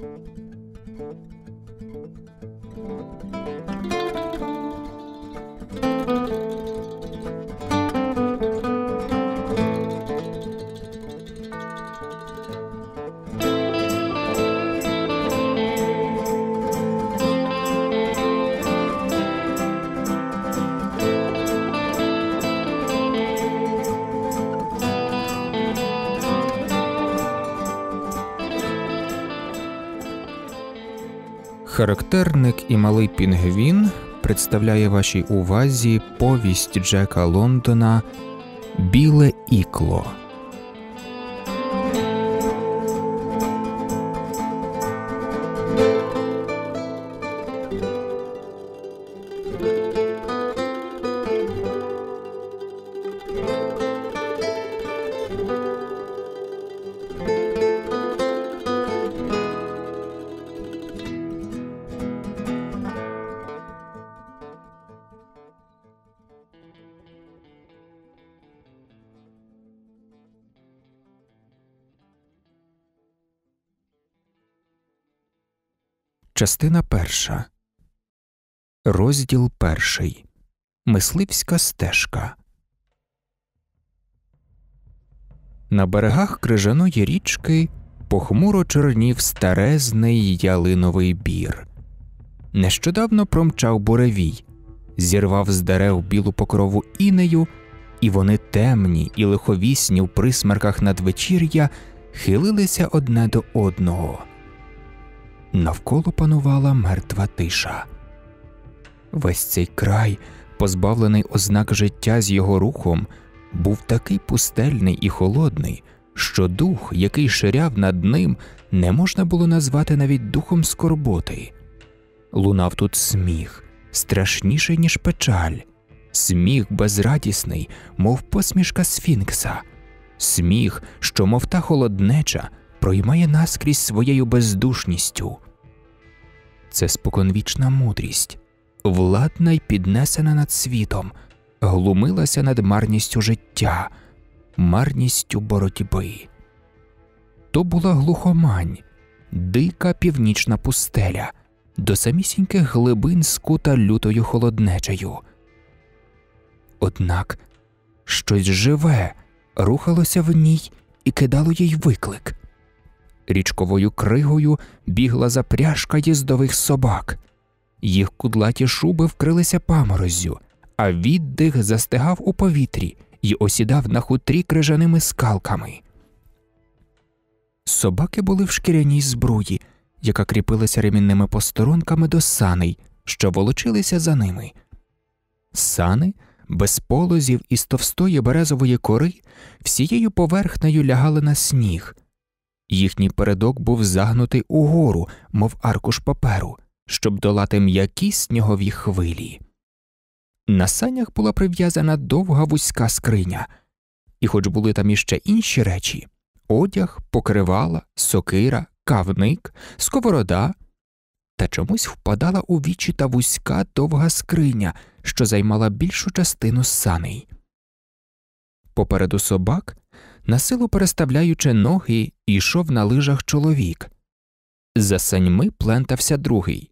Thank you. Характерник і малий пінгвін представляє вашій увазі повість Джека Лондона Біле ікло. Частина перша. Розділ перший. Мисливська стежка. На берегах крижаної річки похмуро чорнів старезний ялиновий бір. Нещодавно промчав буревій, зірвав з дерев білу покрову інею, і вони темні і лиховісні в присмерках надвечір'я хилилися одне до одного навколо панувала мертва тиша. Весь цей край, позбавлений ознак життя з його рухом, був такий пустельний і холодний, що дух, який ширяв над ним, не можна було назвати навіть духом скорботи. Лунав тут сміх, страшніший, ніж печаль, сміх безрадісний, мов посмішка Сфінкса, сміх, що, мов та холоднеча, проймає наскрізь своєю бездушністю це споконвічна мудрість, владна й піднесена над світом, глумилася над марністю життя, марністю боротьби. То була глухомань, дика північна пустеля, до самісіньких глибин скута лютою холоднечею. Однак щось живе рухалося в ній і кидало їй виклик. Річковою кригою бігла запряжка їздових собак. Їх кудлаті шуби вкрилися паморозю, а віддих застигав у повітрі і осідав на хутрі крижаними скалками. Собаки були в шкіряній збруї, яка кріпилася ремінними посторонками до саней, що волочилися за ними. Сани без полозів із товстої березової кори всією поверхнею лягали на сніг. Їхній передок був загнутий угору, мов аркуш паперу, щоб долати м'які снігові хвилі. На санях була прив'язана довга вузька скриня, і, хоч були там іще інші речі одяг, покривала, сокира, кавник, сковорода, та чомусь впадала у вічі та вузька довга скриня, що займала більшу частину саней. Попереду собак насилу переставляючи ноги, йшов на лижах чоловік. За саньми плентався другий.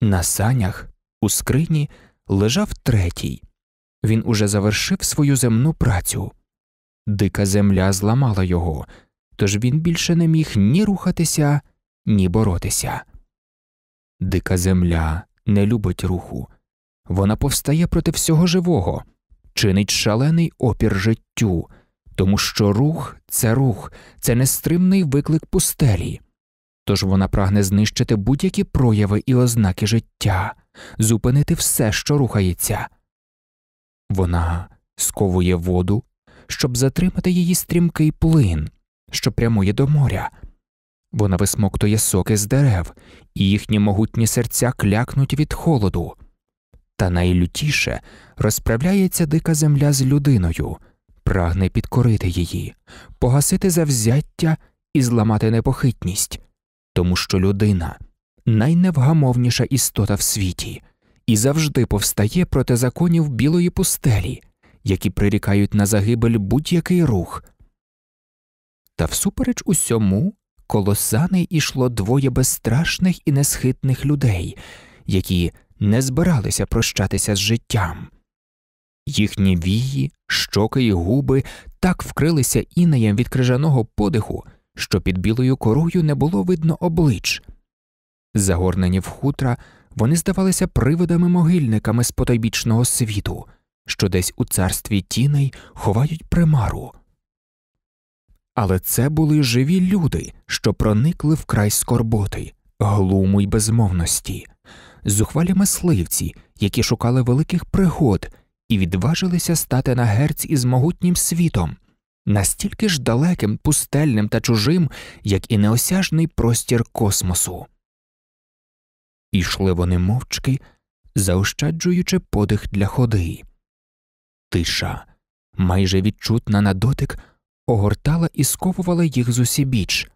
На санях, у скрині, лежав третій. Він уже завершив свою земну працю. Дика земля зламала його, тож він більше не міг ні рухатися, ні боротися. Дика земля не любить руху, вона повстає проти всього живого, чинить шалений опір життю тому що рух це рух, це нестримний виклик пустелі, тож вона прагне знищити будь-які прояви і ознаки життя, зупинити все, що рухається. Вона сковує воду, щоб затримати її стрімкий плин, що прямує до моря. Вона висмоктує соки з дерев, і їхні могутні серця клякнуть від холоду, та найлютіше розправляється дика земля з людиною прагне підкорити її, погасити завзяття і зламати непохитність, тому що людина найневгамовніша істота в світі і завжди повстає проти законів білої пустелі, які прирікають на загибель будь-який рух. Та всупереч усьому коло сани йшло двоє безстрашних і несхитних людей, які не збиралися прощатися з життям. Їхні вії, щоки й губи так вкрилися інеєм від крижаного подиху, що під білою корою не було видно облич. Загорнені в хутра, вони здавалися привидами могильниками з потойбічного світу, що десь у царстві тіней ховають примару. Але це були живі люди, що проникли в край скорботи, глуму й безмовності, зухвалі мисливці, які шукали великих пригод і відважилися стати на герць із могутнім світом, настільки ж далеким, пустельним та чужим, як і неосяжний простір космосу. Ішли вони мовчки, заощаджуючи подих для ходи. Тиша, майже відчутна на дотик, огортала і сковувала їх з усібіч.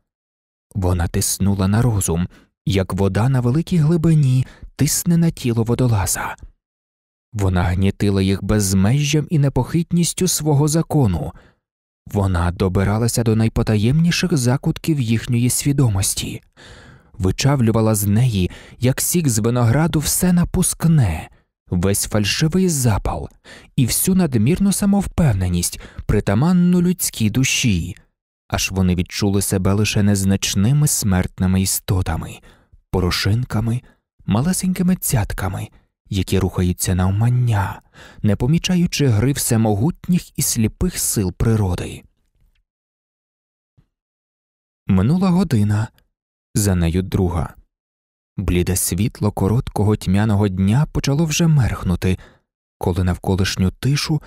Вона тиснула на розум, як вода на великій глибині тисне на тіло водолаза. Вона гнітила їх безмежжям і непохитністю свого закону, вона добиралася до найпотаємніших закутків їхньої свідомості, вичавлювала з неї, як сік з винограду все напускне, весь фальшивий запал і всю надмірну самовпевненість, притаманну людській душі, аж вони відчули себе лише незначними смертними істотами, порошинками, малесенькими цятками які рухаються навмання, не помічаючи гри всемогутніх і сліпих сил природи. Минула година, за нею друга. Бліде світло короткого тьмяного дня почало вже мерхнути, коли навколишню тишу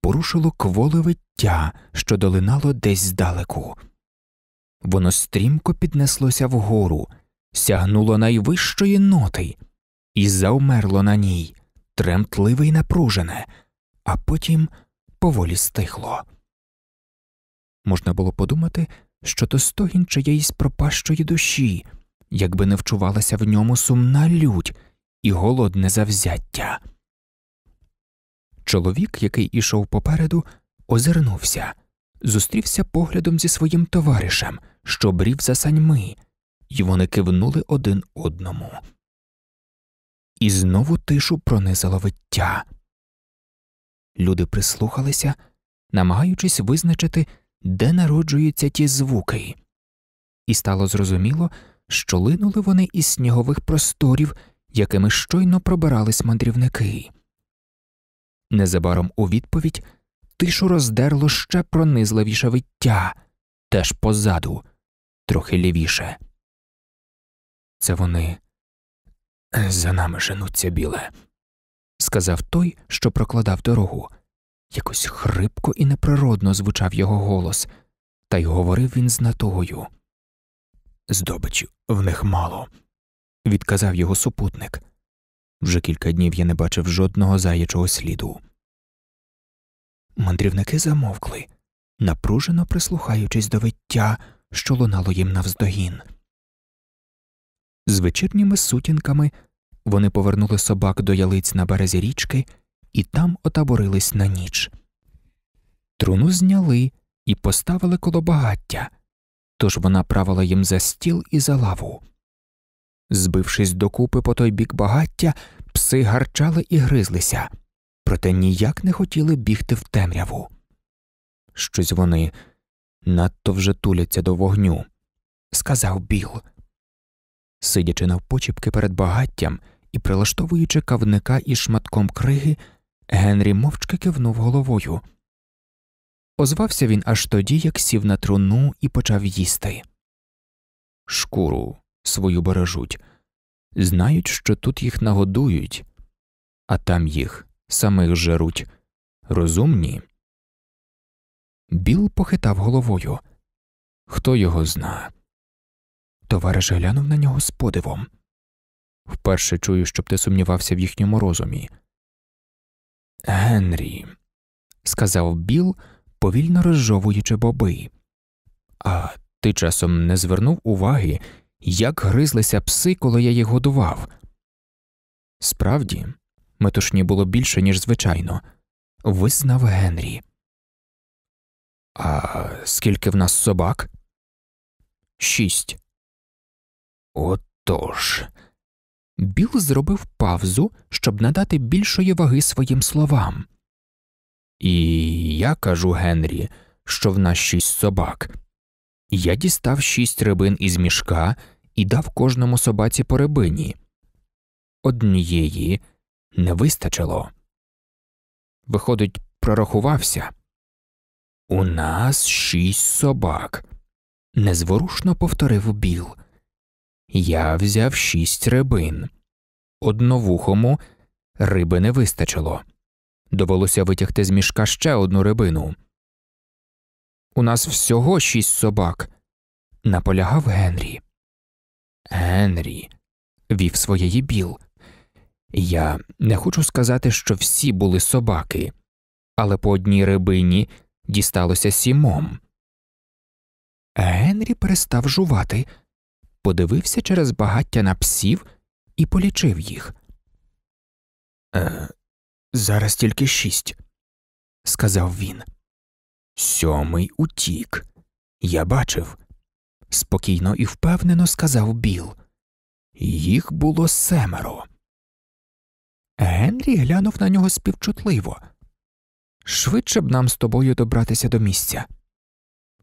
порушило кволе виття, що долинало десь здалеку. Воно стрімко піднеслося вгору, сягнуло найвищої ноти і заумерло на ній, тремтливе й напружене, а потім поволі стихло. Можна було подумати, що то стогін чиєїсь пропащої душі, якби не вчувалася в ньому сумна лють і голодне завзяття. Чоловік, який ішов попереду, озирнувся, зустрівся поглядом зі своїм товаришем, що брів за саньми, і вони кивнули один одному і знову тишу пронизило виття. Люди прислухалися, намагаючись визначити, де народжуються ті звуки, і стало зрозуміло, що линули вони із снігових просторів, якими щойно пробирались мандрівники. Незабаром у відповідь тишу роздерло ще пронизливіше виття, теж позаду, трохи лівіше. Це вони за нами женуться біле, сказав той, що прокладав дорогу. Якось хрипко і неприродно звучав його голос, та й говорив він з натогою. Здобич в них мало, відказав його супутник. Вже кілька днів я не бачив жодного заячого сліду. Мандрівники замовкли, напружено прислухаючись до виття, що лунало їм навздогін. З вечірніми сутінками вони повернули собак до ялиць на березі річки і там отаборились на ніч. Труну зняли і поставили коло багаття, тож вона правила їм за стіл і за лаву. Збившись докупи по той бік багаття, пси гарчали і гризлися, проте ніяк не хотіли бігти в темряву. Щось вони надто вже туляться до вогню, сказав Біл. Сидячи навпочіпки перед багаттям і прилаштовуючи кавника із шматком криги, Генрі мовчки кивнув головою. Озвався він аж тоді, як сів на труну і почав їсти. Шкуру свою бережуть. Знають, що тут їх нагодують, а там їх самих жеруть. Розумні. Біл похитав головою. Хто його зна? Товариш глянув на нього з подивом. Вперше чую, щоб ти сумнівався в їхньому розумі. Генрі, сказав Біл, повільно розжовуючи боби. А ти часом не звернув уваги, як гризлися пси, коли я їх годував. Справді, метушні було більше, ніж звичайно, визнав Генрі. А скільки в нас собак? Шість. Отож. Біл зробив павзу, щоб надати більшої ваги своїм словам. І я кажу Генрі, що в нас шість собак. Я дістав шість рибин із мішка і дав кожному собаці по рибині. Однієї не вистачило. Виходить, прорахувався. У нас шість собак. Незворушно повторив Біл. Я взяв шість рибин. Одновухому риби не вистачило. Довелося витягти з мішка ще одну рибину. У нас всього шість собак. Наполягав Генрі. Генрі вів своєї біл. Я не хочу сказати, що всі були собаки, але по одній рибині дісталося сімом. Генрі перестав жувати подивився через багаття на псів і полічив їх. Е, Зараз тільки шість, сказав він. Сьомий утік. Я бачив, спокійно і впевнено сказав Біл. Їх було семеро. Генрі глянув на нього співчутливо. Швидше б нам з тобою добратися до місця.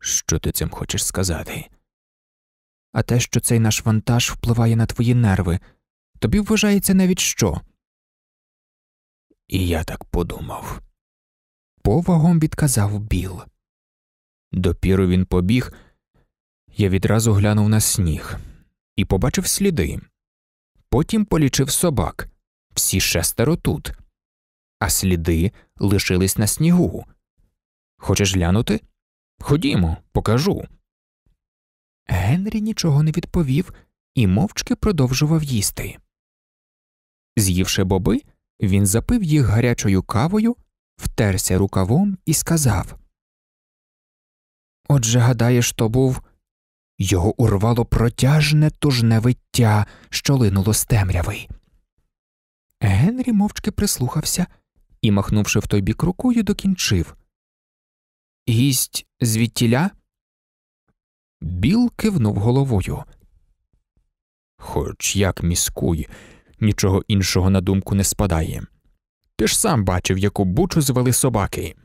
Що ти цим хочеш сказати? а те, що цей наш вантаж впливає на твої нерви, тобі вважається навіть що. І я так подумав. Повагом відказав Біл. Допіру він побіг, я відразу глянув на сніг і побачив сліди. Потім полічив собак всі шестеро тут, а сліди лишились на снігу. Хочеш глянути? Ходімо, покажу. Генрі нічого не відповів і мовчки продовжував їсти. З'ївши боби, він запив їх гарячою кавою, втерся рукавом і сказав Отже, гадаєш, то був. Його урвало протяжне тужне виття, що линуло з темряви. Генрі мовчки прислухався і, махнувши в той бік рукою, докінчив Гість звідтіля? Біл кивнув головою. Хоч як міскуй, нічого іншого на думку не спадає. Ти ж сам бачив, яку бучу звели собаки.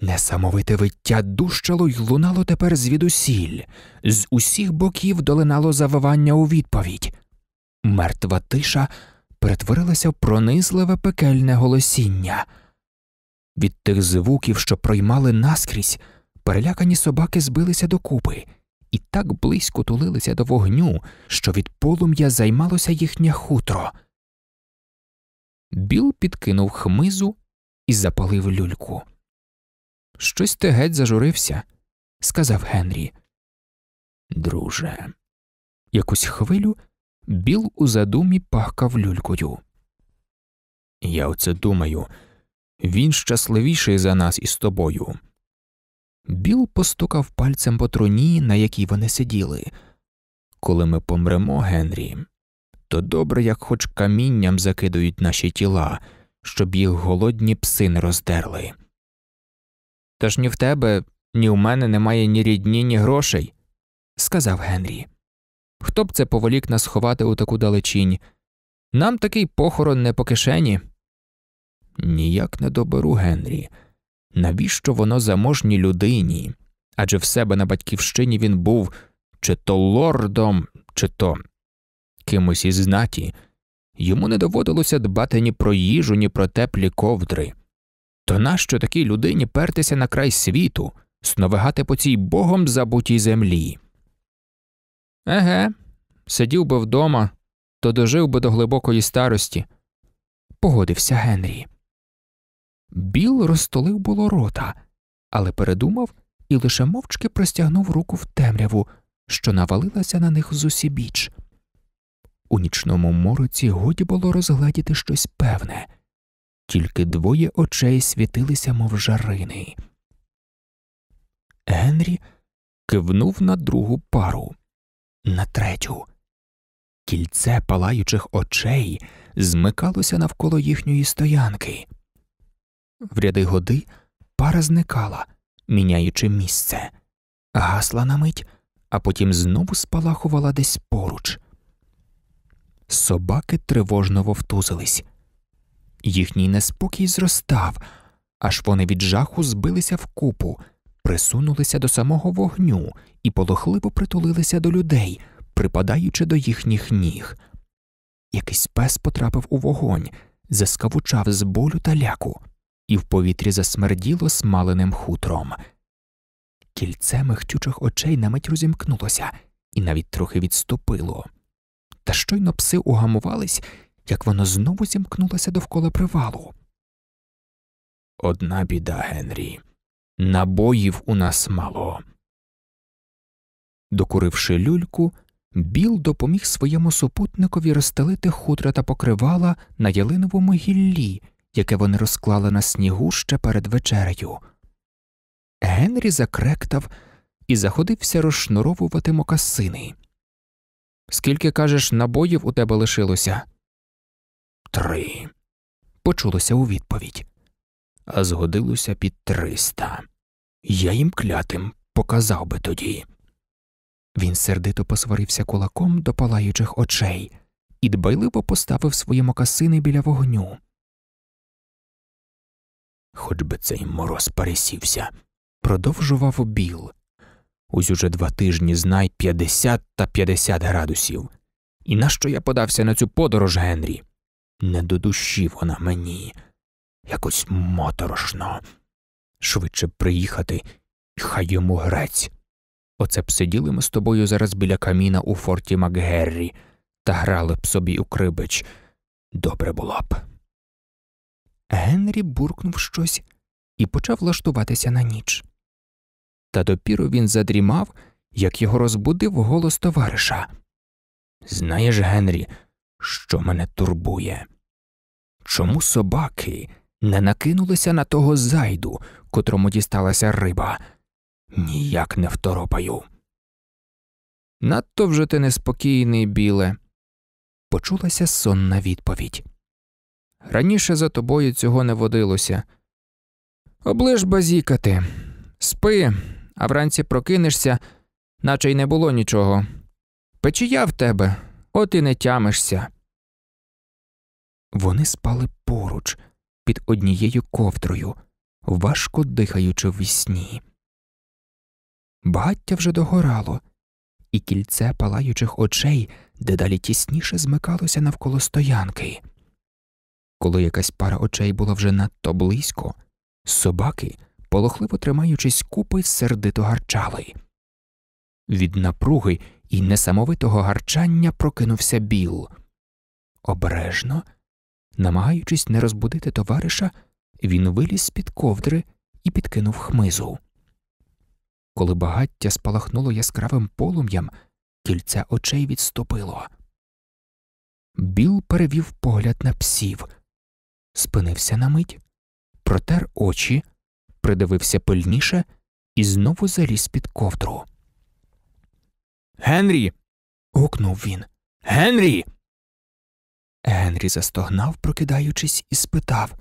Несамовите виття дужчало й лунало тепер звідусіль, з усіх боків долинало завивання у відповідь. Мертва тиша перетворилася в пронизливе пекельне голосіння. Від тих звуків, що проймали наскрізь, Перелякані собаки збилися докупи і так близько тулилися до вогню, що від полум'я займалося їхнє хутро. Біл підкинув хмизу і запалив люльку. Щось ти геть зажурився, сказав Генрі. Друже. Якусь хвилю Біл у задумі пахкав люлькою. Я оце думаю, він щасливіший за нас із тобою. Біл постукав пальцем по труні, на якій вони сиділи. Коли ми помремо, Генрі, то добре, як хоч камінням закидують наші тіла, щоб їх голодні пси не роздерли. Тож ні в тебе, ні в мене немає ні рідні, ні грошей, сказав Генрі. Хто б це поволік нас ховати у таку далечінь? Нам такий похорон не по кишені. Ніяк не доберу Генрі навіщо воно заможній людині? Адже в себе на батьківщині він був чи то лордом, чи то кимось із знаті, йому не доводилося дбати ні про їжу, ні про теплі ковдри. То нащо такій людині пертися на край світу, сновигати по цій богом забутій землі? Еге, сидів би вдома, то дожив би до глибокої старості. Погодився Генрі. Біл розтолив було рота, але передумав і лише мовчки простягнув руку в темряву, що навалилася на них зусібіч. У нічному мороці годі було розгледіти щось певне, тільки двоє очей світилися, мов жарини. Генрі кивнув на другу пару, на третю. Кільце палаючих очей змикалося навколо їхньої стоянки. В ряди годи пара зникала, міняючи місце, гасла на мить, а потім знову спалахувала десь поруч. Собаки тривожно вовтузились, їхній неспокій зростав, аж вони від жаху збилися вкупу, присунулися до самого вогню і полохливо притулилися до людей, припадаючи до їхніх ніг. Якийсь пес потрапив у вогонь, заскавучав з болю та ляку і в повітрі засмерділо смаленим хутром. Кільце михтючих очей на мить розімкнулося і навіть трохи відступило. Та щойно пси угамувались, як воно знову зімкнулося довкола привалу. Одна біда, Генрі. Набоїв у нас мало. Докуривши люльку, Біл допоміг своєму супутникові розстелити хутра та покривала на ялиновому гіллі яке вони розклали на снігу ще перед вечерею. Генрі закректав і заходився розшнуровувати мокасини. Скільки кажеш, набоїв у тебе лишилося? Три. Почулося у відповідь. А згодилося під триста. Я їм клятим показав би тоді. Він сердито посварився кулаком до палаючих очей і дбайливо поставив свої мокасини біля вогню хоч би цей мороз пересівся, продовжував біл. Ось уже два тижні знай 50 та 50 градусів. І нащо я подався на цю подорож, Генрі? Не до душі вона мені, якось моторошно. Швидше приїхати, і хай йому грець. Оце б сиділи ми з тобою зараз біля каміна у форті Макгеррі та грали б собі у крибич. Добре було б. Генрі буркнув щось і почав лаштуватися на ніч. Та допіру він задрімав, як його розбудив голос товариша. Знаєш, Генрі, що мене турбує? Чому собаки не накинулися на того зайду, котрому дісталася риба? Ніяк не второпаю. Надто вже ти неспокійний, біле, почулася сонна відповідь. Раніше за тобою цього не водилося. Облиш базікати, спи, а вранці прокинешся, наче й не було нічого. Печія в тебе, от і не тямишся. Вони спали поруч, під однією ковдрою, важко дихаючи в сні. Багаття вже догорало, і кільце палаючих очей дедалі тісніше змикалося навколо стоянки коли якась пара очей була вже надто близько, собаки, полохливо тримаючись купи, сердито гарчали. Від напруги і несамовитого гарчання прокинувся біл. Обережно, намагаючись не розбудити товариша, він виліз з під ковдри і підкинув хмизу. Коли багаття спалахнуло яскравим полум'ям, кільця очей відступило. Біл перевів погляд на псів, спинився на мить, протер очі, придивився пильніше і знову заліз під ковдру. Генрі. гукнув він. Генрі. Генрі застогнав, прокидаючись, і спитав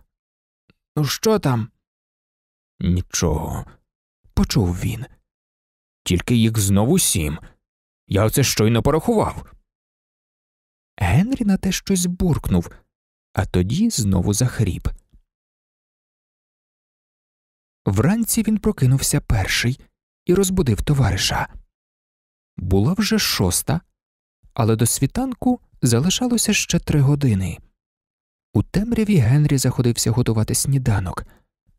Ну, що там? Нічого, почув він. Тільки їх знову сім. Я оце щойно порахував. Генрі на те щось буркнув, а тоді знову захріп. Вранці він прокинувся перший і розбудив товариша. Була вже шоста, але до світанку залишалося ще три години. У темряві Генрі заходився готувати сніданок,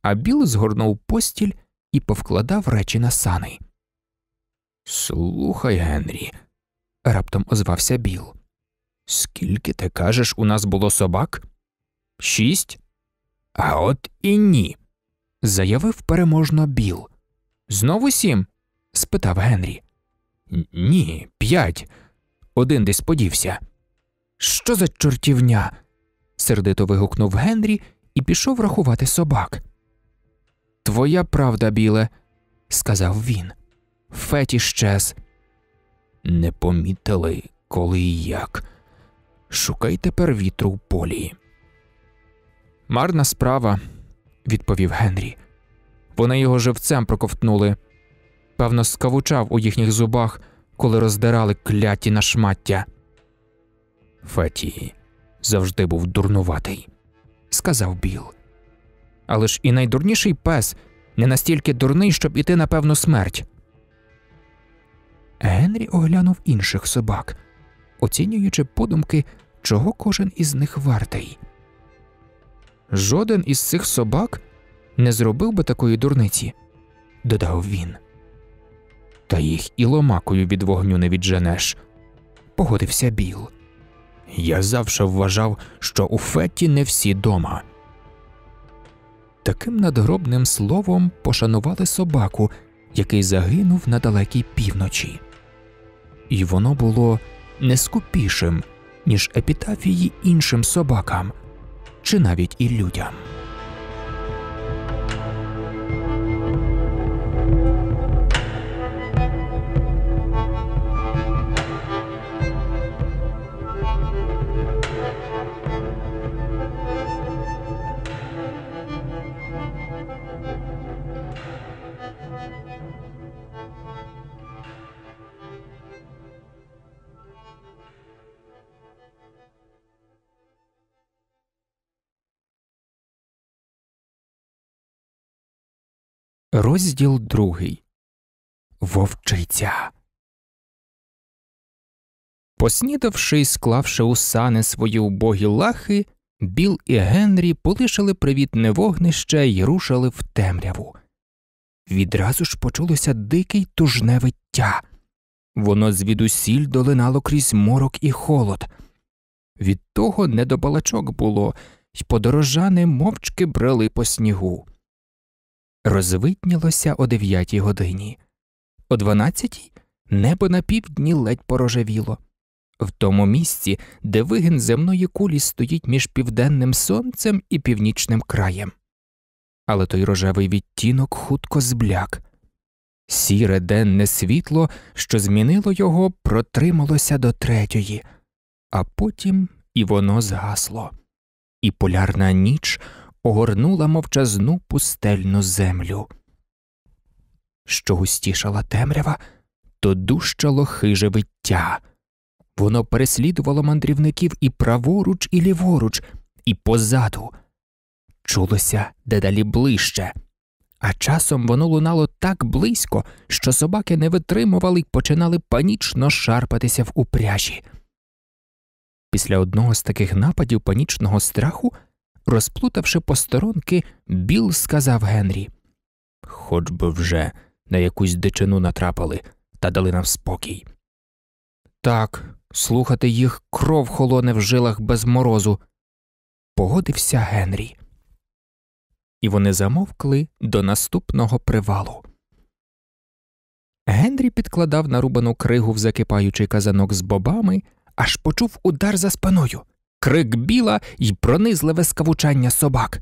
а Біл згорнув постіль і повкладав речі на сани. Слухай, Генрі, раптом озвався Біл. Скільки ти кажеш, у нас було собак? Шість? А от і ні. Заявив переможно Біл. Знову сім? спитав Генрі. Ні, п'ять. Один десь подівся. Що за чортівня? сердито вигукнув Генрі і пішов рахувати собак. Твоя правда, біле, сказав він. Феті щез. Не помітили, коли і як. Шукай тепер вітру в полі. Марна справа, відповів Генрі. Вони його живцем проковтнули. Певно, скавучав у їхніх зубах, коли роздирали кляті на шмаття. Феті завжди був дурнуватий, сказав Біл. Але ж і найдурніший пес не настільки дурний, щоб іти на певну смерть. Генрі оглянув інших собак оцінюючи подумки, чого кожен із них вартий. Жоден із цих собак не зробив би такої дурниці, додав він. Та їх і ломакою від вогню не відженеш, погодився Біл. Я завжди вважав, що у Фетті не всі дома. Таким надгробним словом пошанували собаку, який загинув на далекій півночі, і воно було не скупішим, ніж епітафії іншим собакам чи навіть і людям. Розділ другий. Вовчиця. Поснідавши і склавши у сани свої убогі лахи, Біл і Генрі полишили привітне вогнище й рушили в темряву. Відразу ж почулося дике й тужне виття. Воно звідусіль долинало крізь морок і холод. Від того не до балачок було, й подорожани мовчки брели по снігу розвиднілося о дев'ятій годині, о дванадцятій небо на півдні ледь порожевіло. В тому місці, де вигін земної кулі стоїть між південним сонцем і північним краєм. Але той рожевий відтінок хутко збляк. Сіре денне світло, що змінило його, протрималося до третьої, а потім і воно згасло, і полярна ніч огорнула мовчазну пустельну землю. Що густішала темрява, то дужчало хиже виття. Воно переслідувало мандрівників і праворуч, і ліворуч, і позаду. Чулося дедалі ближче, а часом воно лунало так близько, що собаки не витримували і починали панічно шарпатися в упряжі. Після одного з таких нападів панічного страху Розплутавши посторонки, Біл сказав Генрі Хоч би вже на якусь дичину натрапили та дали нам спокій. Так, слухати їх кров холоне в жилах без морозу. Погодився Генрі. І вони замовкли до наступного привалу. Генрі підкладав нарубану кригу в закипаючий казанок з бобами, аж почув удар за спиною крик біла й пронизливе скавучання собак.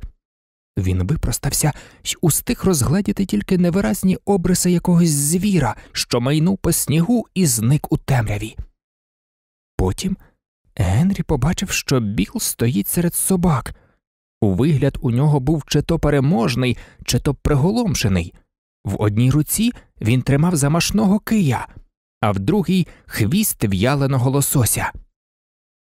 Він випростався й устиг розгледіти тільки невиразні обриси якогось звіра, що майнув по снігу і зник у темряві. Потім Генрі побачив, що Біл стоїть серед собак. у Вигляд у нього був чи то переможний, чи то приголомшений. В одній руці він тримав замашного кия, а в другій хвіст в'яленого лосося.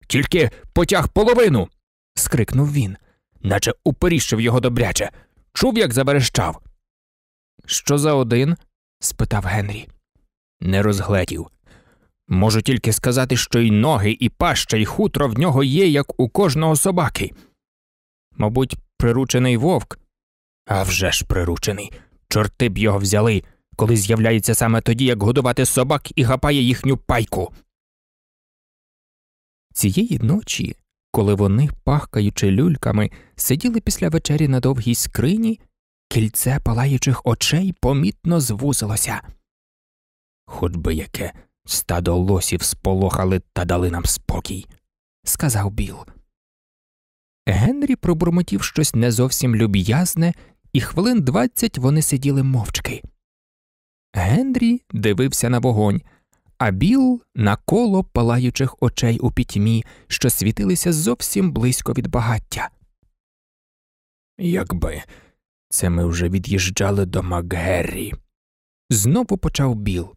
Тільки потяг половину. скрикнув він, наче уперіщив його добряче. Чув, як заберещав. Що за один? спитав Генрі. Не розгледів. Можу тільки сказати, що й ноги, і паща, і хутро в нього є, як у кожного собаки. Мабуть, приручений вовк. А вже ж приручений. Чорти б його взяли, коли з'являється саме тоді, як годувати собак і гапає їхню пайку. Цієї ночі, коли вони, пахкаючи люльками, сиділи після вечері на довгій скрині, кільце палаючих очей помітно звузилося. Хоч би яке стадо лосів сполохали та дали нам спокій, сказав Біл. Генрі пробурмотів щось не зовсім люб'язне, і хвилин двадцять вони сиділи мовчки. Генрі дивився на вогонь, а біл на коло палаючих очей у пітьмі, що світилися зовсім близько від багаття. Якби це ми вже від'їжджали до Макгеррі. Знову почав Біл.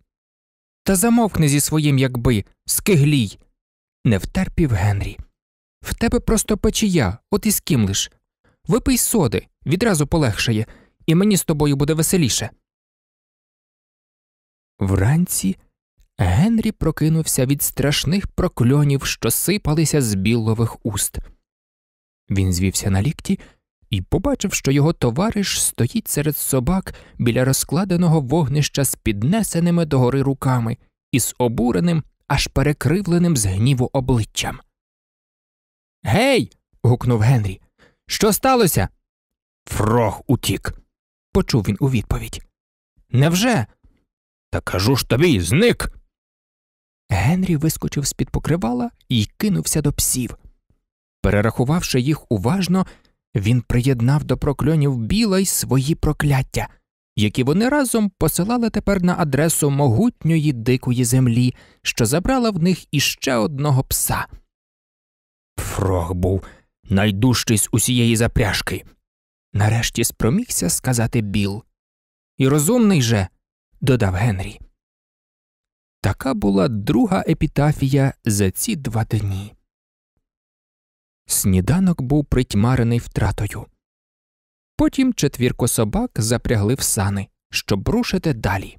Та замовкни зі своїм, якби, скиглій. Не втерпів Генрі. В тебе просто печія, от і з ким лиш. Випий соди, відразу полегшає, і мені з тобою буде веселіше. Вранці Генрі прокинувся від страшних прокльонів, що сипалися з білових уст. Він звівся на лікті і побачив, що його товариш стоїть серед собак біля розкладеного вогнища з піднесеними догори руками і з обуреним, аж перекривленим з гніву обличчям. Гей. гукнув Генрі. Що сталося? Фрог утік. почув він у відповідь. Невже? Та кажу ж тобі, зник. Генрі вискочив з під покривала і кинувся до псів. Перерахувавши їх уважно, він приєднав до прокльонів біла й свої прокляття, які вони разом посилали тепер на адресу могутньої дикої землі, що забрала в них іще одного пса. Фрог був найдужчий з усієї запряжки. Нарешті спромігся сказати Біл. І розумний же, додав Генрі. Така була друга епітафія за ці два дні. Сніданок був притьмарений втратою. Потім четвірко собак запрягли в сани, щоб рушити далі.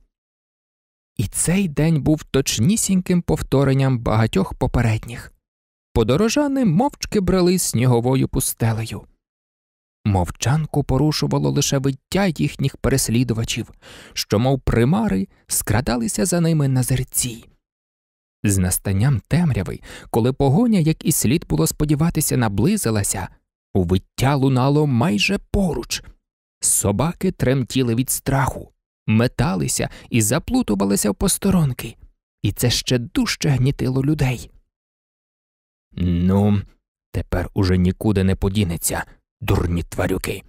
І цей день був точнісіньким повторенням багатьох попередніх. Подорожани мовчки брали сніговою пустелею. Мовчанку порушувало лише виття їхніх переслідувачів, що, мов примари, скрадалися за ними на зерці. З настанням темряви, коли погоня, як і слід було сподіватися, наблизилася, у виття лунало майже поруч. Собаки тремтіли від страху, металися і заплутувалися в посторонки, і це ще дужче гнітило людей. Ну, тепер уже нікуди не подінеться. Дурні тварюки,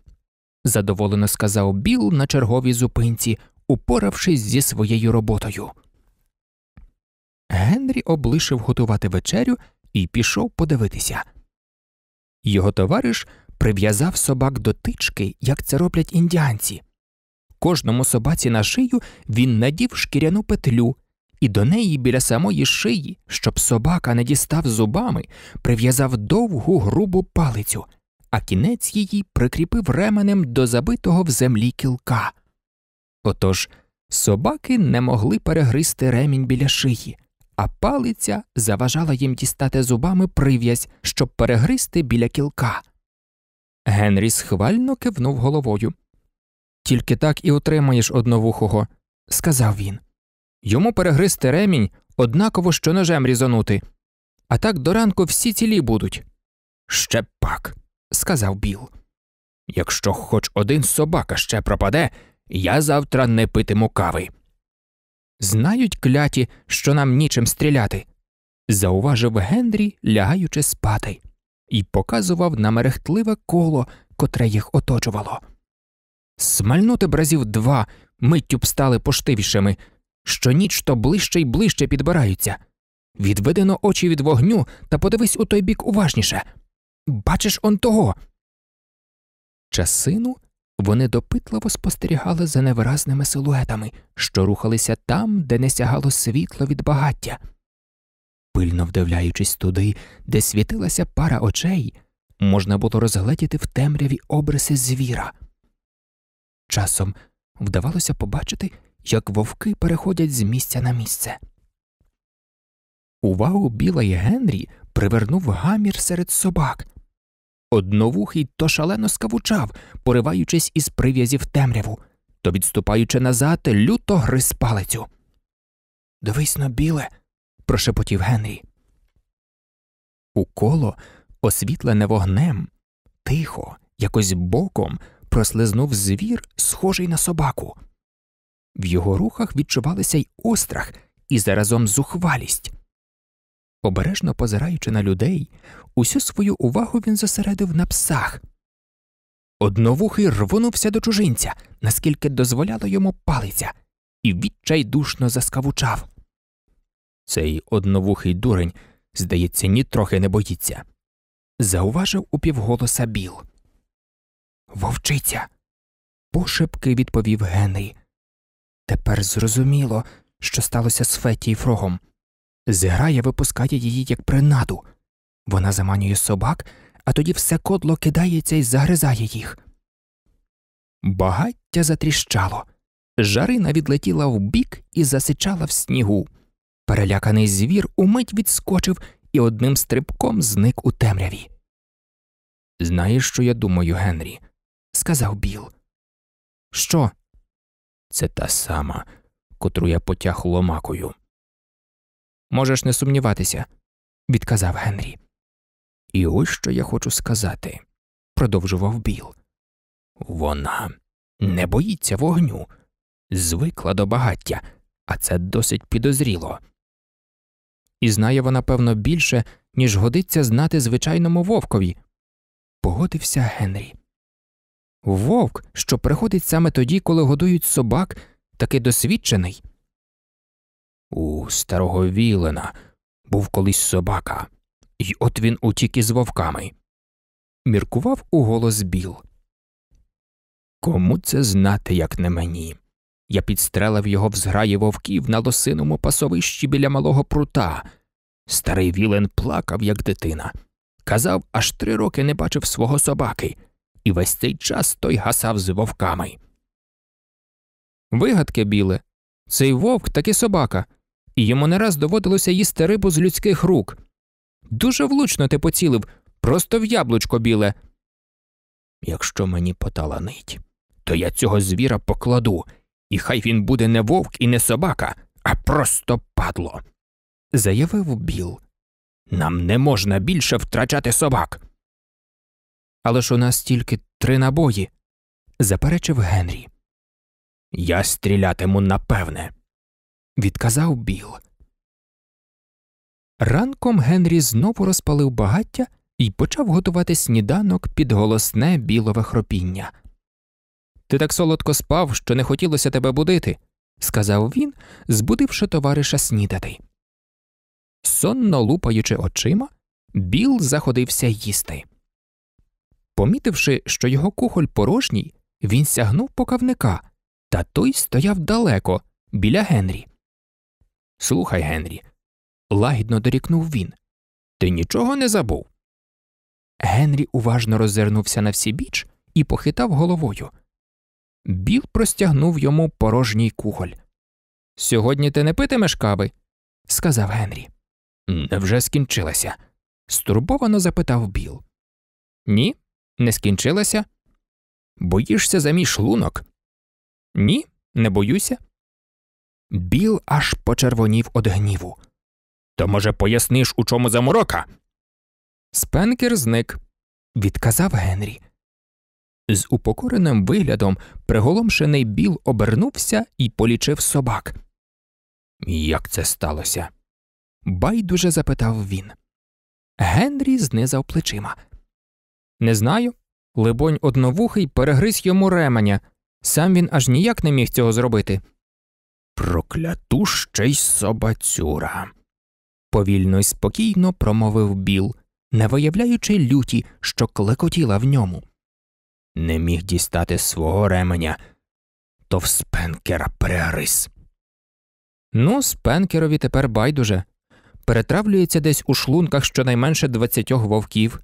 задоволено сказав Біл на черговій зупинці, упоравшись зі своєю роботою. Генрі облишив готувати вечерю і пішов подивитися. Його товариш прив'язав собак до тички, як це роблять індіанці. Кожному собаці на шию він надів шкіряну петлю, і до неї біля самої шиї, щоб собака не дістав зубами, прив'язав довгу грубу палицю а кінець її прикріпив ременем до забитого в землі кілка. Отож собаки не могли перегризти ремінь біля шиї, а палиця заважала їм дістати зубами прив'язь, щоб перегризти біля кілка. Генрі схвально кивнув головою. Тільки так і отримаєш одновухого, сказав він. Йому перегризти ремінь однаково що ножем різонути, а так до ранку всі цілі будуть. Ще пак сказав Біл. Якщо хоч один собака ще пропаде, я завтра не питиму кави. Знають кляті, що нам нічим стріляти, зауважив Генрі, лягаючи спати, і показував на мерехтливе коло, котре їх оточувало. Смальнути бразів два миттю б стали поштивішими, що ніч то ближче й ближче підбираються. Відведено очі від вогню та подивись у той бік уважніше. Бачиш он того. Часину вони допитливо спостерігали за невиразними силуетами, що рухалися там, де не сягало світло від багаття. Пильно вдивляючись туди, де світилася пара очей, можна було розгледіти в темряві обриси звіра. Часом вдавалося побачити, як вовки переходять з місця на місце. Увагу Біла і Генрі привернув гамір серед собак. Одновухий то шалено скавучав, пориваючись із прив'язів темряву, то відступаючи назад, люто гриз палицю. Дивись на біле. прошепотів Генрі. У коло, освітлене вогнем, тихо, якось боком прослизнув звір, схожий на собаку. В його рухах відчувалися й острах, і заразом зухвалість. Обережно позираючи на людей, усю свою увагу він зосередив на псах. Одновухий рвонувся до чужинця, наскільки дозволяла йому палиця, і відчайдушно заскавучав. Цей одновухий дурень, здається, нітрохи не боїться, зауважив упівголоса Біл. Вовчиця. пошепки відповів Генрі. Тепер зрозуміло, що сталося з Феті і Фрогом. Зграя випускає її як принаду. Вона заманює собак, а тоді все кодло кидається і загризає їх. Багаття затріщало. Жарина відлетіла вбік і засичала в снігу. Переляканий звір умить відскочив і одним стрибком зник у темряві. Знаєш, що я думаю, Генрі? сказав Біл. Що? Це та сама, котру я потяг ломакою. Можеш не сумніватися, відказав Генрі. І ось що я хочу сказати, продовжував Біл. Вона не боїться вогню, звикла до багаття, а це досить підозріло. І знає вона, певно, більше, ніж годиться знати звичайному вовкові. Погодився Генрі. Вовк, що приходить саме тоді, коли годують собак, таки досвідчений. У старого Вілена був колись собака, і от він утік із вовками. Міркував у голос Біл. Кому це знати, як не мені? Я підстрелив його в зграї вовків на лосиному пасовищі біля малого прута. Старий Вілен плакав, як дитина. Казав, аж три роки не бачив свого собаки, і весь цей час той гасав з вовками. Вигадки біле. Цей вовк таки собака йому не раз доводилося їсти рибу з людських рук. Дуже влучно ти поцілив, просто в яблучко біле. Якщо мені поталанить, то я цього звіра покладу, і хай він буде не вовк і не собака, а просто падло. Заявив Біл. Нам не можна більше втрачати собак. Але ж у нас тільки три набої, заперечив Генрі. Я стрілятиму напевне відказав Біл. Ранком Генрі знову розпалив багаття і почав готувати сніданок під голосне білове хропіння. Ти так солодко спав, що не хотілося тебе будити, сказав він, збудивши товариша снідати. Сонно лупаючи очима, Біл заходився їсти. Помітивши, що його кухоль порожній, він сягнув покавника, та той стояв далеко, біля Генрі. Слухай, Генрі, лагідно дорікнув він. Ти нічого не забув. Генрі уважно роззирнувся на всі біч і похитав головою. Біл простягнув йому порожній кухоль. Сьогодні ти не питимеш кави? сказав Генрі. Невже скінчилася? стурбовано запитав Біл. Ні, не скінчилася. Боїшся за мій шлунок? Ні, не боюся. Біл аж почервонів од гніву. То, може, поясниш, у чому заморока? Спенкер зник, відказав Генрі. З упокореним виглядом приголомшений Біл обернувся і полічив собак. Як це сталося? байдуже запитав він. Генрі знизав плечима. Не знаю. Либонь, одновухий перегриз йому ременя. Сам він аж ніяк не міг цього зробити прокляту й собацюра, повільно й спокійно промовив Біл, не виявляючи люті, що клекотіла в ньому. Не міг дістати свого ременя, то в спенкера перерис. Ну, спенкерові тепер байдуже. Перетравлюється десь у шлунках щонайменше двадцятьох вовків.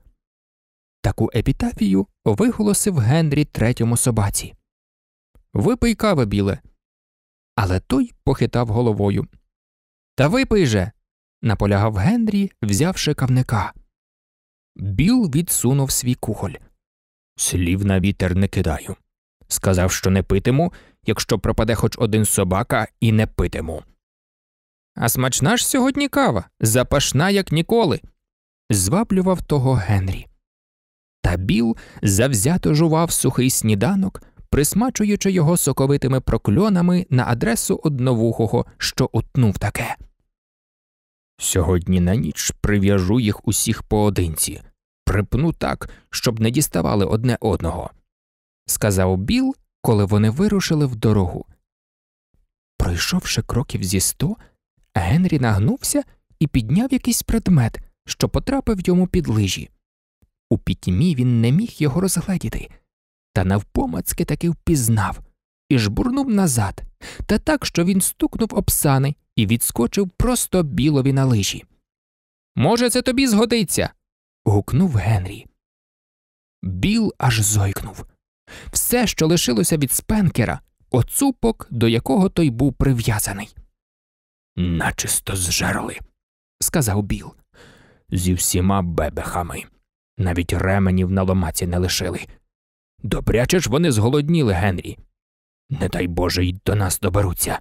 Таку епітафію виголосив Генрі третьому собаці. Випий кави, біле але той похитав головою. Та випий же. наполягав Генрі, взявши кавника. Біл відсунув свій кухоль. Слів на вітер не кидаю. Сказав, що не питиму, якщо пропаде хоч один собака, і не питиму. А смачна ж сьогодні кава, запашна, як ніколи. зваблював того Генрі. Та Біл завзято жував сухий сніданок, присмачуючи його соковитими прокльонами на адресу одновухого, що утнув таке. Сьогодні на ніч прив'яжу їх усіх поодинці, припну так, щоб не діставали одне одного, сказав Біл, коли вони вирушили в дорогу. Пройшовши кроків зі сто, Генрі нагнувся і підняв якийсь предмет, що потрапив йому під лижі. У пітьмі він не міг його розгледіти та навпомацьки таки впізнав і жбурнув назад, та так, що він стукнув об сани і відскочив просто білові на лижі. Може, це тобі згодиться. гукнув Генрі. Біл аж зойкнув. Все, що лишилося від спенкера, оцупок, до якого той був прив'язаний. Начисто зжерли, сказав Біл. Зі всіма бебехами. Навіть ременів на ломаці не лишили. Добряче ж вони зголодніли, Генрі. Не дай Боже й до нас доберуться.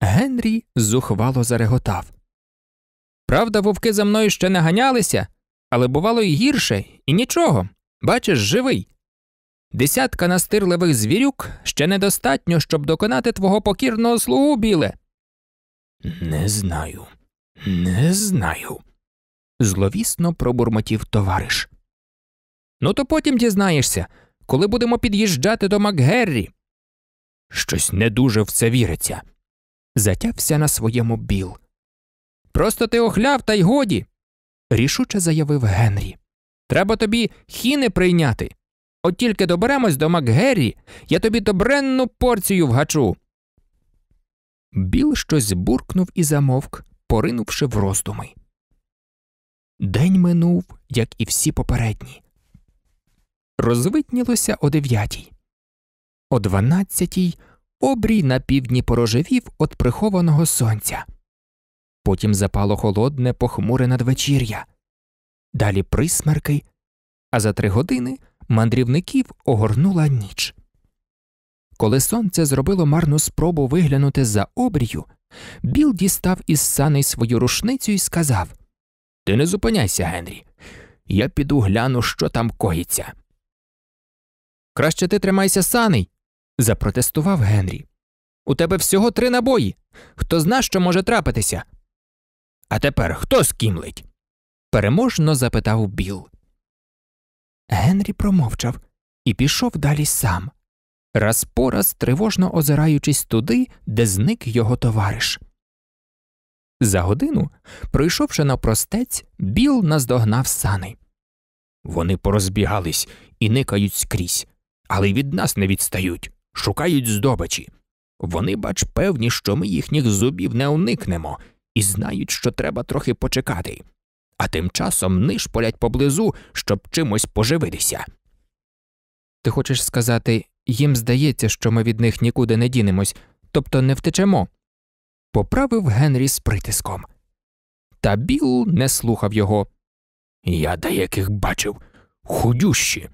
Генрі зухвало зареготав. Правда, вовки за мною ще не ганялися, але бувало й гірше, і нічого. Бачиш, живий. Десятка настирливих звірюк ще недостатньо, щоб доконати твого покірного слугу, біле. Не знаю, не знаю, зловісно пробурмотів товариш. Ну, то потім дізнаєшся, коли будемо під'їжджати до МакГеррі. Щось не дуже в це віриться. Затявся на своєму біл. Просто ти охляв, та й годі. рішуче заявив Генрі. Треба тобі хіни прийняти. От тільки доберемось до МакГеррі, я тобі добренну порцію вгачу. Біл щось буркнув і замовк, поринувши в роздуми. День минув, як і всі попередні розвитнілося о дев'ятій. О дванадцятій обрій на півдні порожевів від прихованого сонця. Потім запало холодне, похмуре надвечір'я, далі присмерки, а за три години мандрівників огорнула ніч. Коли сонце зробило марну спробу виглянути за обрію, Біл дістав із саней свою рушницю і сказав Ти не зупиняйся, Генрі. Я піду гляну, що там коїться. Краще ти тримайся саней, запротестував Генрі. У тебе всього три набої. Хто зна, що може трапитися? А тепер хто скімлить? переможно запитав Біл. Генрі промовчав і пішов далі сам, раз по раз тривожно озираючись туди, де зник його товариш. За годину, пройшовши на простець, Біл наздогнав сани. Вони порозбігались і никають скрізь але й від нас не відстають, шукають здобичі. Вони, бач, певні, що ми їхніх зубів не уникнемо, і знають, що треба трохи почекати, а тим часом нишполять поблизу, щоб чимось поживитися. Ти хочеш сказати, їм здається, що ми від них нікуди не дінемось, тобто не втечемо. Поправив Генрі з притиском. Та Біл не слухав його. Я деяких бачив худющі,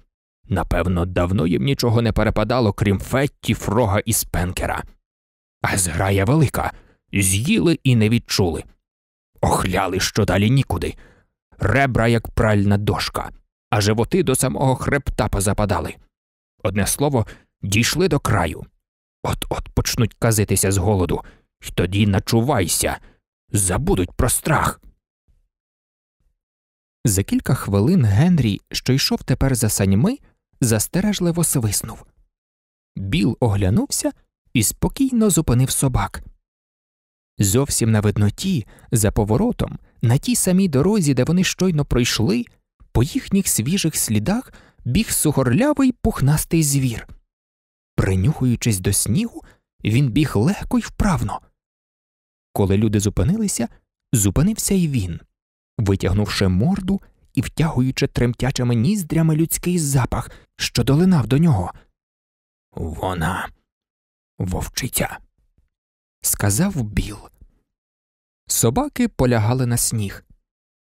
Напевно, давно їм нічого не перепадало, крім Фетті, Фрога і Спенкера. А зграя велика, з'їли і не відчули. Охляли, що далі нікуди. Ребра, як пральна дошка, а животи до самого хребта позападали. Одне слово, дійшли до краю. От от почнуть казитися з голоду, й тоді начувайся, забудуть про страх. За кілька хвилин Генрі, що йшов тепер за саньми, застережливо свиснув. Біл оглянувся і спокійно зупинив собак. Зовсім на видноті, за поворотом, на тій самій дорозі, де вони щойно пройшли, по їхніх свіжих слідах біг сухорлявий пухнастий звір. Принюхуючись до снігу, він біг легко й вправно. Коли люди зупинилися, зупинився й він, витягнувши морду і втягуючи тремтячими ніздрями людський запах, що долинав до нього. Вона вовчиця, сказав Біл. Собаки полягали на сніг.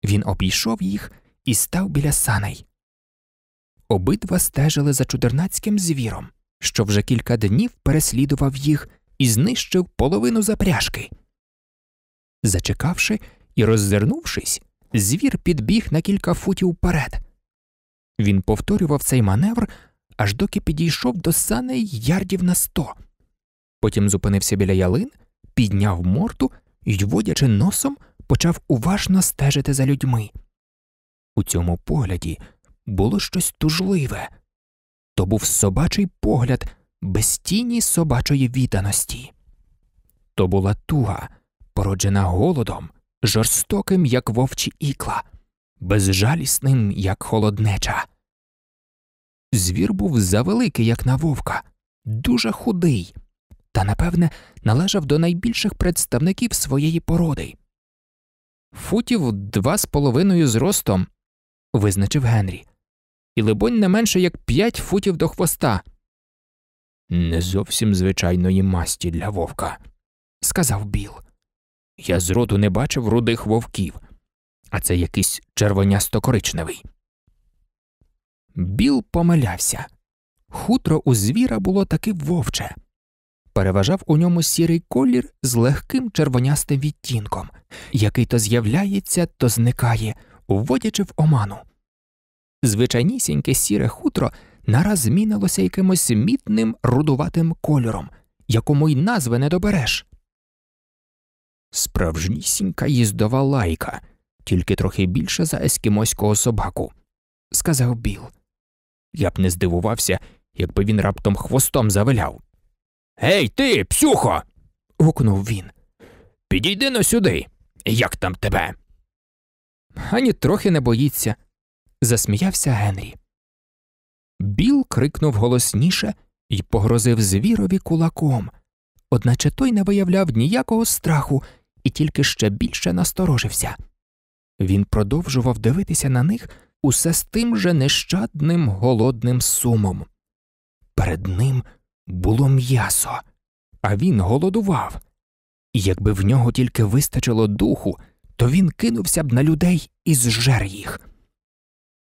Він обійшов їх і став біля саней. Обидва стежили за чудернацьким звіром, що вже кілька днів переслідував їх і знищив половину запряжки. Зачекавши і роззирнувшись, звір підбіг на кілька футів вперед. Він повторював цей маневр, аж доки підійшов до саней ярдів на сто. Потім зупинився біля ялин, підняв морду і, водячи носом, почав уважно стежити за людьми. У цьому погляді було щось тужливе то був собачий погляд без тіні собачої відданості. То була туга, породжена голодом жорстоким, як вовчі ікла, безжалісним, як холоднеча. Звір був завеликий, як на вовка, дуже худий, та, напевне, належав до найбільших представників своєї породи. Футів два з половиною зростом, визначив Генрі, і, либонь, не менше як п'ять футів до хвоста. Не зовсім звичайної масті для вовка, сказав Біл. Я зроду не бачив рудих вовків, а це якийсь червонясто коричневий. Біл помилявся. Хутро у звіра було таки вовче. Переважав у ньому сірий колір з легким червонястим відтінком, який то з'являється, то зникає, вводячи в оману. Звичайнісіньке сіре хутро нараз змінилося якимось мітним рудуватим кольором, якому й назви не добереш справжнісінька їздова лайка, тільки трохи більша за ескімоського собаку, сказав Біл. Я б не здивувався, якби він раптом хвостом завиляв. Гей, ти, псюхо. гукнув він. Підійди но сюди. Як там тебе? Ані трохи не боїться, засміявся Генрі. Біл крикнув голосніше і погрозив звірові кулаком, одначе той не виявляв ніякого страху і тільки ще більше насторожився. Він продовжував дивитися на них усе з тим же нещадним голодним сумом. Перед ним було м'ясо, а він голодував, і якби в нього тільки вистачило духу, то він кинувся б на людей і зжер їх.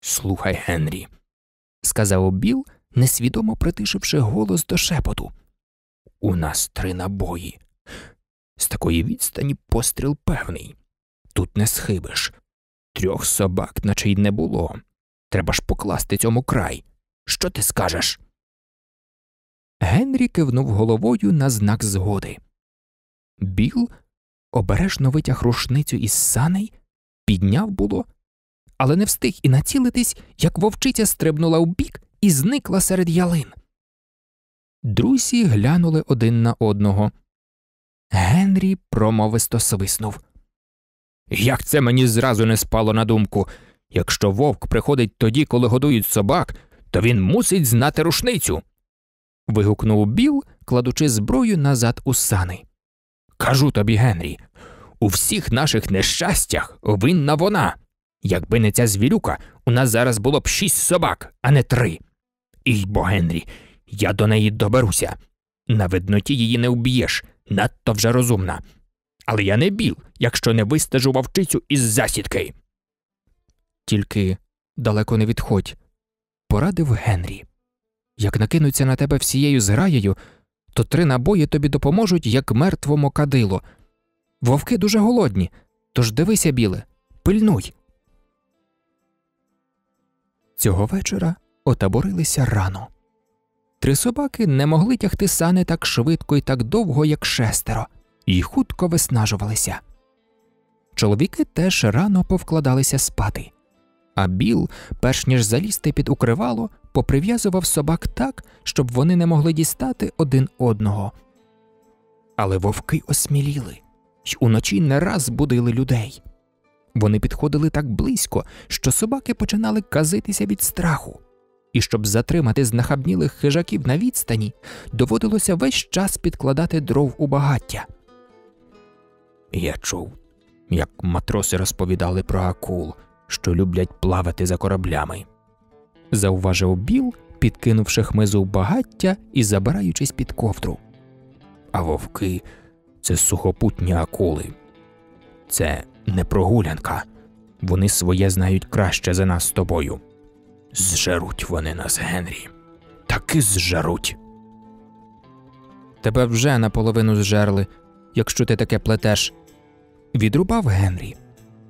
Слухай, Генрі, сказав Біл, несвідомо притишивши голос до шепоту. У нас три набої. З такої відстані постріл певний. Тут не схибиш. Трьох собак, наче й не було. Треба ж покласти цьому край. Що ти скажеш? Генрі кивнув головою на знак згоди. Біл обережно витяг рушницю із саней, підняв було, але не встиг і націлитись, як вовчиця стрибнула вбік і зникла серед ялин. Друзі глянули один на одного. Генрі промовисто свиснув. Як це мені зразу не спало на думку? Якщо вовк приходить тоді, коли годують собак, то він мусить знати рушницю. вигукнув Біл, кладучи зброю назад у сани. Кажу тобі, Генрі, у всіх наших нещастях винна вона. Якби не ця звірюка, у нас зараз було б шість собак, а не три. Ій бо, Генрі, я до неї доберуся. На видноті її не вб'єш, надто вже розумна. Але я не біл, якщо не вистежу вовчицю із засідки. Тільки далеко не відходь, порадив Генрі. Як накинуться на тебе всією зграєю, то три набої тобі допоможуть, як мертвому кадило. Вовки дуже голодні, тож дивися, біле, пильнуй. Цього вечора отаборилися рано. Три собаки не могли тягти сани так швидко і так довго, як шестеро, і хутко виснажувалися. Чоловіки теж рано повкладалися спати, а Біл, перш ніж залізти під укривало, поприв'язував собак так, щоб вони не могли дістати один одного. Але вовки осміліли й уночі не раз будили людей. Вони підходили так близько, що собаки починали казитися від страху і щоб затримати знахабнілих хижаків на відстані, доводилося весь час підкладати дров у багаття. Я чув, як матроси розповідали про акул, що люблять плавати за кораблями, зауважив Біл, підкинувши хмизу в багаття і забираючись під ковдру. А вовки це сухопутні акули. Це не прогулянка. Вони своє знають краще за нас з тобою. Зжаруть вони нас, Генрі, таки зжаруть. Тебе вже наполовину зжерли, якщо ти таке плетеш. Відрубав Генрі.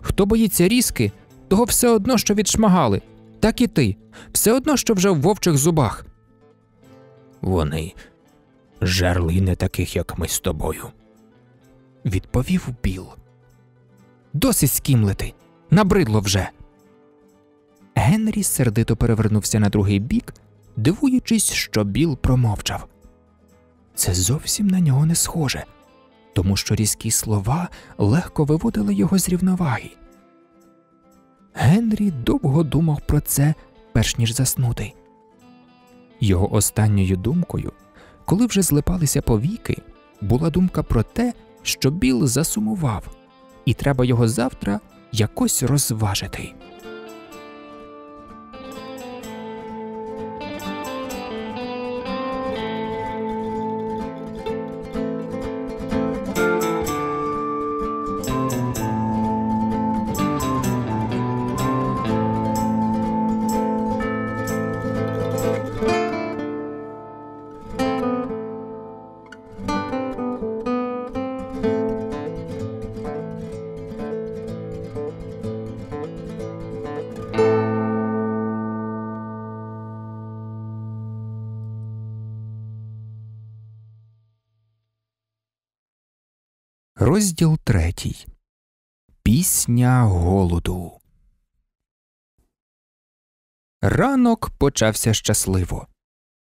Хто боїться різки, того все одно, що відшмагали, так і ти, все одно, що вже в вовчих зубах. Вони жерли не таких, як ми з тобою. Відповів Біл. Досить скімлити. Набридло вже. Генрі сердито перевернувся на другий бік, дивуючись, що Біл промовчав. Це зовсім на нього не схоже, тому що різкі слова легко виводили його з рівноваги. Генрі довго думав про це, перш ніж заснути. Його останньою думкою, коли вже злипалися повіки, була думка про те, що Біл засумував, і треба його завтра якось розважити. Розділ третій. Пісня голоду. Ранок почався щасливо.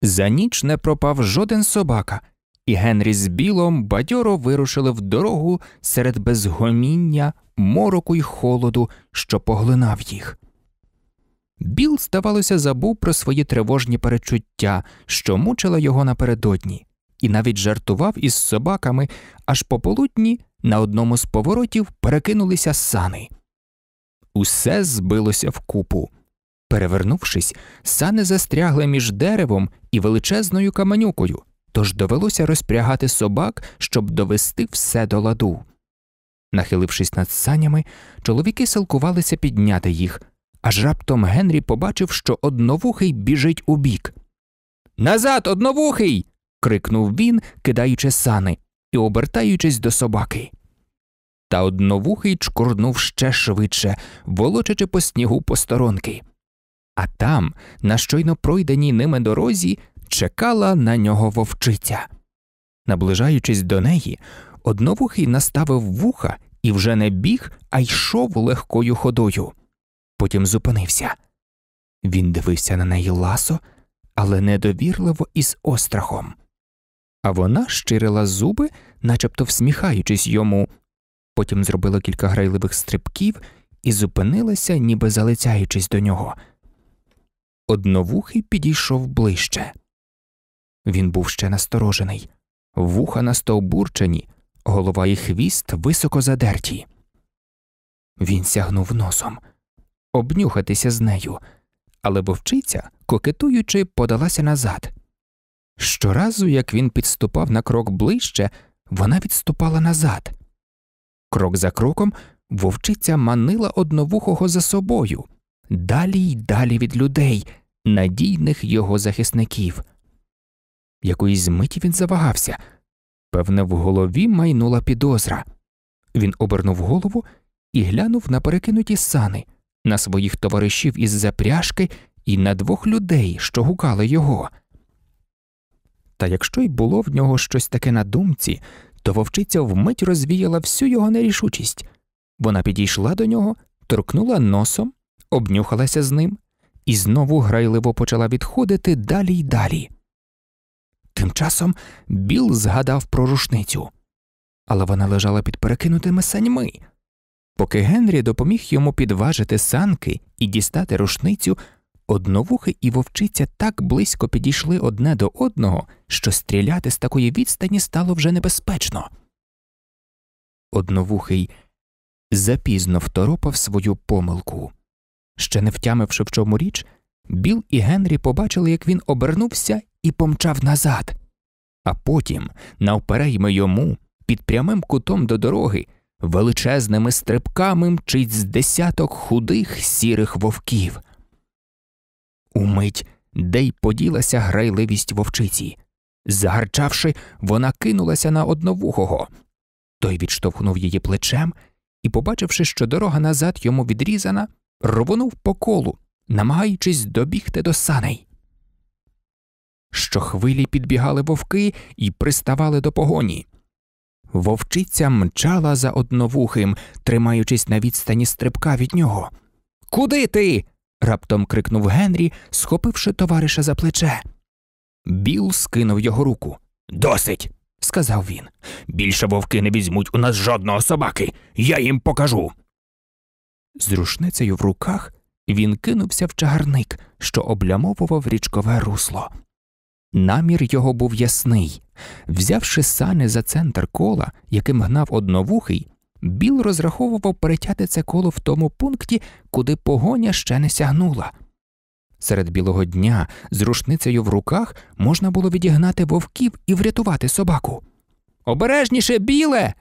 За ніч не пропав жоден собака, і Генрі з білом бадьоро вирушили в дорогу серед безгоміння, мороку й холоду, що поглинав їх. Біл, здавалося, забув про свої тривожні перечуття, що мучила його напередодні, і навіть жартував із собаками, аж пополудні на одному з поворотів перекинулися сани. Усе збилося вкупу. Перевернувшись, сани застрягли між деревом і величезною каменюкою, тож довелося розпрягати собак, щоб довести все до ладу. Нахилившись над санями, чоловіки силкувалися підняти їх, аж раптом Генрі побачив, що одновухий біжить убік. Назад, одновухий. крикнув він, кидаючи сани і обертаючись до собаки. Та одновухий чкурнув ще швидше, волочачи по снігу посторонки. А там, на щойно пройденій ними дорозі, чекала на нього вовчиця. Наближаючись до неї, одновухий наставив вуха і вже не біг, а йшов легкою ходою. Потім зупинився. Він дивився на неї ласо, але недовірливо і з острахом а вона щирила зуби, начебто всміхаючись йому. Потім зробила кілька грайливих стрибків і зупинилася, ніби залицяючись до нього. Одновухий підійшов ближче. Він був ще насторожений, вуха на настовбурчені, голова і хвіст високо задерті. Він сягнув носом обнюхатися з нею, але вовчиця, кокетуючи, подалася назад. Щоразу, як він підступав на крок ближче, вона відступала назад. Крок за кроком вовчиця манила одновухого за собою, далі й далі від людей, надійних його захисників. Якоїсь миті він завагався. Певне, в голові майнула підозра. Він обернув голову і глянув на перекинуті сани, на своїх товаришів із запряжки і на двох людей, що гукали його. Та якщо й було в нього щось таке на думці, то вовчиця вмить розвіяла всю його нерішучість. Вона підійшла до нього, торкнула носом, обнюхалася з ним і знову грайливо почала відходити далі й далі. Тим часом Біл згадав про рушницю, але вона лежала під перекинутими саньми. Поки Генрі допоміг йому підважити санки і дістати рушницю, Одновухи і вовчиця так близько підійшли одне до одного, що стріляти з такої відстані стало вже небезпечно. Одновухий запізно второпав свою помилку. Ще не втямивши, в чому річ, Біл і Генрі побачили, як він обернувся і помчав назад, а потім, навперейми йому, під прямим кутом до дороги, величезними стрибками мчить з десяток худих сірих вовків. Умить де й поділася грайливість вовчиці. Загарчавши, вона кинулася на одновухого. Той відштовхнув її плечем і, побачивши, що дорога назад йому відрізана, рвонув по колу, намагаючись добігти до саней. Щохвилі підбігали вовки і приставали до погоні. Вовчиця мчала за одновухим, тримаючись на відстані стрибка від нього. Куди ти? раптом крикнув Генрі, схопивши товариша за плече. Біл скинув його руку. Досить, сказав він. Більше вовки не візьмуть у нас жодного собаки. Я їм покажу. З рушницею в руках він кинувся в чагарник, що облямовував річкове русло. Намір його був ясний. Взявши сани за центр кола, яким гнав одновухий, Біл розраховував перетяти це коло в тому пункті, куди погоня ще не сягнула. Серед білого дня з рушницею в руках можна було відігнати вовків і врятувати собаку. Обережніше, біле.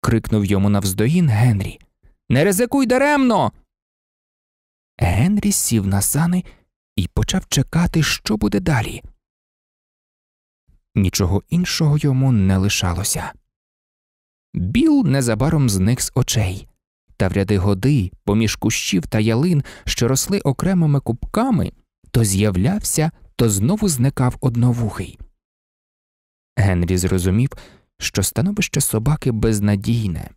крикнув йому навздогін Генрі. Не ризикуй даремно. Генрі сів на сани і почав чекати, що буде далі. Нічого іншого йому не лишалося. Біл незабаром зник з очей, та в ряди годи, поміж кущів та ялин, що росли окремими кубками, то з'являвся, то знову зникав одновухий. Генрі зрозумів, що становище собаки безнадійне.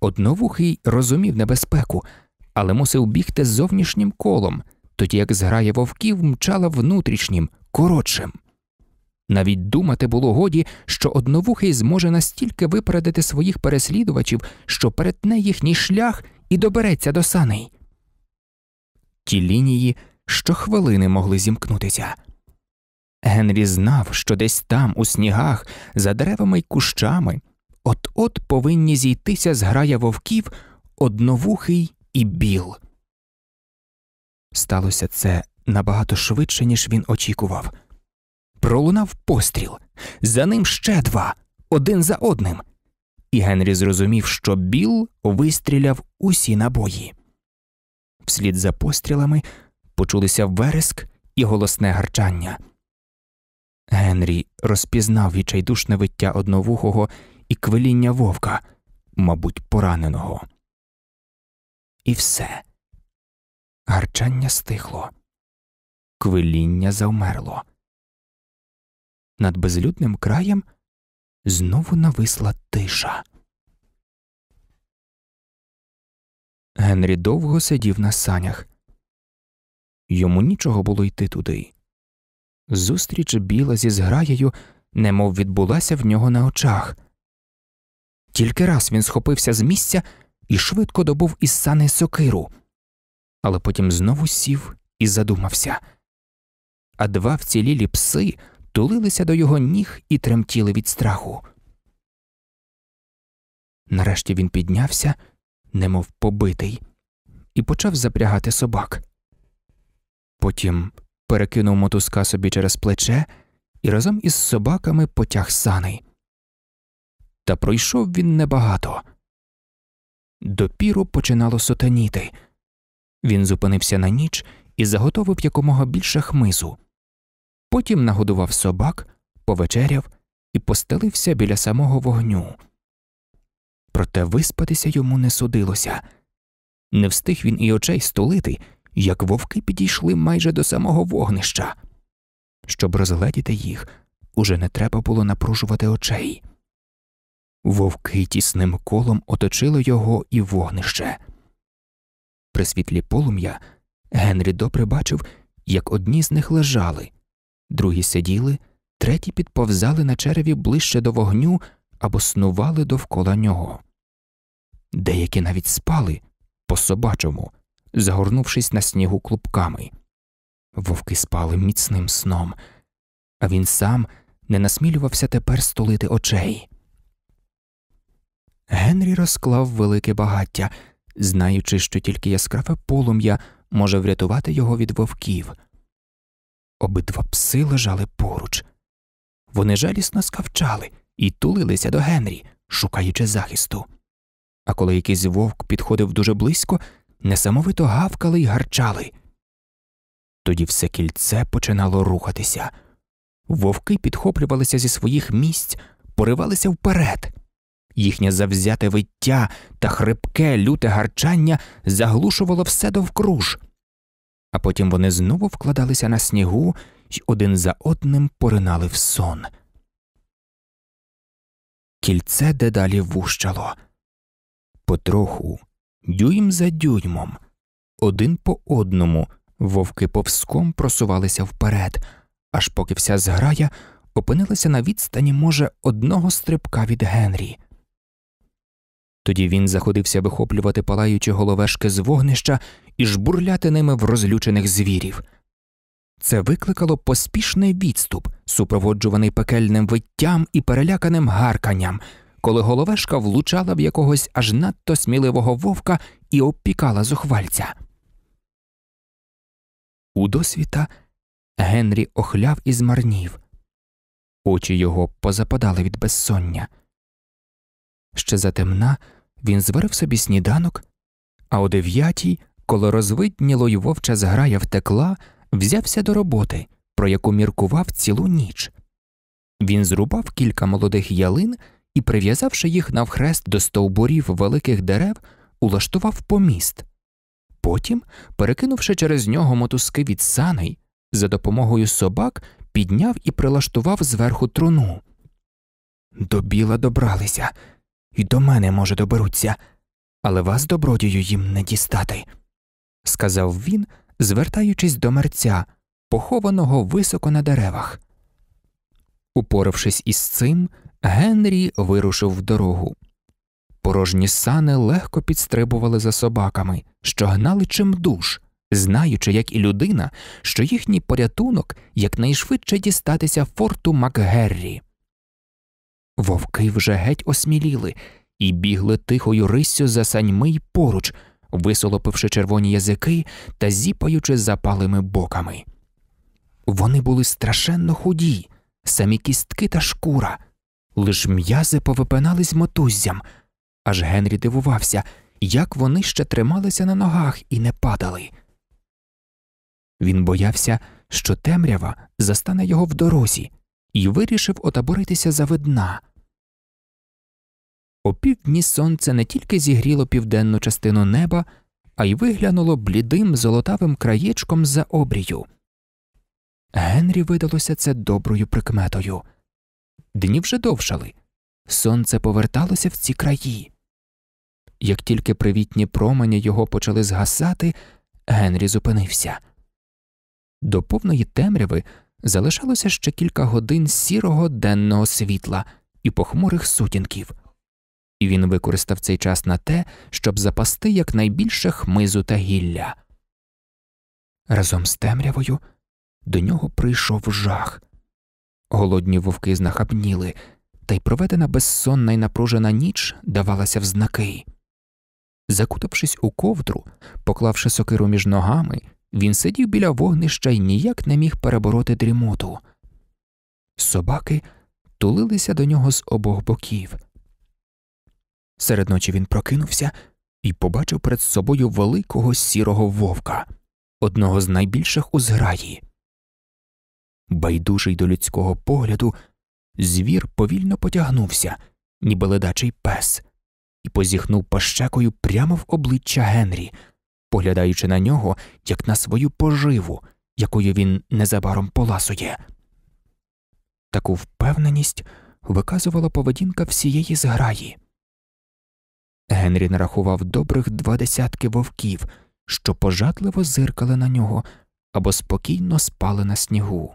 Одновухий розумів небезпеку, але мусив бігти зовнішнім колом, тоді як зграя вовків мчала внутрішнім, коротшим. Навіть думати було годі, що одновухий зможе настільки випередити своїх переслідувачів, що перетне їхній шлях і добереться до саней. Ті лінії щохвилини могли зімкнутися. Генрі знав, що десь там, у снігах, за деревами й кущами, от от повинні зійтися з грая вовків, одновухий і біл. Сталося це набагато швидше, ніж він очікував. Пролунав постріл, за ним ще два, один за одним. І Генрі зрозумів, що Біл вистріляв усі набої. Вслід за пострілами почулися вереск і голосне гарчання. Генрі розпізнав відчайдушне виття одновухого і квиління вовка, мабуть, пораненого. І все. Гарчання стихло, квиління завмерло над безлюдним краєм знову нависла тиша. Генрі довго сидів на санях. Йому нічого було йти туди. Зустріч біла зі зграєю, немов відбулася в нього на очах. Тільки раз він схопився з місця і швидко добув із сани сокиру, але потім знову сів і задумався. А два вцілілі пси тулилися до його ніг і тремтіли від страху. Нарешті він піднявся, немов побитий, і почав запрягати собак. Потім перекинув мотузка собі через плече і разом із собаками потяг сани. Та пройшов він небагато. Допіру починало сотаніти. Він зупинився на ніч і заготовив якомога більше хмизу. Потім нагодував собак, повечеряв і постелився біля самого вогню. Проте виспатися йому не судилося. Не встиг він і очей стулити, як вовки підійшли майже до самого вогнища. Щоб розгледіти їх, уже не треба було напружувати очей. Вовки тісним колом оточили його і вогнище. При світлі полум'я Генрі добре бачив, як одні з них лежали, другі сиділи, треті підповзали на череві ближче до вогню або снували довкола нього. Деякі навіть спали по собачому, загорнувшись на снігу клубками. Вовки спали міцним сном, а він сам не насмілювався тепер столити очей. Генрі розклав велике багаття, знаючи, що тільки яскраве полум'я може врятувати його від вовків. Обидва пси лежали поруч. Вони жалісно скавчали і тулилися до Генрі, шукаючи захисту. А коли якийсь вовк підходив дуже близько, несамовито гавкали й гарчали. Тоді все кільце починало рухатися. Вовки підхоплювалися зі своїх місць, поривалися вперед. Їхнє завзяте виття та хрипке люте гарчання заглушувало все довкруж а потім вони знову вкладалися на снігу й один за одним поринали в сон. Кільце дедалі вущало. Потроху, дюйм за дюймом, один по одному вовки повском просувалися вперед, аж поки вся зграя опинилася на відстані, може, одного стрибка від Генрі. Тоді він заходився вихоплювати палаючі головешки з вогнища і жбурляти ними в розлючених звірів. Це викликало поспішний відступ, супроводжуваний пекельним виттям і переляканим гарканням, коли головешка влучала в якогось аж надто сміливого вовка і обпікала зухвальця. У досвіта Генрі охляв і змарнів. Очі його позападали від безсоння. Ще затемна він зварив собі сніданок, а о дев'ятій коли розвидніло й вовча зграя втекла, взявся до роботи, про яку міркував цілу ніч. Він зрубав кілька молодих ялин і, прив'язавши їх навхрест до стовбурів великих дерев, улаштував поміст. Потім, перекинувши через нього мотузки від саней, за допомогою собак підняв і прилаштував зверху труну. До біла добралися, і до мене, може, доберуться, але вас, добродію, їм не дістати сказав він, звертаючись до мерця, похованого високо на деревах. Упоравшись із цим, Генрі вирушив в дорогу. Порожні сани легко підстрибували за собаками, що гнали чимдуж, знаючи, як і людина, що їхній порятунок якнайшвидше дістатися форту МакГеррі. Вовки вже геть осміліли і бігли тихою риссю за саньми й поруч висолопивши червоні язики та зіпаючи запалими боками. Вони були страшенно худі, самі кістки та шкура, лиш м'язи повипинались мотуззям. Аж Генрі дивувався, як вони ще трималися на ногах і не падали. Він боявся, що темрява застане його в дорозі, і вирішив отаборитися за видна. Опівдні сонце не тільки зігріло південну частину неба, а й виглянуло блідим золотавим краєчком за обрію. Генрі видалося це доброю прикметою. Дні вже довшали. Сонце поверталося в ці краї. Як тільки привітні промені його почали згасати, Генрі зупинився. До повної темряви залишалося ще кілька годин сірого денного світла і похмурих сутінків і він використав цей час на те, щоб запасти якнайбільше хмизу та гілля. Разом з темрявою до нього прийшов жах. Голодні вовки знахабніли, та й проведена безсонна й напружена ніч давалася в знаки. Закутавшись у ковдру, поклавши сокиру між ногами, він сидів біля вогнища і ніяк не міг перебороти дрімоту. Собаки тулилися до нього з обох боків. Серед ночі він прокинувся і побачив перед собою великого сірого вовка, одного з найбільших у зграї. Байдужий до людського погляду, звір повільно потягнувся, ніби ледачий пес, і позіхнув пащекою прямо в обличчя Генрі, поглядаючи на нього, як на свою поживу, якою він незабаром поласує. Таку впевненість виказувала поведінка всієї зграї. Генрі нарахував добрих два десятки вовків, що пожадливо зиркали на нього або спокійно спали на снігу.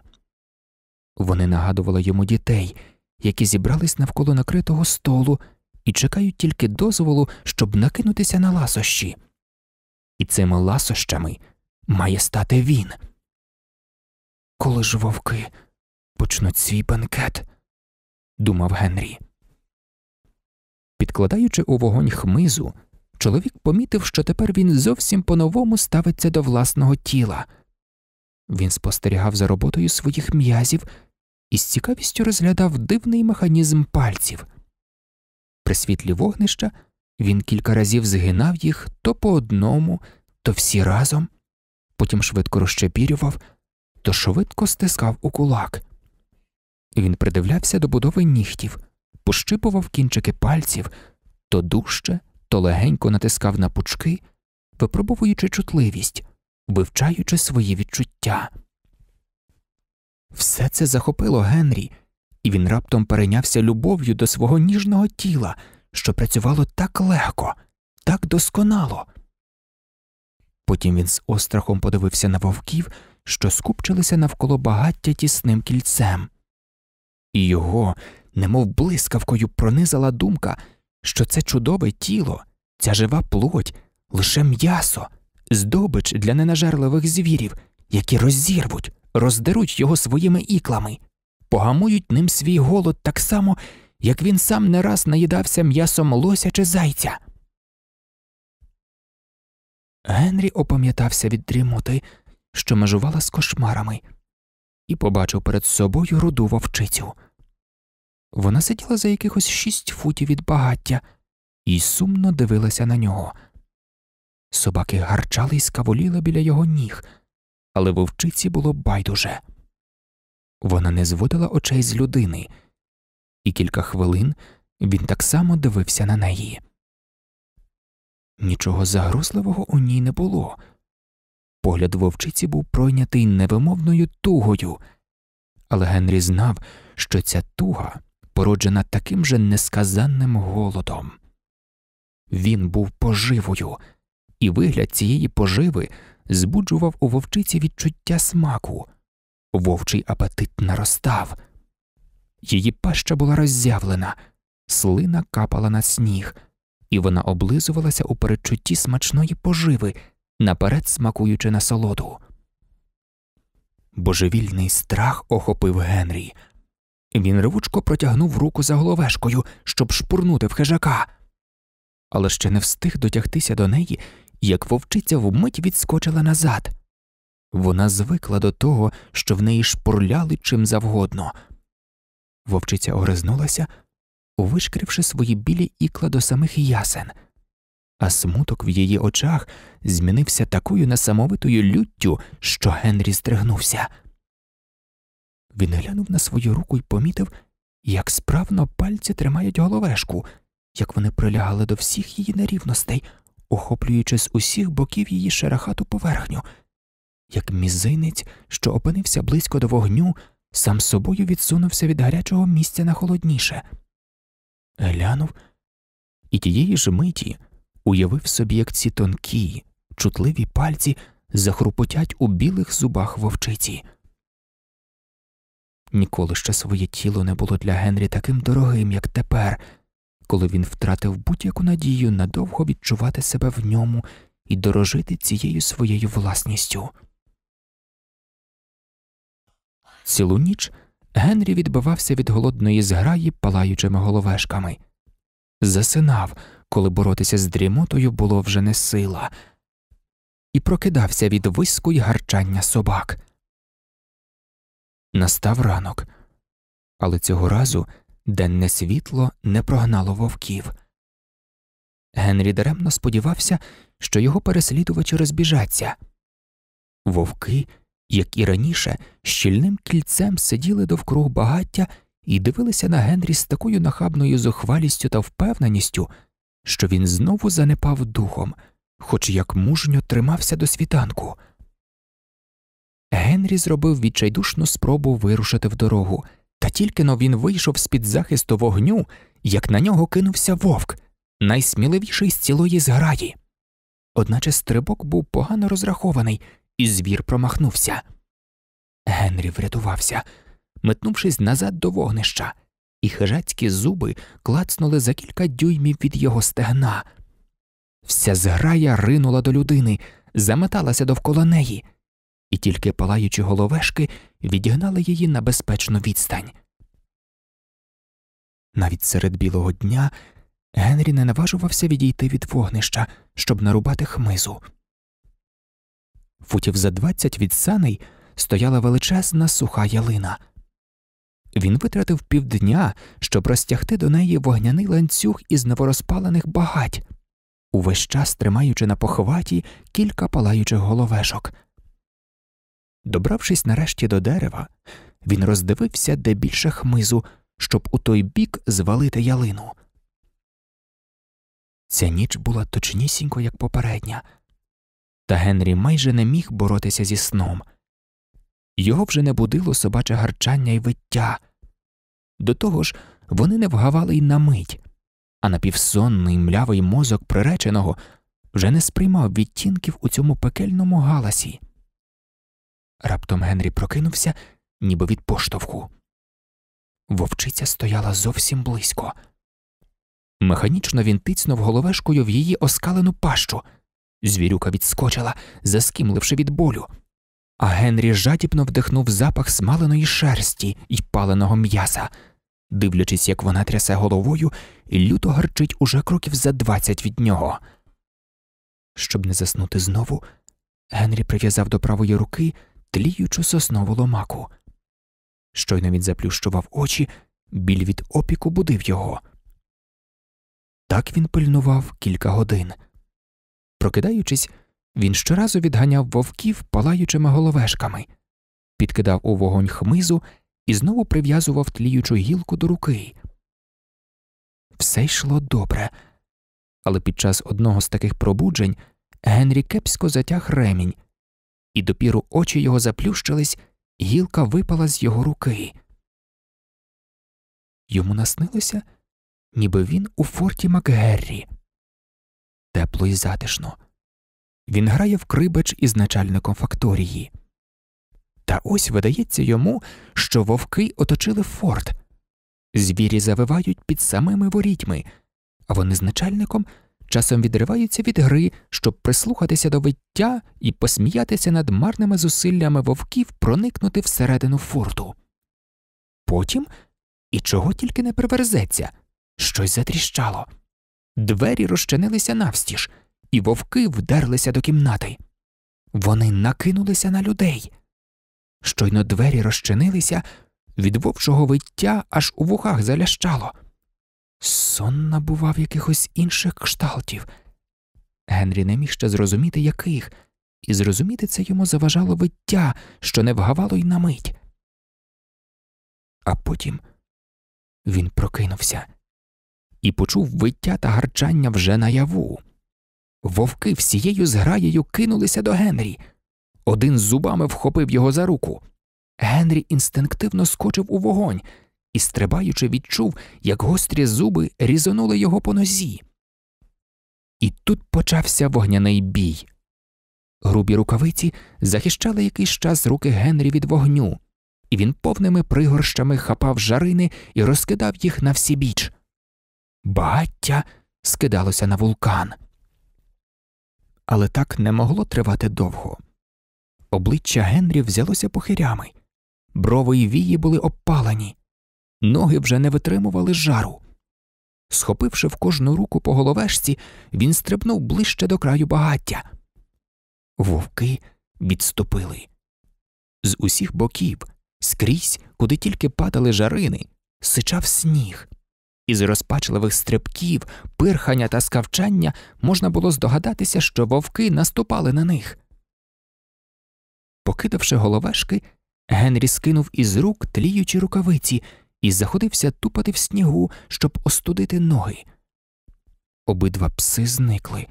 Вони нагадували йому дітей, які зібрались навколо накритого столу і чекають тільки дозволу, щоб накинутися на ласощі. І цими ласощами має стати він. Коли ж вовки почнуть свій бенкет, думав Генрі. Підкладаючи у вогонь хмизу, чоловік помітив, що тепер він зовсім по-новому ставиться до власного тіла. Він спостерігав за роботою своїх м'язів і з цікавістю розглядав дивний механізм пальців. При світлі вогнища він кілька разів згинав їх то по одному, то всі разом, потім швидко розчепірював, то швидко стискав у кулак. Він придивлявся до будови нігтів пощипував кінчики пальців, то дужче, то легенько натискав на пучки, випробовуючи чутливість, вивчаючи свої відчуття. Все це захопило Генрі, і він раптом перейнявся любов'ю до свого ніжного тіла, що працювало так легко, так досконало. Потім він з острахом подивився на вовків, що скупчилися навколо багаття тісним кільцем, і його немов блискавкою пронизала думка, що це чудове тіло, ця жива плоть, лише м'ясо, здобич для ненажерливих звірів, які розірвуть, роздеруть його своїми іклами, погамують ним свій голод так само, як він сам не раз наїдався м'ясом лося чи зайця. Генрі опам'ятався від дрімоти, що межувала з кошмарами, і побачив перед собою руду вовчицю. Вона сиділа за якихось шість футів від багаття і сумно дивилася на нього. Собаки гарчали і скаволіли біля його ніг, але вовчиці було байдуже. Вона не зводила очей з людини, і кілька хвилин він так само дивився на неї. Нічого загрозливого у ній не було. Погляд вовчиці був пройнятий невимовною тугою, але Генрі знав, що ця туга породжена таким же несказанним голодом. Він був поживою, і вигляд цієї поживи збуджував у вовчиці відчуття смаку, вовчий апетит наростав. Її паща була роззявлена, слина капала на сніг, і вона облизувалася у передчутті смачної поживи, наперед смакуючи на солоду. Божевільний страх охопив Генрі. Він рвучко протягнув руку за головешкою, щоб шпурнути в хижака. Але ще не встиг дотягтися до неї, як вовчиця вмить відскочила назад. Вона звикла до того, що в неї шпурляли чим завгодно. Вовчиця огризнулася, вишкривши свої білі ікла до самих ясен, а смуток в її очах змінився такою несамовитою люттю, що Генрі здригнувся. Він глянув на свою руку і помітив, як справно пальці тримають головешку, як вони прилягали до всіх її нерівностей, охоплюючи з усіх боків її шерахату поверхню, як мізинець, що опинився близько до вогню, сам собою відсунувся від гарячого місця на холодніше. Глянув і тієї ж миті уявив собі, як ці тонкі, чутливі пальці захрупотять у білих зубах вовчиці. Ніколи ще своє тіло не було для Генрі таким дорогим, як тепер, коли він втратив будь-яку надію надовго відчувати себе в ньому і дорожити цією своєю власністю. Цілу ніч Генрі відбивався від голодної зграї палаючими головешками, засинав, коли боротися з дрімотою було вже не сила, і прокидався від виску й гарчання собак. Настав ранок, але цього разу денне світло не прогнало вовків. Генрі даремно сподівався, що його переслідувачі розбіжаться. Вовки, як і раніше, щільним кільцем сиділи довкруг багаття і дивилися на Генрі з такою нахабною зухвалістю та впевненістю, що він знову занепав духом, хоч як мужньо тримався до світанку. Генрі зробив відчайдушну спробу вирушити в дорогу, та тільки но він вийшов з під захисту вогню, як на нього кинувся вовк, найсміливіший з цілої зграї. Одначе стрибок був погано розрахований, і звір промахнувся. Генрі врятувався, метнувшись назад до вогнища, і хижацькі зуби клацнули за кілька дюймів від його стегна. Вся зграя ринула до людини, заметалася довкола неї і тільки палаючі головешки відігнали її на безпечну відстань. Навіть серед білого дня Генрі не наважувався відійти від вогнища, щоб нарубати хмизу. Футів за двадцять від саней стояла величезна суха ялина. Він витратив півдня, щоб розтягти до неї вогняний ланцюг із новорозпалених багать, увесь час тримаючи на похваті кілька палаючих головешок. Добравшись нарешті до дерева, він роздивився де більше хмизу, щоб у той бік звалити ялину. Ця ніч була точнісінько, як попередня, та Генрі майже не міг боротися зі сном. Його вже не будило собаче гарчання і виття. До того ж, вони не вгавали й на мить, а напівсонний млявий мозок приреченого вже не сприймав відтінків у цьому пекельному галасі. Раптом Генрі прокинувся, ніби від поштовху. Вовчиця стояла зовсім близько. Механічно він тицнув головешкою в її оскалену пащу. Звірюка відскочила, заскімливши від болю, а Генрі жадібно вдихнув запах смаленої шерсті і паленого м'яса, дивлячись, як вона трясе головою люто гарчить уже кроків за двадцять від нього. Щоб не заснути знову, Генрі прив'язав до правої руки тліючу соснову ломаку. Щойно він заплющував очі, біль від опіку будив його. Так він пильнував кілька годин. Прокидаючись, він щоразу відганяв вовків палаючими головешками, підкидав у вогонь хмизу і знову прив'язував тліючу гілку до руки. Все йшло добре, але під час одного з таких пробуджень Генрі кепсько затяг ремінь, і допіру очі його заплющились, гілка випала з його руки. Йому наснилося, ніби він у форті Макгеррі. Тепло і затишно. Він грає в крибач із начальником факторії. Та ось видається йому, що вовки оточили форт. Звірі завивають під самими ворітьми, а вони з начальником часом відриваються від гри, щоб прислухатися до виття і посміятися над марними зусиллями вовків проникнути всередину форту. Потім і чого тільки не приверзеться, щось затріщало. Двері розчинилися навстіж, і вовки вдерлися до кімнати. Вони накинулися на людей. Щойно двері розчинилися, від вовчого виття аж у вухах залящало. Сон набував якихось інших кшталтів. Генрі не міг ще зрозуміти, яких, і зрозуміти це йому заважало виття, що не вгавало й на мить. А потім він прокинувся і почув виття та гарчання вже наяву. Вовки всією зграєю кинулися до Генрі. Один з зубами вхопив його за руку. Генрі інстинктивно скочив у вогонь і, стрибаючи, відчув, як гострі зуби різонули його по нозі. І тут почався вогняний бій. Грубі рукавиці захищали якийсь час руки Генрі від вогню, і він повними пригорщами хапав жарини і розкидав їх на всі біч. Багаття скидалося на вулкан. Але так не могло тривати довго. Обличчя Генрі взялося похирями, брови й вії були обпалені, Ноги вже не витримували жару. Схопивши в кожну руку по головешці, він стрибнув ближче до краю багаття. Вовки відступили. З усіх боків, скрізь, куди тільки падали жарини, сичав сніг. Із розпачливих стрибків, пирхання та скавчання можна було здогадатися, що вовки наступали на них. Покидавши головешки, Генрі скинув із рук тліючі рукавиці і заходився тупати в снігу, щоб остудити ноги. Обидва пси зникли,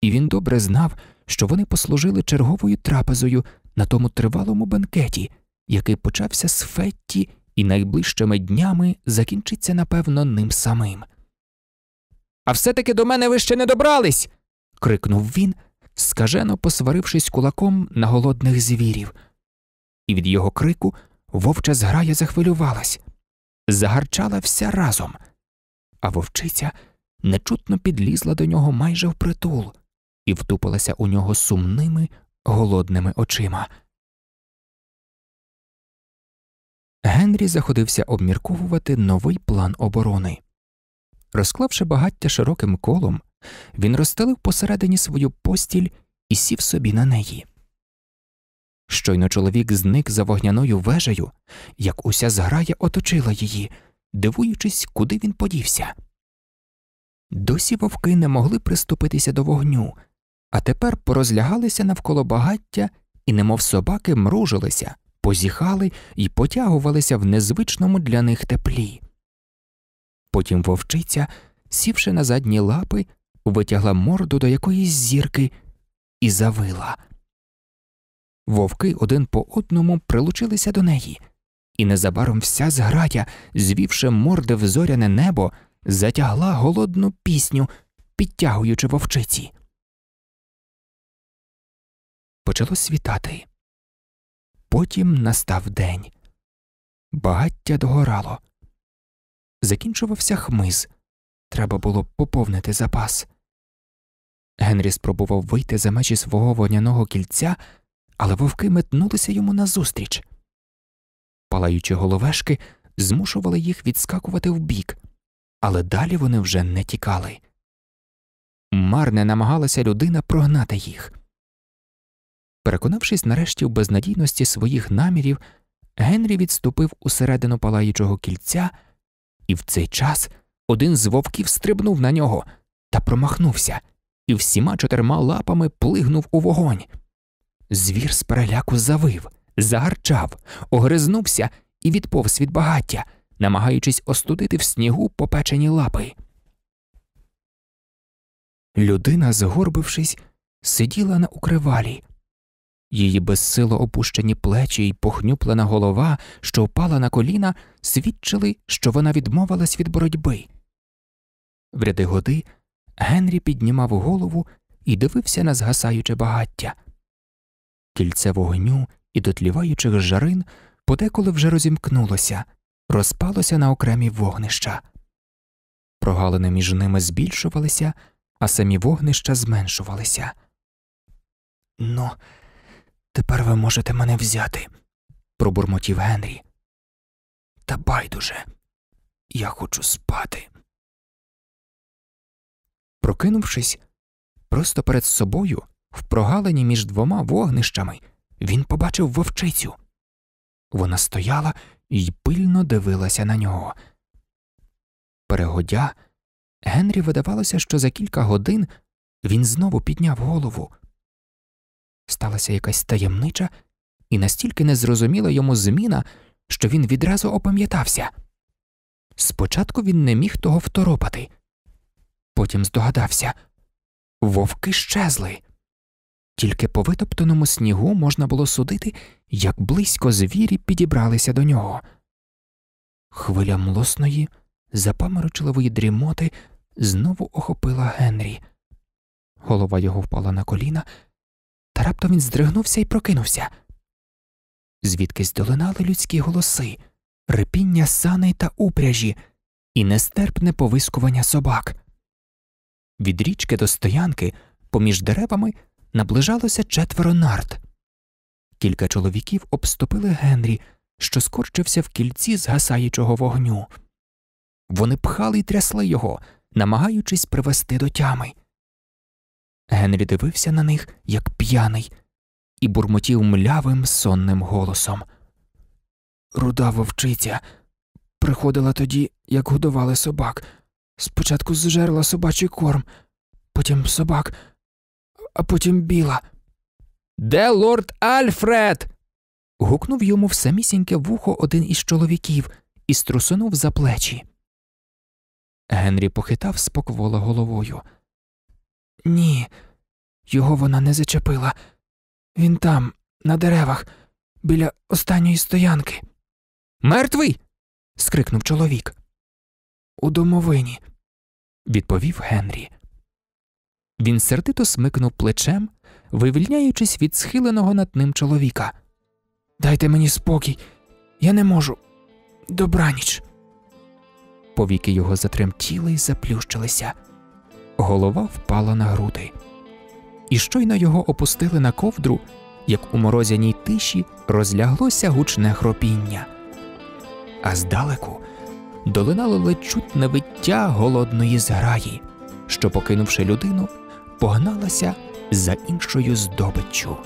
і він добре знав, що вони послужили черговою трапезою на тому тривалому банкеті, який почався з Фетті і найближчими днями закінчиться, напевно, ним самим. А все таки до мене ви ще не добрались. крикнув він, скажено посварившись кулаком на голодних звірів, і від його крику вовча зграя захвилювалась загарчала вся разом, а вовчиця нечутно підлізла до нього майже впритул і втупилася у нього сумними голодними очима. Генрі заходився обмірковувати новий план оборони. Розклавши багаття широким колом, він розстелив посередині свою постіль і сів собі на неї. Щойно чоловік зник за вогняною вежею, як уся зграя оточила її, дивуючись, куди він подівся. Досі вовки не могли приступитися до вогню, а тепер порозлягалися навколо багаття і, немов собаки, мружилися, позіхали і потягувалися в незвичному для них теплі. Потім вовчиця, сівши на задні лапи, витягла морду до якоїсь зірки і завила вовки один по одному прилучилися до неї, і незабаром вся зграя, звівши морди в зоряне небо, затягла голодну пісню, підтягуючи вовчиці. Почало світати. Потім настав день. Багаття догорало. Закінчувався хмиз. Треба було поповнити запас. Генрі спробував вийти за межі свого воняного кільця але вовки метнулися йому назустріч. Палаючі головешки змушували їх відскакувати вбік, але далі вони вже не тікали. Марне намагалася людина прогнати їх. Переконавшись нарешті в безнадійності своїх намірів, Генрі відступив усередину палаючого кільця, і в цей час один з вовків стрибнув на нього та промахнувся, і всіма чотирма лапами плигнув у вогонь. Звір з переляку завив, загарчав, огризнувся і відповз від багаття, намагаючись остудити в снігу попечені лапи. Людина, згорбившись, сиділа на укривалі. Її безсило опущені плечі й похнюплена голова, що впала на коліна, свідчили, що вона відмовилась від боротьби. В ряди годи Генрі піднімав голову і дивився на згасаюче багаття кільце вогню і дотліваючих жарин подеколи вже розімкнулося, розпалося на окремі вогнища. Прогалини між ними збільшувалися, а самі вогнища зменшувалися. Ну, тепер ви можете мене взяти, пробурмотів Генрі. Та байдуже, я хочу спати. Прокинувшись, просто перед собою в прогалині між двома вогнищами він побачив вовчицю. Вона стояла і пильно дивилася на нього. Перегодя, Генрі видавалося, що за кілька годин він знову підняв голову. Сталася якась таємнича і настільки незрозуміла йому зміна, що він відразу опам'ятався. Спочатку він не міг того второпати, потім здогадався вовки щезли. Тільки по витоптаному снігу можна було судити, як близько звірі підібралися до нього. Хвиля млосної, запаморочливої дрімоти знову охопила Генрі. Голова його впала на коліна, та раптом він здригнувся і прокинувся. Звідкись долинали людські голоси, рипіння саней та упряжі і нестерпне повискування собак. Від річки до стоянки, поміж деревами наближалося четверо нарт. Кілька чоловіків обступили Генрі, що скорчився в кільці згасаючого вогню. Вони пхали й трясли його, намагаючись привести до тями. Генрі дивився на них, як п'яний, і бурмотів млявим сонним голосом. Руда вовчиця приходила тоді, як годували собак. Спочатку зжерла собачий корм, потім собак, а потім біла. Де лорд Альфред? гукнув йому в самісіньке вухо один із чоловіків і струсунув за плечі. Генрі похитав споквола головою. Ні, його вона не зачепила. Він там, на деревах, біля останньої стоянки. Мертвий. скрикнув чоловік. У домовині, відповів Генрі. Він сердито смикнув плечем, вивільняючись від схиленого над ним чоловіка. Дайте мені спокій, я не можу. Добраніч. Повіки його затремтіли і заплющилися. Голова впала на груди. І щойно його опустили на ковдру, як у морозяній тиші розляглося гучне хропіння. А здалеку долинало лечутне виття голодної зграї, що, покинувши людину, погналася за іншою здобиччю.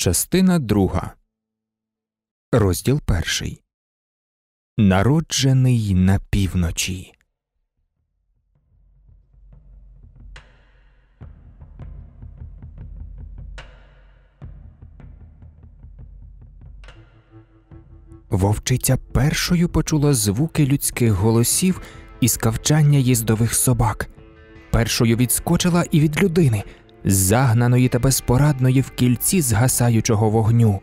Частина друга, розділ перший. Народжений на півночі. Вовчиця першою почула звуки людських голосів і скавчання їздових собак. Першою відскочила і від людини загнаної та безпорадної в кільці згасаючого вогню.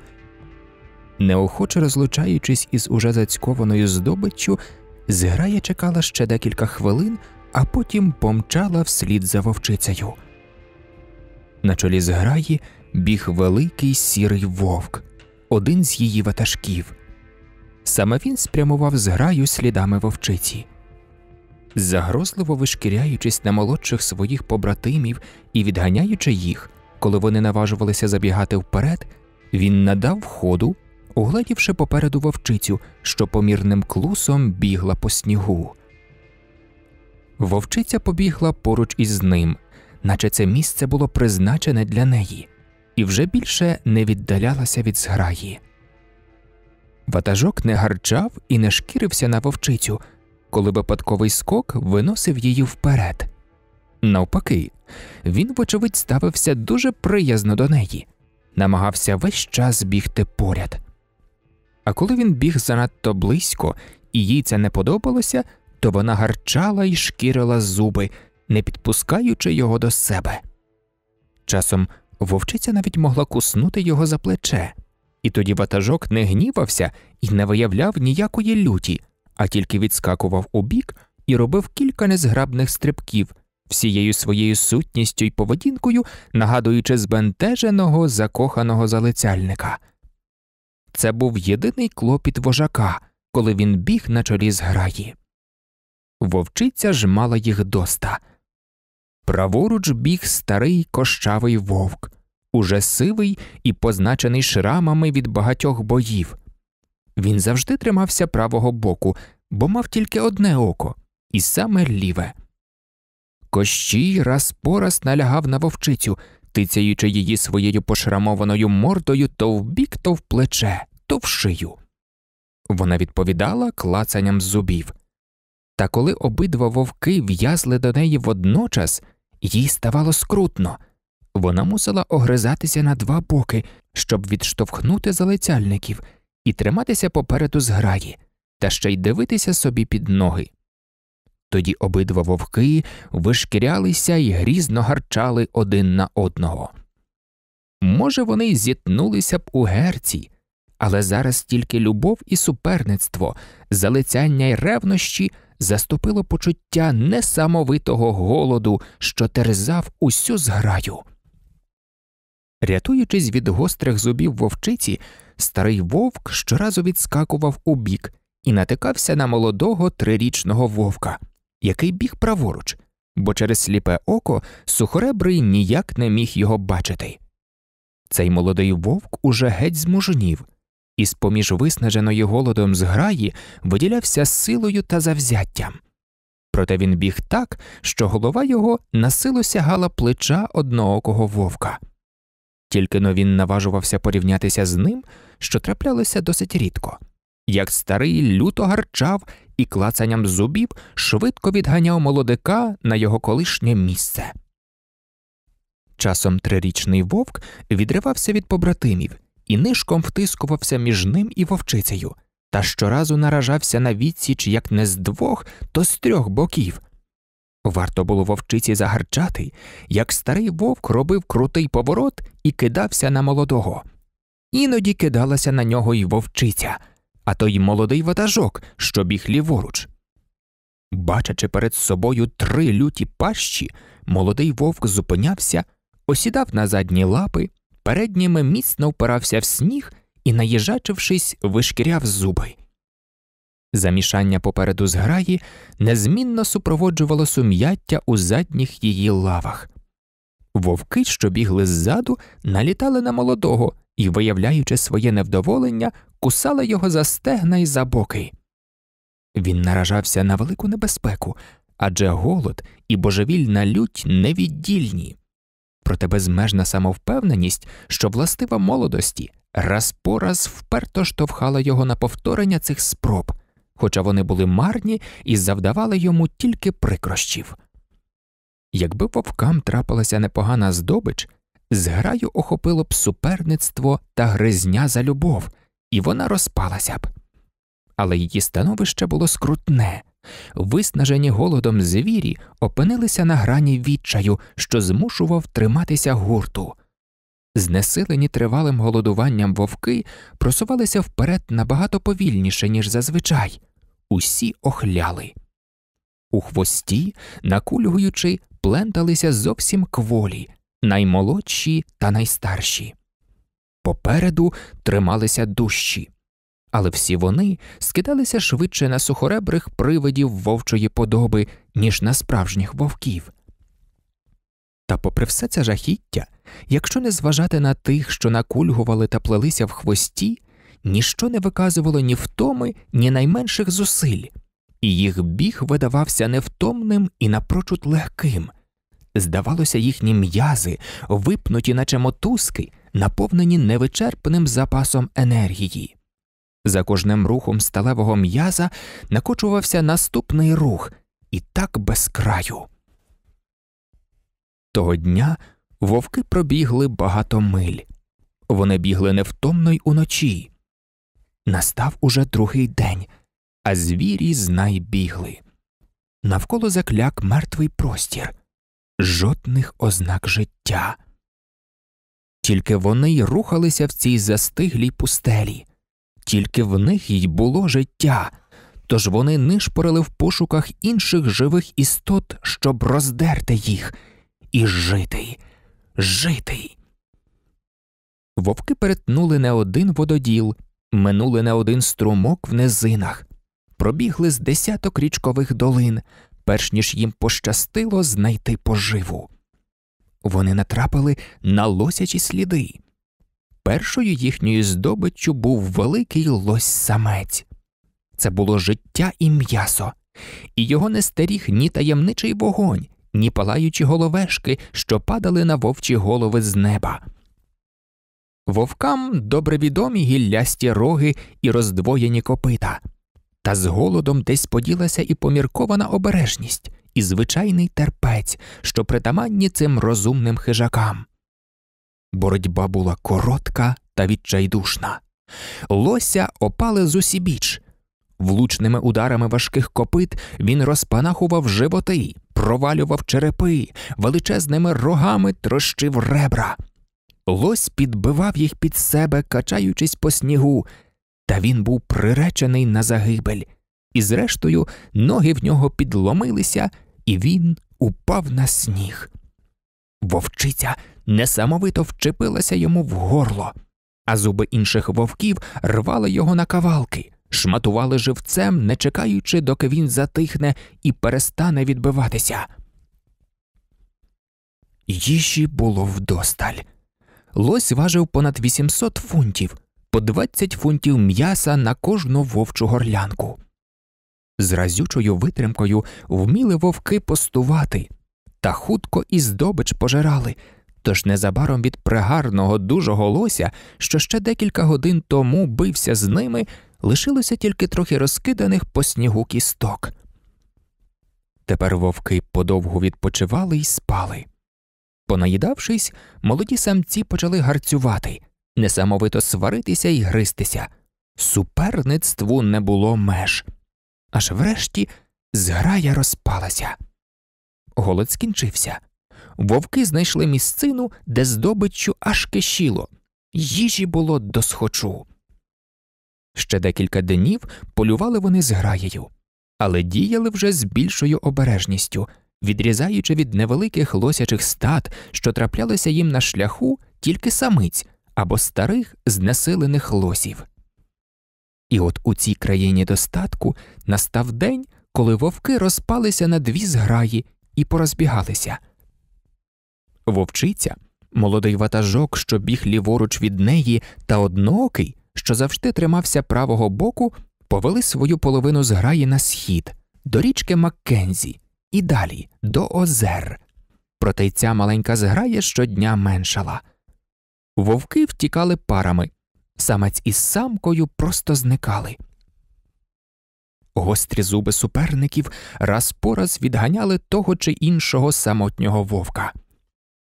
Неохоче розлучаючись із уже зацькованою здобиччю, зграя чекала ще декілька хвилин, а потім помчала вслід за вовчицею. На чолі зграї біг великий сірий вовк, один з її ватажків. Саме він спрямував зграю слідами вовчиці загрозливо вишкіряючись на молодших своїх побратимів і відганяючи їх, коли вони наважувалися забігати вперед, він надав ходу, угледівши попереду вовчицю, що помірним клусом бігла по снігу. Вовчиця побігла поруч із ним, наче це місце було призначене для неї, і вже більше не віддалялася від зграї. Ватажок не гарчав і не шкірився на вовчицю коли випадковий скок виносив її вперед. Навпаки, він, вочевидь, ставився дуже приязно до неї, намагався весь час бігти поряд. А коли він біг занадто близько і їй це не подобалося, то вона гарчала і шкірила зуби, не підпускаючи його до себе. Часом вовчиця навіть могла куснути його за плече, і тоді ватажок не гнівався і не виявляв ніякої люті а тільки відскакував убік і робив кілька незграбних стрибків, всією своєю сутністю й поведінкою, нагадуючи збентеженого, закоханого залицяльника. Це був єдиний клопіт вожака, коли він біг на чолі зграї. Вовчиця жмала їх доста. Праворуч біг старий кощавий вовк, уже сивий і позначений шрамами від багатьох боїв. Він завжди тримався правого боку, бо мав тільки одне око, і саме ліве. Кощій раз по раз налягав на вовчицю, тицяючи її своєю пошрамованою мордою то вбік, то в плече, то в шию. Вона відповідала клацанням зубів. Та коли обидва вовки в'язли до неї водночас, їй ставало скрутно. Вона мусила огризатися на два боки, щоб відштовхнути залицяльників – і триматися попереду зграї, та ще й дивитися собі під ноги. Тоді обидва вовки вишкірялися і грізно гарчали один на одного. Може, вони й зітнулися б у герці, але зараз тільки любов і суперництво, залицяння й ревнощі заступило почуття несамовитого голоду, що терзав усю зграю. Рятуючись від гострих зубів вовчиці, старий вовк щоразу відскакував у бік і натикався на молодого трирічного вовка, який біг праворуч, бо через сліпе око сухоребрий ніяк не міг його бачити. Цей молодий вовк уже геть змужнів, і з поміж виснаженої голодом зграї виділявся силою та завзяттям. Проте він біг так, що голова його насилу сягала плеча одноокого вовка. Тільки но він наважувався порівнятися з ним, що траплялося досить рідко. Як старий люто гарчав і клацанням зубів швидко відганяв молодика на його колишнє місце. Часом трирічний вовк відривався від побратимів і нишком втискувався між ним і вовчицею, та щоразу наражався на відсіч як не з двох, то з трьох боків. Варто було вовчиці загарчати, як старий вовк робив крутий поворот і кидався на молодого. Іноді кидалася на нього й вовчиця, а то й молодий ватажок, що біг ліворуч. Бачачи перед собою три люті пащі, молодий вовк зупинявся, осідав на задні лапи, передніми міцно впирався в сніг і, наїжачившись, вишкіряв зуби. Замішання попереду зграї незмінно супроводжувало сум'яття у задніх її лавах. Вовки, що бігли ззаду, налітали на молодого і, виявляючи своє невдоволення, кусали його за стегна і за боки. Він наражався на велику небезпеку адже голод і божевільна лють невіддільні. Проте безмежна самовпевненість, що властива молодості, раз по раз вперто штовхала його на повторення цих спроб, хоча вони були марні і завдавали йому тільки прикрощів. Якби вовкам трапилася непогана здобич, зграю охопило б суперництво та гризня за любов, і вона розпалася б. Але її становище було скрутне. Виснажені голодом звірі опинилися на грані відчаю, що змушував триматися гурту. Знесилені тривалим голодуванням вовки просувалися вперед набагато повільніше, ніж зазвичай, усі охляли. У хвості, накульгуючи, пленталися зовсім кволі, наймолодші та найстарші. Попереду трималися дужчі, але всі вони скидалися швидше на сухоребрих привидів вовчої подоби, ніж на справжніх вовків. Та, попри все це жахіття, якщо не зважати на тих, що накульгували та плелися в хвості, ніщо не виказувало ні втоми, ні найменших зусиль, і їх біг видавався невтомним і напрочуд легким, Здавалося, їхні м'язи, випнуті, наче мотузки, наповнені невичерпним запасом енергії. За кожним рухом сталевого м'яза накочувався наступний рух, і так без краю. Того дня вовки пробігли багато миль. Вони бігли невтомно й уночі. Настав уже другий день, а звірі знай бігли. Навколо закляк мертвий простір жодних ознак життя. Тільки вони й рухалися в цій застиглій пустелі, тільки в них й було життя, тож вони нишпорили в пошуках інших живих істот, щоб роздерти їх, і жити, жити. Вовки перетнули не один вододіл, минули не один струмок в низинах, пробігли з десяток річкових долин перш ніж їм пощастило знайти поживу. Вони натрапили на лосячі сліди. Першою їхньою здобиччю був великий лось самець. Це було життя і м'ясо, і його не стеріг ні таємничий вогонь, ні палаючі головешки, що падали на вовчі голови з неба. Вовкам добре відомі гіллясті роги і роздвоєні копита. Та з голодом десь поділася і поміркована обережність, і звичайний терпець, що притаманні цим розумним хижакам. Боротьба була коротка та відчайдушна. Лося опали з усібіч. Влучними ударами важких копит він розпанахував животи, провалював черепи, величезними рогами трощив ребра. Лось підбивав їх під себе, качаючись по снігу, та він був приречений на загибель, і, зрештою, ноги в нього підломилися, і він упав на сніг. Вовчиця несамовито вчепилася йому в горло, а зуби інших вовків рвали його на кавалки, шматували живцем, не чекаючи, доки він затихне і перестане відбиватися. Їжі було вдосталь. Лось важив понад 800 фунтів, по 20 фунтів м'яса на кожну вовчу горлянку. З разючою витримкою вміли вовки постувати та хутко і здобич пожирали, тож незабаром від пригарного дужого лося, що ще декілька годин тому бився з ними, лишилося тільки трохи розкиданих по снігу кісток. Тепер вовки подовгу відпочивали і спали. Понаїдавшись, молоді самці почали гарцювати несамовито сваритися і гристися. Суперництву не було меж. Аж врешті зграя розпалася. Голод скінчився. Вовки знайшли місцину, де здобиччю аж кишіло. Їжі було досхочу. Ще декілька днів полювали вони з граєю, але діяли вже з більшою обережністю, відрізаючи від невеликих лосячих стад, що траплялися їм на шляху тільки самиць, або старих знесилених лосів. І от у цій країні достатку настав день, коли вовки розпалися на дві зграї і порозбігалися. Вовчиця, молодий ватажок, що біг ліворуч від неї, та одноокий, що завжди тримався правого боку, повели свою половину зграї на схід, до річки Маккензі і далі до озер. Проте й ця маленька зграя щодня меншала вовки втікали парами, самець із самкою просто зникали. Гострі зуби суперників раз по раз відганяли того чи іншого самотнього вовка.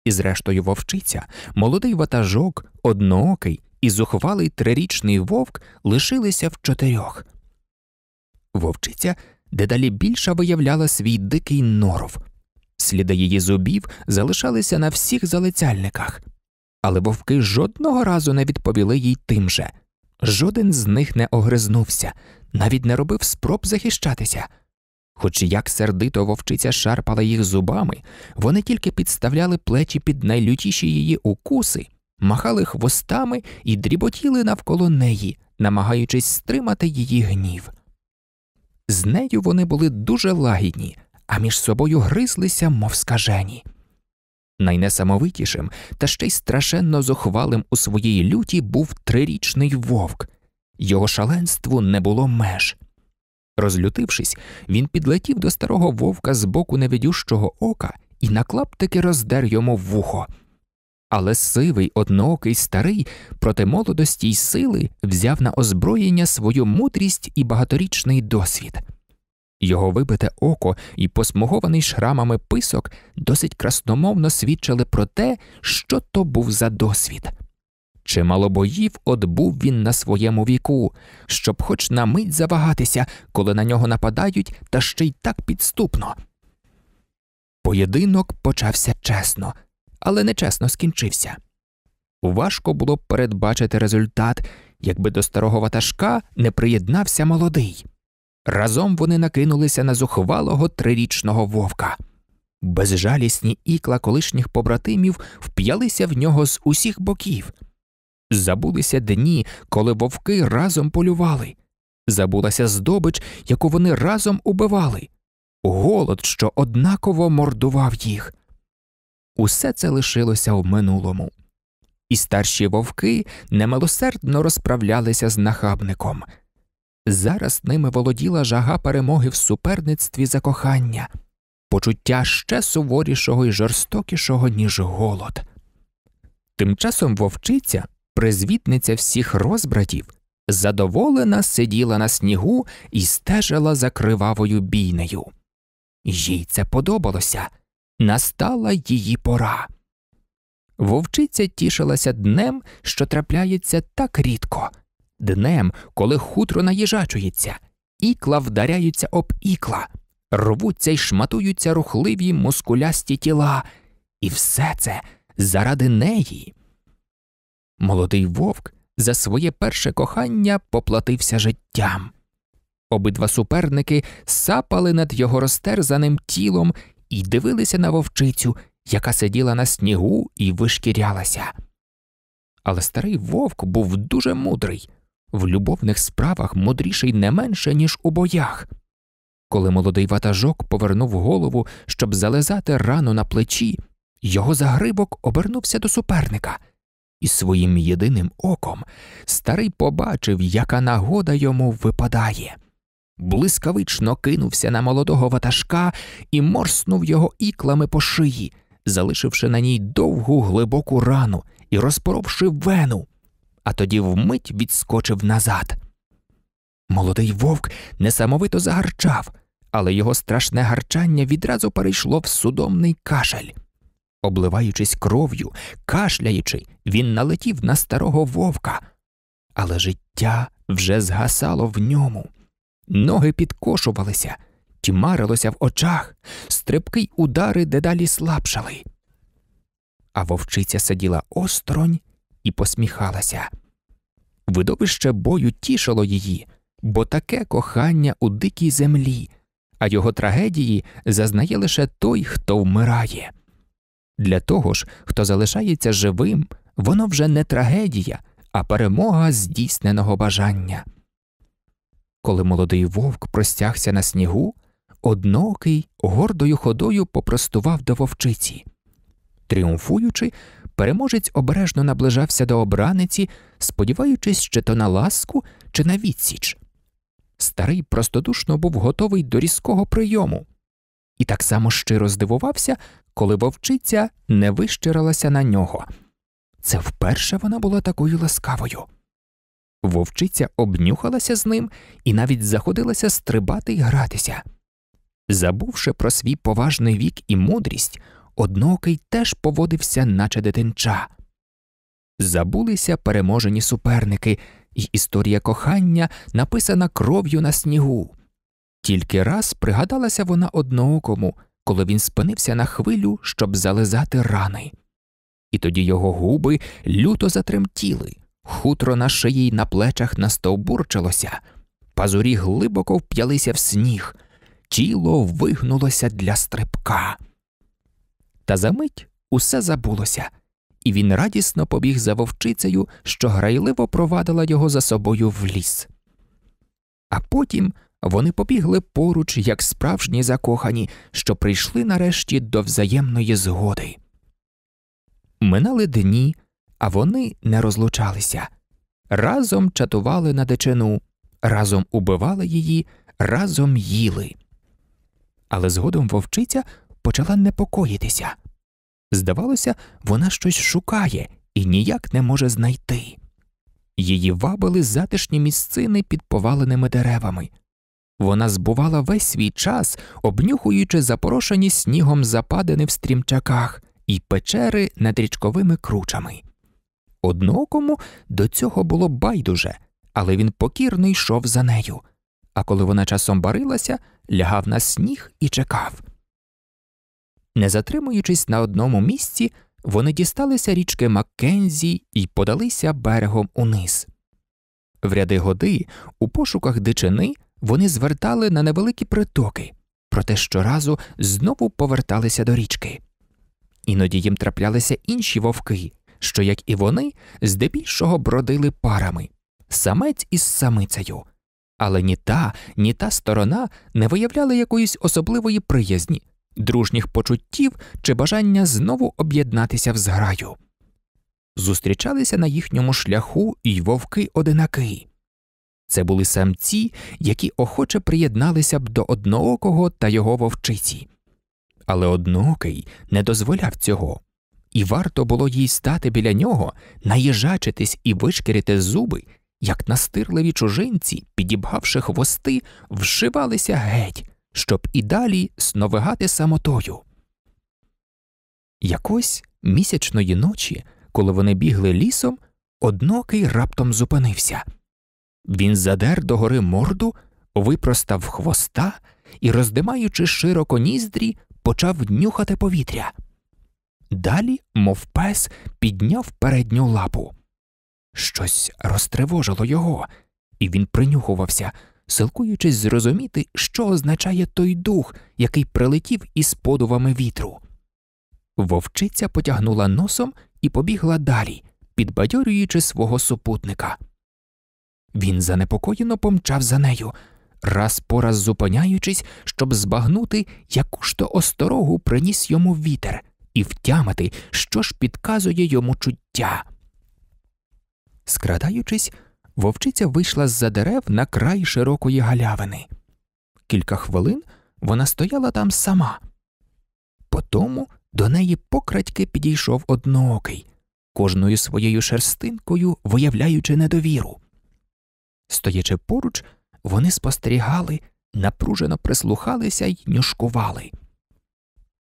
І, зрештою, вовчиця, молодий ватажок, одноокий і зухвалий трирічний вовк лишилися в чотирьох. Вовчиця дедалі більше виявляла свій дикий норов, сліди її зубів залишалися на всіх залицяльниках але вовки жодного разу не відповіли їй тим же. Жоден з них не огризнувся, навіть не робив спроб захищатися. Хоч як сердито вовчиця шарпала їх зубами, вони тільки підставляли плечі під найлютіші її укуси, махали хвостами і дріботіли навколо неї, намагаючись стримати її гнів. З нею вони були дуже лагідні, а між собою гризлися, мов скажені. Найнесамовитішим та ще й страшенно зухвалим у своїй люті був трирічний вовк, його шаленству не було меж. Розлютившись, він підлетів до старого вовка з боку невидющого ока і на клаптики роздер йому вухо. Але сивий, одноокий старий проти молодості й сили взяв на озброєння свою мудрість і багаторічний досвід. Його вибите око і посмугований шрамами писок досить красномовно свідчили про те, що то був за досвід. Чимало боїв отбув він на своєму віку, щоб хоч на мить завагатися, коли на нього нападають, та ще й так підступно. Поєдинок почався чесно, але нечесно скінчився. Важко було б передбачити результат, якби до старого ватажка не приєднався молодий. Разом вони накинулися на зухвалого трирічного вовка. Безжалісні ікла колишніх побратимів вп'ялися в нього з усіх боків. Забулися дні, коли вовки разом полювали, забулася здобич, яку вони разом убивали, голод, що однаково мордував їх. Усе це лишилося в минулому. І старші вовки немилосердно розправлялися з нахабником. Зараз ними володіла жага перемоги в суперництві за кохання, почуття ще суворішого і жорстокішого, ніж голод. Тим часом вовчиця, призвітниця всіх розбратів, задоволена сиділа на снігу і стежила за кривавою бійнею. Їй це подобалося настала її пора. Вовчиця тішилася днем, що трапляється так рідко днем, коли хутро наїжачується, ікла вдаряються об ікла, рвуться й шматуються рухливі мускулясті тіла, і все це заради неї. Молодий вовк за своє перше кохання поплатився життям. Обидва суперники сапали над його розтерзаним тілом і дивилися на вовчицю, яка сиділа на снігу і вишкірялася. Але старий вовк був дуже мудрий. В любовних справах мудріший не менше, ніж у боях. Коли молодий ватажок повернув голову, щоб залезати рану на плечі, його загрибок обернувся до суперника, і своїм єдиним оком старий побачив, яка нагода йому випадає. Блискавично кинувся на молодого ватажка і морснув його іклами по шиї, залишивши на ній довгу глибоку рану і розпоровши вену а тоді вмить відскочив назад. Молодий вовк несамовито загарчав, але його страшне гарчання відразу перейшло в судомний кашель. Обливаючись кров'ю, кашляючи, він налетів на старого вовка, але життя вже згасало в ньому. Ноги підкошувалися, тьмарилося в очах, стрибки й удари дедалі слабшали. А вовчиця сиділа осторонь і посміхалася. Видовище бою тішило її, бо таке кохання у дикій землі, а його трагедії зазнає лише той, хто вмирає. Для того ж, хто залишається живим, воно вже не трагедія, а перемога здійсненого бажання. Коли молодий вовк простягся на снігу, однокий гордою ходою попростував до вовчиці. Тріумфуючи, Переможець обережно наближався до обраниці, сподіваючись, чи то на ласку, чи на відсіч. Старий простодушно був готовий до різкого прийому, і так само щиро здивувався, коли вовчиця не вищиралася на нього. Це вперше вона була такою ласкавою. Вовчиця обнюхалася з ним і навіть заходилася стрибати й гратися. Забувши про свій поважний вік і мудрість, одноокий теж поводився, наче дитинча. Забулися переможені суперники, і історія кохання написана кров'ю на снігу. Тільки раз пригадалася вона одноокому, коли він спинився на хвилю, щоб зализати рани. І тоді його губи люто затремтіли, хутро на шиї й на плечах настовбурчилося, пазурі глибоко вп'ялися в сніг, тіло вигнулося для стрибка. Та за мить усе забулося, і він радісно побіг за вовчицею, що грайливо провадила його за собою в ліс. А потім вони побігли поруч, як справжні закохані, що прийшли нарешті до взаємної згоди. Минали дні, а вони не розлучалися. Разом чатували на дичину, разом убивали її, разом їли. Але згодом вовчиця почала непокоїтися. Здавалося, вона щось шукає і ніяк не може знайти. Її вабили затишні місцини під поваленими деревами. Вона збувала весь свій час, обнюхуючи запорошені снігом западини в стрімчаках і печери над річковими кручами. Однокому до цього було байдуже, але він покірно йшов за нею. А коли вона часом барилася, лягав на сніг і чекав. Не затримуючись на одному місці, вони дісталися річки Маккензі і подалися берегом униз. В ряди годи, у пошуках дичини, вони звертали на невеликі притоки, проте щоразу знову поверталися до річки. Іноді їм траплялися інші вовки, що, як і вони, здебільшого бродили парами самець із самицею. Але ні та, ні та сторона не виявляли якоїсь особливої приязні дружніх почуттів чи бажання знову об'єднатися в зграю. Зустрічалися на їхньому шляху і вовки одинаки. Це були самці, які охоче приєдналися б до одноокого та його вовчиці. Але одноокий не дозволяв цього, і варто було їй стати біля нього, наїжачитись і вишкірити зуби, як настирливі чужинці, підібгавши хвости, вшивалися геть, щоб і далі сновигати самотою. Якось місячної ночі, коли вони бігли лісом, однокий раптом зупинився. Він задер догори морду, випростав хвоста і, роздимаючи широко ніздрі, почав нюхати повітря. Далі, мов пес, підняв передню лапу. Щось розтривожило його, і він принюхувався, силкуючись зрозуміти, що означає той дух, який прилетів із подувами вітру. Вовчиця потягнула носом і побігла далі, підбадьорюючи свого супутника. Він занепокоєно помчав за нею, раз по раз зупиняючись, щоб збагнути, яку ж то осторогу приніс йому вітер, і втямити, що ж підказує йому чуття. Скрадаючись, вовчиця вийшла з за дерев на край широкої галявини. Кілька хвилин вона стояла там сама. Потому до неї покрадьки підійшов одноокий, кожною своєю шерстинкою виявляючи недовіру. Стоячи поруч, вони спостерігали, напружено прислухалися й нюшкували.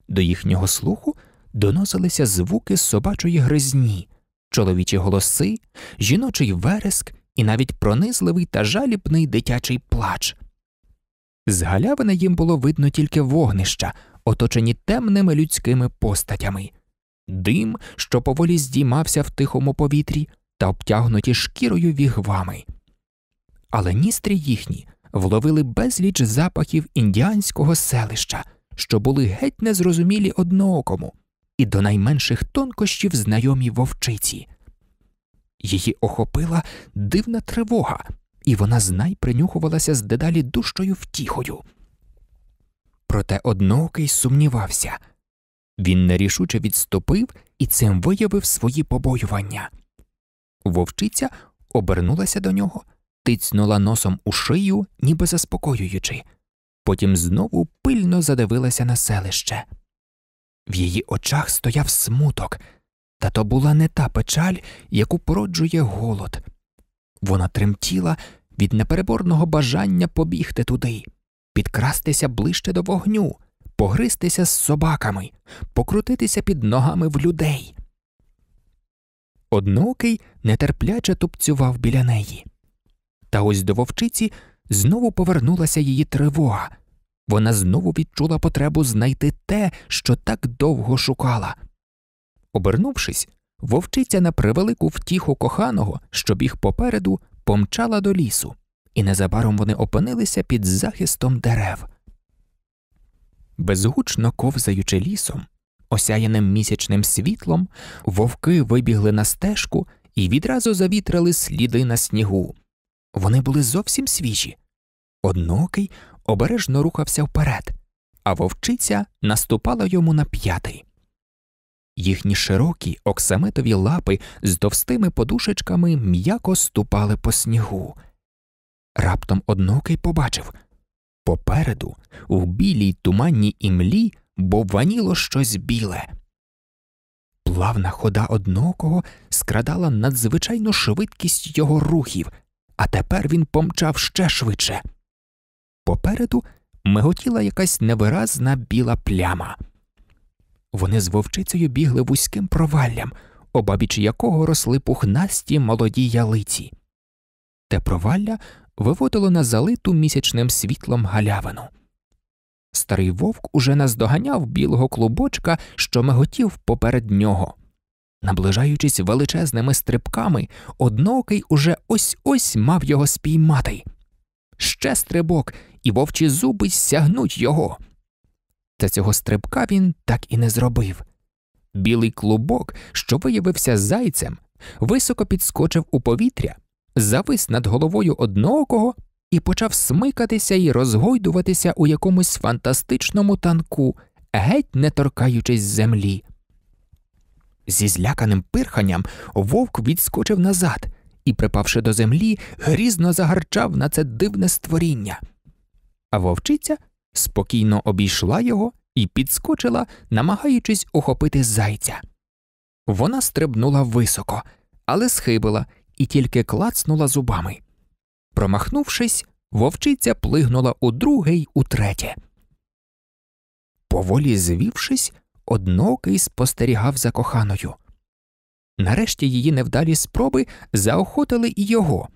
До їхнього слуху доносилися звуки собачої гризні, чоловічі голоси, жіночий вереск і навіть пронизливий та жалібний дитячий плач. З галявини їм було видно тільки вогнища, оточені темними людськими постатями, дим, що поволі здіймався в тихому повітрі та обтягнуті шкірою вігвами. Але ністрі їхні вловили безліч запахів індіанського селища, що були геть незрозумілі одноокому, і до найменших тонкощів знайомі вовчиці. Її охопила дивна тривога, і вона знай принюхувалася з дедалі дужчою втіхою. Проте одноокий сумнівався він нерішуче відступив і цим виявив свої побоювання. Вовчиця обернулася до нього, тицьнула носом у шию, ніби заспокоюючи, потім знову пильно задивилася на селище. В її очах стояв смуток. Та то була не та печаль, яку породжує голод. Вона тремтіла від непереборного бажання побігти туди, підкрастися ближче до вогню, погристися з собаками, покрутитися під ногами в людей. Однокий нетерпляче тупцював біля неї. Та ось до вовчиці знову повернулася її тривога. Вона знову відчула потребу знайти те, що так довго шукала. Обернувшись, вовчиця на превелику втіху коханого, що біг попереду, помчала до лісу, і незабаром вони опинилися під захистом дерев. Безгучно ковзаючи лісом, осяяним місячним світлом, вовки вибігли на стежку і відразу завітрили сліди на снігу. Вони були зовсім свіжі. Однокий обережно рухався вперед, а вовчиця наступала йому на п'ятий. Їхні широкі оксаметові лапи з товстими подушечками м'яко ступали по снігу. Раптом однокий побачив попереду, в білій туманній імлі, бовваніло щось біле. Плавна хода однокого скрадала надзвичайну швидкість його рухів, а тепер він помчав ще швидше. Попереду миготіла якась невиразна біла пляма. Вони з вовчицею бігли вузьким проваллям, обабіч якого росли пухнасті молоді ялиці. Те провалля виводило на залиту місячним світлом галявину. Старий вовк уже наздоганяв білого клубочка, що миготів поперед нього. Наближаючись величезними стрибками, одноокий уже ось ось мав його спіймати. Ще стрибок, і вовчі зуби сягнуть його. Та цього стрибка він так і не зробив. Білий клубок, що виявився зайцем, високо підскочив у повітря, завис над головою одного і почав смикатися і розгойдуватися у якомусь фантастичному танку, геть не торкаючись землі. Зі зляканим пирханням вовк відскочив назад і, припавши до землі, грізно загарчав на це дивне створіння. А вовчиця спокійно обійшла його і підскочила, намагаючись ухопити зайця. Вона стрибнула високо, але схибила і тільки клацнула зубами. Промахнувшись, вовчиця плигнула у друге й у третє. Поволі звівшись, однокий спостерігав за коханою. Нарешті її невдалі спроби заохотили і його.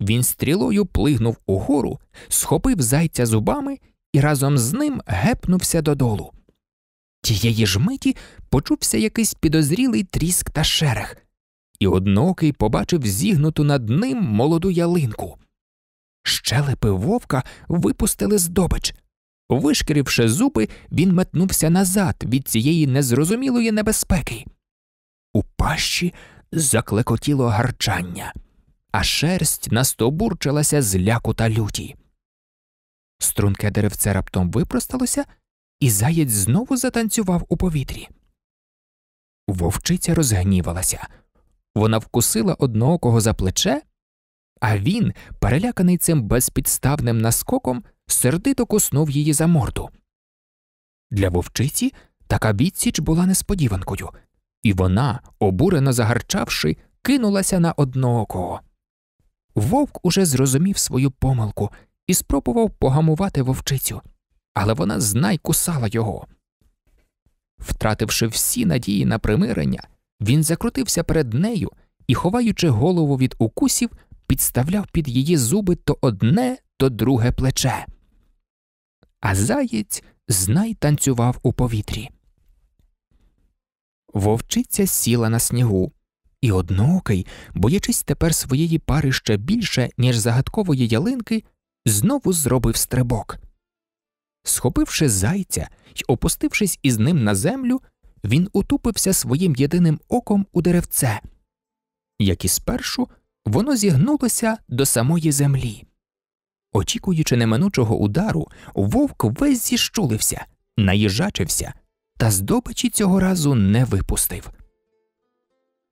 Він стрілою плигнув угору, схопив зайця зубами і разом з ним гепнувся додолу. Тієї ж миті почувся якийсь підозрілий тріск та шерех, і однокий побачив зігнуту над ним молоду ялинку. Щелепи вовка випустили здобич. Вишкіривши зуби, він метнувся назад від цієї незрозумілої небезпеки. У пащі заклекотіло гарчання, а шерсть настобурчилася з ляку та люті. Струнке деревце раптом випросталося, і заєць знову затанцював у повітрі. Вовчиця розгнівалася. Вона вкусила одноокого за плече, а він, переляканий цим безпідставним наскоком, сердито коснув її за морду. Для вовчиці така відсіч була несподіванкою, і вона, обурено загарчавши, кинулася на одноокого. Вовк уже зрозумів свою помилку і спробував погамувати вовчицю, але вона знай кусала його. Втративши всі надії на примирення, він закрутився перед нею і, ховаючи голову від укусів, підставляв під її зуби то одне, то друге плече. А заєць знай танцював у повітрі. Вовчиця сіла на снігу, і одноокий, боячись тепер своєї пари ще більше, ніж загадкової ялинки, знову зробив стрибок. Схопивши зайця й опустившись із ним на землю, він утупився своїм єдиним оком у деревце. Як і спершу, воно зігнулося до самої землі. Очікуючи неминучого удару, вовк весь зіщулився, наїжачився та здобичі цього разу не випустив.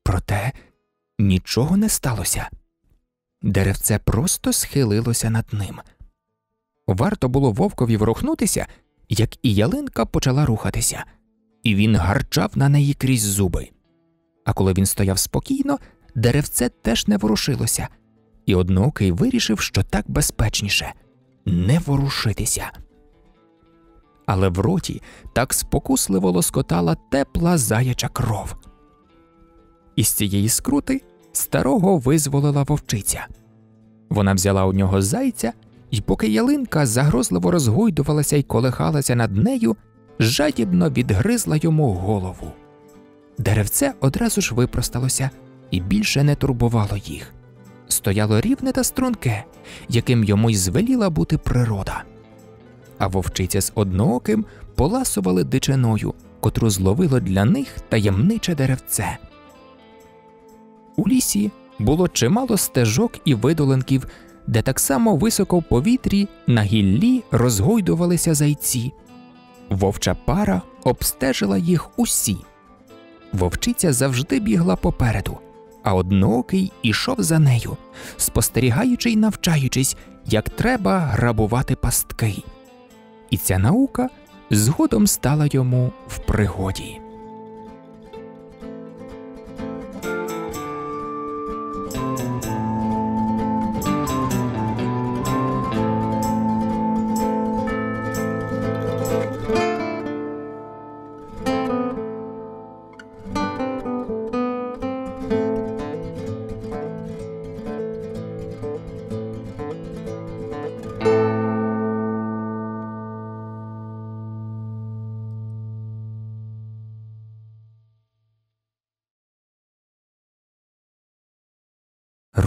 Проте нічого не сталося. Деревце просто схилилося над ним. Варто було вовкові врухнутися, як і ялинка почала рухатися, і він гарчав на неї крізь зуби. А коли він стояв спокійно, деревце теж не ворушилося, і одноокий вирішив, що так безпечніше не ворушитися. Але в роті так спокусливо лоскотала тепла заяча кров. Із цієї скрути старого визволила вовчиця. Вона взяла у нього зайця, і поки ялинка загрозливо розгойдувалася і колихалася над нею, жадібно відгризла йому голову. Деревце одразу ж випросталося і більше не турбувало їх. Стояло рівне та струнке, яким йому й звеліла бути природа. А вовчиця з однооким поласували дичиною, котру зловило для них таємниче деревце. У лісі було чимало стежок і видолинків, де так само високо в повітрі на гіллі розгойдувалися зайці. Вовча пара обстежила їх усі. Вовчиця завжди бігла попереду, а одноокий ішов за нею, спостерігаючи й навчаючись, як треба грабувати пастки. І ця наука згодом стала йому в пригоді.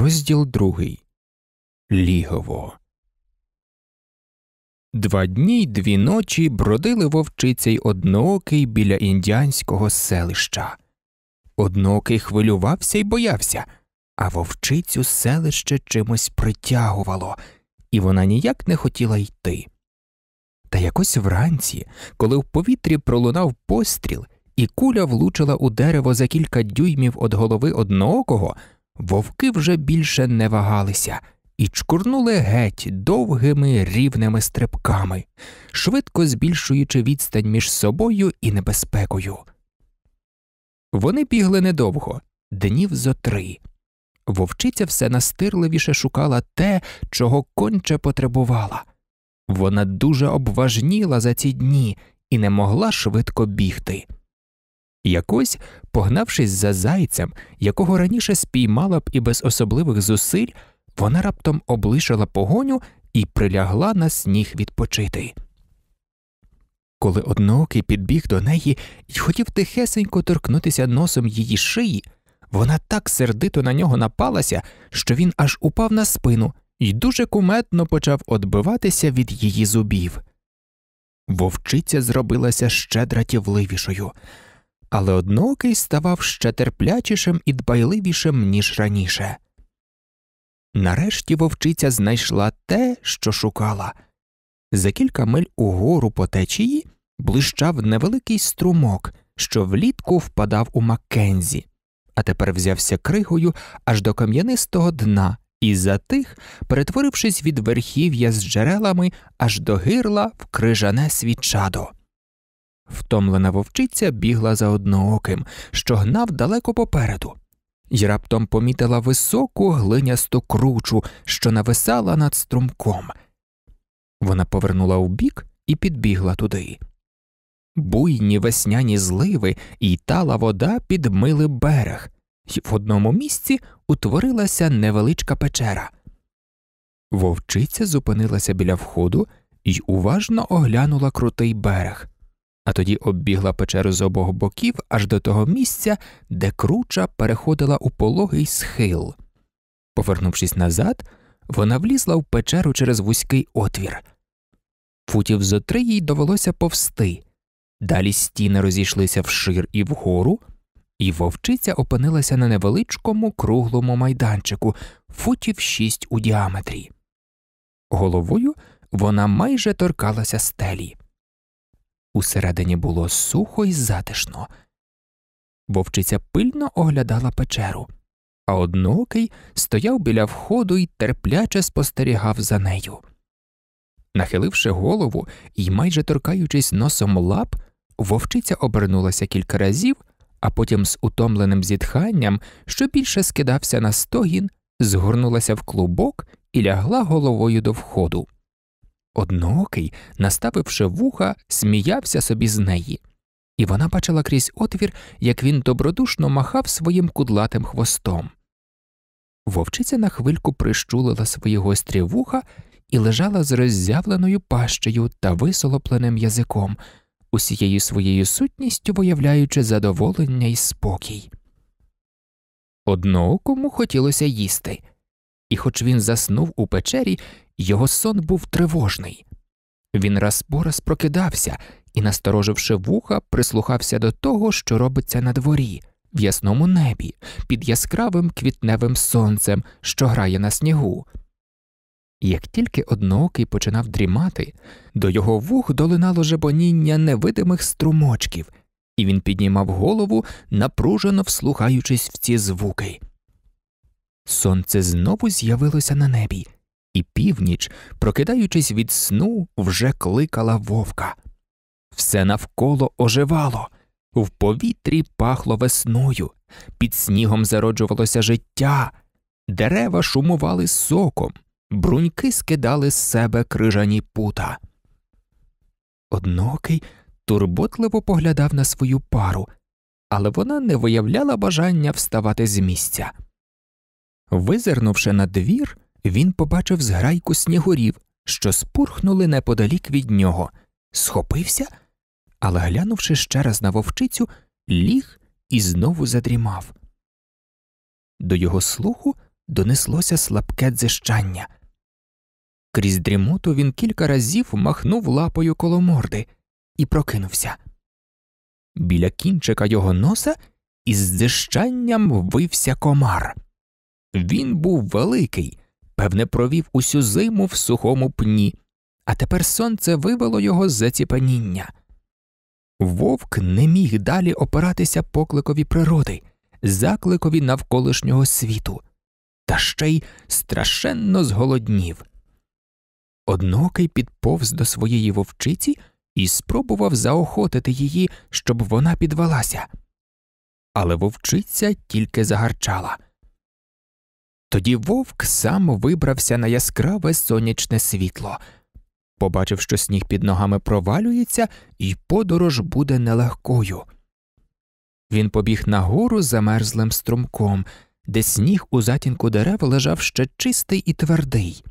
Розділ другий Лігово. Два дні й дві ночі бродили вовчиця й одноокий біля індіанського селища. Одноокий хвилювався й боявся, а вовчицю селище чимось притягувало, і вона ніяк не хотіла йти. Та якось вранці, коли в повітрі пролунав постріл, і куля влучила у дерево за кілька дюймів від голови одноокого вовки вже більше не вагалися і чкурнули геть довгими рівними стрибками, швидко збільшуючи відстань між собою і небезпекою. Вони бігли недовго, днів зо три. Вовчиця все настирливіше шукала те, чого конче потребувала. Вона дуже обважніла за ці дні і не могла швидко бігти. Якось, погнавшись за зайцем, якого раніше спіймала б і без особливих зусиль, вона раптом облишила погоню і прилягла на сніг відпочити. Коли одноокий підбіг до неї і хотів тихесенько торкнутися носом її шиї, вона так сердито на нього напалася, що він аж упав на спину і дуже куметно почав отбиватися від її зубів. Вовчиця зробилася ще дратівливішою але одноокий ставав ще терплячішим і дбайливішим, ніж раніше. Нарешті вовчиця знайшла те, що шукала. За кілька миль угору по течії блищав невеликий струмок, що влітку впадав у Маккензі, а тепер взявся кригою аж до кам'янистого дна і затих, перетворившись від верхів'я з джерелами аж до гирла в крижане свічадо. Втомлена вовчиця бігла за однооким, що гнав далеко попереду, І раптом помітила високу глинясту кручу, що нависала над струмком. Вона повернула убік і підбігла туди. Буйні весняні зливи і тала вода підмили берег, і в одному місці утворилася невеличка печера. Вовчиця зупинилася біля входу і уважно оглянула крутий берег а тоді оббігла печеру з обох боків аж до того місця, де круча переходила у пологий схил. Повернувшись назад, вона влізла в печеру через вузький отвір. Футів зо три їй довелося повсти. Далі стіни розійшлися вшир і вгору, і вовчиця опинилася на невеличкому круглому майданчику, футів шість у діаметрі. Головою вона майже торкалася стелі. Усередині було сухо і затишно. Вовчиця пильно оглядала печеру, а однокий стояв біля входу і терпляче спостерігав за нею. Нахиливши голову і майже торкаючись носом лап, вовчиця обернулася кілька разів, а потім з утомленим зітханням, що більше скидався на стогін, згорнулася в клубок і лягла головою до входу одноокий, наставивши вуха, сміявся собі з неї, і вона бачила крізь отвір, як він добродушно махав своїм кудлатим хвостом. Вовчиця на хвильку прищулила свої гострі вуха і лежала з роззявленою пащею та висолопленим язиком, усією своєю сутністю виявляючи задоволення й спокій. Одноокому хотілося їсти, і хоч він заснув у печері, його сон був тривожний. Він раз по раз прокидався і, настороживши вуха, прислухався до того, що робиться на дворі, в ясному небі, під яскравим квітневим сонцем, що грає на снігу. Як тільки одноокий починав дрімати, до його вух долинало жебоніння невидимих струмочків, і він піднімав голову, напружено вслухаючись в ці звуки. Сонце знову з'явилося на небі і північ, прокидаючись від сну, вже кликала вовка. Все навколо оживало, в повітрі пахло весною, під снігом зароджувалося життя, дерева шумували соком, бруньки скидали з себе крижані пута. Однокий турботливо поглядав на свою пару, але вона не виявляла бажання вставати з місця. Визирнувши на двір, він побачив зграйку снігурів, що спурхнули неподалік від нього, схопився, але, глянувши ще раз на вовчицю, ліг і знову задрімав. До його слуху донеслося слабке дзищання. Крізь дрімоту він кілька разів махнув лапою коло морди і прокинувся. Біля кінчика його носа із дзищанням вився комар. Він був великий, певне, провів усю зиму в сухому пні, а тепер сонце вивело його з заціпаніння. Вовк не міг далі опиратися покликові природи, закликові навколишнього світу, та ще й страшенно зголоднів. Однокий підповз до своєї вовчиці і спробував заохотити її, щоб вона підвелася. Але вовчиця тільки загарчала. Тоді вовк сам вибрався на яскраве сонячне світло. Побачив, що сніг під ногами провалюється, і подорож буде нелегкою. Він побіг нагору замерзлим струмком, де сніг у затінку дерев лежав ще чистий і твердий.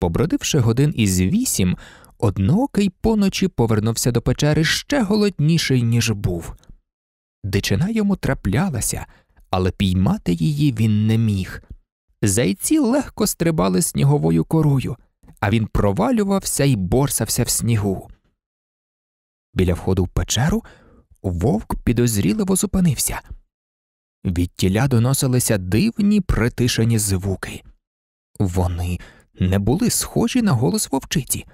Побродивши годин із вісім, одноокий поночі повернувся до печери ще голодніший, ніж був. Дичина йому траплялася, але піймати її він не міг. Зайці легко стрибали сніговою корою, а він провалювався і борсався в снігу. Біля входу в печеру вовк підозріливо зупинився. Від тіля доносилися дивні притишені звуки. Вони не були схожі на голос вовчиці,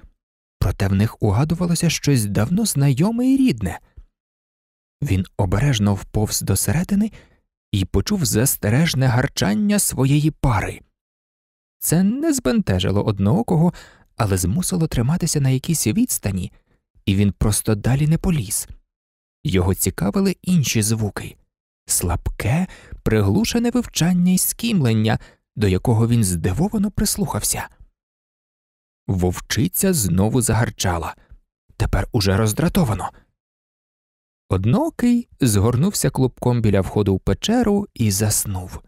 проте в них угадувалося щось давно знайоме і рідне. Він обережно вповз до середини і почув застережне гарчання своєї пари. Це не збентежило одноокого, але змусило триматися на якійсь відстані, і він просто далі не поліз. Його цікавили інші звуки слабке, приглушене вивчання і скімлення, до якого він здивовано прислухався. Вовчиця знову загарчала, тепер уже роздратовано. Однокий згорнувся клубком біля входу в печеру і заснув.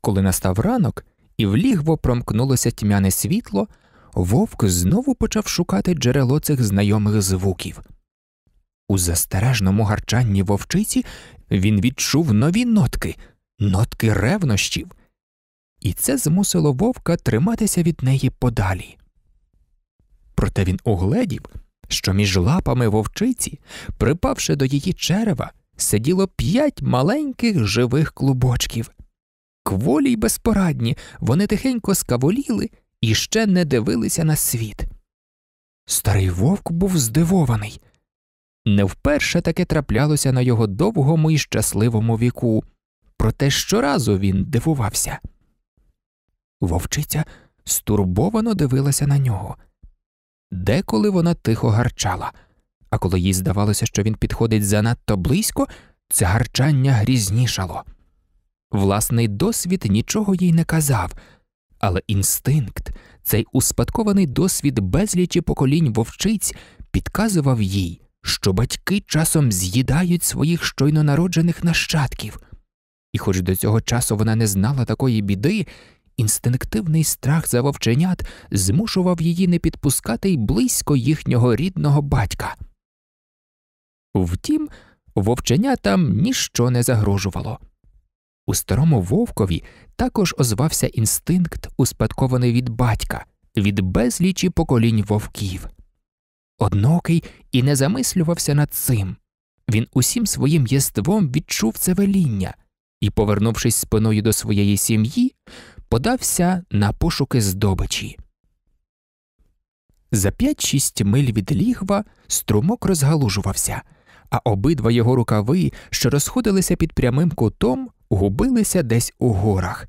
Коли настав ранок і в лігво промкнулося тьмяне світло, вовк знову почав шукати джерело цих знайомих звуків. У застережному гарчанні вовчиці він відчув нові нотки, нотки ревнощів, і це змусило вовка триматися від неї подалі. Проте він угледів що між лапами вовчиці, припавши до її черева, сиділо п'ять маленьких живих клубочків. Кволі й безпорадні, вони тихенько скаволіли і ще не дивилися на світ. Старий вовк був здивований. Не вперше таке траплялося на його довгому і щасливому віку, проте щоразу він дивувався. Вовчиця стурбовано дивилася на нього. Деколи вона тихо гарчала, а коли їй здавалося, що він підходить занадто близько, це гарчання грізнішало. Власний досвід нічого їй не казав, але інстинкт, цей успадкований досвід безлічі поколінь вовчиць, підказував їй, що батьки часом з'їдають своїх щойно народжених нащадків. І хоч до цього часу вона не знала такої біди, Інстинктивний страх за вовченят змушував її не підпускати й близько їхнього рідного батька. Втім, вовченятам ніщо не загрожувало. У старому вовкові також озвався інстинкт, успадкований від батька, від безлічі поколінь вовків. Однокий і не замислювався над цим. Він усім своїм єством відчув це веління і, повернувшись спиною до своєї сім'ї, подався на пошуки здобичі. За 5-6 миль від лігва струмок розгалужувався, а обидва його рукави, що розходилися під прямим кутом, губилися десь у горах.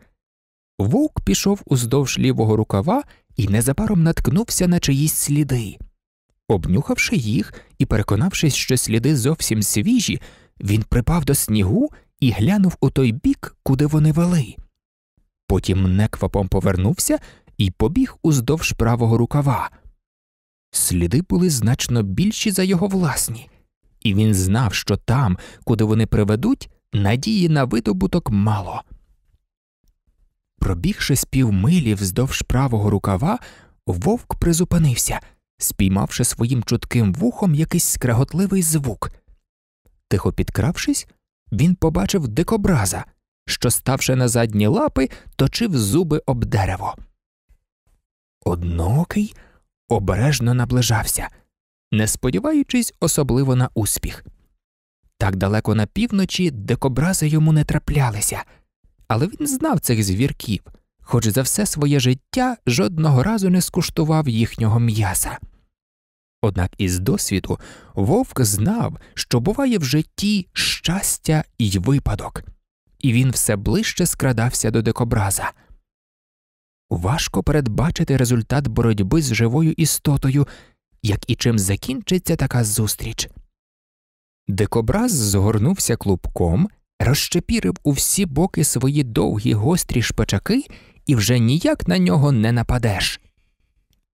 Вовк пішов уздовж лівого рукава і незабаром наткнувся на чиїсь сліди. Обнюхавши їх і переконавшись, що сліди зовсім свіжі, він припав до снігу і глянув у той бік, куди вони вели потім неквапом повернувся і побіг уздовж правого рукава. Сліди були значно більші за його власні, і він знав, що там, куди вони приведуть, надії на видобуток мало. Пробігши з півмилі вздовж правого рукава, вовк призупинився, спіймавши своїм чутким вухом якийсь скреготливий звук. Тихо підкравшись, він побачив дикобраза, що, ставши на задні лапи, точив зуби об дерево. Однокий обережно наближався, не сподіваючись особливо на успіх. Так далеко на півночі декобрази йому не траплялися, але він знав цих звірків, хоч за все своє життя жодного разу не скуштував їхнього м'яса. Однак із досвіду вовк знав, що буває в житті щастя і випадок і він все ближче скрадався до дикобраза. Важко передбачити результат боротьби з живою істотою, як і чим закінчиться така зустріч. Дикобраз згорнувся клубком, розчепірив у всі боки свої довгі гострі шпичаки і вже ніяк на нього не нападеш.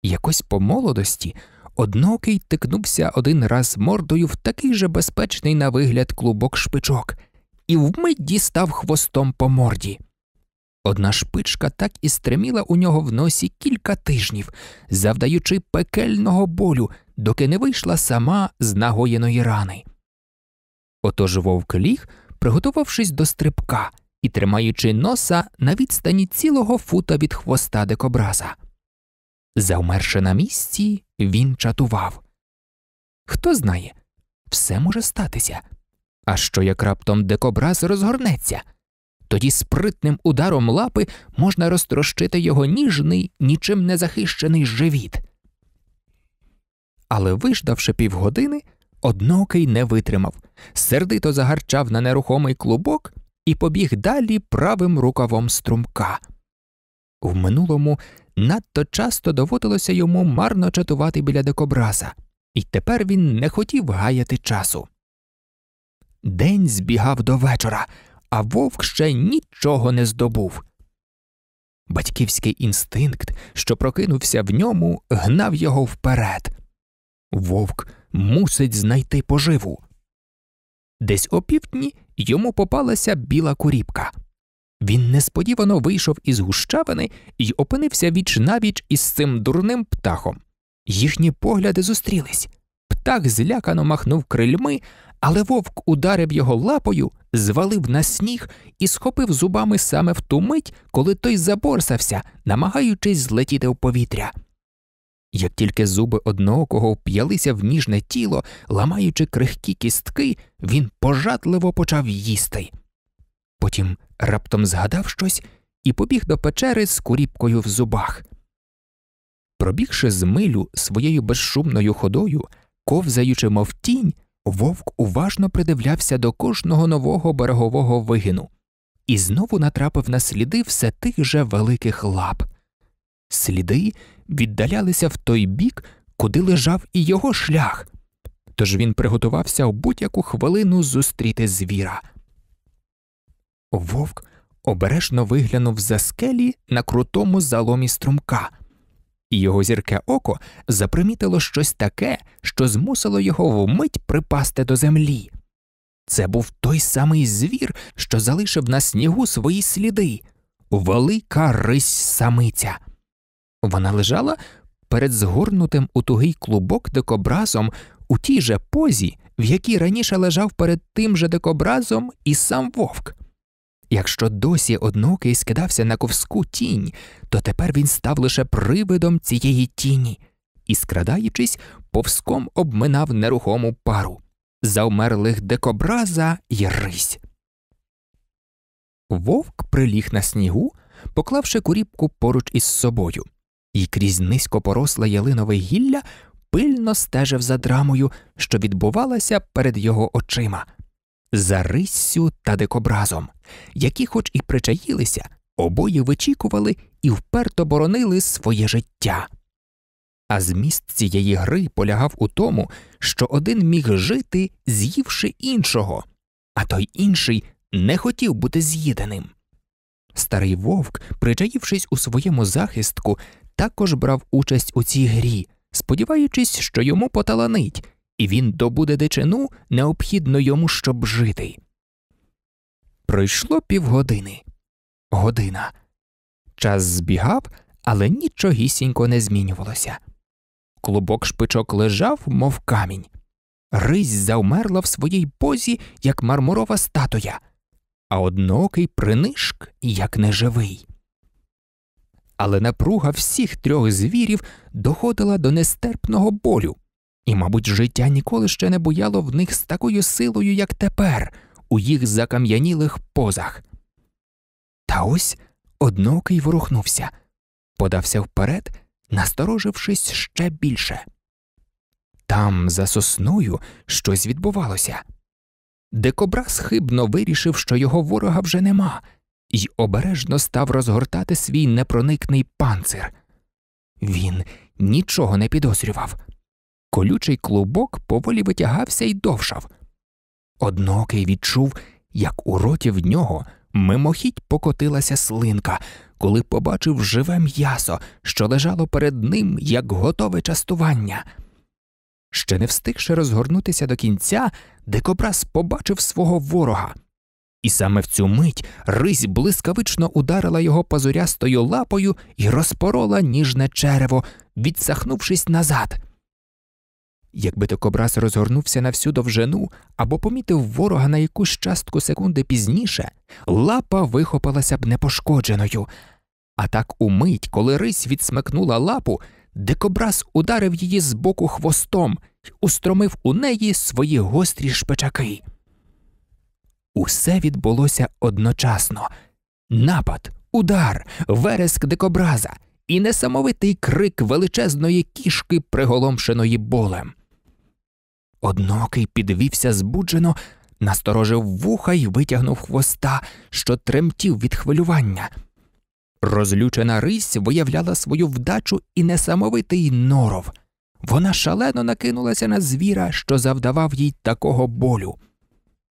Якось по молодості однокий тикнувся один раз мордою в такий же безпечний на вигляд клубок шпичок і вмить дістав хвостом по морді. Одна шпичка так і стриміла у нього в носі кілька тижнів, завдаючи пекельного болю, доки не вийшла сама з нагоєної рани. Отож вовк ліг, приготувавшись до стрибка і тримаючи носа на відстані цілого фута від хвоста дикобраза. Завмерши на місці, він чатував. Хто знає, все може статися. А що як раптом декобраз розгорнеться? Тоді спритним ударом лапи можна розтрощити його ніжний, нічим не захищений живіт. Але, виждавши півгодини, однокий не витримав, сердито загарчав на нерухомий клубок і побіг далі правим рукавом струмка. В минулому надто часто доводилося йому марно чатувати біля декобраза, і тепер він не хотів гаяти часу. День збігав до вечора, а вовк ще нічого не здобув. Батьківський інстинкт, що прокинувся в ньому, гнав його вперед. Вовк мусить знайти поживу. Десь о півдні йому попалася біла куріпка. Він несподівано вийшов із гущавини і опинився віч навіч із цим дурним птахом. Їхні погляди зустрілись. Птах злякано махнув крильми, але вовк ударив його лапою, звалив на сніг і схопив зубами саме в ту мить, коли той заборсався, намагаючись злетіти в повітря. Як тільки зуби одноокого вп'ялися в ніжне тіло, ламаючи крихкі кістки, він пожадливо почав їсти. Потім раптом згадав щось і побіг до печери з куріпкою в зубах. Пробігши з милю своєю безшумною ходою, ковзаючи мов тінь, Вовк уважно придивлявся до кожного нового берегового вигину і знову натрапив на сліди все тих же великих лап. Сліди віддалялися в той бік, куди лежав і його шлях, тож він приготувався в будь-яку хвилину зустріти звіра. Вовк обережно виглянув за скелі на крутому заломі струмка і його зірке око запримітило щось таке, що змусило його вмить припасти до землі. Це був той самий звір, що залишив на снігу свої сліди велика рись самиця. Вона лежала перед згорнутим у тугий клубок дикобразом у тій же позі, в якій раніше лежав перед тим же дикобразом і сам вовк. Якщо досі однокий скидався на ковску тінь, то тепер він став лише привидом цієї тіні і, скрадаючись, повском обминав нерухому пару завмерлих декобраза і рись. Вовк приліг на снігу, поклавши куріпку поруч із собою, і крізь низько поросле ялинове гілля пильно стежив за драмою, що відбувалася перед його очима за Риссю та дикобразом, які, хоч і причаїлися, обоє вичікували і вперто боронили своє життя. А зміст цієї гри полягав у тому, що один міг жити, з'ївши іншого, а той інший не хотів бути з'їденим. Старий вовк, причаївшись у своєму захистку, також брав участь у цій грі, сподіваючись, що йому поталанить, і він добуде дичину, необхідно йому, щоб жити. Пройшло півгодини. Година. Час збігав, але нічогісінько не змінювалося. Клубок шпичок лежав, мов камінь. Рись завмерла в своїй позі, як мармурова статуя, а одноокий принишк, як неживий. Але напруга всіх трьох звірів доходила до нестерпного болю. І, мабуть, життя ніколи ще не бояло в них з такою силою, як тепер, у їх закам'янілих позах. Та ось однокий ворухнувся, подався вперед, насторожившись ще більше. Там, за сосною, щось відбувалося. Дикобраз хибно вирішив, що його ворога вже нема, і обережно став розгортати свій непроникний панцир. Він нічого не підозрював. Колючий клубок поволі витягався і довшав. Однокий відчув, як у роті в нього мимохідь покотилася слинка, коли побачив живе м'ясо, що лежало перед ним, як готове частування. Ще не встигши розгорнутися до кінця, дикобраз побачив свого ворога. І саме в цю мить рись блискавично ударила його пазурястою лапою і розпорола ніжне черево, відсахнувшись назад. Якби дикобраз розгорнувся на всю довжину або помітив ворога на якусь частку секунди пізніше, лапа вихопилася б непошкодженою. А так умить, коли рись відсмикнула лапу, дикобраз ударив її з боку хвостом і устромив у неї свої гострі шпичаки. Усе відбулося одночасно напад, удар, вереск дикобраза і несамовитий крик величезної кішки, приголомшеної болем. Однокий підвівся збуджено, насторожив вуха і витягнув хвоста, що тремтів від хвилювання. Розлючена рись виявляла свою вдачу і несамовитий норов. Вона шалено накинулася на звіра, що завдавав їй такого болю.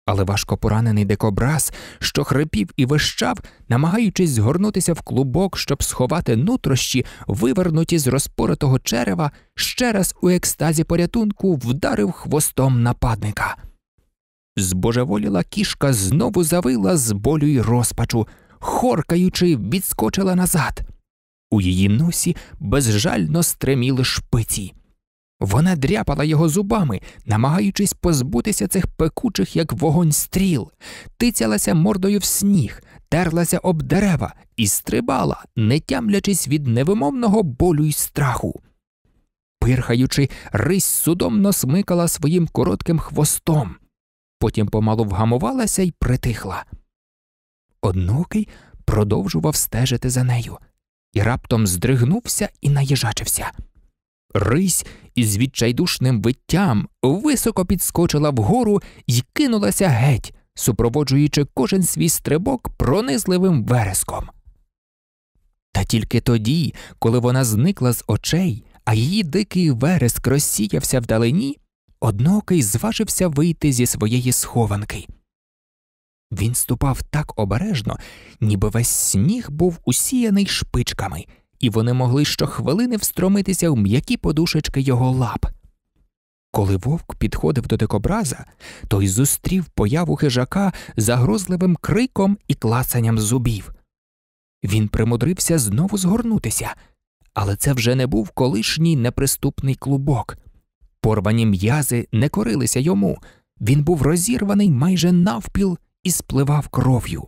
Але важко поранений дикобраз, що хрипів і вищав, намагаючись згорнутися в клубок, щоб сховати нутрощі, вивернуті з розпоротого черева, ще раз у екстазі порятунку вдарив хвостом нападника. Збожеволіла кішка знову завила з болю й розпачу, хоркаючи, відскочила назад. У її носі безжально стреміли шпиці. Вона дряпала його зубами, намагаючись позбутися цих пекучих, як вогонь стріл, тицялася мордою в сніг, терлася об дерева і стрибала, не тямлячись від невимовного болю й страху. Пирхаючи, рись судомно смикала своїм коротким хвостом, потім помалу вгамувалася і притихла. Однокий продовжував стежити за нею і раптом здригнувся і наїжачився. Рись із відчайдушним виттям високо підскочила вгору і кинулася геть, супроводжуючи кожен свій стрибок пронизливим вереском. Та тільки тоді, коли вона зникла з очей, а її дикий вереск розсіявся вдалині, однокий зважився вийти зі своєї схованки. Він ступав так обережно, ніби весь сніг був усіяний шпичками і вони могли щохвилини встромитися в м'які подушечки його лап. Коли вовк підходив до дикобраза, той зустрів появу хижака загрозливим криком і клацанням зубів. Він примудрився знову згорнутися, але це вже не був колишній неприступний клубок. Порвані м'язи не корилися йому, він був розірваний майже навпіл і спливав кров'ю.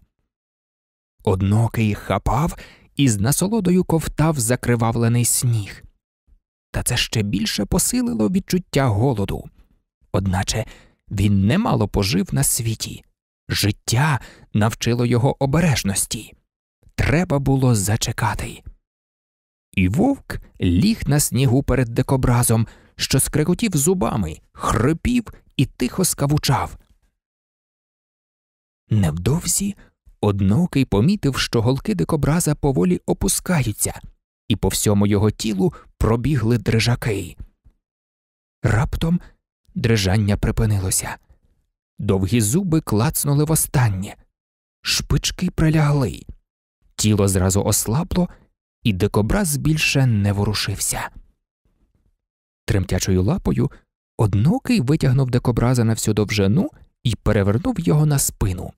Однокий хапав і з насолодою ковтав закривавлений сніг. Та це ще більше посилило відчуття голоду. Одначе він немало пожив на світі. Життя навчило його обережності. Треба було зачекати. І вовк ліг на снігу перед дикобразом, що скрекотів зубами, хрипів і тихо скавучав. Невдовзі Однокий помітив, що голки дикобраза поволі опускаються, і по всьому його тілу пробігли дрижаки. Раптом дрижання припинилося. Довгі зуби клацнули востаннє, шпички прилягли. Тіло зразу ослабло, і дикобраз більше не ворушився. Тремтячою лапою однокий витягнув дикобраза на всю довжину і перевернув його на спину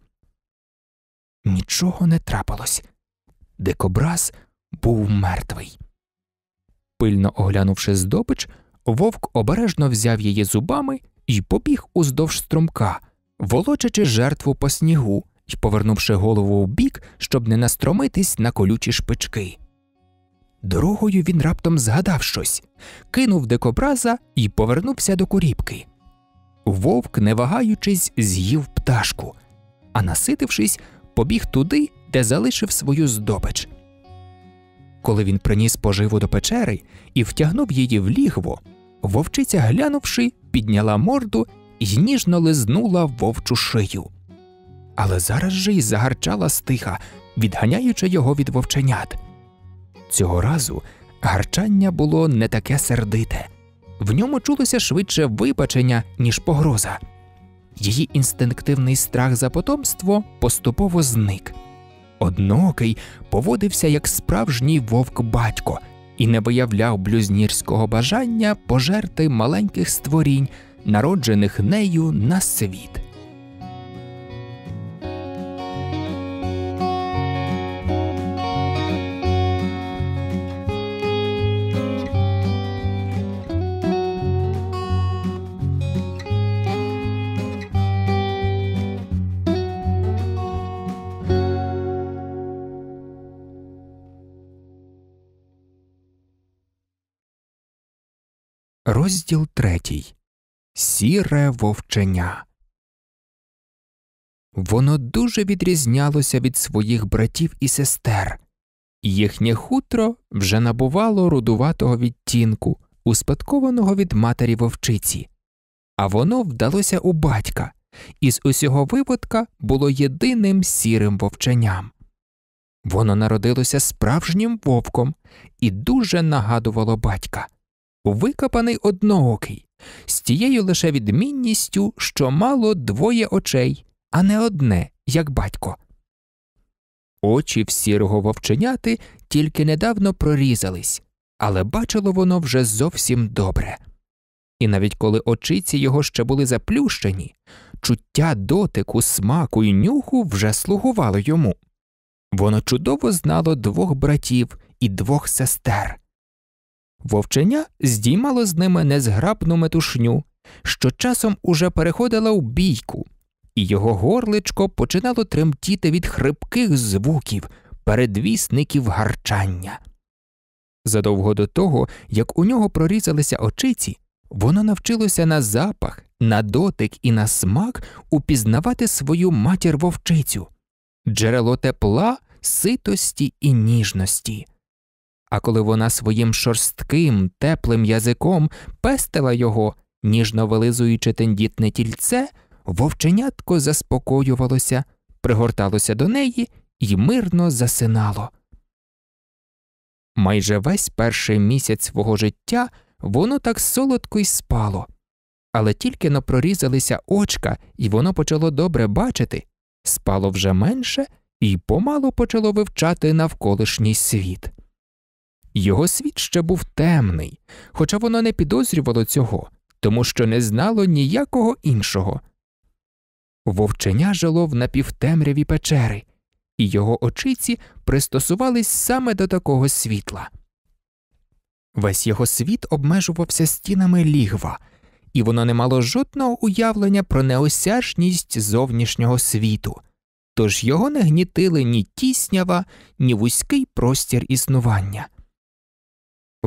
нічого не трапилось. Дикобраз був мертвий. Пильно оглянувши здобич, вовк обережно взяв її зубами і побіг уздовж струмка, волочачи жертву по снігу і повернувши голову в бік, щоб не настромитись на колючі шпички. Дорогою він раптом згадав щось, кинув дикобраза і повернувся до куріпки. Вовк, не вагаючись, з'їв пташку, а наситившись, побіг туди, де залишив свою здобич. Коли він приніс поживу до печери і втягнув її в лігво, вовчиця, глянувши, підняла морду і ніжно лизнула вовчу шию. Але зараз же й загарчала стиха, відганяючи його від вовченят. Цього разу гарчання було не таке сердите, в ньому чулося швидше вибачення, ніж погроза. Її інстинктивний страх за потомство поступово зник. Одноокий поводився як справжній вовк батько і не виявляв блюзнірського бажання пожерти маленьких створінь, народжених нею на світ. Розділ третій. Сіре вовчення. Воно дуже відрізнялося від своїх братів і сестер, їхнє хутро вже набувало рудуватого відтінку, успадкованого від матері вовчиці, а воно вдалося у батька і з усього виводка було єдиним сірим вовченням. Воно народилося справжнім вовком і дуже нагадувало батька викопаний одноокий, з тією лише відмінністю, що мало двоє очей, а не одне, як батько. Очі в сірого вовченяти тільки недавно прорізались, але бачило воно вже зовсім добре. І навіть коли очиці його ще були заплющені, чуття дотику, смаку і нюху вже слугувало йому. Воно чудово знало двох братів і двох сестер, Вовченя здіймало з ними незграбну метушню, що часом уже переходила в бійку, і його горличко починало тремтіти від хрипких звуків, передвісників гарчання. Задовго до того, як у нього прорізалися очиці, воно навчилося на запах, на дотик і на смак упізнавати свою матір вовчицю, джерело тепла, ситості і ніжності. А коли вона своїм шорстким, теплим язиком пестила його, ніжно вилизуючи тендітне тільце, вовченятко заспокоювалося, пригорталося до неї і мирно засинало. Майже весь перший місяць свого життя воно так солодко й спало, але тільки но прорізалися очка, і воно почало добре бачити, спало вже менше і помало почало вивчати навколишній світ. Його світ ще був темний, хоча воно не підозрювало цього, тому що не знало ніякого іншого. Вовченя жило в напівтемряві печери, і його очиці пристосувались саме до такого світла. Весь його світ обмежувався стінами лігва, і воно не мало жодного уявлення про неосяжність зовнішнього світу, тож його не гнітили ні тіснява, ні вузький простір існування.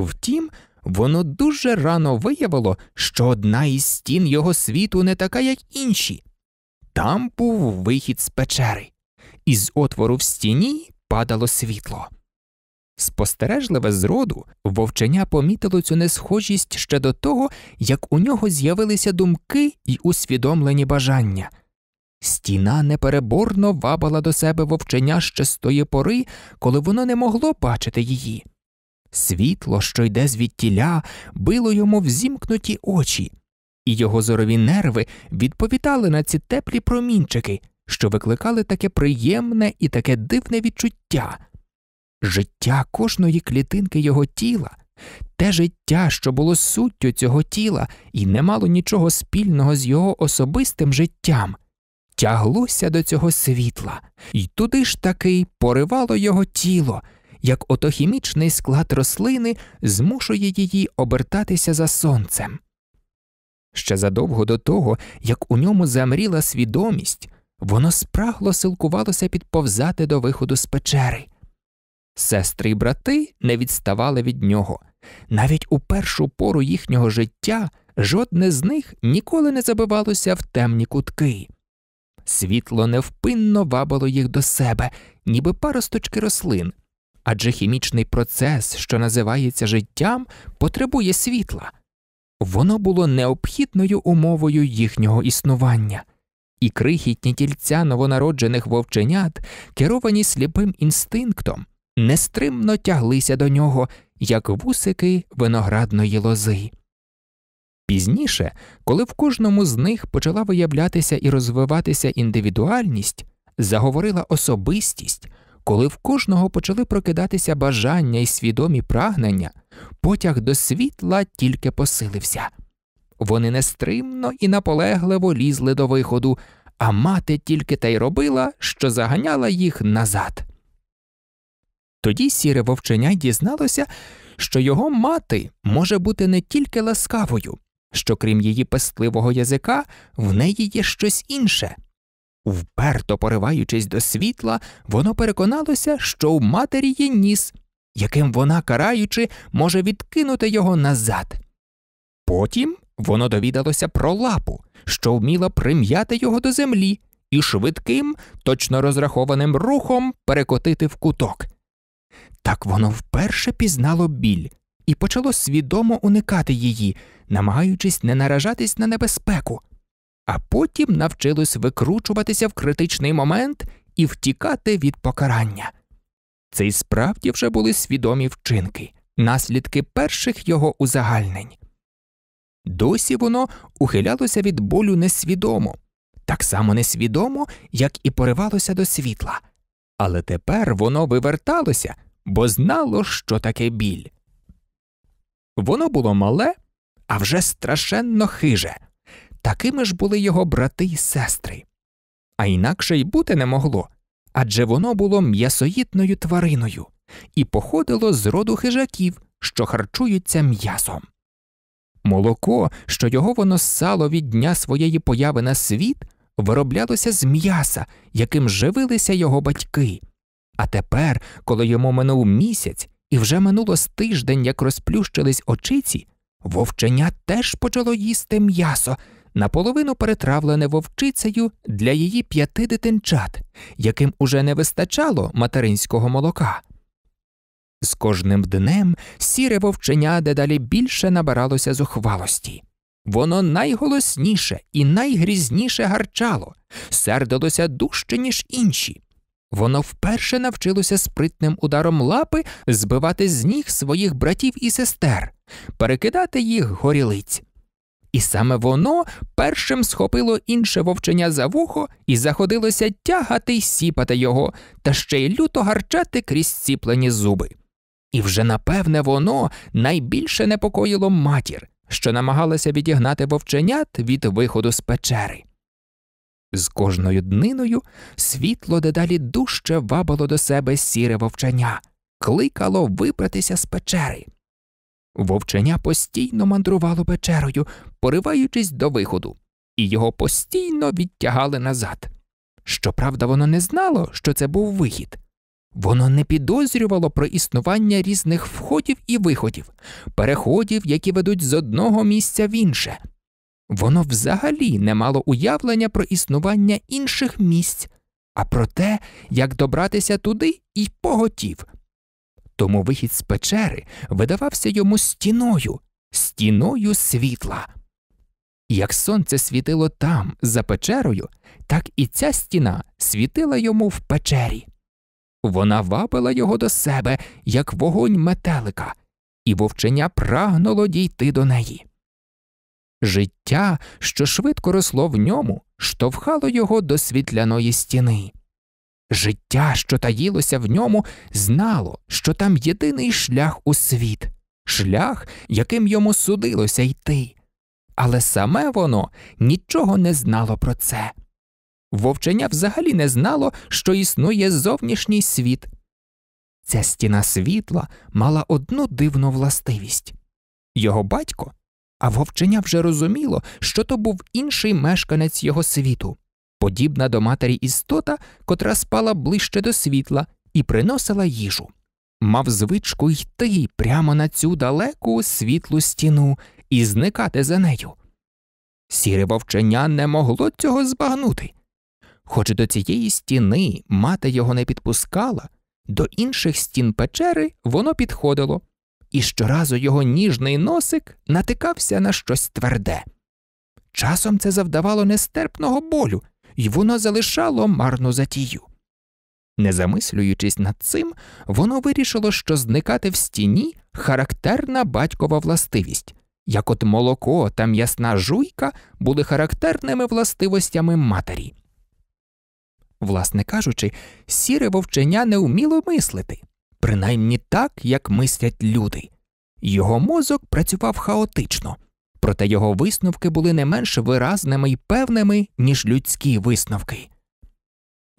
Втім, воно дуже рано виявило, що одна із стін його світу не така, як інші. Там був вихід з печери, із отвору в стіні падало світло. Спостережливе зроду вовчення помітило цю несхожість ще до того, як у нього з'явилися думки і усвідомлені бажання. Стіна непереборно вабала до себе вовченя ще з тої пори, коли воно не могло бачити її. Світло, що йде звідтіля, било йому в зімкнуті очі, і його зорові нерви відповідали на ці теплі промінчики, що викликали таке приємне і таке дивне відчуття. Життя кожної клітинки його тіла, те життя, що було суттю цього тіла і не мало нічого спільного з його особистим життям, тяглося до цього світла, і туди ж таки поривало його тіло як ото хімічний склад рослини змушує її обертатися за сонцем. Ще задовго до того, як у ньому замріла свідомість, воно спрагло силкувалося підповзати до виходу з печери. Сестри й брати не відставали від нього. Навіть у першу пору їхнього життя жодне з них ніколи не забивалося в темні кутки. Світло невпинно вабило їх до себе, ніби паросточки рослин, адже хімічний процес, що називається життям, потребує світла. Воно було необхідною умовою їхнього існування, і крихітні тільця новонароджених вовченят, керовані сліпим інстинктом, нестримно тяглися до нього, як вусики виноградної лози. Пізніше, коли в кожному з них почала виявлятися і розвиватися індивідуальність, заговорила особистість, коли в кожного почали прокидатися бажання і свідомі прагнення, потяг до світла тільки посилився. Вони нестримно і наполегливо лізли до виходу, а мати тільки та й робила, що заганяла їх назад. Тоді сіре вовченя дізналося, що його мати може бути не тільки ласкавою, що крім її пестливого язика в неї є щось інше. Вперто пориваючись до світла, воно переконалося, що в матері є ніс, яким вона, караючи, може відкинути його назад. Потім воно довідалося про лапу, що вміла прим'яти його до землі і швидким, точно розрахованим рухом перекотити в куток. Так воно вперше пізнало біль і почало свідомо уникати її, намагаючись не наражатись на небезпеку а потім навчилось викручуватися в критичний момент і втікати від покарання. Це й справді вже були свідомі вчинки, наслідки перших його узагальнень. Досі воно ухилялося від болю несвідомо, так само несвідомо, як і поривалося до світла, але тепер воно виверталося, бо знало, що таке біль. Воно було мале, а вже страшенно хиже. Такими ж були його брати й сестри. А інакше й бути не могло адже воно було м'ясоїдною твариною і походило з роду хижаків, що харчуються м'ясом. Молоко, що його воно ссало від дня своєї появи на світ, вироблялося з м'яса, яким живилися його батьки. А тепер, коли йому минув місяць і вже минуло з тиждень, як розплющились очиці, вовченя теж почало їсти м'ясо наполовину перетравлене вовчицею для її п'яти дитинчат, яким уже не вистачало материнського молока. З кожним днем сіре вовченя дедалі більше набиралося зухвалості. Воно найголосніше і найгрізніше гарчало, сердилося дужче, ніж інші. Воно вперше навчилося спритним ударом лапи збивати з ніг своїх братів і сестер, перекидати їх горілиць. І саме воно першим схопило інше вовчення за вухо і заходилося тягати й сіпати його, та ще й люто гарчати крізь ціплені зуби. І вже напевне воно найбільше непокоїло матір, що намагалася відігнати вовченят від виходу з печери. З кожною дниною світло дедалі дужче вабило до себе сіре вовчення, кликало вибратися з печери. Вовченя постійно мандрувало печерою, пориваючись до виходу, і його постійно відтягали назад. Щоправда, воно не знало, що це був вихід. Воно не підозрювало про існування різних входів і виходів, переходів, які ведуть з одного місця в інше. Воно взагалі не мало уявлення про існування інших місць, а про те, як добратися туди і поготів тому вихід з печери видавався йому стіною, стіною світла. Як сонце світило там, за печерою, так і ця стіна світила йому в печері. Вона вапила його до себе, як вогонь метелика, і вовчення прагнуло дійти до неї. Життя, що швидко росло в ньому, штовхало його до світляної стіни. Життя, що таїлося в ньому, знало, що там єдиний шлях у світ, шлях, яким йому судилося йти. Але саме воно нічого не знало про це. Вовчення взагалі не знало, що існує зовнішній світ. Ця стіна світла мала одну дивну властивість його батько, а вовчення вже розуміло, що то був інший мешканець його світу подібна до матері істота, котра спала ближче до світла і приносила їжу. Мав звичку йти прямо на цю далеку світлу стіну і зникати за нею. Сіре вовчення не могло цього збагнути. Хоч до цієї стіни мати його не підпускала, до інших стін печери воно підходило, і щоразу його ніжний носик натикався на щось тверде. Часом це завдавало нестерпного болю, і воно залишало марну затію. Не замислюючись над цим, воно вирішило, що зникати в стіні характерна батькова властивість, як от молоко та м'ясна жуйка були характерними властивостями матері. Власне кажучи, сіре вовчення не вміло мислити, принаймні так, як мислять люди. Його мозок працював хаотично проте його висновки були не менш виразними й певними, ніж людські висновки.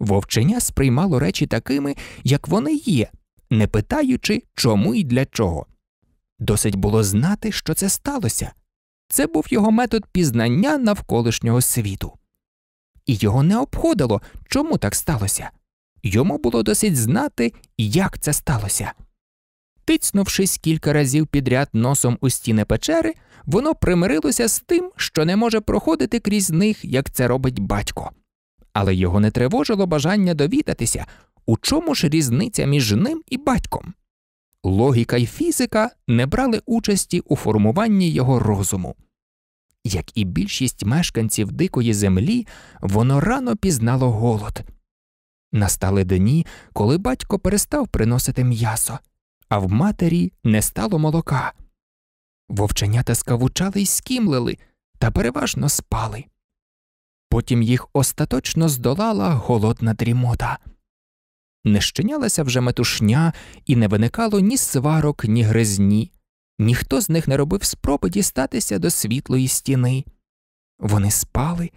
Вовчення сприймало речі такими, як вони є, не питаючи, чому і для чого. Досить було знати, що це сталося це був його метод пізнання навколишнього світу. І його не обходило, чому так сталося. Йому було досить знати, як це сталося тицнувшись кілька разів підряд носом у стіни печери, воно примирилося з тим, що не може проходити крізь них, як це робить батько. Але його не тривожило бажання довідатися, у чому ж різниця між ним і батьком. Логіка й фізика не брали участі у формуванні його розуму. Як і більшість мешканців дикої землі, воно рано пізнало голод. Настали дні, коли батько перестав приносити м'ясо а в матері не стало молока. Вовченята скавучали й скімлили та переважно спали. Потім їх остаточно здолала голодна дрімота. Не щинялася вже метушня, і не виникало ні сварок, ні гризні. Ніхто з них не робив спроби дістатися до світлої стіни. Вони спали,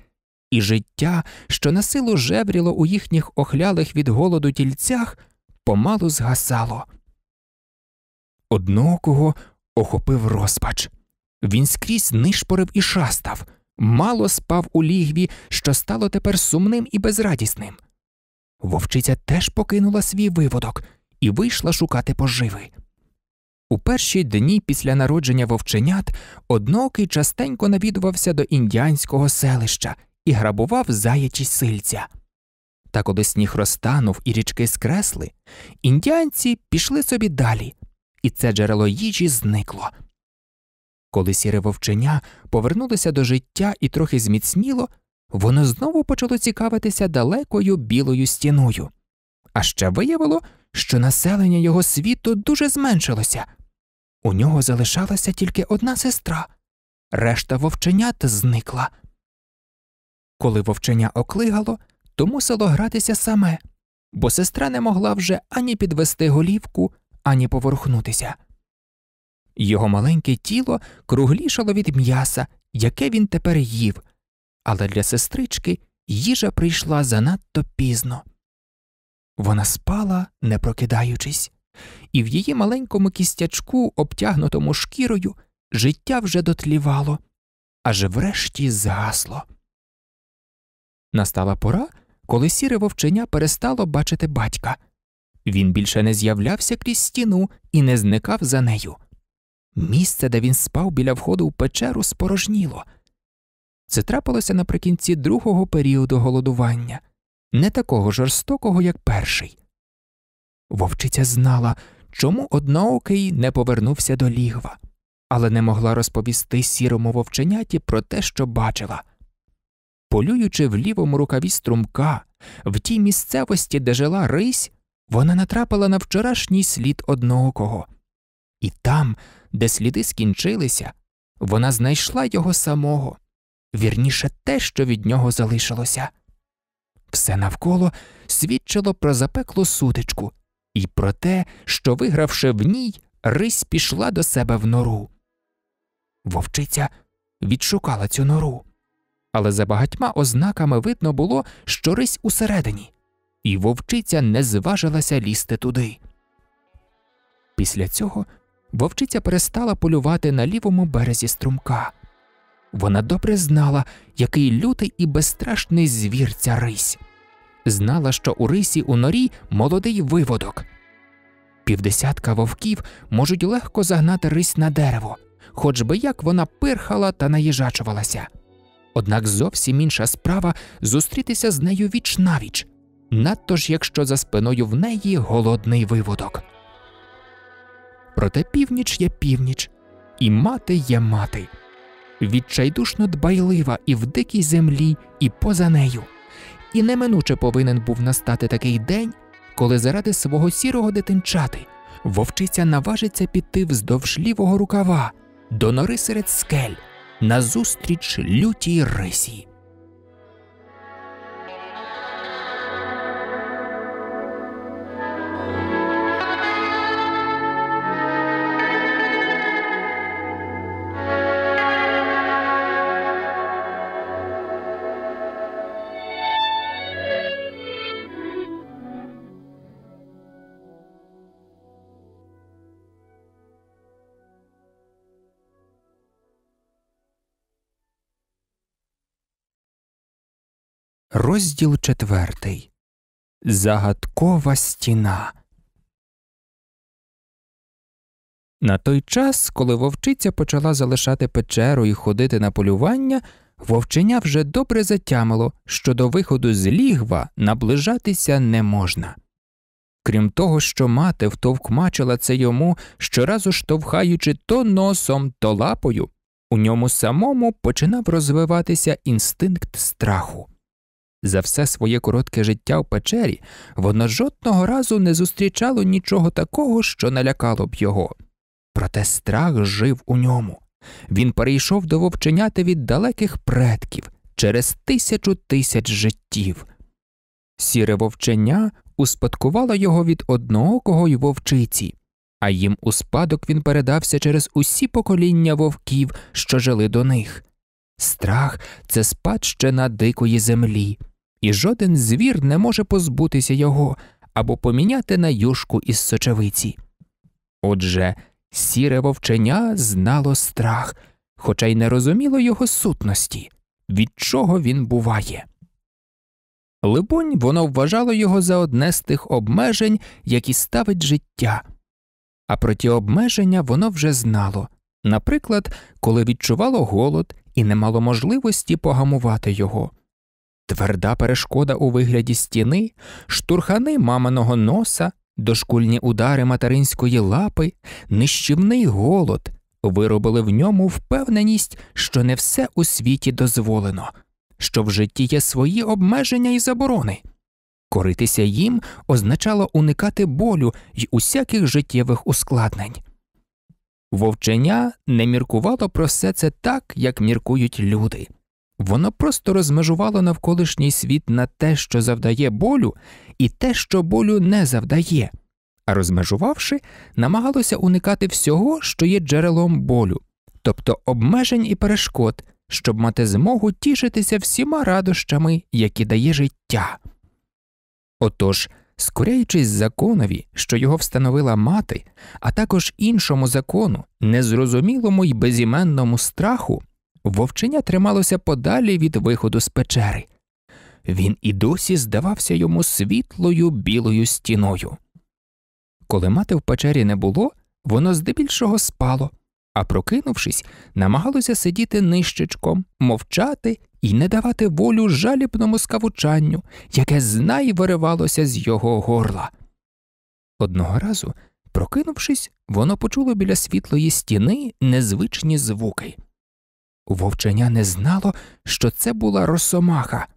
і життя, що насилу жевріло у їхніх охлялих від голоду тільцях, помалу згасало одного охопив розпач. Він скрізь нишпорив і шастав, мало спав у лігві, що стало тепер сумним і безрадісним. Вовчиця теж покинула свій виводок і вийшла шукати поживи. У перші дні після народження вовченят одноокий частенько навідувався до індіанського селища і грабував заячі сильця. Та коли сніг розтанув і річки скресли, індіанці пішли собі далі, і це джерело їжі зникло. Коли сіре вовченя повернулося до життя і трохи зміцніло, воно знову почало цікавитися далекою білою стіною, а ще виявило, що населення його світу дуже зменшилося. У нього залишалася тільки одна сестра, решта вовченят зникла. Коли вовченя оклигало, то мусило гратися саме, бо сестра не могла вже ані підвести голівку, ані поворухнутися. Його маленьке тіло круглішало від м'яса, яке він тепер їв, але для сестрички їжа прийшла занадто пізно. Вона спала, не прокидаючись, і в її маленькому кістячку, обтягнутому шкірою, життя вже дотлівало, аж врешті згасло. Настала пора, коли сіре вовчення перестало бачити батька. Він більше не з'являвся крізь стіну і не зникав за нею. Місце, де він спав біля входу в печеру, спорожніло. Це трапилося наприкінці другого періоду голодування, не такого жорстокого, як перший. Вовчиця знала, чому одноокий не повернувся до лігва, але не могла розповісти сірому вовченяті про те, що бачила. Полюючи в лівому рукаві струмка, в тій місцевості, де жила Рись, вона натрапила на вчорашній слід одноокого, І там, де сліди скінчилися, вона знайшла його самого, вірніше те, що від нього залишилося. Все навколо свідчило про запеклу сутичку і про те, що, вигравши в ній, Рись пішла до себе в нору. Вовчиця відшукала цю нору, але за багатьма ознаками видно було, що рись усередині і вовчиця не зважилася лізти туди. Після цього вовчиця перестала полювати на лівому березі струмка. Вона добре знала, який лютий і безстрашний звір ця рись. Знала, що у рисі у норі молодий виводок. Півдесятка вовків можуть легко загнати рись на дерево, хоч би як вона пирхала та наїжачувалася. Однак зовсім інша справа зустрітися з нею віч навіч надто ж якщо за спиною в неї голодний виводок. Проте північ є північ, і мати є мати, відчайдушно дбайлива і в дикій землі, і поза нею. І неминуче повинен був настати такий день, коли заради свого сірого дитинчати вовчиця наважиться піти вздовж лівого рукава до нори серед скель назустріч лютій рисі. Розділ четвертий. Загадкова стіна. На той час, коли вовчиця почала залишати печеру і ходити на полювання, вовченя вже добре затямило, що до виходу з лігва наближатися не можна. Крім того, що мати втовкмачила це йому, щоразу штовхаючи то носом, то лапою, у ньому самому починав розвиватися інстинкт страху. За все своє коротке життя в печері воно жодного разу не зустрічало нічого такого, що налякало б його. Проте страх жив у ньому. Він перейшов до вовченяти від далеких предків через тисячу тисяч життів. Сіре вовчення успадкувало його від одноокого й вовчиці, а їм у спадок він передався через усі покоління вовків, що жили до них. Страх це спадщина дикої землі і жоден звір не може позбутися його або поміняти на юшку із сочевиці. Отже, сіре вовченя знало страх, хоча й не розуміло його сутності, від чого він буває. Либонь, воно вважало його за одне з тих обмежень, які ставить життя, а про ті обмеження воно вже знало наприклад, коли відчувало голод і не мало можливості погамувати його тверда перешкода у вигляді стіни, штурхани маминого носа, дошкульні удари материнської лапи, нищівний голод виробили в ньому впевненість, що не все у світі дозволено, що в житті є свої обмеження і заборони. Коритися їм означало уникати болю й усяких життєвих ускладнень. Вовчення не міркувало про все це так, як міркують люди. Воно просто розмежувало навколишній світ на те, що завдає болю, і те, що болю не завдає, а розмежувавши, намагалося уникати всього, що є джерелом болю, тобто обмежень і перешкод, щоб мати змогу тішитися всіма радощами, які дає життя. Отож, скоряючись законові, що його встановила мати, а також іншому закону, незрозумілому і безіменному страху. Вовчення трималося подалі від виходу з печери. Він і досі здавався йому світлою білою стіною. Коли мати в печері не було, воно здебільшого спало, а прокинувшись, намагалося сидіти нищечком, мовчати і не давати волю жалібному скавучанню, яке знай виривалося з його горла. Одного разу, прокинувшись, воно почуло біля світлої стіни незвичні звуки. Вовченя не знало, що це була росомаха.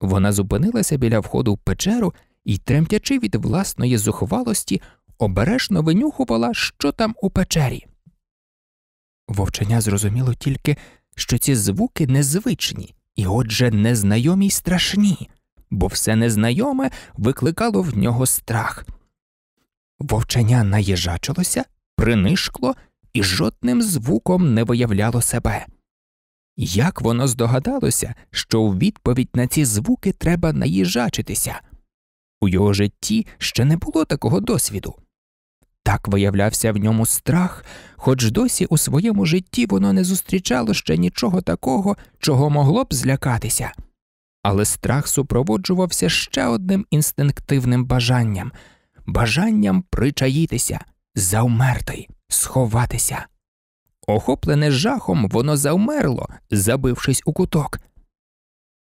Вона зупинилася біля входу в печеру і, тремтячи від власної зухвалості, обережно винюхувала, що там у печері. Вовченя зрозуміло тільки, що ці звуки незвичні і, отже, незнайомі й страшні, бо все незнайоме викликало в нього страх. Вовченя наїжачилося, принишкло і жодним звуком не виявляло себе. Як воно здогадалося, що у відповідь на ці звуки треба наїжачитися? У його житті ще не було такого досвіду. Так виявлявся в ньому страх, хоч досі у своєму житті воно не зустрічало ще нічого такого, чого могло б злякатися. Але страх супроводжувався ще одним інстинктивним бажанням бажанням причаїтися, завмерти, сховатися. Охоплене жахом, воно завмерло, забившись у куток.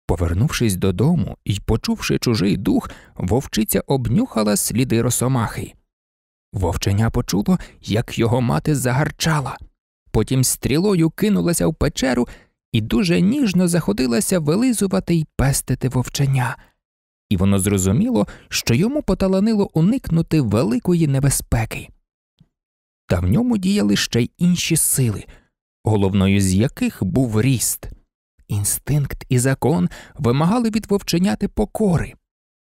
Повернувшись додому і почувши чужий дух, вовчиця обнюхала сліди росомахи. Вовченя почуло, як його мати загарчала, потім стрілою кинулася в печеру і дуже ніжно заходилася вилизувати й пестити вовченя, і воно зрозуміло, що йому поталанило уникнути великої небезпеки та в ньому діяли ще й інші сили, головною з яких був ріст. Інстинкт і закон вимагали від вовченяти покори,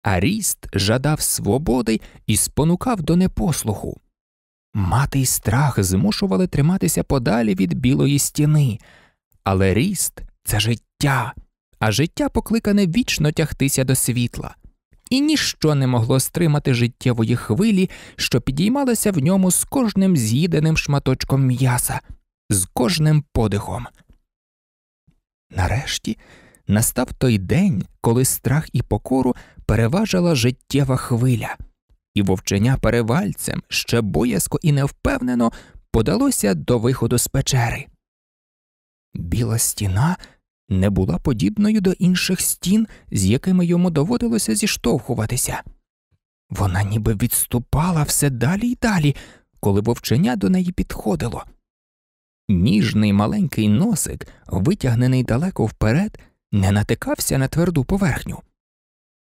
а ріст жадав свободи і спонукав до непослуху. Мати й страх змушували триматися подалі від білої стіни, але ріст це життя, а життя покликане вічно тягтися до світла і ніщо не могло стримати життєвої хвилі, що підіймалася в ньому з кожним з'їденим шматочком м'яса, з кожним подихом. Нарешті настав той день, коли страх і покору переважила життєва хвиля, і вовчення перевальцем ще боязко і невпевнено подалося до виходу з печери. Біла стіна не була подібною до інших стін, з якими йому доводилося зіштовхуватися. Вона ніби відступала все далі й далі, коли вовчення до неї підходило. Ніжний маленький носик, витягнений далеко вперед, не натикався на тверду поверхню.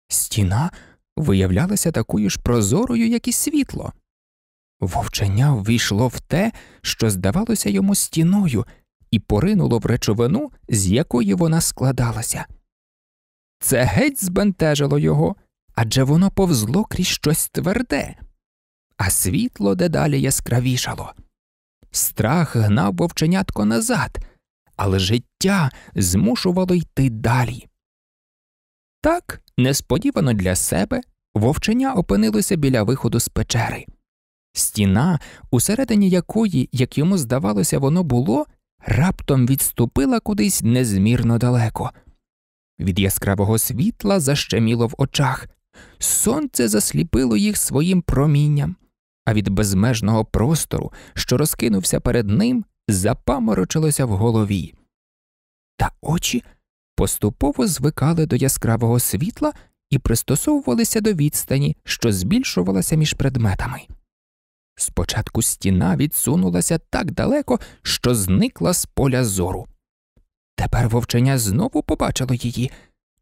Стіна виявлялася такою ж прозорою, як і світло. Вовчення ввійшло в те, що здавалося йому стіною, і поринуло в речовину, з якої вона складалася. Це геть збентежило його адже воно повзло крізь щось тверде, а світло дедалі яскравішало. Страх гнав вовченятко назад, але життя змушувало йти далі. Так, несподівано для себе, вовченя опинилося біля виходу з печери. Стіна, усередині якої, як йому здавалося, воно було, раптом відступила кудись незмірно далеко. Від яскравого світла защеміло в очах, сонце засліпило їх своїм промінням, а від безмежного простору, що розкинувся перед ним, запаморочилося в голові. Та очі поступово звикали до яскравого світла і пристосовувалися до відстані, що збільшувалася між предметами. Спочатку стіна відсунулася так далеко, що зникла з поля зору. Тепер вовчення знову побачило її,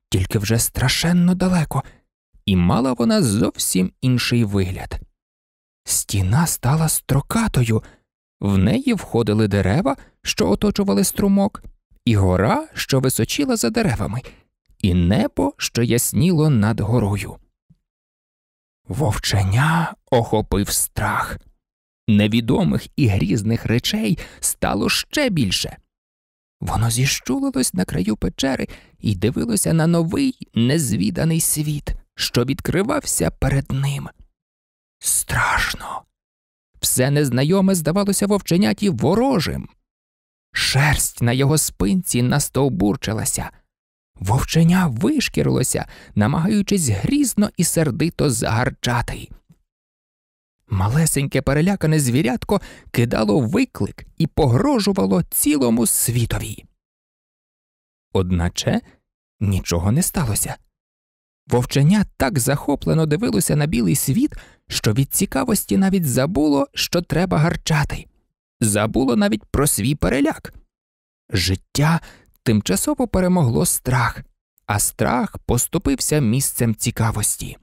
тільки вже страшенно далеко, і мала вона зовсім інший вигляд. Стіна стала строкатою, в неї входили дерева, що оточували струмок, і гора, що височіла за деревами, і небо, що ясніло над горою. Вовчення охопив страх. Невідомих і грізних речей стало ще більше. Воно зіщулилось на краю печери і дивилося на новий незвіданий світ, що відкривався перед ним. Страшно. Все незнайоме здавалося вовченяті ворожим. Шерсть на його спинці настовбурчилася, вовченя вишкірилося, намагаючись грізно і сердито загарчати. Малесеньке перелякане звірятко кидало виклик і погрожувало цілому світові. Одначе нічого не сталося. Вовчення так захоплено дивилося на білий світ, що від цікавості навіть забуло, що треба гарчати, забуло навіть про свій переляк. Життя тимчасово перемогло страх, а страх поступився місцем цікавості.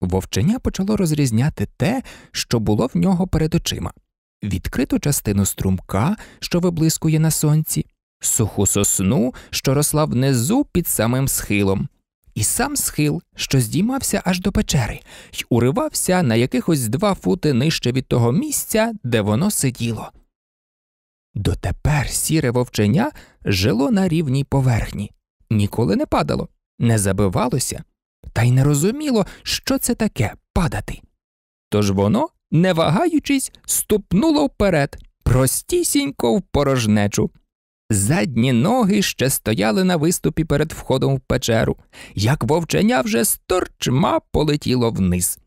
Вовченя почало розрізняти те, що було в нього перед очима відкриту частину струмка, що виблискує на сонці, суху сосну, що росла внизу під самим схилом, і сам схил, що здіймався аж до печери, й уривався на якихось два фути нижче від того місця, де воно сиділо. Дотепер сіре вовченя жило на рівній поверхні, ніколи не падало, не забивалося та й не розуміло, що це таке падати. Тож воно, не вагаючись, ступнуло вперед, простісінько в порожнечу. Задні ноги ще стояли на виступі перед входом в печеру, як вовчення вже сторчма полетіло вниз.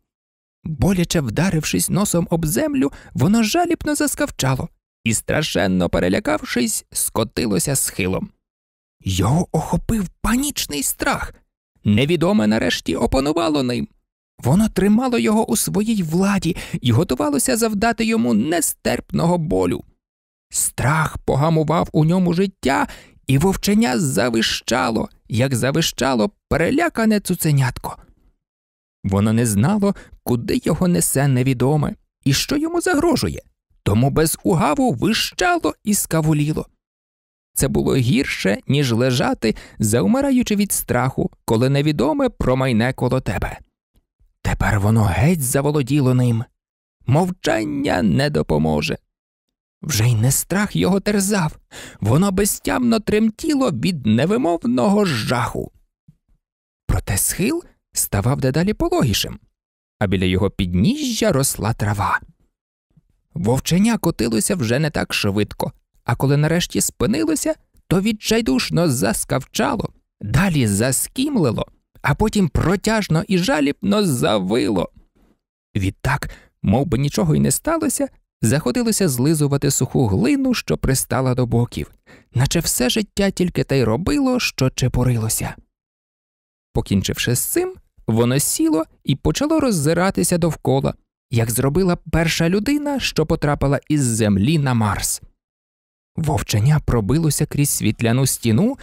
Боляче вдарившись носом об землю, воно жалібно заскавчало і, страшенно перелякавшись, скотилося схилом. Його охопив панічний страх невідоме нарешті опанувало ним. Воно тримало його у своїй владі і готувалося завдати йому нестерпного болю. Страх погамував у ньому життя, і вовчення завищало, як завищало перелякане цуценятко. Воно не знало, куди його несе невідоме і що йому загрожує, тому без угаву вищало і скавуліло. Це було гірше, ніж лежати, заумираючи від страху, коли невідоме промайне коло тебе. Тепер воно геть заволоділо ним. Мовчання не допоможе. Вже й не страх його терзав, воно безтямно тремтіло від невимовного жаху. Проте схил ставав дедалі пологішим, а біля його підніжжя росла трава. Вовчення котилося вже не так швидко а коли нарешті спинилося, то відчайдушно заскавчало, далі заскімлило, а потім протяжно і жалібно завило. Відтак, мов би нічого й не сталося, заходилося злизувати суху глину, що пристала до боків, наче все життя тільки те й робило, що чепурилося. Покінчивши з цим, воно сіло і почало роззиратися довкола, як зробила перша людина, що потрапила із землі на Марс. Вовчення пробилося крізь світляну стіну,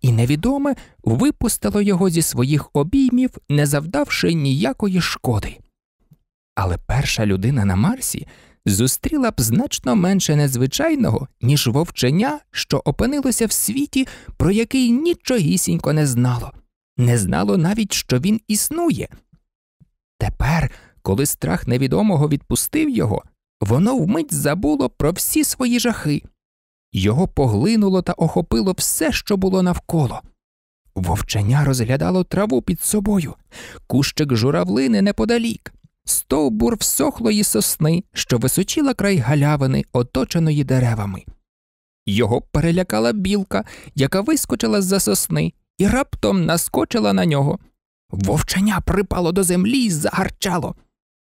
і невідоме випустило його зі своїх обіймів, не завдавши ніякої шкоди. Але перша людина на Марсі зустріла б значно менше незвичайного, ніж вовчення, що опинилося в світі, про який нічогісінько не знало, не знало навіть, що він існує. Тепер, коли страх невідомого відпустив його, воно вмить забуло про всі свої жахи його поглинуло та охопило все, що було навколо. Вовчення розглядало траву під собою, кущик журавлини неподалік, стовбур всохлої сосни, що височила край галявини, оточеної деревами. Його перелякала білка, яка вискочила з за сосни, і раптом наскочила на нього. Вовчення припало до землі і загарчало.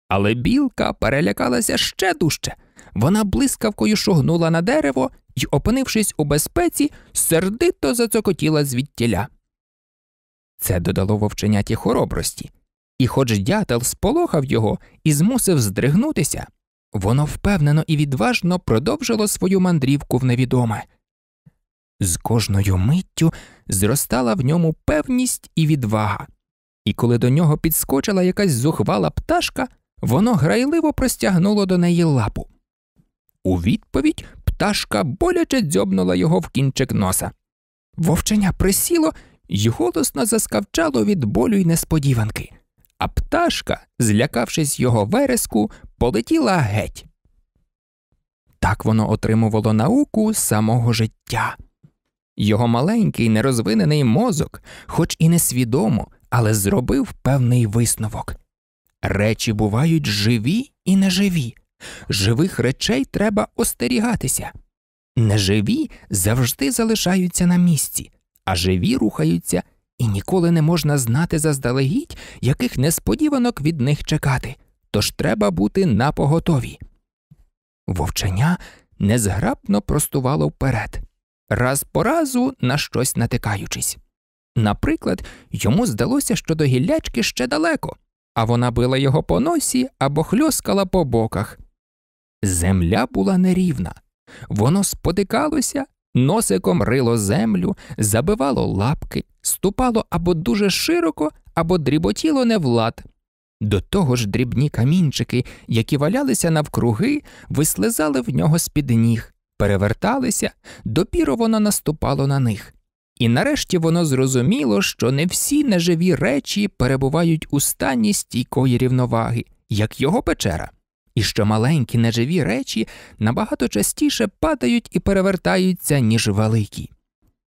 Але білка перелякалася ще дужче. Вона блискавкою шугнула на дерево й, опинившись у безпеці, сердито зацокотіла звідтіля. Це додало вовченяті хоробрості, і, хоч дятел сполохав його і змусив здригнутися, воно впевнено і відважно продовжило свою мандрівку в невідоме. З кожною миттю зростала в ньому певність і відвага, і коли до нього підскочила якась зухвала пташка, воно грайливо простягнуло до неї лапу. У відповідь пташка боляче дзьобнула його в кінчик носа. Вовчення присіло і голосно заскавчало від болю й несподіванки, а пташка, злякавшись його вереску, полетіла геть. Так воно отримувало науку самого життя. Його маленький нерозвинений мозок, хоч і несвідомо, але зробив певний висновок речі бувають живі і неживі, Живих речей треба остерігатися. Неживі завжди залишаються на місці, а живі рухаються, і ніколи не можна знати заздалегідь, яких несподіванок від них чекати, тож треба бути напоготові. Вовчення незграбно простувало вперед, раз по разу на щось натикаючись. Наприклад, йому здалося, що до гіллячки ще далеко, а вона била його по носі або хльоскала по боках. Земля була нерівна. Воно спотикалося, носиком рило землю, забивало лапки, ступало або дуже широко, або дріботіло невлад. До того ж дрібні камінчики, які валялися навкруги, вислизали в нього з під ніг, переверталися, допіро воно наступало на них. І нарешті воно зрозуміло, що не всі неживі речі перебувають у стані стійкої рівноваги, як його печера і що маленькі неживі речі набагато частіше падають і перевертаються, ніж великі.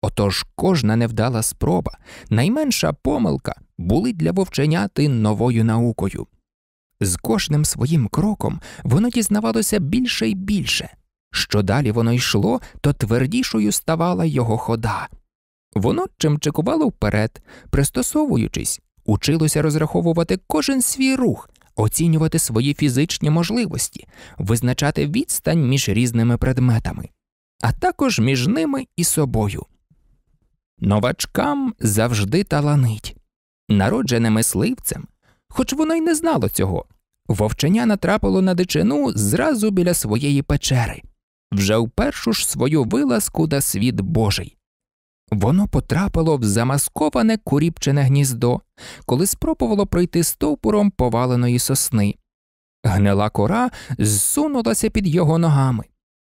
Отож кожна невдала спроба, найменша помилка були для вовченяти новою наукою. З кожним своїм кроком воно дізнавалося більше й більше. Що далі воно йшло, то твердішою ставала його хода. Воно чимчикувало вперед, пристосовуючись, училося розраховувати кожен свій рух, оцінювати свої фізичні можливості, визначати відстань між різними предметами, а також між ними і собою. Новачкам завжди таланить. Народжене мисливцем, хоч воно й не знало цього, вовчення натрапило на дичину зразу біля своєї печери, вже у першу ж свою вилазку да світ божий. Воно потрапило в замасковане куріпчене гніздо, коли спробувало пройти стовпуром поваленої сосни. Гнила кора зсунулася під його ногами.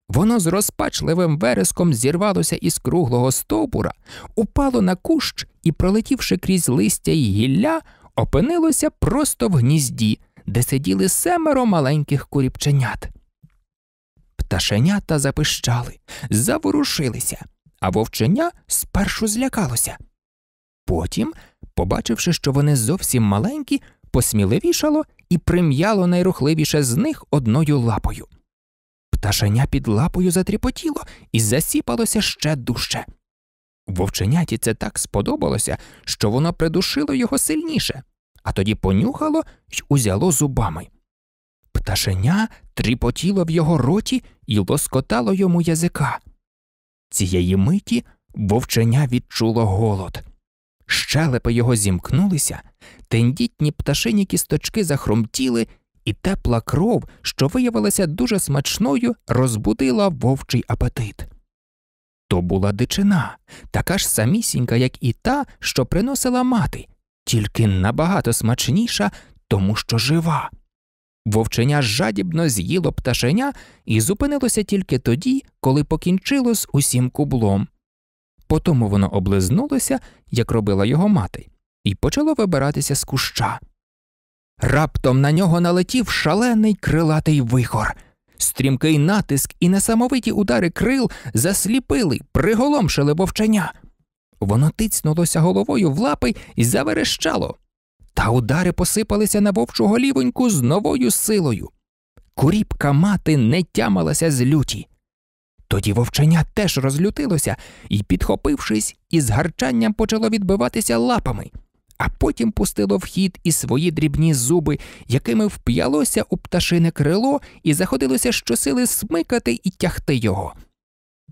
Воно з розпачливим вереском зірвалося із круглого стовбура, упало на кущ і, пролетівши крізь листя й гілля, опинилося просто в гнізді, де сиділи семеро маленьких куріпченят. Пташенята запищали, заворушилися а вовчення спершу злякалося. Потім, побачивши, що вони зовсім маленькі, посміливішало і прим'яло найрухливіше з них одною лапою. Пташеня під лапою затріпотіло і засіпалося ще дужче. Вовченяті це так сподобалося, що воно придушило його сильніше, а тоді понюхало й узяло зубами. Пташеня тріпотіло в його роті і лоскотало йому язика. Цієї миті вовченя відчуло голод. Щелепи його зімкнулися, тендітні пташині кісточки захромтіли, і тепла кров, що виявилася дуже смачною, розбудила вовчий апетит. То була дичина, така ж самісінька, як і та, що приносила мати, тільки набагато смачніша, тому що жива. Вовченя жадібно з'їло пташеня і зупинилося тільки тоді, коли покінчило з усім кублом. Потому воно облизнулося, як робила його мати, і почало вибиратися з куща. Раптом на нього налетів шалений крилатий вихор. Стрімкий натиск і несамовиті удари крил засліпили, приголомшили вовченя. Воно тицнулося головою в лапи і заверещало, та удари посипалися на вовчу голівоньку з новою силою. Куріпка мати не тямалася з люті. Тоді вовчення теж розлютилося і, підхопившись, із гарчанням почало відбиватися лапами, а потім пустило в хід і свої дрібні зуби, якими вп'ялося у пташине крило і заходилося щосили смикати і тягти його.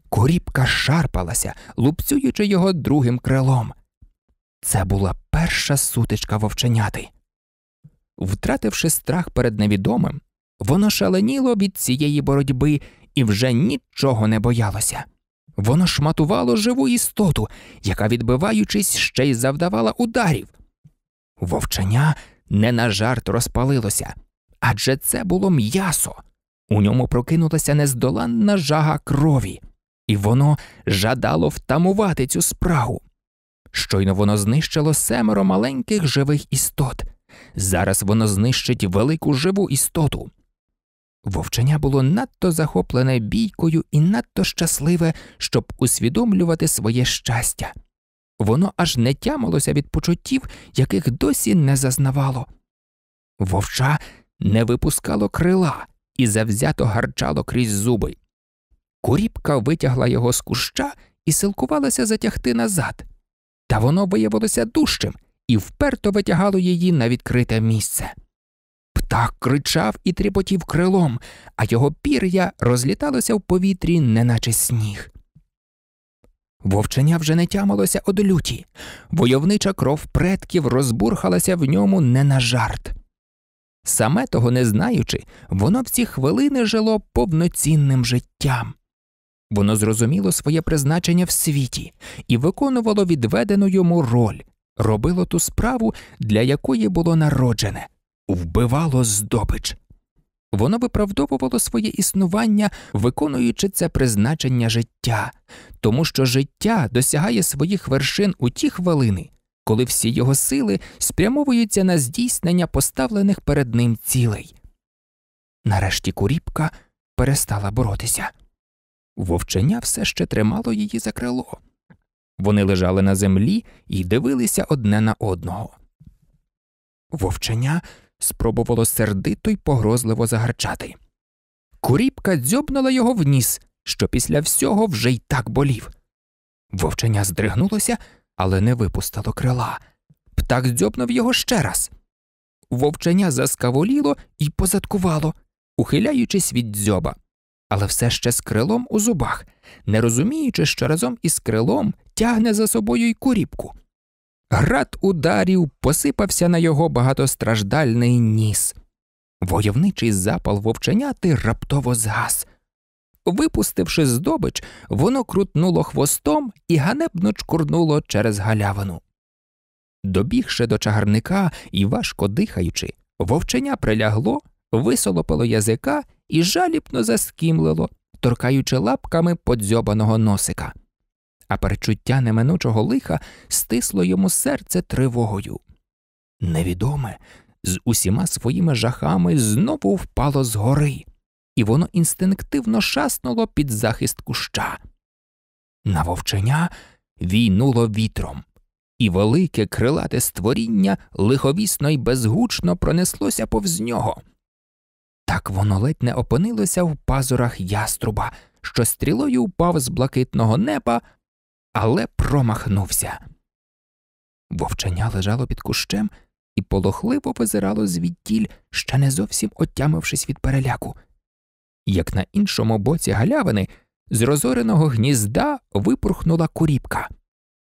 Куріпка шарпалася, лупцюючи його другим крилом, це була перша сутичка вовченяти. Втративши страх перед невідомим, воно шаленіло від цієї боротьби і вже нічого не боялося. Воно шматувало живу істоту, яка, відбиваючись, ще й завдавала ударів. Вовчення не на жарт розпалилося адже це було м'ясо. У ньому прокинулася нездоланна жага крові, і воно жадало втамувати цю спрагу. Щойно воно знищило семеро маленьких живих істот. Зараз воно знищить велику живу істоту. Вовчення було надто захоплене бійкою і надто щасливе, щоб усвідомлювати своє щастя. Воно аж не тямилося від почуттів, яких досі не зазнавало. Вовча не випускало крила і завзято гарчало крізь зуби. Куріпка витягла його з куща і силкувалася затягти назад та воно виявилося дужчим і вперто витягало її на відкрите місце. Птах кричав і тріпотів крилом, а його пір'я розліталося в повітрі, неначе сніг. Вовчення вже не тямилося од люті, войовнича кров предків розбурхалася в ньому не на жарт. Саме того не знаючи, воно всі хвилини жило повноцінним життям. Воно зрозуміло своє призначення в світі і виконувало відведену йому роль, робило ту справу, для якої було народжене, вбивало здобич. Воно виправдовувало своє існування, виконуючи це призначення життя, тому що життя досягає своїх вершин у ті хвилини, коли всі його сили спрямовуються на здійснення поставлених перед ним цілей. Нарешті куріпка перестала боротися. Вовчення все ще тримало її за крило. Вони лежали на землі і дивилися одне на одного. Вовчення спробувало сердито й погрозливо загарчати. Куріпка дзьобнула його в ніс, що після всього вже й так болів. Вовчення здригнулося, але не випустило крила. Птак дзьобнув його ще раз. Вовчення заскаволіло і позадкувало, ухиляючись від дзьоба але все ще з крилом у зубах, не розуміючи, що разом із крилом тягне за собою й куріпку. Град ударів посипався на його багатостраждальний ніс. Войовничий запал вовченяти раптово згас. Випустивши здобич, воно крутнуло хвостом і ганебно чкурнуло через галявину. Добігши до чагарника і важко дихаючи, вовченя прилягло, висолопило язика і жалібно заскімлило, торкаючи лапками подзьобаного носика. А перечуття неминучого лиха стисло йому серце тривогою. Невідоме з усіма своїми жахами знову впало з гори, і воно інстинктивно шаснуло під захист куща. На вовчення війнуло вітром, і велике крилате створіння лиховісно й безгучно пронеслося повз нього, так воно ледь не опинилося в пазурах яструба, що стрілою впав з блакитного неба, але промахнувся. Вовчення лежало під кущем і полохливо визирало звідтіль, ще не зовсім отямившись від переляку. Як на іншому боці галявини, з розореного гнізда випорхнула куріпка.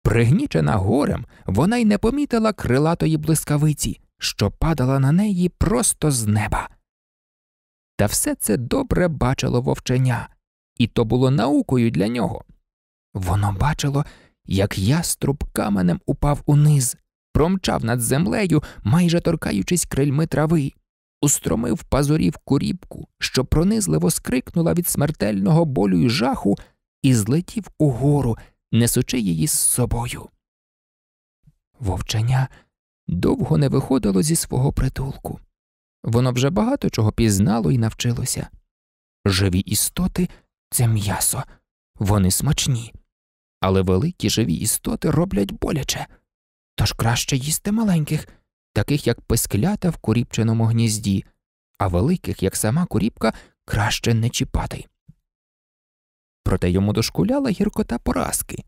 Пригнічена горем, вона й не помітила крилатої блискавиці, що падала на неї просто з неба. Та все це добре бачило вовчення, і то було наукою для нього. Воно бачило, як яструб каменем упав униз, промчав над землею, майже торкаючись крильми трави, устромив пазурів куріпку, що пронизливо скрикнула від смертельного болю й жаху, і злетів угору, несучи її з собою. Вовчення довго не виходило зі свого притулку. Воно вже багато чого пізнало і навчилося. Живі істоти це м'ясо, вони смачні, але великі живі істоти роблять боляче, тож краще їсти маленьких, таких як песклята в куріпченому гнізді, а великих, як сама куріпка, краще не чіпати. Проте йому дошкуляла гіркота поразки,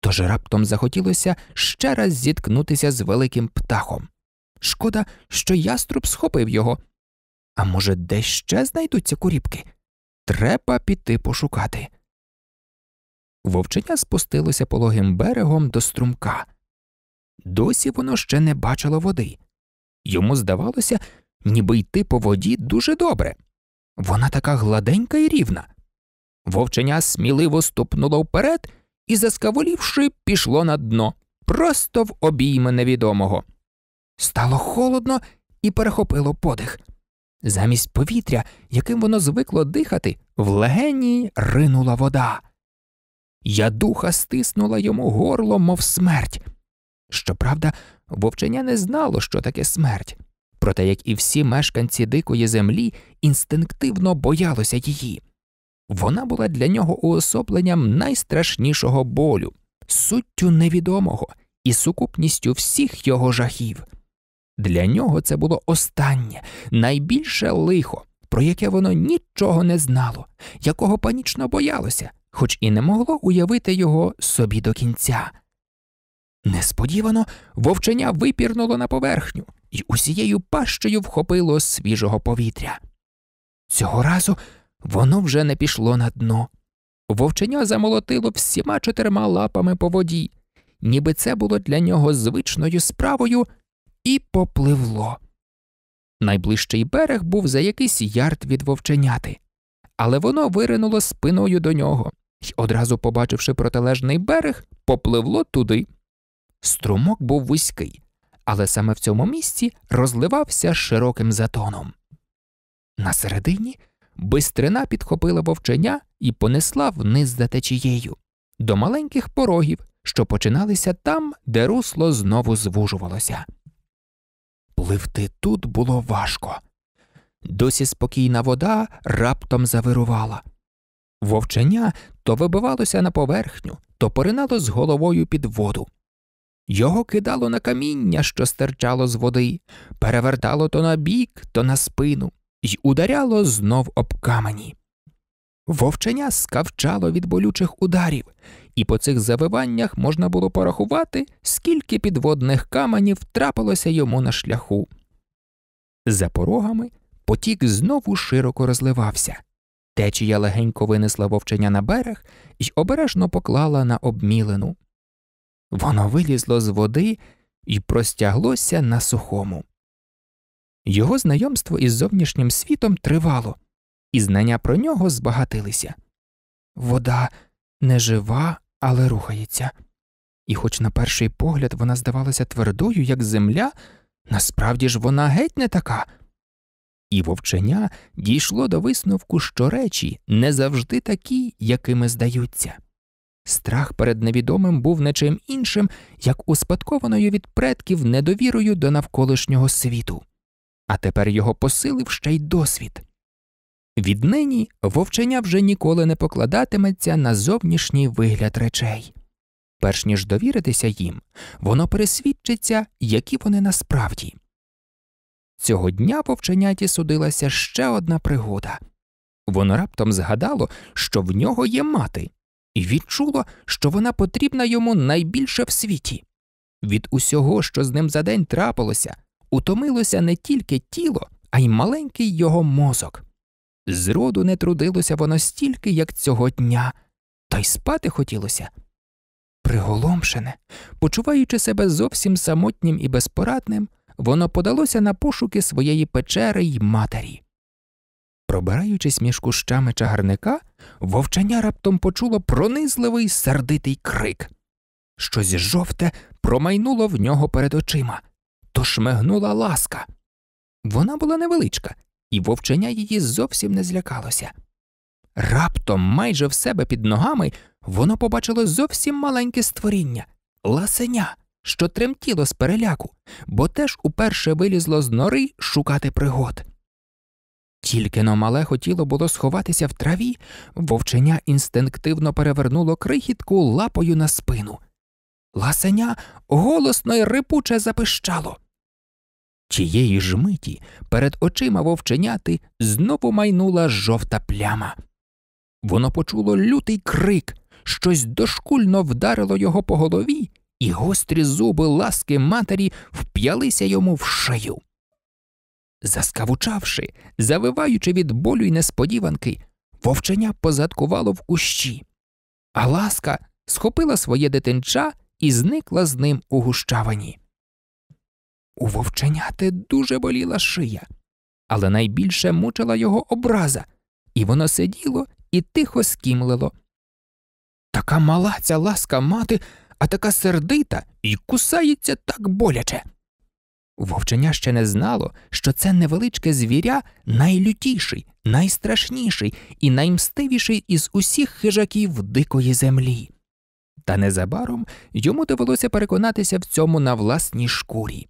тож раптом захотілося ще раз зіткнутися з великим птахом. Шкода, що яструб схопив його. А може, де ще знайдуться куріпки? Треба піти пошукати. Вовчення спустилося пологим берегом до струмка. Досі воно ще не бачило води. Йому здавалося, ніби йти по воді дуже добре. Вона така гладенька і рівна. Вовчення сміливо ступнуло вперед і, заскаволівши, пішло на дно, просто в обійми невідомого. Стало холодно і перехопило подих. Замість повітря, яким воно звикло дихати, в легені ринула вода. Ядуха стиснула йому горло, мов смерть. Щоправда, вовчення не знало, що таке смерть, проте, як і всі мешканці дикої землі, інстинктивно боялося її. Вона була для нього уособленням найстрашнішого болю, суттю невідомого і сукупністю всіх його жахів. Для нього це було останнє, найбільше лихо, про яке воно нічого не знало, якого панічно боялося, хоч і не могло уявити його собі до кінця. Несподівано вовчення випірнуло на поверхню і усією пащею вхопило свіжого повітря. Цього разу воно вже не пішло на дно. Вовчення замолотило всіма чотирма лапами по воді, ніби це було для нього звичною справою і попливло. Найближчий берег був за якийсь ярд від вовченяти, але воно виринуло спиною до нього і, одразу побачивши протилежний берег, попливло туди. Струмок був вузький, але саме в цьому місці розливався широким затоном. На середині бистрина підхопила вовченя і понесла вниз за течією, до маленьких порогів, що починалися там, де русло знову звужувалося. Пливти тут було важко. Досі спокійна вода раптом завирувала. Вовчення то вибивалося на поверхню, то поринало з головою під воду. Його кидало на каміння, що стирчало з води, перевертало то на бік, то на спину, й ударяло знов об камені. Вовчення скавчало від болючих ударів, і по цих завиваннях можна було порахувати, скільки підводних каменів трапилося йому на шляху. За порогами потік знову широко розливався. Течія легенько винесла вовчення на берег і обережно поклала на обмілину. Воно вилізло з води і простяглося на сухому. Його знайомство із зовнішнім світом тривало, і знання про нього збагатилися. Вода не жива, але рухається. І, хоч на перший погляд вона здавалася твердою, як земля, насправді ж вона геть не така. І вовчення дійшло до висновку, що речі не завжди такі, якими здаються. Страх перед невідомим був не чим іншим, як успадкованою від предків недовірою до навколишнього світу, а тепер його посилив ще й досвід. Віднині вовчення вже ніколи не покладатиметься на зовнішній вигляд речей. Перш ніж довіритися їм, воно пересвідчиться, які вони насправді. Цього дня вовченяті судилася ще одна пригода воно раптом згадало, що в нього є мати, і відчуло, що вона потрібна йому найбільше в світі. Від усього, що з ним за день трапилося, утомилося не тільки тіло, а й маленький його мозок. Зроду не трудилося воно стільки, як цього дня, та й спати хотілося. Приголомшене, почуваючи себе зовсім самотнім і безпорадним, воно подалося на пошуки своєї печери й матері. Пробираючись між кущами чагарника, вовчання раптом почуло пронизливий сердитий крик. Щось жовте промайнуло в нього перед очима, то шмигнула ласка. Вона була невеличка, і вовчення її зовсім не злякалося. Раптом, майже в себе під ногами, воно побачило зовсім маленьке створіння ласеня, що тремтіло з переляку, бо теж уперше вилізло з нори шукати пригод. Тільки но мале хотіло було сховатися в траві, вовченя інстинктивно перевернуло крихітку лапою на спину. Ласеня голосно й рипуче запищало. Тієї ж миті перед очима вовченяти знову майнула жовта пляма. Воно почуло лютий крик, щось дошкульно вдарило його по голові, і гострі зуби ласки матері вп'ялися йому в шию. Заскавучавши, завиваючи від болю й несподіванки, вовченя позадкувало в кущі, а ласка схопила своє дитинча і зникла з ним у гущавині. У вовченяти дуже боліла шия, але найбільше мучила його образа, і воно сиділо і тихо скімлило. Така мала ця ласка мати, а така сердита і кусається так боляче. Вовченя ще не знало, що це невеличке звіря найлютіший, найстрашніший і наймстивіший із усіх хижаків дикої землі. Та незабаром йому довелося переконатися в цьому на власній шкурі.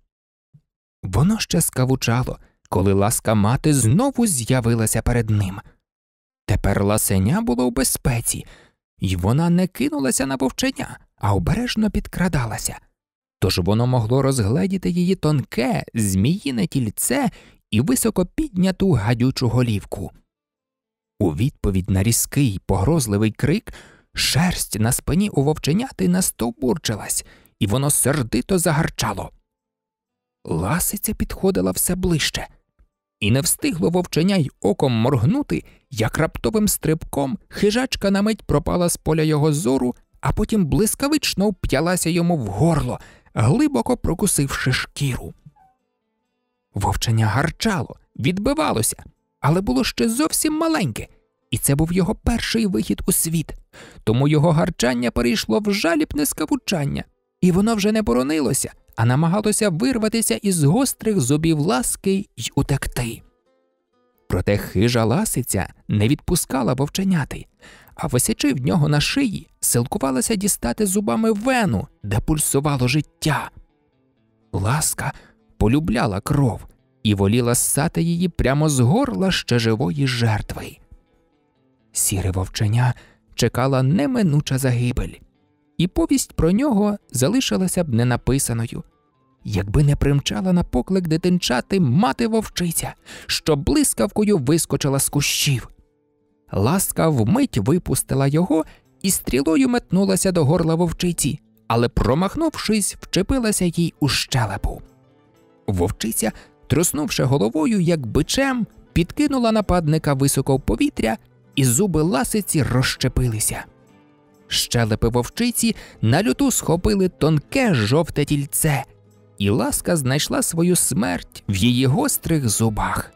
Воно ще скавучало, коли ласка мати знову з'явилася перед ним. Тепер ласеня було в безпеці, і вона не кинулася на вовчення, а обережно підкрадалася. Тож воно могло розгледіти її тонке, зміїне тільце і високо підняту гадючу голівку. У відповідь на різкий, погрозливий крик, шерсть на спині у вовченяти настовбурчилась, і воно сердито загарчало ласиця підходила все ближче, і не встигло вовченя й оком моргнути, як раптовим стрибком хижачка на мить пропала з поля його зору, а потім блискавично вп'ялася йому в горло, глибоко прокусивши шкіру. Вовчення гарчало, відбивалося, але було ще зовсім маленьке. І це був його перший вихід у світ, тому його гарчання перейшло в жалібне скавучання, і воно вже не боронилося, а намагалося вирватися із гострих зубів ласки й утекти. Проте хижа ласиця не відпускала вовченяти, а висячи в нього на шиї, силкувалася дістати зубами вену, де пульсувало життя. Ласка полюбляла кров і воліла ссати її прямо з горла ще живої жертви. Сіре вовченя чекала неминуча загибель і повість про нього залишилася б ненаписаною, якби не примчала на поклик дитинчати мати вовчиця, що блискавкою вискочила з кущів. Ласка вмить випустила його і стрілою метнулася до горла вовчиці, але, промахнувшись, вчепилася їй у щелепу. Вовчиця, труснувши головою, як бичем, підкинула нападника високо в повітря, і зуби ласиці розщепилися. Щелепи вовчиці на люту схопили тонке жовте тільце, і ласка знайшла свою смерть в її гострих зубах.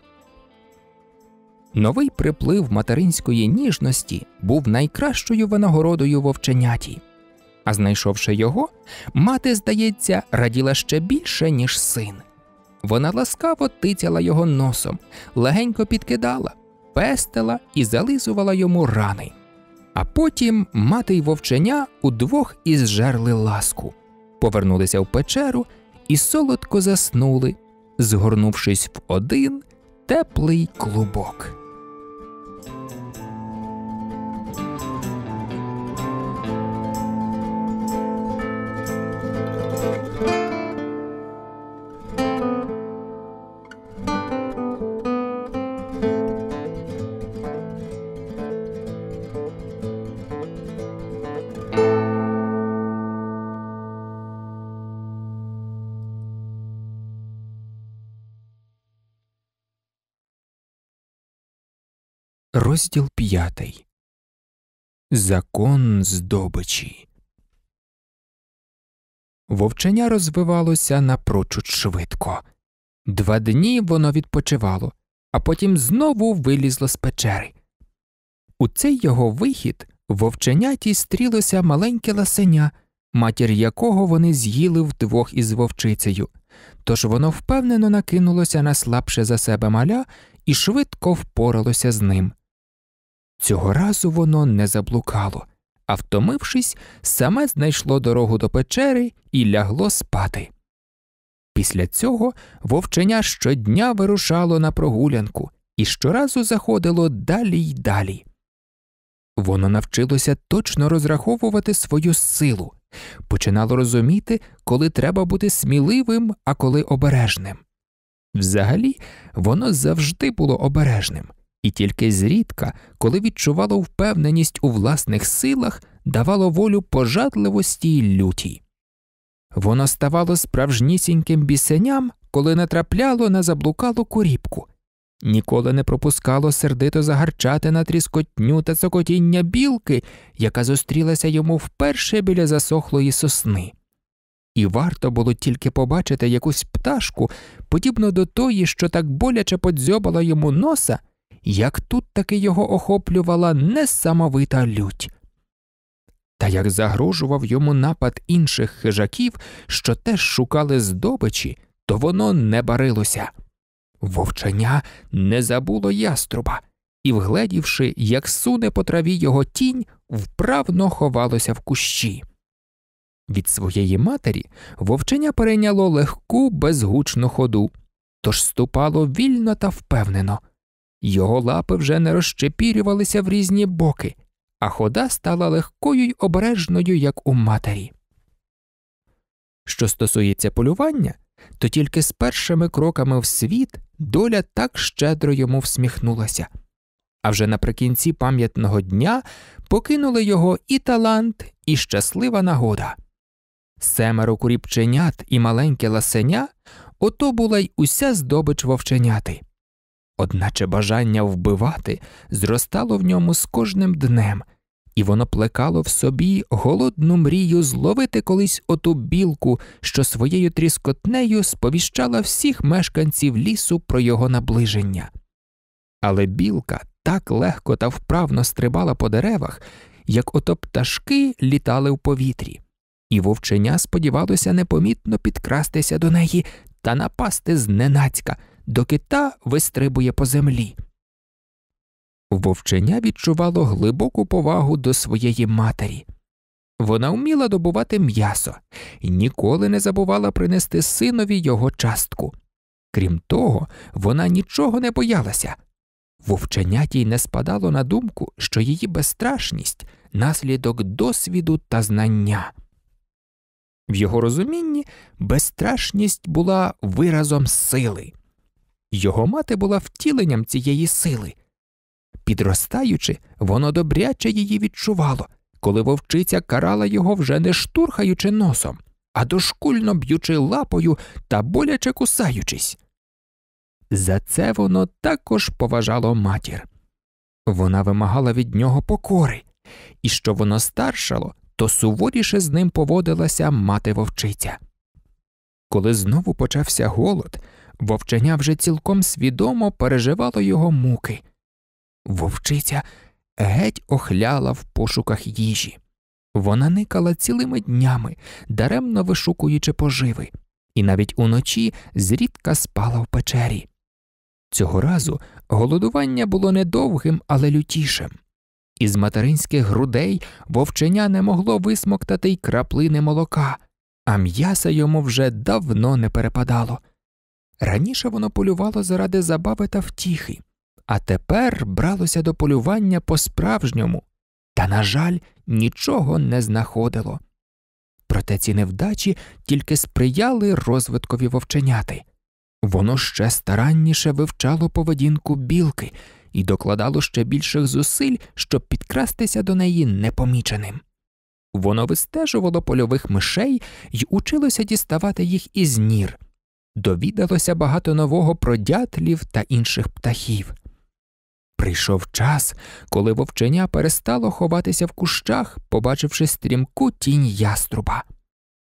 Новий приплив материнської ніжності був найкращою винагородою вовченяті. А знайшовши його, мати, здається, раділа ще більше, ніж син. Вона ласкаво тицяла його носом, легенько підкидала, пестила і зализувала йому рани. А потім мати й вовченя удвох ізжерли ласку, повернулися в печеру і солодко заснули, згорнувшись в один теплий клубок. Розділ п'ятий. Закон здобичі. Вовчення розвивалося напрочуд швидко. Два дні воно відпочивало, а потім знову вилізло з печери. У цей його вихід вовченяті стрілося маленьке ласеня, матір якого вони з'їли вдвох із вовчицею. Тож воно впевнено накинулося на слабше за себе маля і швидко впоралося з ним. Цього разу воно не заблукало, а втомившись, саме знайшло дорогу до печери і лягло спати. Після цього вовченя щодня вирушало на прогулянку і щоразу заходило далі й далі. Воно навчилося точно розраховувати свою силу, починало розуміти, коли треба бути сміливим, а коли обережним. Взагалі, воно завжди було обережним і тільки зрідка, коли відчувало впевненість у власних силах, давало волю пожадливості й люті. Воно ставало справжнісіньким бісеням, коли натрапляло на заблукалу куріпку, ніколи не пропускало сердито загарчати на тріскотню та цокотіння білки, яка зустрілася йому вперше біля засохлої сосни. І варто було тільки побачити якусь пташку, подібно до тої, що так боляче подзьобала йому носа, як тут таки його охоплювала несамовита лють. Та як загрожував йому напад інших хижаків, що теж шукали здобичі, то воно не барилося. Вовчення не забуло яструба, і, вгледівши, як суне по траві його тінь, вправно ховалося в кущі. Від своєї матері вовчення перейняло легку, безгучну ходу, тож ступало вільно та впевнено. Його лапи вже не розчепірювалися в різні боки, а хода стала легкою й обережною, як у матері. Що стосується полювання, то тільки з першими кроками в світ доля так щедро йому всміхнулася. А вже наприкінці пам'ятного дня покинули його і талант, і щаслива нагода. Семеро куріпченят і маленьке ласеня ото була й уся здобич вовченяти одначе бажання вбивати зростало в ньому з кожним днем, і воно плекало в собі голодну мрію зловити колись оту білку, що своєю тріскотнею сповіщала всіх мешканців лісу про його наближення. Але білка так легко та вправно стрибала по деревах, як ото пташки літали в повітрі, і вовченя сподівалося непомітно підкрастися до неї та напасти зненацька доки та вистрибує по землі. Вовчення відчувало глибоку повагу до своєї матері. Вона вміла добувати м'ясо і ніколи не забувала принести синові його частку. Крім того, вона нічого не боялася. Вовченяті їй не спадало на думку, що її безстрашність наслідок досвіду та знання. В його розумінні безстрашність була виразом сили. Його мати була втіленням цієї сили. Підростаючи, воно добряче її відчувало, коли вовчиця карала його вже не штурхаючи носом, а дошкульно б'ючи лапою та боляче кусаючись. За це воно також поважало матір. Вона вимагала від нього покори, і що воно старшало, то суворіше з ним поводилася мати вовчиця. Коли знову почався голод, Вовченя вже цілком свідомо переживало його муки. Вовчиця геть охляла в пошуках їжі. Вона никала цілими днями, даремно вишукуючи поживи, і навіть уночі зрідка спала в печері. Цього разу голодування було недовгим, але лютішим. Із материнських грудей вовченя не могло висмоктати й краплини молока, а м'яса йому вже давно не перепадало. Раніше воно полювало заради забави та втіхи, а тепер бралося до полювання по-справжньому, та, на жаль, нічого не знаходило. Проте ці невдачі тільки сприяли розвиткові вовченяти. Воно ще старанніше вивчало поведінку білки і докладало ще більших зусиль, щоб підкрастися до неї непоміченим. Воно вистежувало польових мишей і училося діставати їх із нір, довідалося багато нового про дятлів та інших птахів. Прийшов час, коли вовченя перестало ховатися в кущах, побачивши стрімку тінь яструба.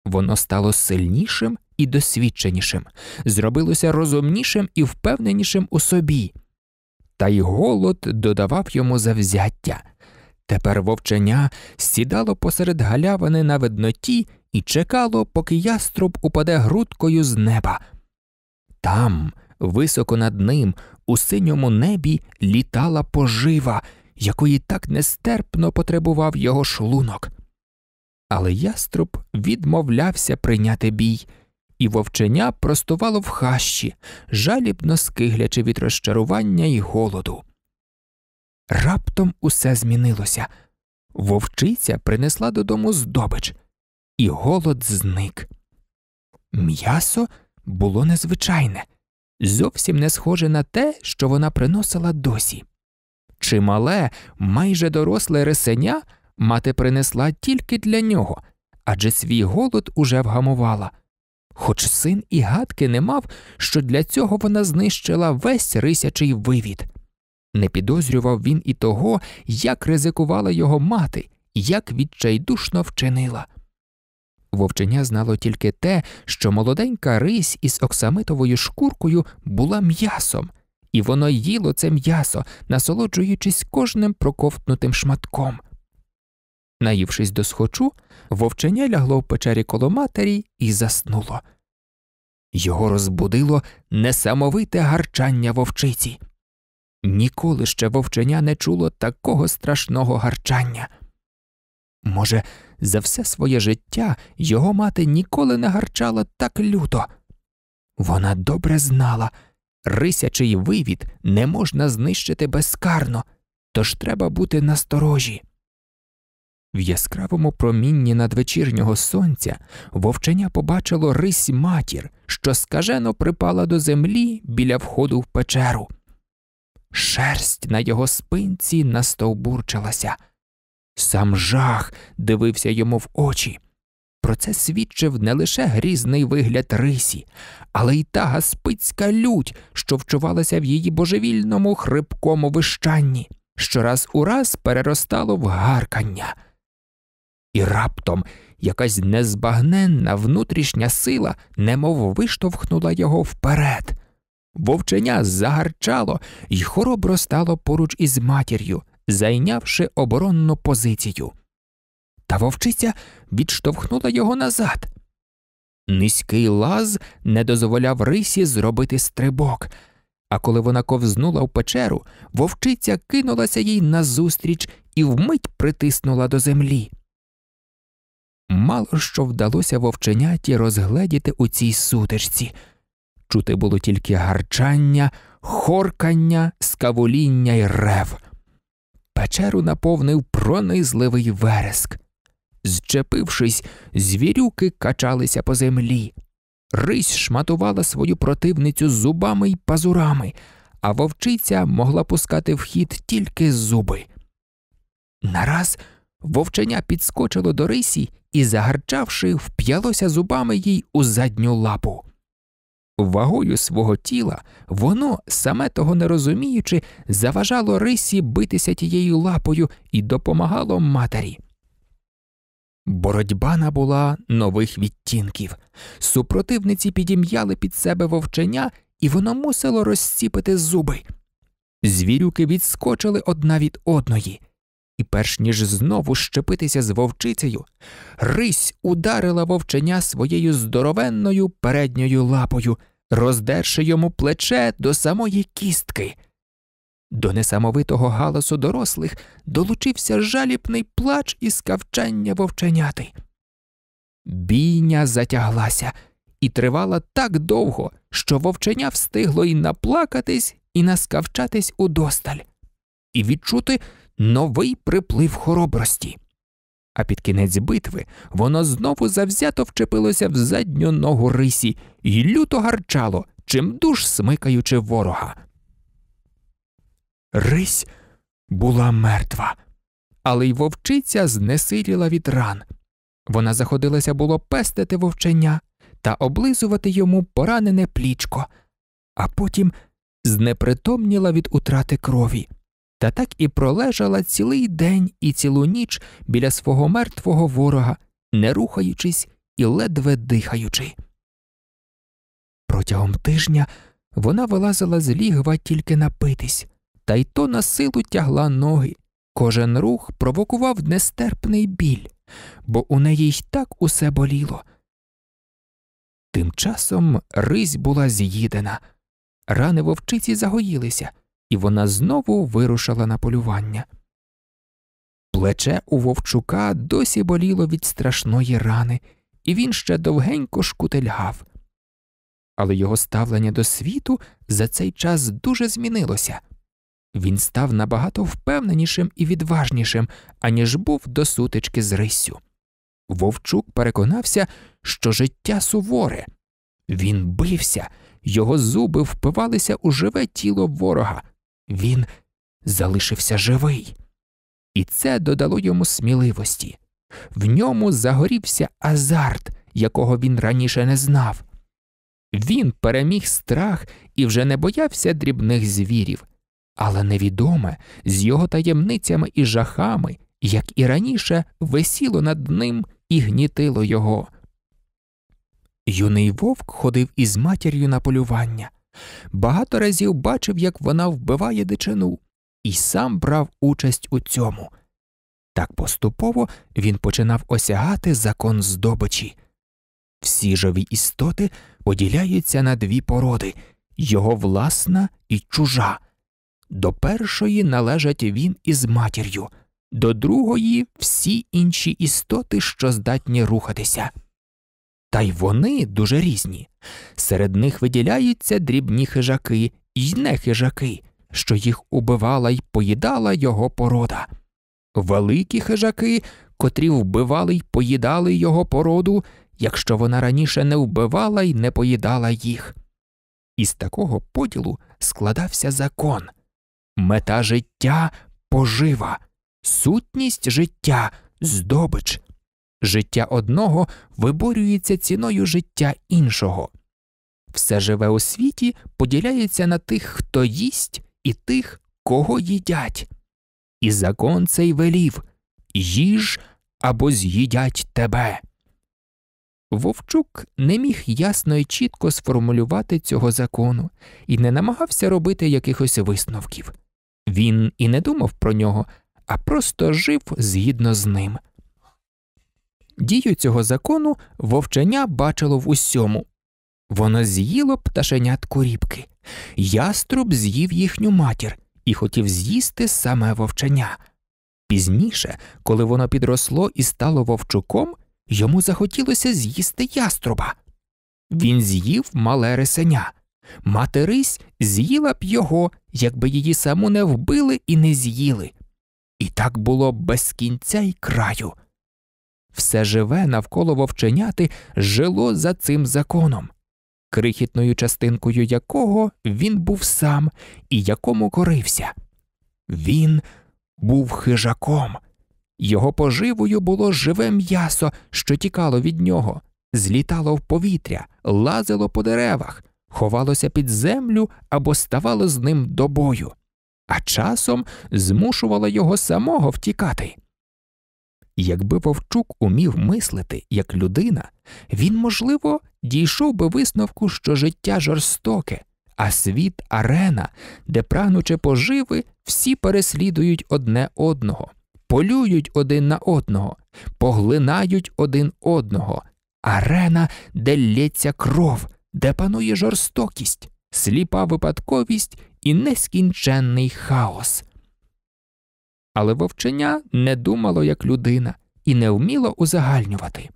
Воно стало сильнішим і досвідченішим, зробилося розумнішим і впевненішим у собі. Та й голод додавав йому завзяття. Тепер вовченя сідало посеред галявини на видноті і чекало, поки яструб упаде грудкою з неба. Там, високо над ним, у синьому небі літала пожива, якої так нестерпно потребував його шлунок. Але яструб відмовлявся прийняти бій, і вовчення простувало в хащі, жалібно скиглячи від розчарування і голоду. Раптом усе змінилося. Вовчиця принесла додому здобич і голод зник. М'ясо було незвичайне, зовсім не схоже на те, що вона приносила досі. Чимале, майже доросле ресеня мати принесла тільки для нього, адже свій голод уже вгамувала. Хоч син і гадки не мав, що для цього вона знищила весь рисячий вивід. Не підозрював він і того, як ризикувала його мати, як відчайдушно вчинила. Вовченя знало тільки те, що молоденька рись із оксамитовою шкуркою була м'ясом, і воно їло це м'ясо, насолоджуючись кожним проковтнутим шматком. Наївшись до схочу, вовченя лягло в печері коло матері і заснуло. Його розбудило несамовите гарчання вовчиці. Ніколи ще вовченя не чуло такого страшного гарчання. Може, за все своє життя його мати ніколи не гарчала так люто. Вона добре знала рисячий вивід не можна знищити безкарно, тож треба бути насторожі. В яскравому промінні надвечірнього сонця вовченя побачило рись матір, що скажено припала до землі біля входу в печеру. Шерсть на його спинці настовбурчилася. Сам жах дивився йому в очі. Про це свідчив не лише грізний вигляд рисі, але й та гаспицька лють, що вчувалася в її божевільному хрипкому вищанні, що раз у раз переростало в гаркання. І раптом якась незбагненна внутрішня сила немов виштовхнула його вперед. Вовченя загарчало і хоробро стало поруч із матір'ю, зайнявши оборонну позицію. Та вовчиця відштовхнула його назад. Низький лаз не дозволяв рисі зробити стрибок, а коли вона ковзнула в печеру, вовчиця кинулася їй назустріч і вмить притиснула до землі. Мало що вдалося вовченяті розгледіти у цій сутичці. Чути було тільки гарчання, хоркання, скавуління й рев. Печеру наповнив пронизливий вереск. Зчепившись, звірюки качалися по землі. Рись шматувала свою противницю зубами й пазурами, а вовчиця могла пускати в хід тільки зуби. Нараз вовченя підскочило до рисі і, загарчавши, вп'ялося зубами їй у задню лапу. Вагою свого тіла воно, саме того не розуміючи, заважало рисі битися тією лапою і допомагало матері. Боротьба набула нових відтінків. Супротивниці підім'яли під себе вовчення, і воно мусило розціпити зуби. Звірюки відскочили одна від одної і перш ніж знову щепитися з вовчицею, рись ударила вовченя своєю здоровенною передньою лапою, роздерши йому плече до самої кістки. До несамовитого галасу дорослих долучився жалібний плач і скавчання вовченяти. Бійня затяглася і тривала так довго, що вовченя встигло і наплакатись, і наскавчатись удосталь, і відчути, новий приплив хоробрості. А під кінець битви воно знову завзято вчепилося в задню ногу рисі і люто гарчало, чимдуж смикаючи ворога. Рись була мертва, але й вовчиця знесиліла від ран. Вона заходилася було пестити вовчення та облизувати йому поранене плічко, а потім знепритомніла від утрати крові та так і пролежала цілий день і цілу ніч біля свого мертвого ворога, не рухаючись і ледве дихаючи. Протягом тижня вона вилазила з лігва тільки напитись, та й то на силу тягла ноги. Кожен рух провокував нестерпний біль, бо у неї й так усе боліло. Тим часом ризь була з'їдена, рани вовчиці загоїлися і вона знову вирушила на полювання. Плече у вовчука досі боліло від страшної рани, і він ще довгенько шкутильгав. Але його ставлення до світу за цей час дуже змінилося. Він став набагато впевненішим і відважнішим, аніж був до сутички з Риссю. Вовчук переконався, що життя суворе. Він бився, його зуби впивалися у живе тіло ворога, він залишився живий, і це додало йому сміливості. В ньому загорівся азарт, якого він раніше не знав. Він переміг страх і вже не боявся дрібних звірів, але невідоме з його таємницями і жахами, як і раніше, висіло над ним і гнітило його. Юний вовк ходив із матір'ю на полювання, багато разів бачив, як вона вбиває дичину, і сам брав участь у цьому. Так поступово він починав осягати закон здобичі. Всі живі істоти поділяються на дві породи його власна і чужа. До першої належать він із матір'ю, до другої всі інші істоти, що здатні рухатися. Та й вони дуже різні. Серед них виділяються дрібні хижаки і нехижаки, що їх убивала й поїдала його порода. Великі хижаки, котрі вбивали й поїдали його породу, якщо вона раніше не вбивала й не поїдала їх. Із такого поділу складався закон мета життя пожива, сутність життя здобич. Життя одного виборюється ціною життя іншого. Все живе у світі поділяється на тих, хто їсть, і тих, кого їдять. І закон цей велів їж або з'їдять тебе. Вовчук не міг ясно і чітко сформулювати цього закону і не намагався робити якихось висновків. Він і не думав про нього, а просто жив згідно з ним. Дію цього закону вовченя бачило в усьому. Воно з'їло пташенят курібки, Яструб з'їв їхню матір і хотів з'їсти саме вовченя. Пізніше, коли воно підросло і стало вовчуком, йому захотілося з'їсти яструба. Він з'їв мале ресеня, матерись з'їла б його, якби її саму не вбили і не з'їли. І так було без кінця й краю все живе навколо вовченяти жило за цим законом, крихітною частинкою якого він був сам і якому корився. Він був хижаком, його поживою було живе м'ясо, що тікало від нього, злітало в повітря, лазило по деревах, ховалося під землю або ставало з ним до бою, а часом змушувало його самого втікати. Якби вовчук умів мислити як людина, він, можливо, дійшов би висновку, що життя жорстоке, а світ арена, де прагнучи поживи, всі переслідують одне одного, полюють один на одного, поглинають один одного, арена, де лється кров, де панує жорстокість, сліпа випадковість і нескінченний хаос але вовчення не думало як людина і не вміло узагальнювати.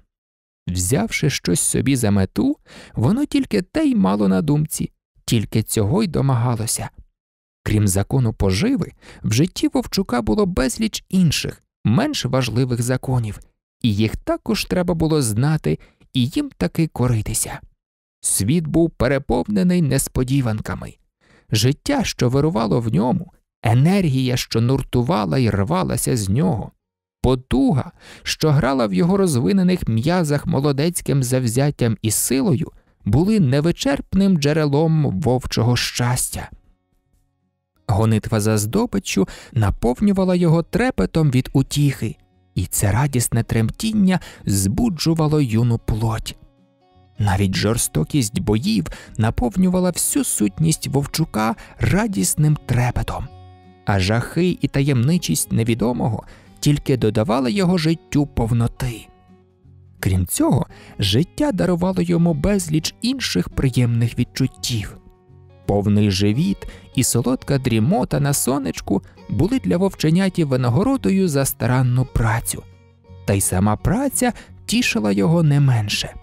Взявши щось собі за мету, воно тільки те й мало на думці, тільки цього й домагалося. Крім закону поживи, в житті вовчука було безліч інших, менш важливих законів, і їх також треба було знати і їм таки коритися. Світ був переповнений несподіванками. Життя, що вирувало в ньому, енергія, що нуртувала і рвалася з нього, потуга, що грала в його розвинених м'язах молодецьким завзяттям і силою, були невичерпним джерелом вовчого щастя. Гонитва за здобиччю наповнювала його трепетом від утіхи, і це радісне тремтіння збуджувало юну плоть. Навіть жорстокість боїв наповнювала всю сутність вовчука радісним трепетом а жахи і таємничість невідомого тільки додавали його життю повноти. Крім цього, життя дарувало йому безліч інших приємних відчуттів. Повний живіт і солодка дрімота на сонечку були для вовченяті винагородою за старанну працю, та й сама праця тішила його не менше.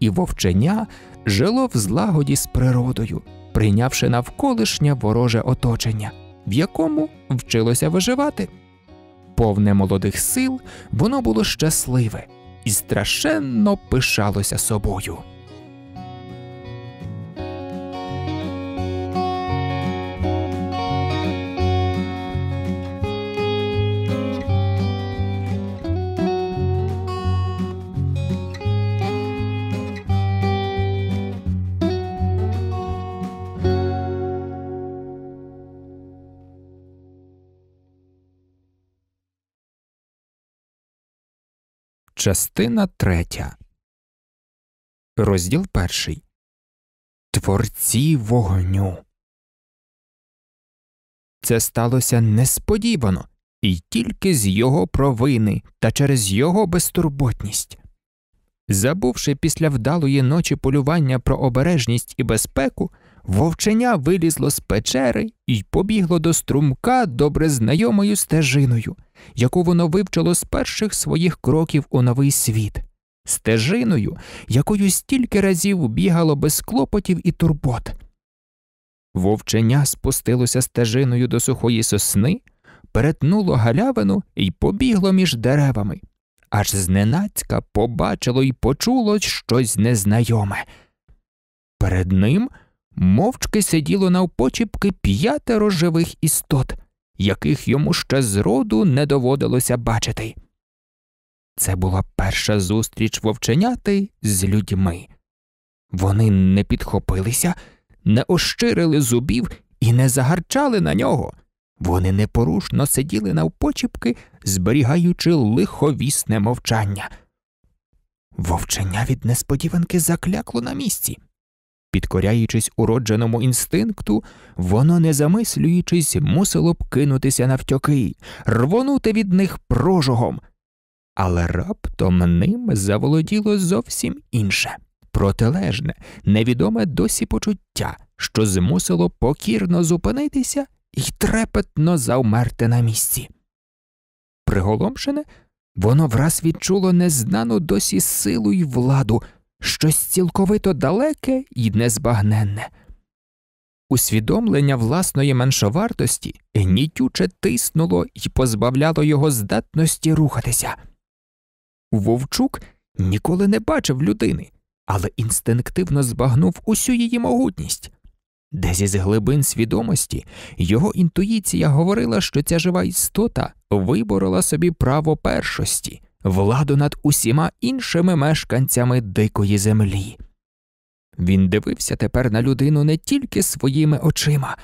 І вовченя жило в злагоді з природою, прийнявши навколишнє вороже оточення в якому вчилося виживати. Повне молодих сил, воно було щасливе і страшенно пишалося собою. Частина третя. Розділ перший. Творці вогню. Це сталося несподівано і тільки з його провини та через його безтурботність. Забувши після вдалої ночі полювання про обережність і безпеку, вовченя вилізло з печери і побігло до струмка добре знайомою стежиною, яку воно вивчило з перших своїх кроків у новий світ, стежиною, якою стільки разів бігало без клопотів і турбот. Вовченя спустилося стежиною до сухої сосни, перетнуло галявину і побігло між деревами. Аж зненацька побачило і почуло щось незнайоме. Перед ним мовчки сиділо навпочіпки п'ятеро живих істот, яких йому ще зроду не доводилося бачити. Це була перша зустріч вовченяти з людьми. Вони не підхопилися, не ощирили зубів і не загарчали на нього. Вони непорушно сиділи навпочіпки, зберігаючи лиховісне мовчання. Вовчення від несподіванки заклякло на місці. Підкоряючись уродженому інстинкту, воно, не замислюючись, мусило б кинутися навтьоки, рвонути від них прожогом. Але раптом ним заволоділо зовсім інше, протилежне, невідоме досі почуття, що змусило покірно зупинитися і трепетно завмерти на місці. Приголомшене, воно враз відчуло незнану досі силу й владу щось цілковито далеке і незбагненне. Усвідомлення власної меншовартості гнітюче тиснуло і позбавляло його здатності рухатися. Вовчук ніколи не бачив людини, але інстинктивно збагнув усю її могутність. Десь із глибин свідомості його інтуїція говорила, що ця жива істота виборола собі право першості владу над усіма іншими мешканцями дикої землі. Він дивився тепер на людину не тільки своїми очима,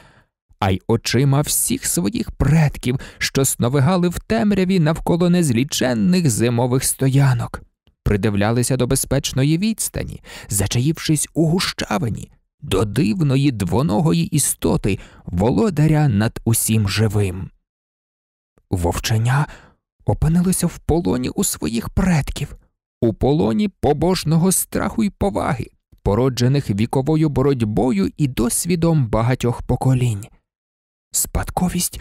а й очима всіх своїх предків, що сновигали в темряві навколо незліченних зимових стоянок, придивлялися до безпечної відстані, зачаївшись у гущавині, до дивної двоногої істоти, володаря над усім живим. Вовчення опинилися в полоні у своїх предків, у полоні побожного страху і поваги, породжених віковою боротьбою і досвідом багатьох поколінь. Спадковість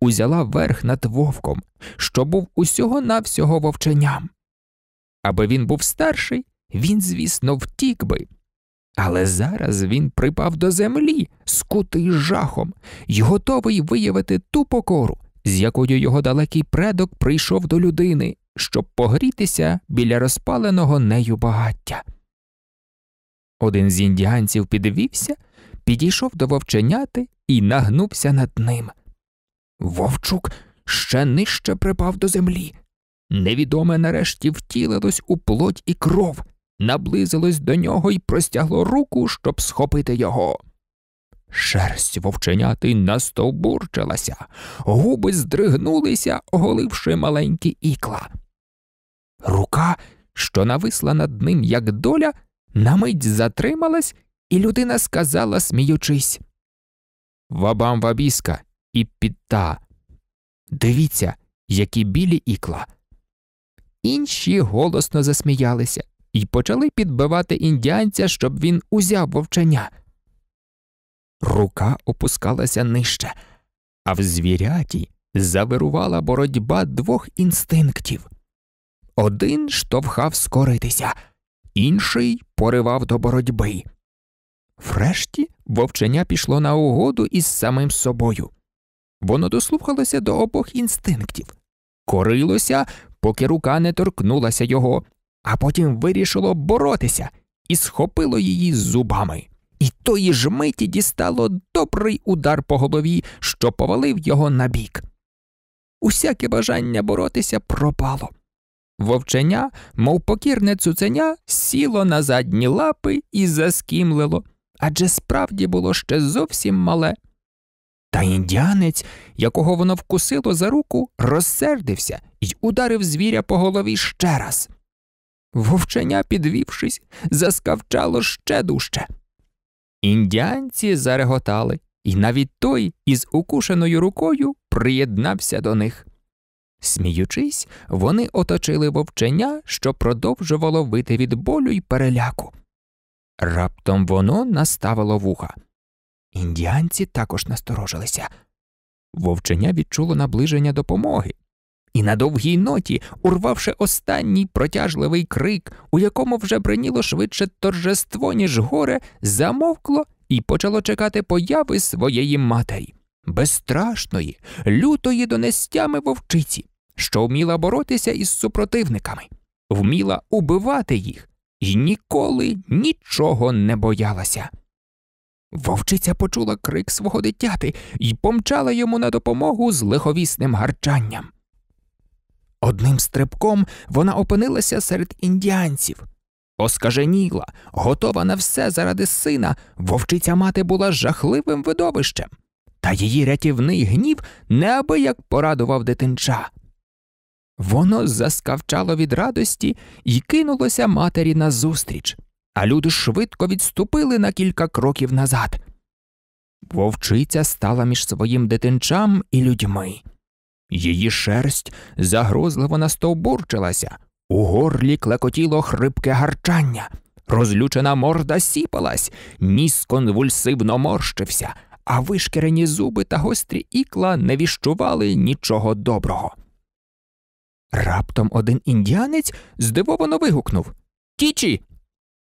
узяла верх над вовком, що був усього навсього вовченням. Аби він був старший, він, звісно, втік би. Але зараз він припав до землі, скутий жахом, і готовий виявити ту покору, з якою його далекий предок прийшов до людини, щоб погрітися біля розпаленого нею багаття. Один з індіанців підвівся, підійшов до вовченяти і нагнувся над ним. Вовчук ще нижче припав до землі. Невідоме нарешті втілилось у плоть і кров, наблизилось до нього і простягло руку, щоб схопити його. Шерсть вовченяти настовбурчилася, губи здригнулися, оголивши маленькі ікла. Рука, що нависла над ним, як доля, на мить затрималась, і людина сказала, сміючись Вабам вабіска і підта. Дивіться, які білі ікла. Інші голосно засміялися і почали підбивати індіанця, щоб він узяв вовченя рука опускалася нижче, а в звіряті завирувала боротьба двох інстинктів. Один штовхав скоритися, інший поривав до боротьби. Врешті вовчення пішло на угоду із самим собою. Воно дослухалося до обох інстинктів, корилося, поки рука не торкнулася його, а потім вирішило боротися і схопило її зубами і тої ж миті дістало добрий удар по голові, що повалив його на бік. Усяке бажання боротися пропало. Вовченя, мов покірне цуценя, сіло на задні лапи і заскімлило, адже справді було ще зовсім мале. Та індіанець, якого воно вкусило за руку, розсердився і ударив звіря по голові ще раз. Вовченя, підвівшись, заскавчало ще дужче. Індіанці зареготали, і навіть той із укушеною рукою приєднався до них. Сміючись, вони оточили вовчення, що продовжувало вити від болю й переляку. Раптом воно наставило вуха. Індіанці також насторожилися. Вовчення відчуло наближення допомоги і на довгій ноті, урвавши останній протяжливий крик, у якому вже бриніло швидше торжество, ніж горе, замовкло і почало чекати появи своєї матері, безстрашної, лютої донестями вовчиці, що вміла боротися із супротивниками, вміла убивати їх і ніколи нічого не боялася. Вовчиця почула крик свого дитяти і помчала йому на допомогу з лиховісним гарчанням. Одним стрибком вона опинилася серед індіанців. Оскаженіла, готова на все заради сина, вовчиця мати була жахливим видовищем, та її рятівний гнів неабияк порадував дитинча. Воно заскавчало від радості і кинулося матері назустріч, а люди швидко відступили на кілька кроків назад. Вовчиця стала між своїм дитинчам і людьми. Її шерсть загрозливо настовбурчилася, у горлі клекотіло хрипке гарчання, розлючена морда сіпалась, ніс конвульсивно морщився, а вишкірені зуби та гострі ікла не віщували нічого доброго. Раптом один індіанець здивовано вигукнув Тічі.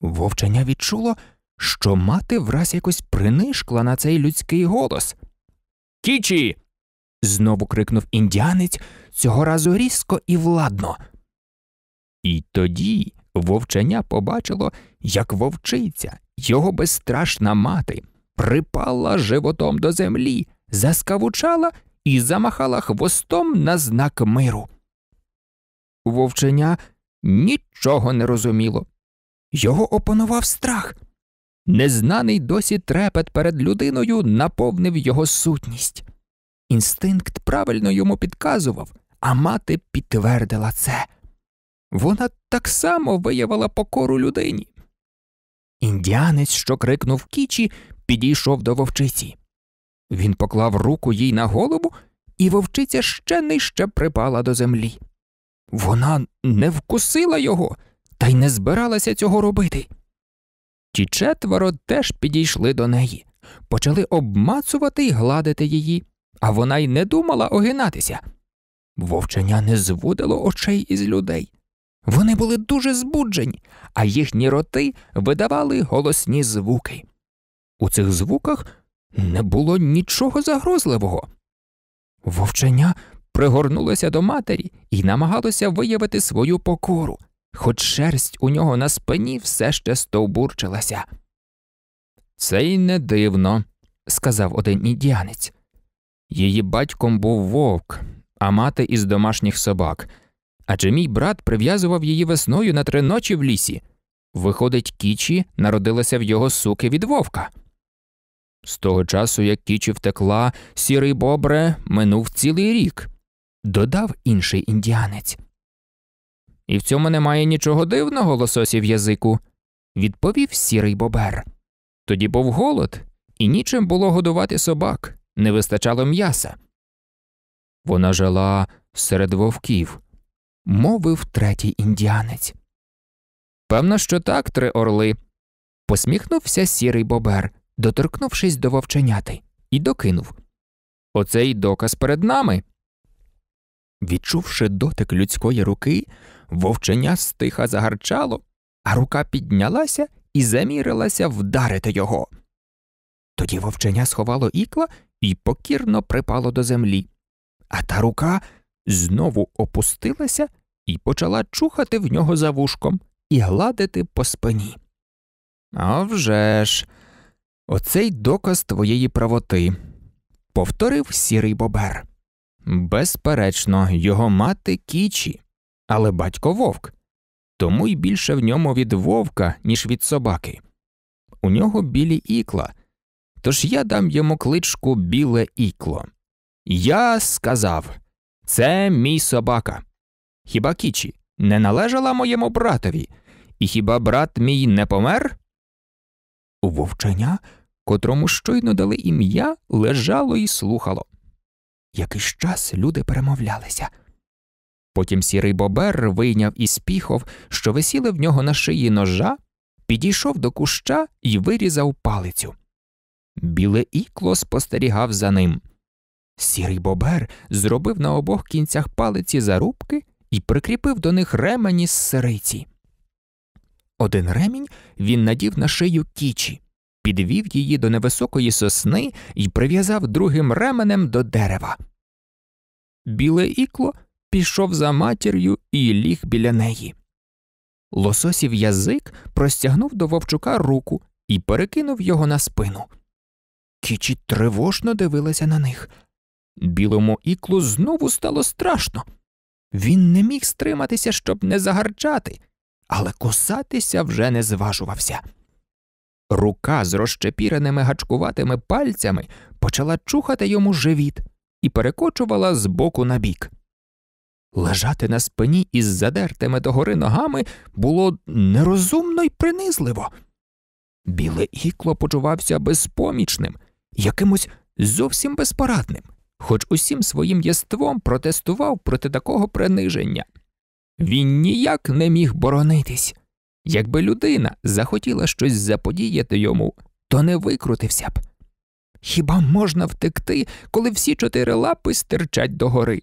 Вовчення відчуло, що мати враз якось принишкла на цей людський голос. Тічі знову крикнув індіанець, цього разу різко і владно. І тоді вовченя побачило, як вовчиця, його безстрашна мати, припала животом до землі, заскавучала і замахала хвостом на знак миру. Вовченя нічого не розуміло. Його опанував страх. Незнаний досі трепет перед людиною наповнив його сутність. Інстинкт правильно йому підказував, а мати підтвердила це. Вона так само виявила покору людині. Індіанець, що крикнув кічі, підійшов до вовчиці. Він поклав руку їй на голову, і вовчиця ще нижче припала до землі. Вона не вкусила його та й не збиралася цього робити. Ті четверо теж підійшли до неї, почали обмацувати й гладити її а вона й не думала огинатися. Вовчення не зводило очей із людей. Вони були дуже збуджені, а їхні роти видавали голосні звуки. У цих звуках не було нічого загрозливого. Вовчення пригорнулося до матері і намагалося виявити свою покору, хоч шерсть у нього на спині все ще стовбурчилася. Це й не дивно, сказав один індіанець. Її батьком був вовк, а мати із домашніх собак. Адже мій брат прив'язував її весною на три ночі в лісі. Виходить, Кічі народилася в його суки від вовка. З того часу, як Кічі втекла, сірий бобре минув цілий рік, додав інший індіанець. І в цьому немає нічого дивного лососів язику, відповів сірий бобер. Тоді був голод, і нічим було годувати собак не вистачало м'яса. Вона жила серед вовків, мовив третій індіанець. Певно, що так, три орли. Посміхнувся сірий бобер, доторкнувшись до вовченяти, і докинув Оцей доказ перед нами. Відчувши дотик людської руки, вовченя стиха загарчало, а рука піднялася і замірилася вдарити його. Тоді вовченя сховало ікла і покірно припало до землі. А та рука знову опустилася і почала чухати в нього за вушком і гладити по спині. «А вже ж, оцей доказ твоєї правоти, повторив сірий бобер. Безперечно, його мати кічі, але батько вовк, тому й більше в ньому від вовка, ніж від собаки. У нього білі ікла, Тож я дам йому кличку біле ікло. Я сказав це мій собака. Хіба кічі не належала моєму братові, і хіба брат мій не помер? У вовчання, котрому щойно дали ім'я, лежало і слухало. Якийсь час люди перемовлялися. Потім сірий бобер вийняв із піхов, що висіли в нього на шиї ножа, підійшов до куща і вирізав палицю. Біле ікло спостерігав за ним. Сірий бобер зробив на обох кінцях палиці зарубки і прикріпив до них ремені з сириці. Один ремінь він надів на шию кічі, підвів її до невисокої сосни і прив'язав другим ременем до дерева. Біле ікло пішов за матір'ю і ліг біля неї. Лососів язик простягнув до вовчука руку і перекинув його на спину. Кічі тривожно дивилася на них. Білому іклу знову стало страшно. Він не міг стриматися, щоб не загарчати, але кусатися вже не зважувався. Рука з розчепіреними гачкуватими пальцями почала чухати йому живіт і перекочувала з боку на бік. Лежати на спині із задертими догори ногами було нерозумно й принизливо. Біле ікло почувався безпомічним, якимось зовсім безпорадним, хоч усім своїм єством протестував проти такого приниження. Він ніяк не міг боронитись. Якби людина захотіла щось заподіяти йому, то не викрутився б. Хіба можна втекти, коли всі чотири лапи стирчать догори?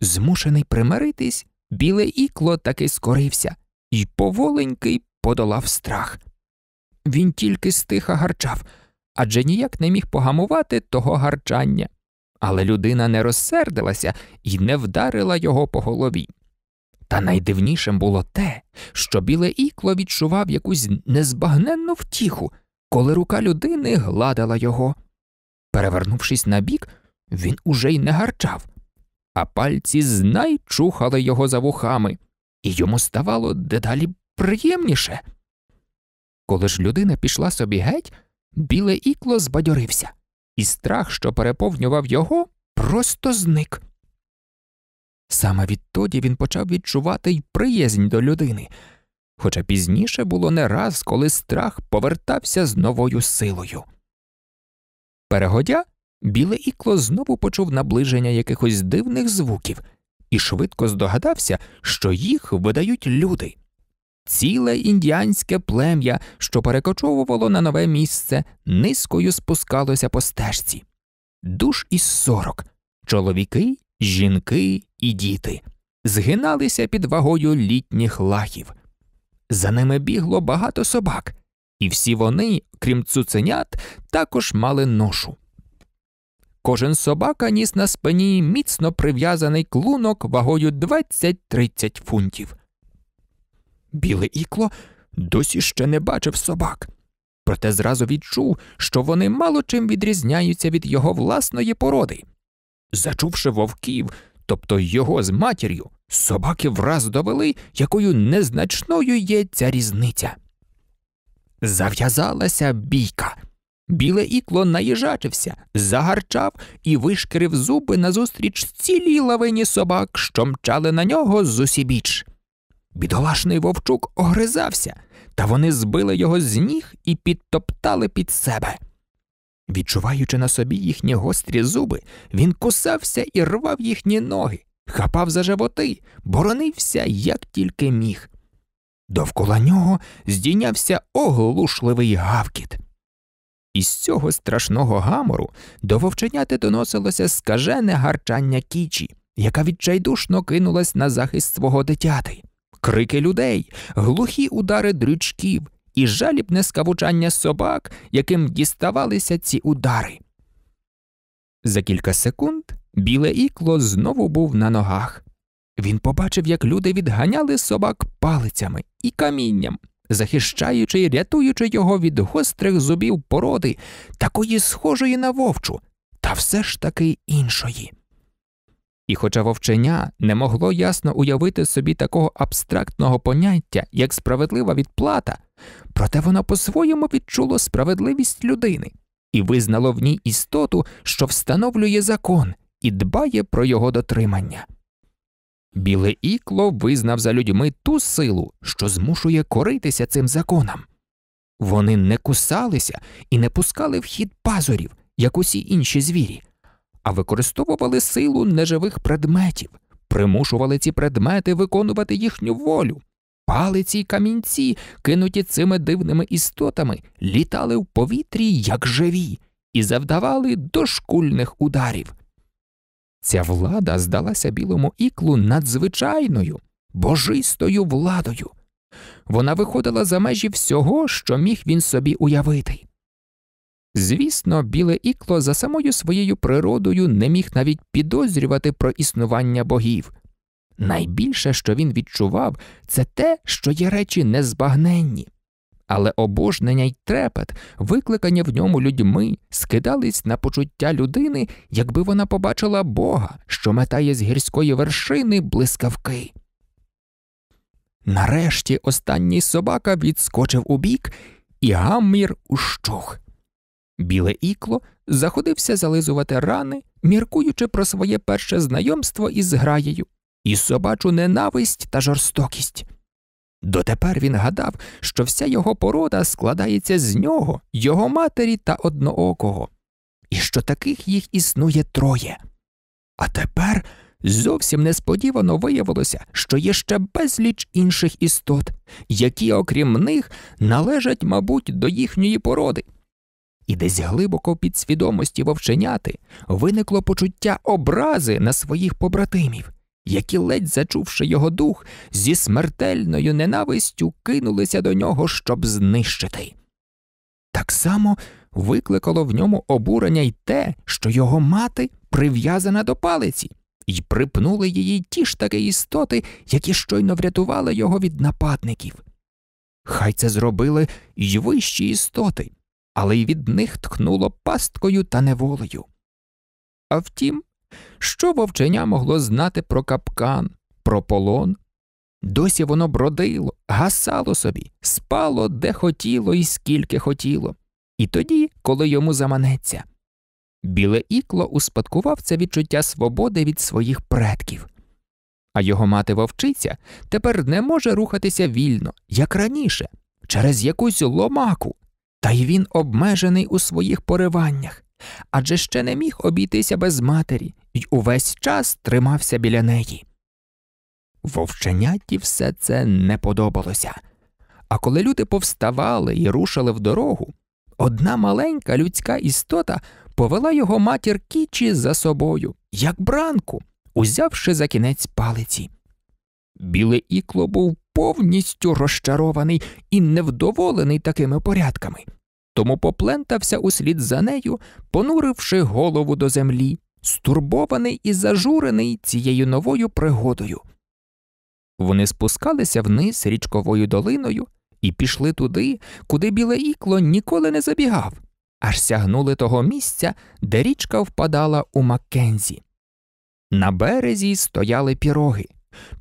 Змушений примиритись, біле ікло таки скорився і поволенький подолав страх. Він тільки стиха гарчав адже ніяк не міг погамувати того гарчання. Але людина не розсердилася і не вдарила його по голові. Та найдивнішим було те, що біле ікло відчував якусь незбагненну втіху, коли рука людини гладила його. Перевернувшись на бік, він уже й не гарчав, а пальці знай чухали його за вухами, і йому ставало дедалі приємніше. Коли ж людина пішла собі геть, Біле ікло збадьорився, і страх, що переповнював його, просто зник. Саме відтоді він почав відчувати й приязнь до людини, хоча пізніше було не раз, коли страх повертався з новою силою. Перегодя, біле ікло знову почув наближення якихось дивних звуків і швидко здогадався, що їх видають люди. Ціле індіанське плем'я, що перекочовувало на нове місце, низкою спускалося по стежці. Душ із сорок чоловіки, жінки і діти згиналися під вагою літніх лахів. За ними бігло багато собак, і всі вони, крім цуценят, також мали ношу. Кожен собака ніс на спині міцно прив'язаний клунок вагою 20-30 фунтів біле ікло досі ще не бачив собак, проте зразу відчув, що вони мало чим відрізняються від його власної породи. Зачувши вовків, тобто його з матір'ю, собаки враз довели, якою незначною є ця різниця. Зав'язалася бійка. Біле ікло наїжачився, загарчав і вишкірив зуби назустріч цілій лавині собак, що мчали на нього з усібіч. Бідолашний вовчук огризався, та вони збили його з ніг і підтоптали під себе. Відчуваючи на собі їхні гострі зуби, він кусався і рвав їхні ноги, хапав за животи, боронився, як тільки міг. Довкола нього здійнявся оглушливий гавкіт. Із цього страшного гамору до вовченяти доносилося скажене гарчання кічі, яка відчайдушно кинулась на захист свого дитяти крики людей, глухі удари дрючків і жалібне скавучання собак, яким діставалися ці удари. За кілька секунд біле ікло знову був на ногах. Він побачив, як люди відганяли собак палицями і камінням, захищаючи і рятуючи його від гострих зубів породи, такої схожої на вовчу, та все ж таки іншої. І хоча вовчення не могло ясно уявити собі такого абстрактного поняття, як справедлива відплата, проте воно по-своєму відчуло справедливість людини і визнало в ній істоту, що встановлює закон і дбає про його дотримання. Біле ікло визнав за людьми ту силу, що змушує коритися цим законам. Вони не кусалися і не пускали в хід пазурів, як усі інші звірі а використовували силу неживих предметів, примушували ці предмети виконувати їхню волю. Палиці й камінці, кинуті цими дивними істотами, літали в повітрі, як живі, і завдавали дошкульних ударів. Ця влада здалася білому іклу надзвичайною, божистою владою. Вона виходила за межі всього, що міг він собі уявити. Звісно, біле ікло за самою своєю природою не міг навіть підозрювати про існування богів. Найбільше, що він відчував, це те, що є речі незбагненні. Але обожнення й трепет, викликані в ньому людьми, скидались на почуття людини, якби вона побачила Бога, що метає з гірської вершини блискавки. Нарешті останній собака відскочив убік, і гаммір ущух. Біле ікло заходився зализувати рани, міркуючи про своє перше знайомство із граєю, і собачу ненависть та жорстокість. Дотепер він гадав, що вся його порода складається з нього, його матері та одноокого, і що таких їх існує троє. А тепер зовсім несподівано виявилося, що є ще безліч інших істот, які, окрім них, належать, мабуть, до їхньої породи. І десь глибоко під свідомості вовченяти виникло почуття образи на своїх побратимів, які, ледь зачувши його дух, зі смертельною ненавистю кинулися до нього, щоб знищити. Так само викликало в ньому обурення й те, що його мати прив'язана до палиці, і припнули її ті ж таки істоти, які щойно врятували його від нападників. Хай це зробили й вищі істоти але й від них ткнуло пасткою та неволею. А втім, що вовченя могло знати про капкан, про полон? Досі воно бродило, гасало собі, спало де хотіло і скільки хотіло, і тоді, коли йому заманеться. Біле ікло успадкував це відчуття свободи від своїх предків, а його мати вовчиця тепер не може рухатися вільно, як раніше, через якусь ломаку, та й він обмежений у своїх пориваннях, адже ще не міг обійтися без матері і увесь час тримався біля неї. Вовченяті все це не подобалося. А коли люди повставали і рушили в дорогу, одна маленька людська істота повела його матір Кічі за собою, як бранку, узявши за кінець палиці. Біле ікло був повністю розчарований і невдоволений такими порядками, тому поплентався услід за нею, понуривши голову до землі, стурбований і зажурений цією новою пригодою. Вони спускалися вниз річковою долиною і пішли туди, куди біле ікло ніколи не забігав, аж сягнули того місця, де річка впадала у Маккензі. На березі стояли піроги,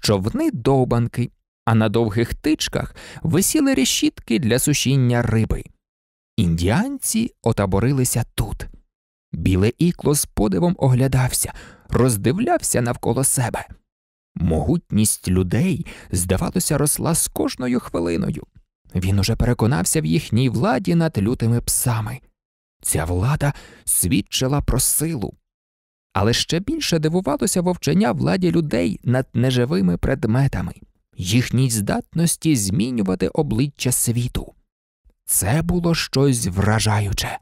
човни довбанки, а на довгих тичках висіли решітки для сушіння риби. Індіанці отаборилися тут. Біле ікло з подивом оглядався, роздивлявся навколо себе. Могутність людей, здавалося, росла з кожною хвилиною. Він уже переконався в їхній владі над лютими псами. Ця влада свідчила про силу. Але ще більше дивувалося вовчення владі людей над неживими предметами їхній здатності змінювати обличчя світу. Це було щось вражаюче.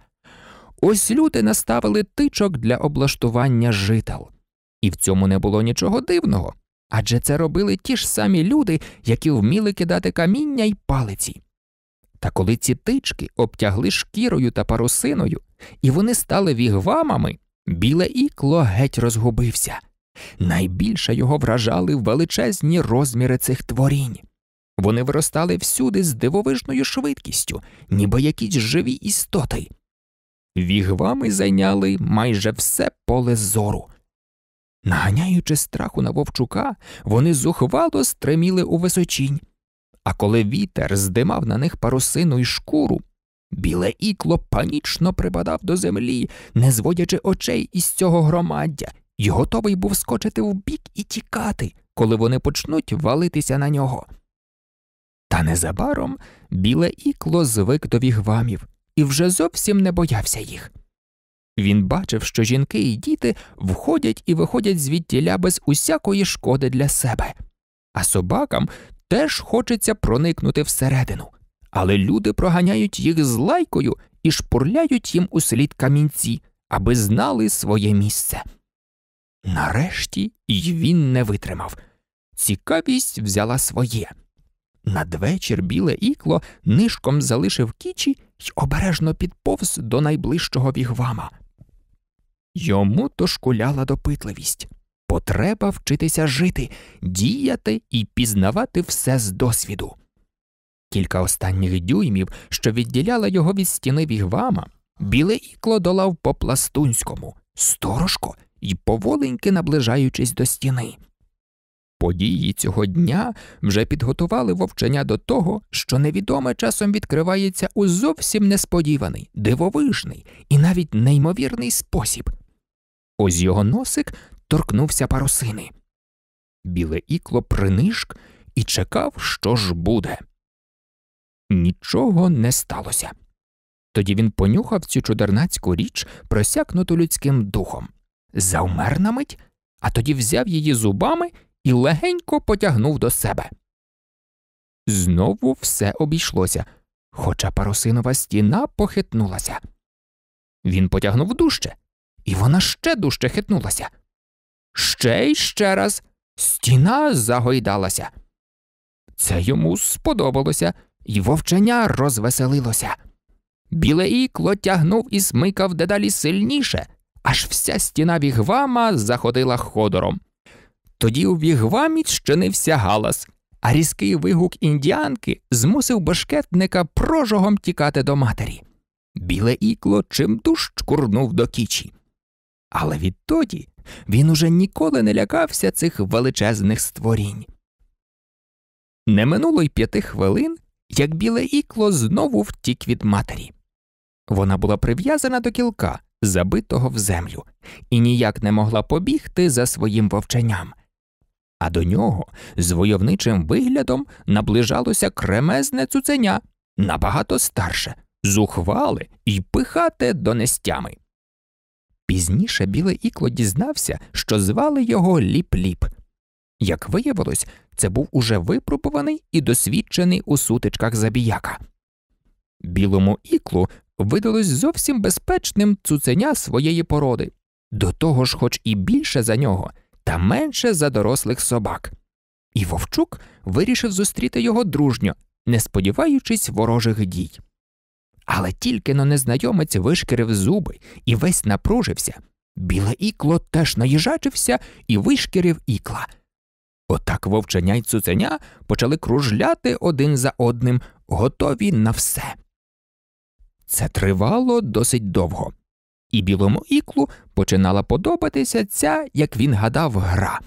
Ось люди наставили тичок для облаштування жител, і в цьому не було нічого дивного. Адже це робили ті ж самі люди, які вміли кидати каміння й палиці. Та коли ці тички обтягли шкірою та парусиною, і вони стали вігвамами, біле ікло геть розгубився. Найбільше його вражали величезні розміри цих творінь. Вони виростали всюди з дивовижною швидкістю, ніби якісь живі істоти. Вігвами зайняли майже все поле зору. Наганяючи страху на вовчука, вони зухвало стриміли у височінь, а коли вітер здимав на них парусину й шкуру, біле ікло панічно припадав до землі, не зводячи очей із цього громаддя, і готовий був скочити вбік і тікати, коли вони почнуть валитися на нього. Та незабаром біле ікло звик до вігвамів і вже зовсім не боявся їх. Він бачив, що жінки і діти входять і виходять звідтіля без усякої шкоди для себе, а собакам теж хочеться проникнути всередину, але люди проганяють їх з лайкою і шпурляють їм услід камінці, аби знали своє місце. Нарешті й він не витримав. Цікавість взяла своє. Надвечір біле ікло нишком залишив кічі й обережно підповз до найближчого вігвама. Йому тошкуляла допитливість потреба вчитися жити, діяти і пізнавати все з досвіду. Кілька останніх дюймів, що відділяла його від стіни вігвама, біле ікло долав по пластунському. Сторожко і поволеньки наближаючись до стіни. Події цього дня вже підготували вовчення до того, що невідоме часом відкривається у зовсім несподіваний, дивовижний і навіть неймовірний спосіб. Ось його носик торкнувся парусини. Біле ікло принишк і чекав, що ж буде. Нічого не сталося. Тоді він понюхав цю чудернацьку річ, просякнуту людським духом. Завмер на мить, а тоді взяв її зубами і легенько потягнув до себе. Знову все обійшлося, хоча парусинова стіна похитнулася. Він потягнув дужче, і вона ще дужче хитнулася. Ще й ще раз стіна загойдалася. Це йому сподобалося, і вовчення розвеселилося. Біле ікло тягнув і смикав дедалі сильніше аж вся стіна Вігвама заходила ходором. Тоді у Вігвамі щинився галас, а різкий вигук індіанки змусив башкетника прожогом тікати до матері. Біле ікло чимдуж чкурнув до кічі. Але відтоді він уже ніколи не лякався цих величезних створінь. Не минуло й п'яти хвилин, як біле ікло знову втік від матері. Вона була прив'язана до кілка, забитого в землю, і ніяк не могла побігти за своїм вовченням. А до нього з войовничим виглядом наближалося кремезне цуценя, набагато старше, зухвале і пихате донестями. Пізніше біле ікло дізнався, що звали його Ліп-Ліп. Як виявилось, це був уже випробуваний і досвідчений у сутичках забіяка. Білому іклу видалось зовсім безпечним цуценя своєї породи, до того ж, хоч і більше за нього, та менше за дорослих собак. І вовчук вирішив зустріти його дружньо, не сподіваючись ворожих дій. Але тільки но незнайомець вишкірив зуби і весь напружився. Біле ікло теж наїжачився і вишкірив ікла. Отак вовченя й цуценя почали кружляти один за одним, готові на все. Це тривало досить довго, і білому іклу починала подобатися ця, як він гадав, гра.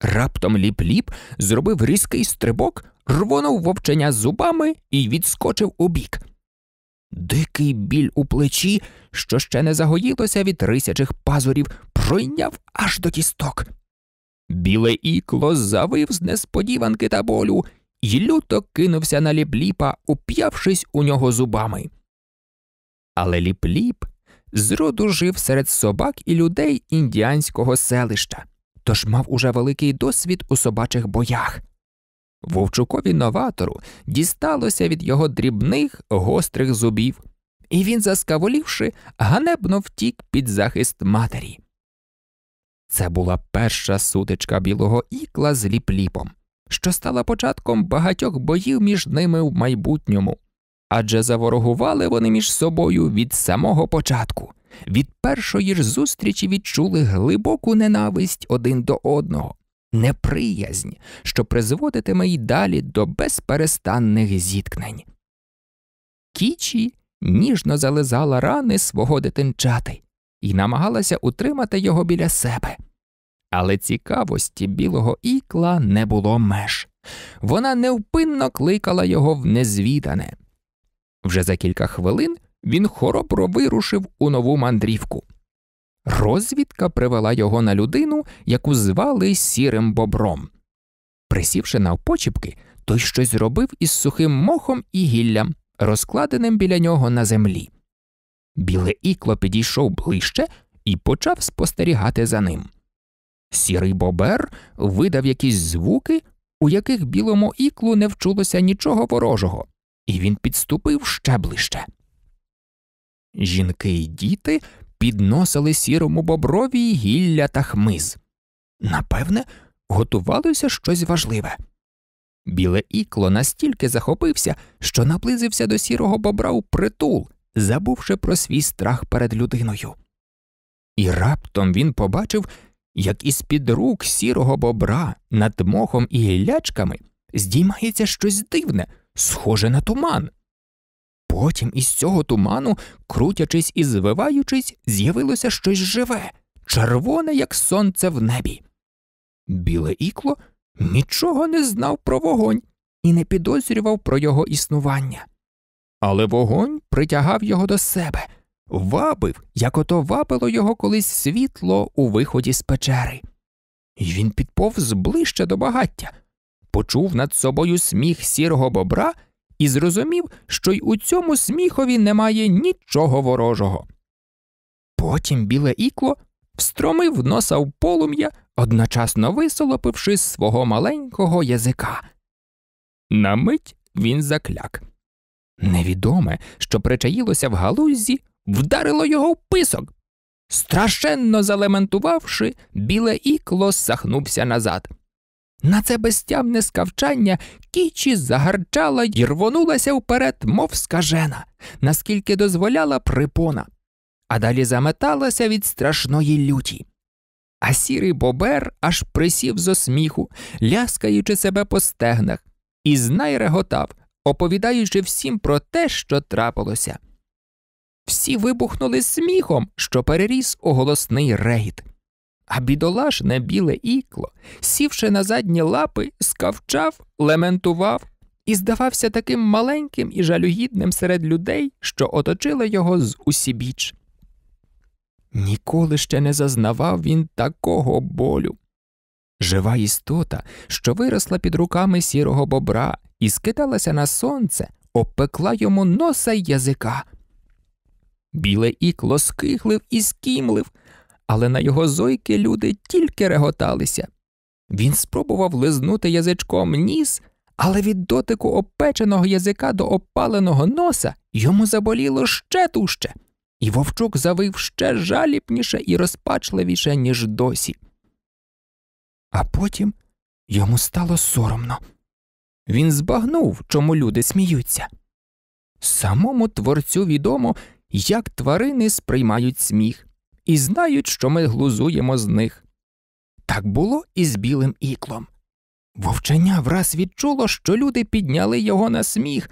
Раптом ліп-ліп зробив різкий стрибок, рвонув вовчення зубами і відскочив убік. Дикий біль у плечі, що ще не загоїлося від рисячих пазурів, пройняв аж до кісток. Біле ікло завив з несподіванки та болю і люто кинувся на ліп-ліпа, уп'явшись у нього зубами. Але ліп-ліп зроду жив серед собак і людей індіанського селища, тож мав уже великий досвід у собачих боях. Вовчукові новатору дісталося від його дрібних гострих зубів, і він, заскаволівши, ганебно втік під захист матері. Це була перша сутичка білого ікла з ліп-ліпом, що стала початком багатьох боїв між ними в майбутньому адже заворогували вони між собою від самого початку. Від першої ж зустрічі відчули глибоку ненависть один до одного, неприязнь, що призводитиме й далі до безперестанних зіткнень. Кічі ніжно зализала рани свого дитинчати і намагалася утримати його біля себе. Але цікавості білого ікла не було меж. Вона невпинно кликала його в незвідане, вже за кілька хвилин він хоробро вирушив у нову мандрівку. Розвідка привела його на людину, яку звали сірим бобром. Присівши на опочіпки, той щось зробив із сухим мохом і гіллям, розкладеним біля нього на землі. Біле ікло підійшов ближче і почав спостерігати за ним. Сірий бобер видав якісь звуки, у яких білому іклу не вчулося нічого ворожого, і він підступив ще ближче. Жінки й діти підносили сірому боброві гілля та хмиз. Напевне, готувалося щось важливе. Біле ікло настільки захопився, що наблизився до сірого бобра у притул, забувши про свій страх перед людиною. І раптом він побачив, як із під рук сірого бобра над мохом і гіллячками здіймається щось дивне, схоже на туман. Потім із цього туману, крутячись і звиваючись, з'явилося щось живе, червоне, як сонце в небі. Біле ікло нічого не знав про вогонь і не підозрював про його існування. Але вогонь притягав його до себе, вабив, як ото вабило його колись світло у виході з печери. І він підповз ближче до багаття, почув над собою сміх сірого бобра і зрозумів, що й у цьому сміхові немає нічого ворожого. Потім біле ікло встромив носа в полум'я, одночасно висолопивши свого маленького язика. На мить він закляк. Невідоме, що причаїлося в галузі, вдарило його в писок. Страшенно залементувавши, біле ікло сахнувся назад. На це безтямне скавчання кічі загарчала й рвонулася вперед, мов скажена, наскільки дозволяла припона, а далі заметалася від страшної люті. А сірий бобер аж присів зо сміху, ляскаючи себе по стегнах, і знайреготав, оповідаючи всім про те, що трапилося. Всі вибухнули сміхом, що переріс у голосний регіт. А бідолашне біле ікло, сівши на задні лапи, скавчав, лементував і здавався таким маленьким і жалюгідним серед людей, що оточили його з усібіч. Ніколи ще не зазнавав він такого болю. Жива істота, що виросла під руками сірого бобра і скидалася на сонце, опекла йому носа й язика. Біле ікло скихлив і скімлив, але на його зойки люди тільки реготалися. Він спробував лизнути язичком ніс, але від дотику опеченого язика до опаленого носа йому заболіло ще тужче, і вовчук завив ще жалібніше і розпачливіше, ніж досі. А потім йому стало соромно. Він збагнув, чому люди сміються. Самому творцю відомо, як тварини сприймають сміх і знають, що ми глузуємо з них. Так було і з білим іклом. Вовчення враз відчуло, що люди підняли його на сміх,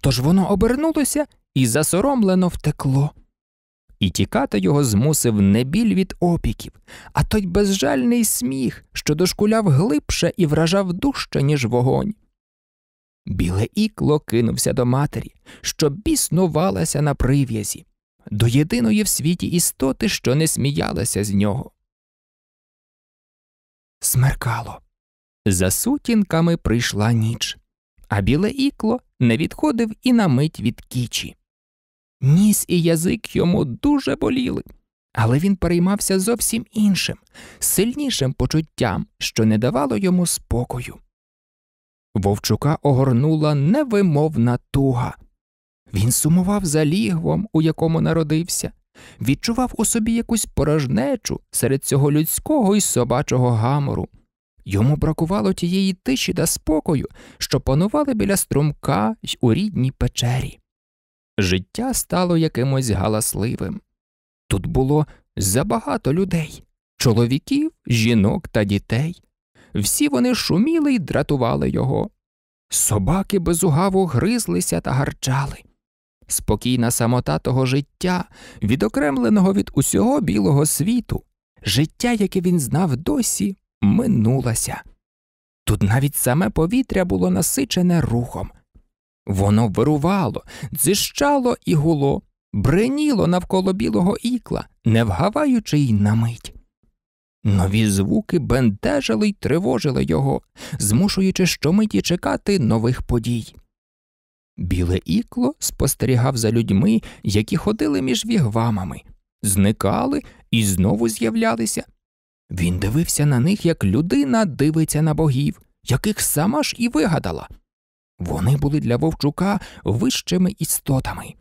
тож воно обернулося і засоромлено втекло. І тікати його змусив не біль від опіків, а той безжальний сміх, що дошкуляв глибше і вражав дужче, ніж вогонь. Біле ікло кинувся до матері, що біснувалася на прив'язі, до єдиної в світі істоти, що не сміялася з нього. Смеркало. За сутінками прийшла ніч, а біле ікло не відходив і на мить від кічі. Ніс і язик йому дуже боліли, але він переймався зовсім іншим, сильнішим почуттям, що не давало йому спокою. Вовчука огорнула невимовна туга. Він сумував за лігвом, у якому народився, відчував у собі якусь порожнечу серед цього людського і собачого гамору. Йому бракувало тієї тиші та спокою, що панували біля струмка й у рідній печері. Життя стало якимось галасливим. Тут було забагато людей чоловіків, жінок та дітей. Всі вони шуміли й дратували його. Собаки безугаво гризлися та гарчали спокійна самота того життя, відокремленого від усього білого світу, життя, яке він знав досі, минулося. Тут навіть саме повітря було насичене рухом. Воно вирувало, дзищало і гуло, бреніло навколо білого ікла, не вгаваючи й на мить. Нові звуки бентежили й тривожили його, змушуючи щомиті чекати нових подій. Біле ікло спостерігав за людьми, які ходили між вігвамами, зникали і знову з'являлися. Він дивився на них, як людина дивиться на богів, яких сама ж і вигадала. Вони були для вовчука вищими істотами.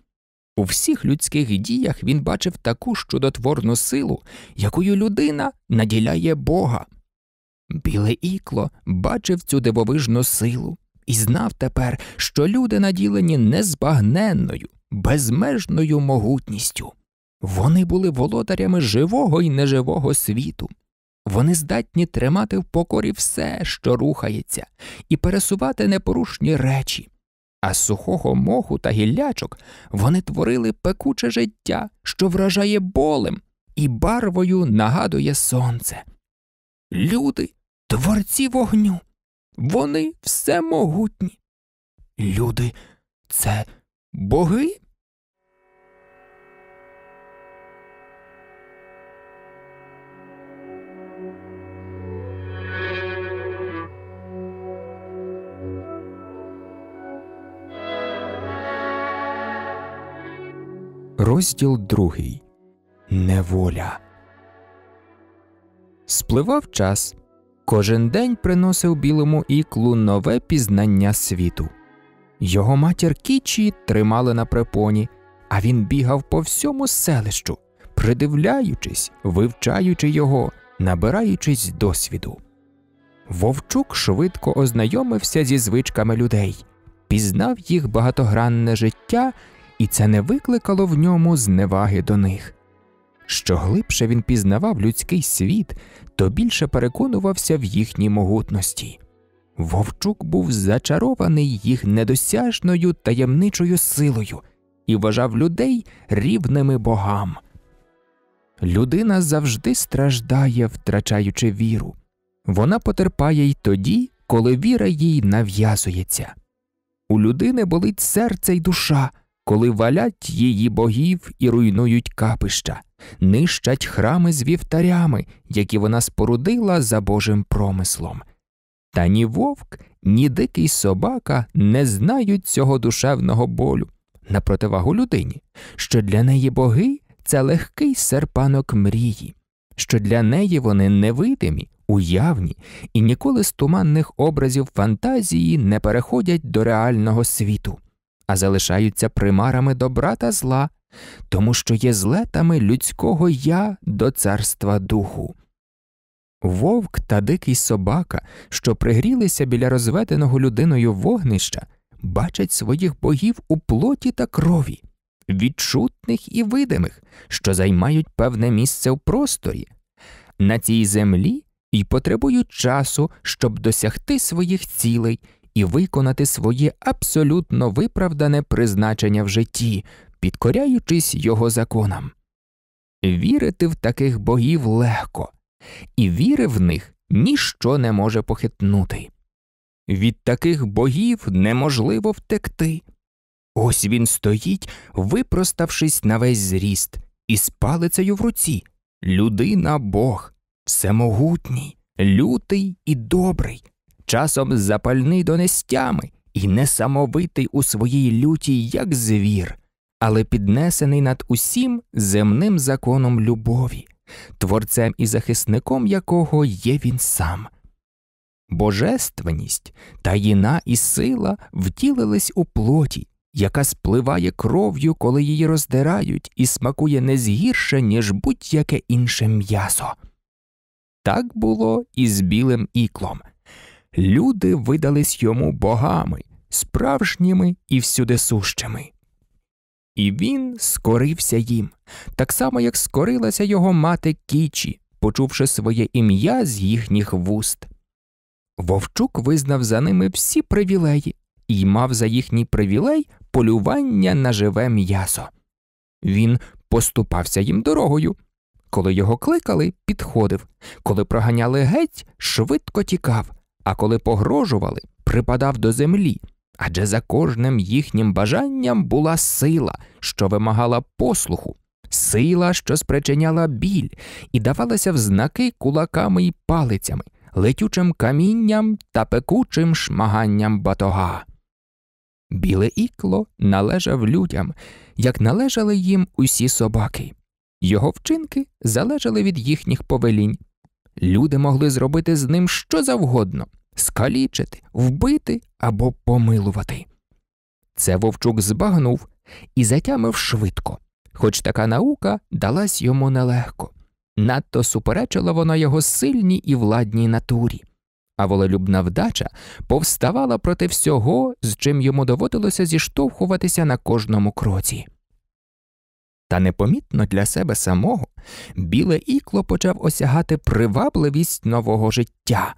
У всіх людських діях він бачив таку чудотворну силу, якою людина наділяє Бога. Біле ікло бачив цю дивовижну силу, і знав тепер, що люди наділені незбагненною, безмежною могутністю. Вони були володарями живого і неживого світу. Вони здатні тримати в покорі все, що рухається, і пересувати непорушні речі. А з сухого моху та гіллячок вони творили пекуче життя, що вражає болем і барвою нагадує сонце. Люди творці вогню, вони всемогутні. Люди це боги? Розділ другий Неволя. Спливав час. Кожен день приносив білому іклу нове пізнання світу. Його матір Кічі тримали на препоні, а він бігав по всьому селищу, придивляючись, вивчаючи його, набираючись досвіду. Вовчук швидко ознайомився зі звичками людей, пізнав їх багатогранне життя, і це не викликало в ньому зневаги до них. Що глибше він пізнавав людський світ, то більше переконувався в їхній могутності. Вовчук був зачарований їх недосяжною таємничою силою і вважав людей рівними богам. Людина завжди страждає, втрачаючи віру. Вона потерпає й тоді, коли віра їй нав'язується. У людини болить серце й душа, коли валять її богів і руйнують капища нищать храми з вівтарями, які вона спорудила за Божим промислом. Та ні вовк, ні дикий собака не знають цього душевного болю на противагу людині, що для неї боги це легкий серпанок мрії, що для неї вони невидимі, уявні і ніколи з туманних образів фантазії не переходять до реального світу, а залишаються примарами добра та зла, тому що є злетами людського я до царства духу. Вовк та дикий собака, що пригрілися біля розведеного людиною вогнища, бачать своїх богів у плоті та крові, відчутних і видимих, що займають певне місце в просторі, на цій землі і потребують часу, щоб досягти своїх цілей і виконати своє абсолютно виправдане призначення в житті, підкоряючись його законам. Вірити в таких богів легко, і віри в них ніщо не може похитнути. Від таких богів неможливо втекти. Ось він стоїть, випроставшись на весь зріст, із палицею в руці. Людина бог, всемогутній, лютий і добрий, часом запальний до нестями і несамовитий у своїй люті, як звір але піднесений над усім земним законом любові, творцем і захисником якого є він сам. Божественність, таїна і сила втілились у плоті, яка спливає кров'ю, коли її роздирають, і смакує не згірше, ніж будь-яке інше м'ясо. Так було і з білим іклом. Люди видались йому богами, справжніми і всюдисущими. І він скорився їм, так само, як скорилася його мати Кічі, почувши своє ім'я з їхніх вуст. Вовчук визнав за ними всі привілеї і мав за їхній привілей полювання на живе м'ясо. Він поступався їм дорогою. Коли його кликали, підходив, коли проганяли геть, швидко тікав, а коли погрожували, припадав до землі адже за кожним їхнім бажанням була сила, що вимагала послуху, сила, що спричиняла біль, і давалася в знаки кулаками й палицями, летючим камінням та пекучим шмаганням батога. Біле ікло належав людям, як належали їм усі собаки. Його вчинки залежали від їхніх повелінь. Люди могли зробити з ним що завгодно, скалічити, вбити або помилувати. Це вовчук збагнув і затямив швидко, хоч така наука далась йому нелегко. Надто суперечила вона його сильній і владній натурі, а волелюбна вдача повставала проти всього, з чим йому доводилося зіштовхуватися на кожному кроці. Та непомітно для себе самого біле ікло почав осягати привабливість нового життя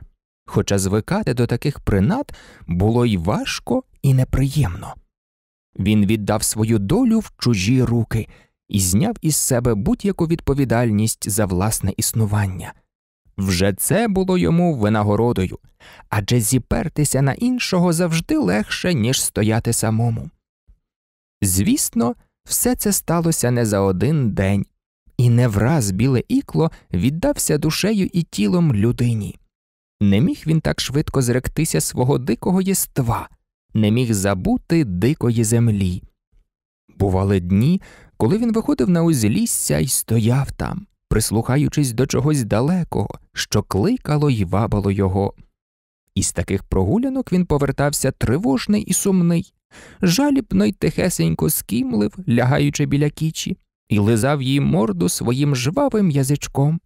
хоча звикати до таких принад було й важко і неприємно. Він віддав свою долю в чужі руки і зняв із себе будь-яку відповідальність за власне існування. Вже це було йому винагородою, адже зіпертися на іншого завжди легше, ніж стояти самому. Звісно, все це сталося не за один день, і не враз біле ікло віддався душею і тілом людині, не міг він так швидко зректися свого дикого єства, не міг забути дикої землі. Бували дні, коли він виходив на узлісся і стояв там, прислухаючись до чогось далекого, що кликало й вабало його. Із таких прогулянок він повертався тривожний і сумний, жалібно й тихесенько скімлив, лягаючи біля кічі, і лизав їй морду своїм жвавим язичком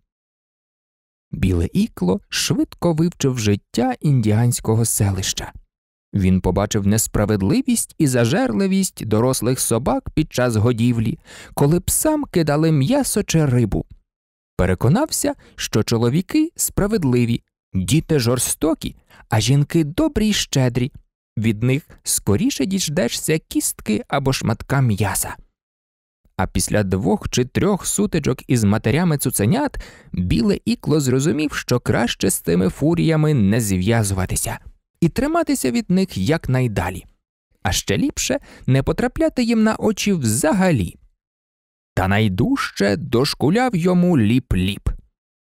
біле ікло швидко вивчив життя індіанського селища. Він побачив несправедливість і зажерливість дорослих собак під час годівлі, коли псам кидали м'ясо чи рибу. Переконався, що чоловіки справедливі, діти жорстокі, а жінки добрі й щедрі. Від них скоріше діждешся кістки або шматка м'яса. А після двох чи трьох сутичок із матерями цуценят біле ікло зрозумів, що краще з тими фуріями не зв'язуватися і триматися від них якнайдалі, а ще ліпше не потрапляти їм на очі взагалі. Та найдужче дошкуляв йому ліп ліп.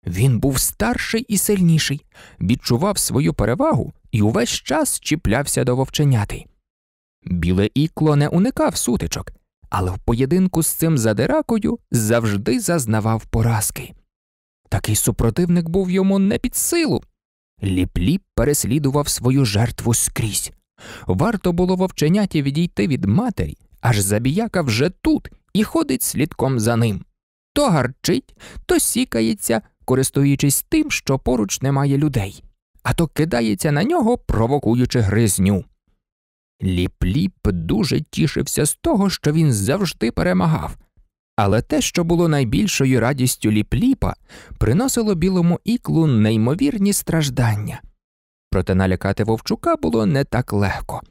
Він був старший і сильніший, відчував свою перевагу і увесь час чіплявся до вовченяти. Біле ікло не уникав сутичок але в поєдинку з цим задиракою завжди зазнавав поразки. Такий супротивник був йому не під силу. Ліп-ліп переслідував свою жертву скрізь. Варто було вовченяті відійти від матері, аж забіяка вже тут і ходить слідком за ним. То гарчить, то сікається, користуючись тим, що поруч немає людей, а то кидається на нього, провокуючи гризню. Ліпліп дуже тішився з того, що він завжди перемагав, але те, що було найбільшою радістю ліпліпа, приносило білому іклу неймовірні страждання. Проте налякати вовчука було не так легко,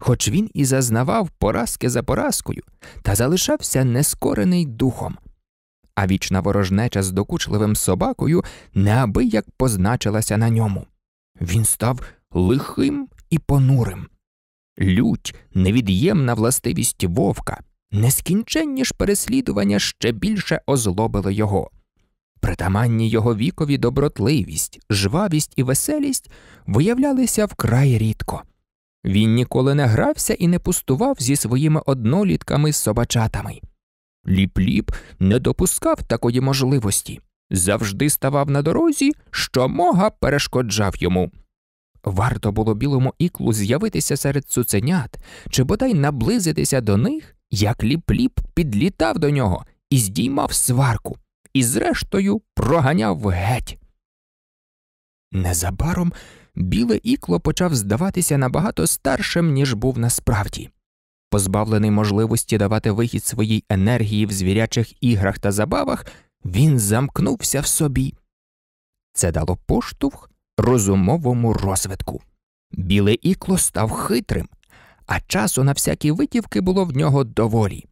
хоч він і зазнавав поразки за поразкою та залишався нескорений духом. А вічна ворожнеча з докучливим собакою неабияк позначилася на ньому. Він став лихим і понурим. Лють невід'ємна властивість вовка, нескінченні ж переслідування ще більше озлобили його. Притаманні його вікові добротливість, жвавість і веселість виявлялися вкрай рідко. Він ніколи не грався і не пустував зі своїми однолітками собачатами. Ліп-ліп не допускав такої можливості завжди ставав на дорозі, що мога перешкоджав йому. Варто було білому іклу з'явитися серед цуценят чи бодай наблизитися до них, як ліп-ліп підлітав до нього і здіймав сварку, і, зрештою, проганяв геть. Незабаром біле ікло почав здаватися набагато старшим, ніж був насправді. Позбавлений можливості давати вихід своїй енергії в звірячих іграх та забавах, він замкнувся в собі. Це дало поштовх розумовому розвитку. Біле ікло став хитрим, а часу на всякі витівки було в нього доволі.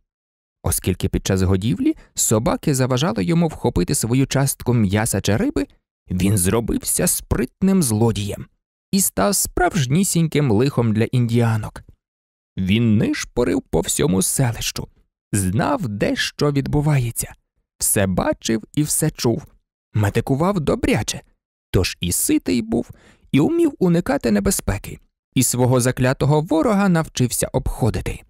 Оскільки під час годівлі собаки заважали йому вхопити свою частку м'яса чи риби, він зробився спритним злодієм і став справжнісіньким лихом для індіанок. Він нишпорив по всьому селищу, знав, де що відбувається, все бачив і все чув, метикував добряче, тож і ситий був, і умів уникати небезпеки, і свого заклятого ворога навчився обходити.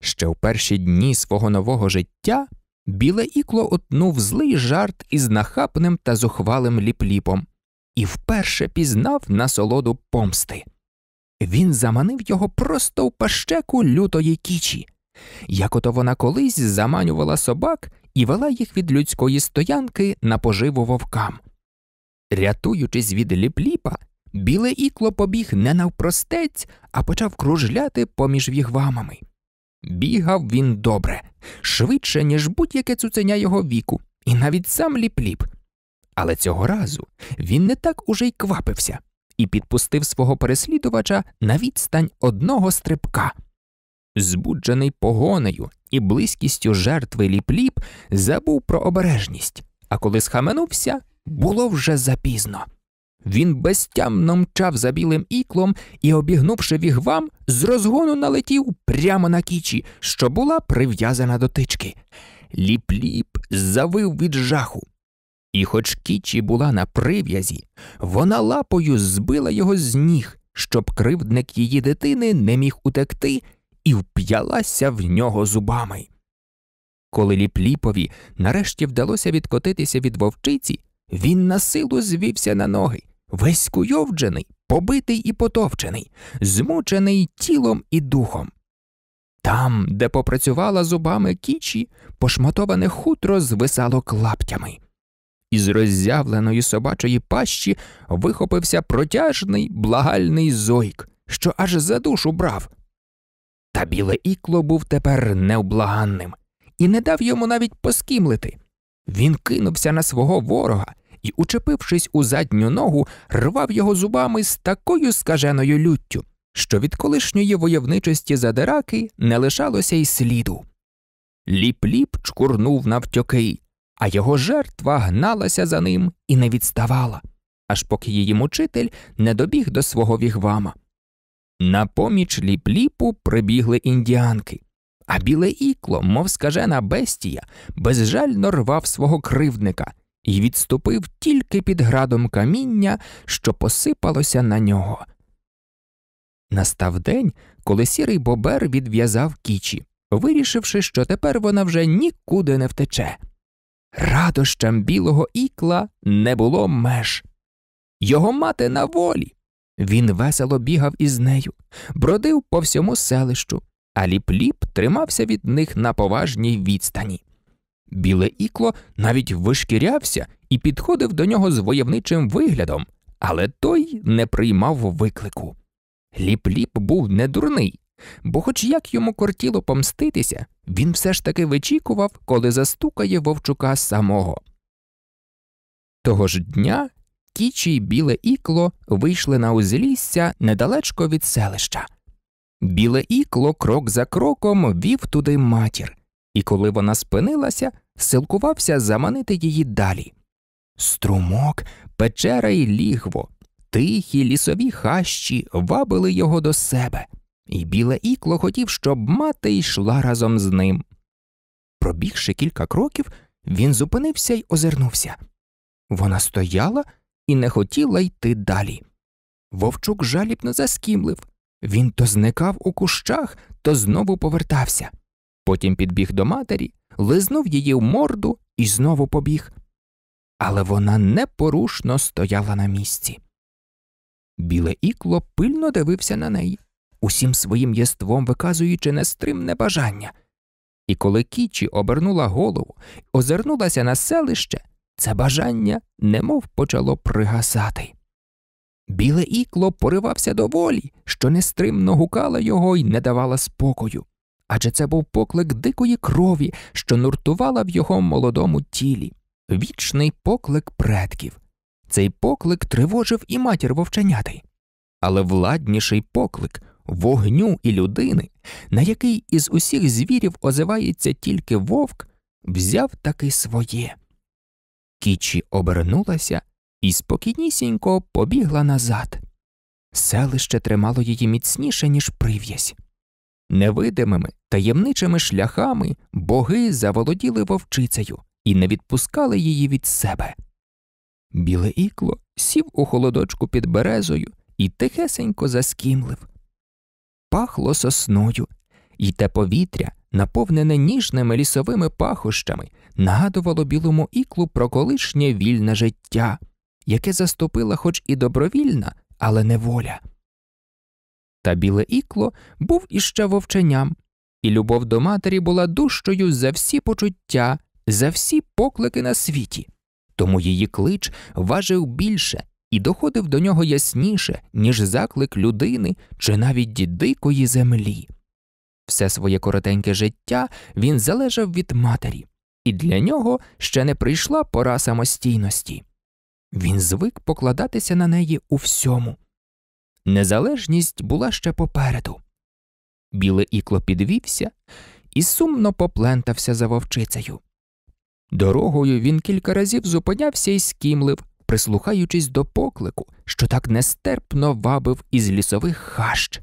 Ще в перші дні свого нового життя біле ікло отнув злий жарт із нахапним та зухвалим ліпліпом і вперше пізнав насолоду помсти. Він заманив його просто в пащеку лютої кічі, як ото вона колись заманювала собак і вела їх від людської стоянки на поживу вовкам. Рятуючись від ліпліпа, біле ікло побіг не навпростець, а почав кружляти поміж вігвамами. Бігав він добре, швидше, ніж будь-яке цуценя його віку, і навіть сам ліпліп. Але цього разу він не так уже й квапився і підпустив свого переслідувача на відстань одного стрибка. Збуджений погонею і близькістю жертви ліпліп забув про обережність, а коли схаменувся, було вже запізно. Він безтямно мчав за білим іклом і, обігнувши вігвам, з розгону налетів прямо на кічі, що була прив'язана до тички. Ліп-ліп завив від жаху. І, хоч кічі була на прив'язі, вона лапою збила його з ніг, щоб кривдник її дитини не міг утекти і вп'ялася в нього зубами. Коли ліпліпові нарешті вдалося відкотитися від вовчиці, він на силу звівся на ноги, весь куйовджений, побитий і потовчений, змучений тілом і духом. Там, де попрацювала зубами кічі, пошматоване хутро звисало клаптями. Із роззявленої собачої пащі вихопився протяжний благальний зойк, що аж за душу брав. Та біле ікло був тепер невблаганним і не дав йому навіть поскімлити. Він кинувся на свого ворога і, учепившись у задню ногу, рвав його зубами з такою скаженою люттю, що від колишньої войовничості задираки не лишалося й сліду. Ліп-ліп чкурнув навтьоки, а його жертва гналася за ним і не відставала, аж поки її мучитель не добіг до свого вігвама. На поміч ліп-ліпу прибігли індіанки а біле ікло, мов скажена бестія, безжально рвав свого кривдника і відступив тільки під градом каміння, що посипалося на нього. Настав день, коли сірий бобер відв'язав кічі, вирішивши, що тепер вона вже нікуди не втече. Радощам білого ікла не було меж. Його мати на волі. Він весело бігав із нею, бродив по всьому селищу, а ліп-ліп тримався від них на поважній відстані. Біле ікло навіть вишкірявся і підходив до нього з войовничим виглядом, але той не приймав виклику. Ліп-ліп був недурний, бо, хоч як йому кортіло помститися, він все ж таки вичікував, коли застукає вовчука самого. Того ж дня кічі й біле ікло вийшли на узлісся недалечко від селища. Біле ікло крок за кроком вів туди матір, і коли вона спинилася, силкувався заманити її далі. Струмок, печера й лігво, тихі лісові хащі вабили його до себе, і біле ікло хотів, щоб мати йшла разом з ним. Пробігши кілька кроків, він зупинився й озирнувся. Вона стояла і не хотіла йти далі. Вовчук жалібно заскімлив. Він то зникав у кущах, то знову повертався. Потім підбіг до матері, лизнув її в морду і знову побіг. Але вона непорушно стояла на місці. Біле ікло пильно дивився на неї, усім своїм єством виказуючи нестримне бажання. І коли Кічі обернула голову озирнулася на селище, це бажання немов почало пригасати. Біле ікло поривався до волі, що нестримно гукала його і не давала спокою. Адже це був поклик дикої крові, що нуртувала в його молодому тілі, вічний поклик предків. Цей поклик тривожив і матір вовченяти. Але владніший поклик вогню і людини, на який із усіх звірів озивається тільки вовк, взяв таки своє. Кічі обернулася і спокійнісінько побігла назад. Селище тримало її міцніше, ніж прив'язь. Невидимими таємничими шляхами боги заволоділи вовчицею і не відпускали її від себе. Біле ікло сів у холодочку під березою і тихесенько заскімлив. Пахло сосною, і те повітря, наповнене ніжними лісовими пахощами, нагадувало білому іклу про колишнє вільне життя, яке заступила хоч і добровільна, але не воля. Та біле ікло був іще вовченям, і любов до матері була дужчою за всі почуття, за всі поклики на світі, тому її клич важив більше і доходив до нього ясніше, ніж заклик людини чи навіть дикої землі. Все своє коротеньке життя він залежав від матері, і для нього ще не прийшла пора самостійності. Він звик покладатися на неї у всьому. Незалежність була ще попереду. Біле ікло підвівся і сумно поплентався за вовчицею. Дорогою він кілька разів зупинявся і скімлив, прислухаючись до поклику, що так нестерпно вабив із лісових хащ.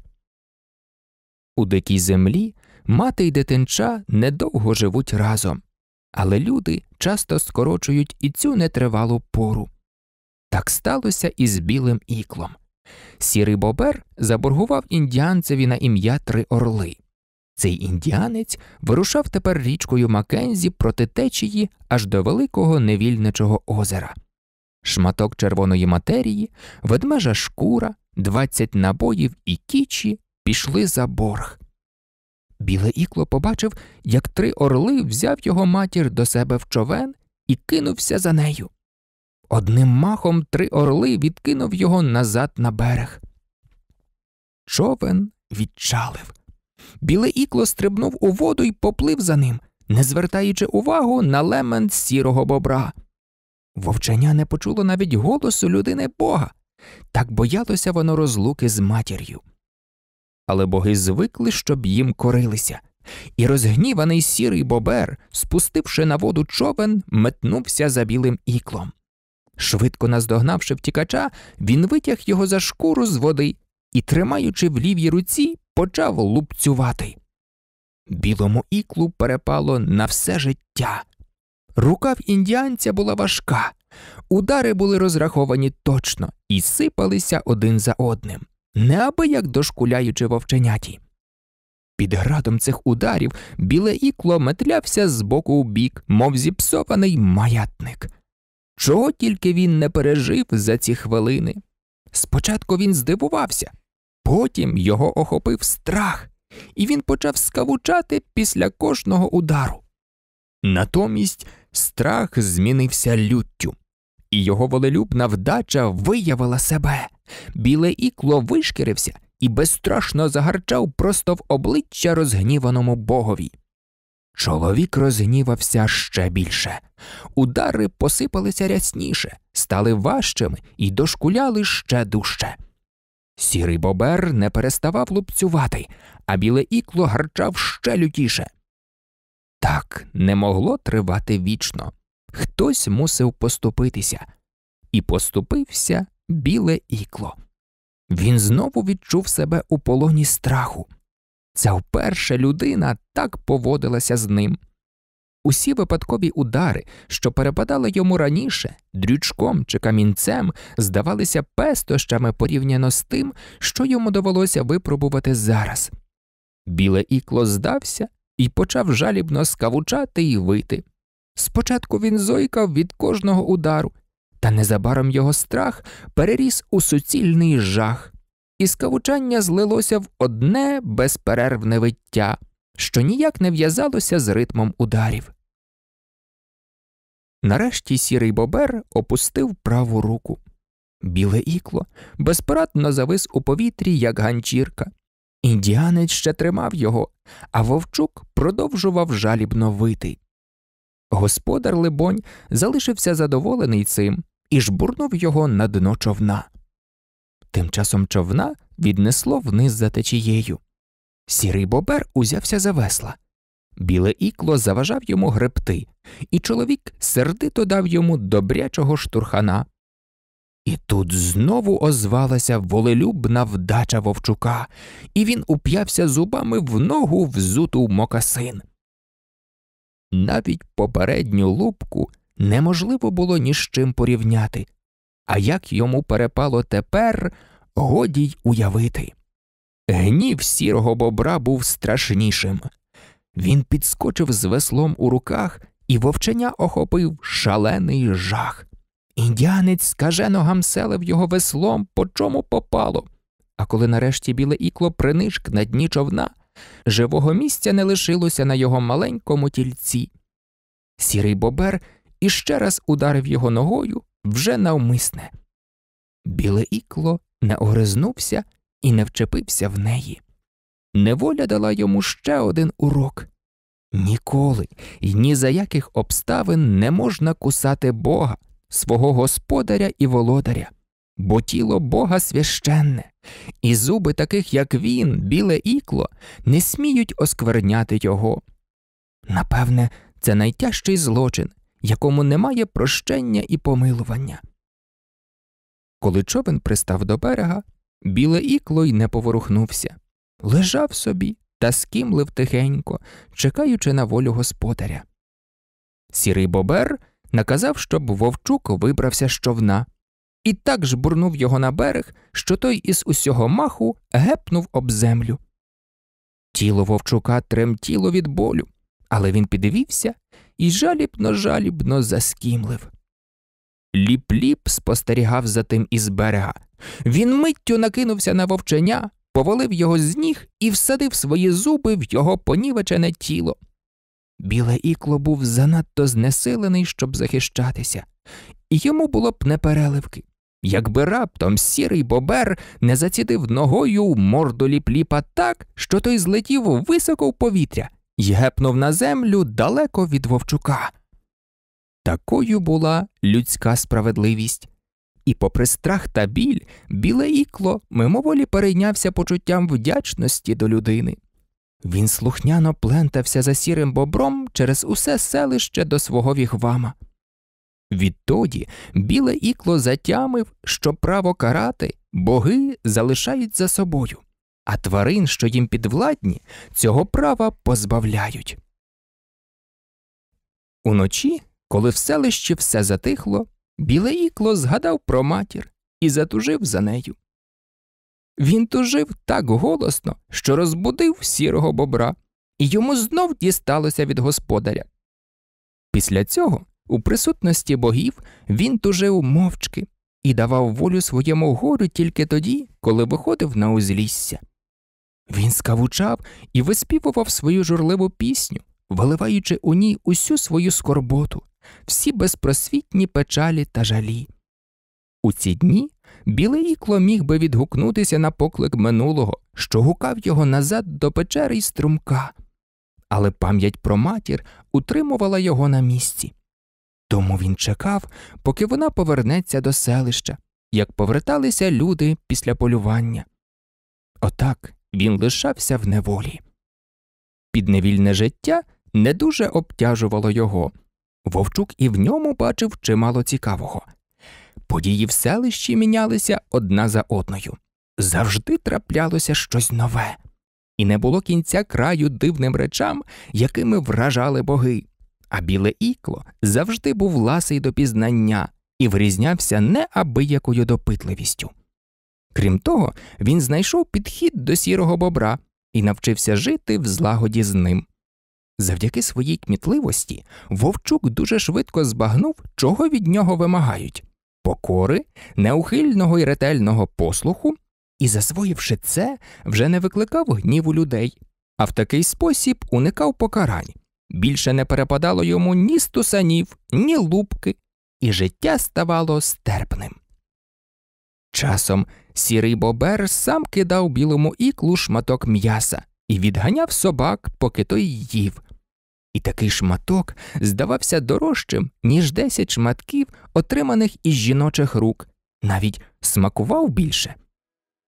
У дикій землі мати й дитинча недовго живуть разом, але люди часто скорочують і цю нетривалу пору. Так сталося і з білим іклом. Сірий бобер заборгував індіанцеві на ім'я Три Орли. Цей індіанець вирушав тепер річкою Макензі проти течії аж до великого невільничого озера. Шматок червоної матерії, ведмежа шкура, двадцять набоїв і кічі пішли за борг. Біле ікло побачив, як три орли взяв його матір до себе в човен і кинувся за нею. Одним махом три орли відкинув його назад на берег. Човен відчалив. Біле ікло стрибнув у воду і поплив за ним, не звертаючи увагу на лемент сірого бобра. Вовчення не почуло навіть голосу людини бога. Так боялося воно розлуки з матір'ю. Але боги звикли, щоб їм корилися, і розгніваний сірий бобер, спустивши на воду човен, метнувся за білим іклом. Швидко наздогнавши втікача, він витяг його за шкуру з води і, тримаючи в лівій руці, почав лупцювати. Білому іклу перепало на все життя. Рука в індіанця була важка, удари були розраховані точно і сипалися один за одним, неабияк дошкуляючи вовченяті. Під градом цих ударів біле ікло метлявся з боку у бік, мов зіпсований маятник. Чого тільки він не пережив за ці хвилини? Спочатку він здивувався, потім його охопив страх, і він почав скавучати після кожного удару. Натомість страх змінився люттю, і його волелюбна вдача виявила себе. Біле ікло вишкірився і безстрашно загарчав просто в обличчя розгніваному богові. Чоловік розгнівався ще більше. Удари посипалися рясніше, стали важчими і дошкуляли ще дужче. Сірий бобер не переставав лупцювати, а біле ікло гарчав ще лютіше. Так не могло тривати вічно. Хтось мусив поступитися, і поступився біле ікло. Він знову відчув себе у полоні страху. Ця вперше людина так поводилася з ним. Усі випадкові удари, що перепадали йому раніше, дрючком чи камінцем, здавалися пестощами порівняно з тим, що йому довелося випробувати зараз. Біле ікло здався і почав жалібно скавучати і вити. Спочатку він зойкав від кожного удару, та незабаром його страх переріс у суцільний жах і скавучання злилося в одне безперервне виття, що ніяк не в'язалося з ритмом ударів. Нарешті сірий бобер опустив праву руку. Біле ікло безпорадно завис у повітрі, як ганчірка. Індіанець ще тримав його, а вовчук продовжував жалібно вити. Господар, либонь, залишився задоволений цим і жбурнув його на дно човна. Тим часом човна віднесло вниз за течією. Сірий бобер узявся за весла. Біле ікло заважав йому гребти, і чоловік сердито дав йому добрячого штурхана. І тут знову озвалася волелюбна вдача вовчука, і він уп'явся зубами в ногу взуту в мокасин. Навіть попередню лупку неможливо було ні з чим порівняти, а як йому перепало тепер, годі й уявити. Гнів сірого бобра був страшнішим. Він підскочив з веслом у руках, і вовчення охопив шалений жах. Індіанець скажено гамселив його веслом, по чому попало. А коли нарешті біле ікло принишк на дні човна, живого місця не лишилося на його маленькому тільці. Сірий бобер іще раз ударив його ногою, вже навмисне. Біле ікло не огризнувся і не вчепився в неї. Неволя дала йому ще один урок ніколи і ні за яких обставин не можна кусати Бога, свого господаря і володаря, бо тіло Бога священне, і зуби, таких, як він, біле ікло, не сміють оскверняти його. Напевне, це найтяжчий злочин, якому немає прощення і помилування. Коли човен пристав до берега, біле ікло й не поворухнувся, лежав собі та скімлив тихенько, чекаючи на волю господаря. Сірий бобер наказав, щоб вовчук вибрався з човна, і так ж бурнув його на берег, що той із усього маху гепнув об землю. Тіло вовчука тремтіло від болю, але він підвівся і жалібно жалібно заскімлив. Ліп-ліп спостерігав за тим із берега. Він миттю накинувся на вовченя, повалив його з ніг і всадив свої зуби в його понівечене тіло. Біле ікло був занадто знесилений, щоб захищатися, і йому було б непереливки, якби раптом сірий бобер не зацідив ногою в морду ліпліпа так, що той злетів високо в повітря і гепнув на землю далеко від вовчука. Такою була людська справедливість, і, попри страх та біль, біле ікло мимоволі перейнявся почуттям вдячності до людини. Він слухняно плентався за сірим бобром через усе селище до свого вігвама. Відтоді біле ікло затямив, що право карати боги залишають за собою а тварин, що їм підвладні, цього права позбавляють. Уночі, коли в селищі все затихло, біле ікло згадав про матір і затужив за нею. Він тужив так голосно, що розбудив сірого бобра, і йому знов дісталося від господаря. Після цього, у присутності богів, він тужив мовчки і давав волю своєму горю тільки тоді, коли виходив на узлісся. Він скавучав і виспівував свою журливу пісню, виливаючи у ній усю свою скорботу, всі безпросвітні печалі та жалі. У ці дні білий ікло міг би відгукнутися на поклик минулого, що гукав його назад до печери й струмка, але пам'ять про матір утримувала його на місці. Тому він чекав, поки вона повернеться до селища, як поверталися люди після полювання. Отак він лишався в неволі. Підневільне життя не дуже обтяжувало його. Вовчук і в ньому бачив чимало цікавого. Події в селищі мінялися одна за одною. Завжди траплялося щось нове, і не було кінця краю дивним речам, якими вражали боги. А біле ікло завжди був ласий до пізнання і вирізнявся неабиякою допитливістю. Крім того, він знайшов підхід до сірого бобра і навчився жити в злагоді з ним. Завдяки своїй кмітливості вовчук дуже швидко збагнув, чого від нього вимагають покори, неухильного і ретельного послуху, і, засвоївши це, вже не викликав гніву людей, а в такий спосіб уникав покарань. Більше не перепадало йому ні стусанів, ні лупки, і життя ставало стерпним. Часом сірий бобер сам кидав білому іклу шматок м'яса і відганяв собак, поки той їв. І такий шматок здавався дорожчим, ніж десять шматків, отриманих із жіночих рук, навіть смакував більше.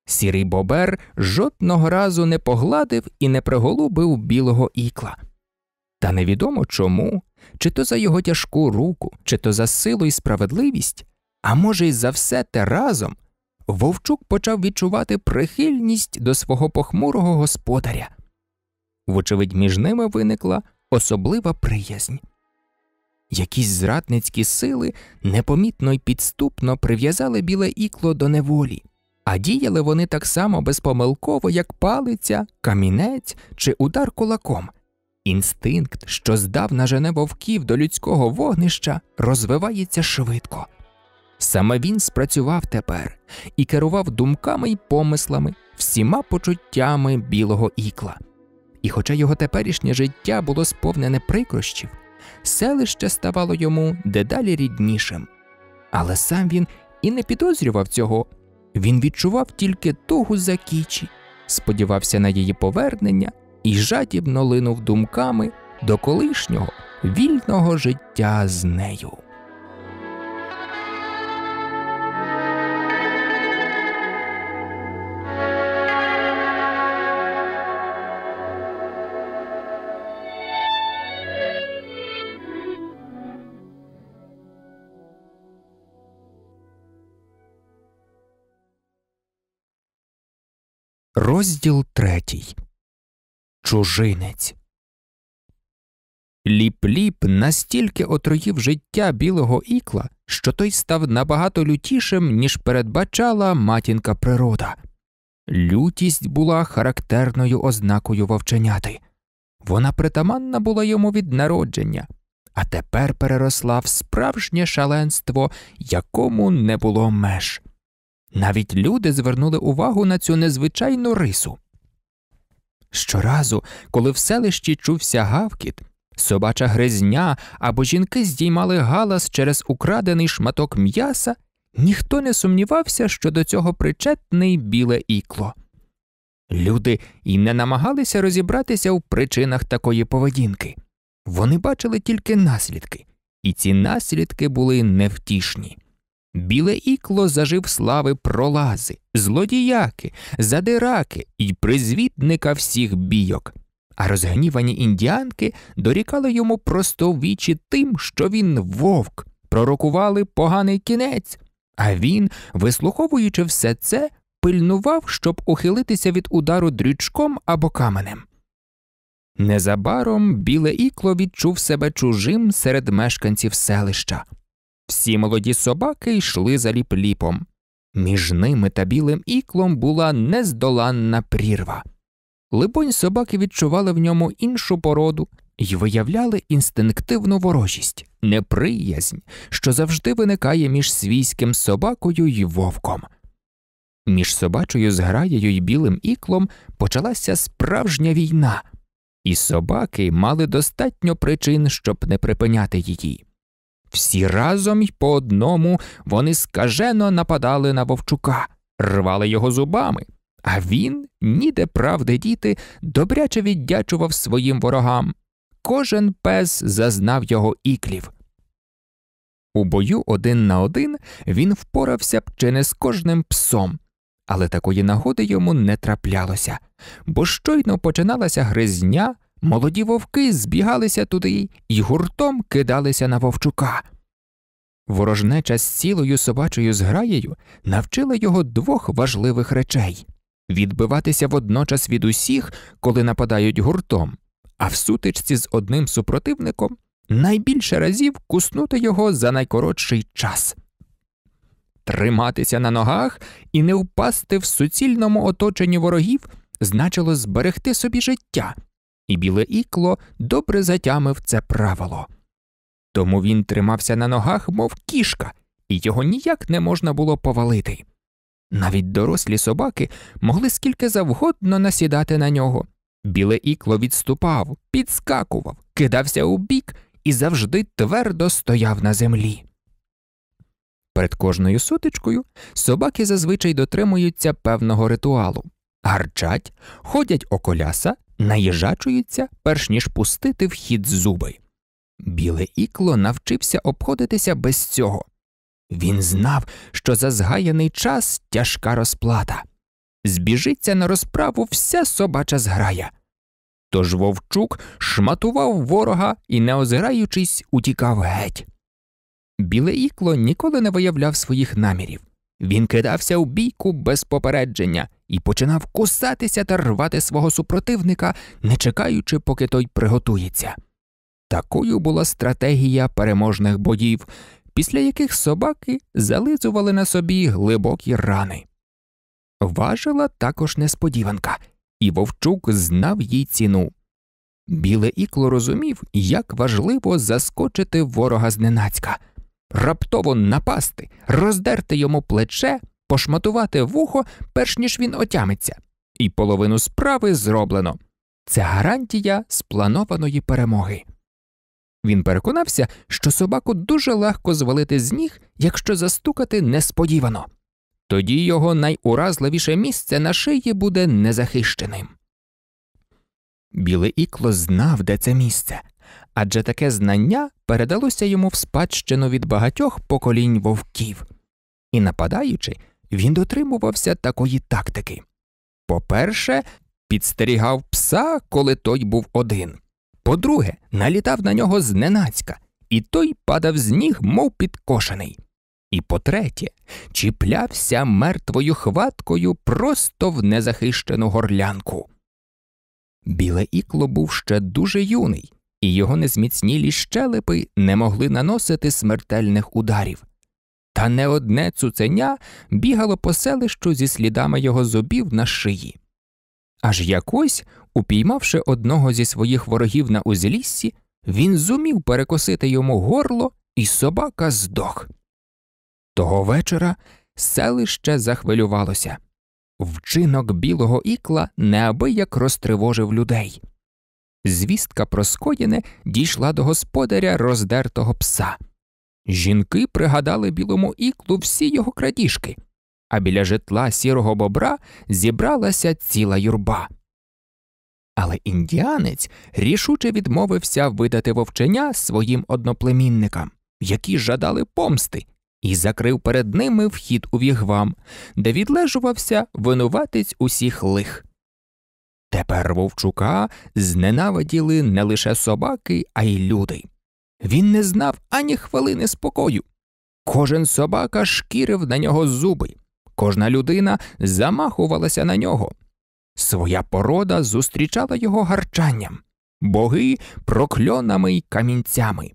Сірий бобер жодного разу не погладив і не приголубив білого ікла. Та невідомо чому, чи то за його тяжку руку, чи то за силу і справедливість, а може, й за все те разом вовчук почав відчувати прихильність до свого похмурого господаря. Вочевидь, між ними виникла особлива приязнь. Якісь зрадницькі сили непомітно й підступно прив'язали біле ікло до неволі, а діяли вони так само безпомилково, як палиця, камінець чи удар кулаком. Інстинкт, що здав нажене вовків до людського вогнища, розвивається швидко. Саме він спрацював тепер і керував думками й помислами, всіма почуттями білого ікла. І, хоча його теперішнє життя було сповнене прикрощів, селище ставало йому дедалі ріднішим. Але сам він і не підозрював цього. Він відчував тільки тугу за кічі, сподівався на її повернення і жадібно линув думками до колишнього вільного життя з нею. Розділ третій. Чужинець. Ліп-ліп настільки отруїв життя білого ікла, що той став набагато лютішим, ніж передбачала матінка природа. Лютість була характерною ознакою вовченяти. Вона притаманна була йому від народження, а тепер переросла в справжнє шаленство, якому не було меж. Навіть люди звернули увагу на цю незвичайну рису. Щоразу, коли в селищі чувся гавкіт, собача гризня або жінки здіймали галас через украдений шматок м'яса, ніхто не сумнівався, що до цього причетний біле ікло. Люди і не намагалися розібратися в причинах такої поведінки. Вони бачили тільки наслідки, і ці наслідки були невтішні. Біле ікло зажив слави пролази, злодіяки, задираки і призвітника всіх бійок. А розгнівані індіанки дорікали йому просто в вічі тим, що він вовк, пророкували поганий кінець. А він, вислуховуючи все це, пильнував, щоб ухилитися від удару дрючком або каменем. Незабаром біле ікло відчув себе чужим серед мешканців селища. Всі молоді собаки йшли за ліп-ліпом. Між ними та білим іклом була нездоланна прірва. Либонь, собаки відчували в ньому іншу породу і виявляли інстинктивну ворожість, неприязнь, що завжди виникає між свійським собакою і вовком. Між собачою зграєю і білим іклом почалася справжня війна, і собаки мали достатньо причин, щоб не припиняти її. Всі разом й по одному вони скажено нападали на вовчука, рвали його зубами, а він, ніде правди діти, добряче віддячував своїм ворогам. Кожен пес зазнав його іклів. У бою один на один він впорався б чи не з кожним псом, але такої нагоди йому не траплялося, бо щойно починалася гризня. Молоді вовки збігалися туди і гуртом кидалися на вовчука. Ворожнеча з цілою собачою зграєю навчила його двох важливих речей відбиватися водночас від усіх, коли нападають гуртом, а в сутичці з одним супротивником найбільше разів куснути його за найкоротший час, триматися на ногах і не впасти в суцільному оточенні ворогів значило зберегти собі життя і біле ікло добре затямив це правило. Тому він тримався на ногах, мов кішка, і його ніяк не можна було повалити. Навіть дорослі собаки могли скільки завгодно насідати на нього. Біле ікло відступав, підскакував, кидався у бік і завжди твердо стояв на землі. Перед кожною сутичкою собаки зазвичай дотримуються певного ритуалу гарчать, ходять коляса наїжачуються, перш ніж пустити в хід зуби. Біле ікло навчився обходитися без цього. Він знав, що за згаяний час тяжка розплата. Збіжиться на розправу вся собача зграя. Тож вовчук шматував ворога і, не озираючись, утікав геть. Біле ікло ніколи не виявляв своїх намірів. Він кидався у бійку без попередження, і починав кусатися та рвати свого супротивника, не чекаючи, поки той приготується. Такою була стратегія переможних боїв, після яких собаки зализували на собі глибокі рани. Важила також несподіванка, і вовчук знав їй ціну. Біле ікло розумів, як важливо заскочити ворога зненацька, раптово напасти, роздерти йому плече пошматувати вухо, перш ніж він отямиться, і половину справи зроблено. Це гарантія спланованої перемоги. Він переконався, що собаку дуже легко звалити з ніг, якщо застукати несподівано. Тоді його найуразливіше місце на шиї буде незахищеним. Біле ікло знав, де це місце, адже таке знання передалося йому в спадщину від багатьох поколінь вовків, і, нападаючи, він дотримувався такої тактики. По-перше, підстерігав пса, коли той був один. По-друге, налітав на нього зненацька, і той падав з ніг, мов підкошений. І по-третє, чіплявся мертвою хваткою просто в незахищену горлянку. Біле ікло був ще дуже юний, і його незміцнілі щелепи не могли наносити смертельних ударів, та не одне цуценя бігало по селищу зі слідами його зубів на шиї. Аж якось, упіймавши одного зі своїх ворогів на узліссі, він зумів перекосити йому горло, і собака здох. Того вечора селище захвилювалося. Вчинок білого ікла неабияк розтривожив людей. Звістка про скоєне дійшла до господаря роздертого пса. Жінки пригадали білому іклу всі його крадіжки, а біля житла сірого бобра зібралася ціла юрба. Але індіанець рішуче відмовився видати вовчення своїм одноплемінникам, які жадали помсти, і закрив перед ними вхід у вігвам, де відлежувався винуватець усіх лих. Тепер вовчука зненавиділи не лише собаки, а й люди. Він не знав ані хвилини спокою. Кожен собака шкірив на нього зуби, кожна людина замахувалася на нього. Своя порода зустрічала його гарчанням, боги прокльонами й камінцями.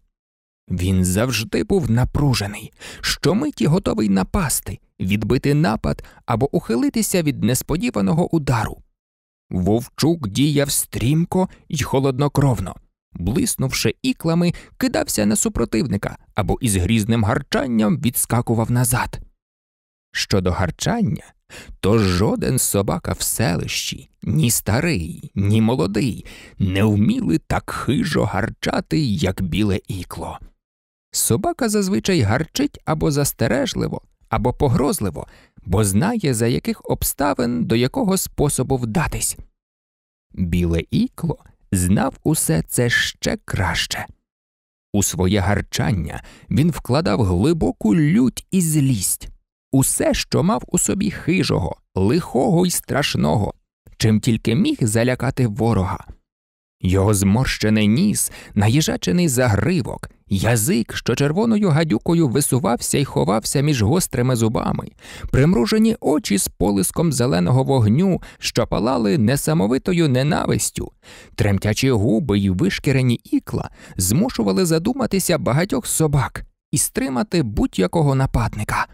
Він завжди був напружений, щомиті готовий напасти, відбити напад або ухилитися від несподіваного удару. Вовчук діяв стрімко й холоднокровно блиснувши іклами, кидався на супротивника або із грізним гарчанням відскакував назад. Щодо гарчання, то жоден собака в селищі, ні старий, ні молодий, не вміли так хижо гарчати, як біле ікло. Собака зазвичай гарчить або застережливо, або погрозливо, бо знає, за яких обставин до якого способу вдатись. Біле ікло знав усе це ще краще. У своє гарчання він вкладав глибоку лють і злість, усе, що мав у собі хижого, лихого і страшного, чим тільки міг залякати ворога. Його зморщений ніс, наїжачений загривок, язик, що червоною гадюкою висувався і ховався між гострими зубами, примружені очі з полиском зеленого вогню, що палали несамовитою ненавистю, тремтячі губи й вишкірені ікла змушували задуматися багатьох собак і стримати будь-якого нападника.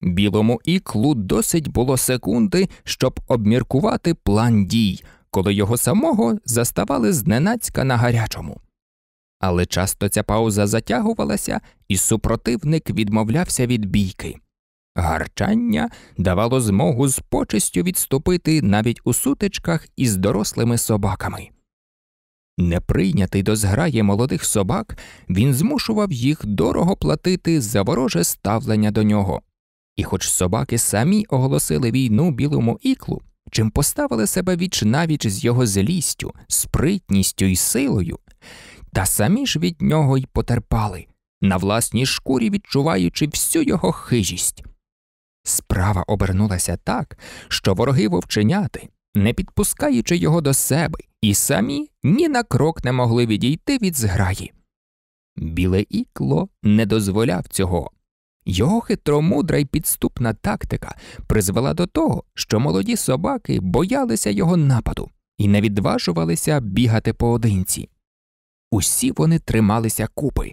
Білому іклу досить було секунди, щоб обміркувати план дій коли його самого заставали зненацька на гарячому. Але часто ця пауза затягувалася, і супротивник відмовлявся від бійки. Гарчання давало змогу з почистю відступити навіть у сутичках із дорослими собаками. Неприйнятий до зграї молодих собак, він змушував їх дорого платити за вороже ставлення до нього. І хоч собаки самі оголосили війну білому іклу, чим поставили себе віч навіч з його злістю, спритністю і силою, та самі ж від нього й потерпали, на власній шкурі відчуваючи всю його хижість. Справа обернулася так, що вороги вовченяти, не підпускаючи його до себе, і самі ні на крок не могли відійти від зграї. Біле ікло не дозволяв цього. Його хитромудра й підступна тактика призвела до того, що молоді собаки боялися його нападу і не відважувалися бігати поодинці. Усі вони трималися купи,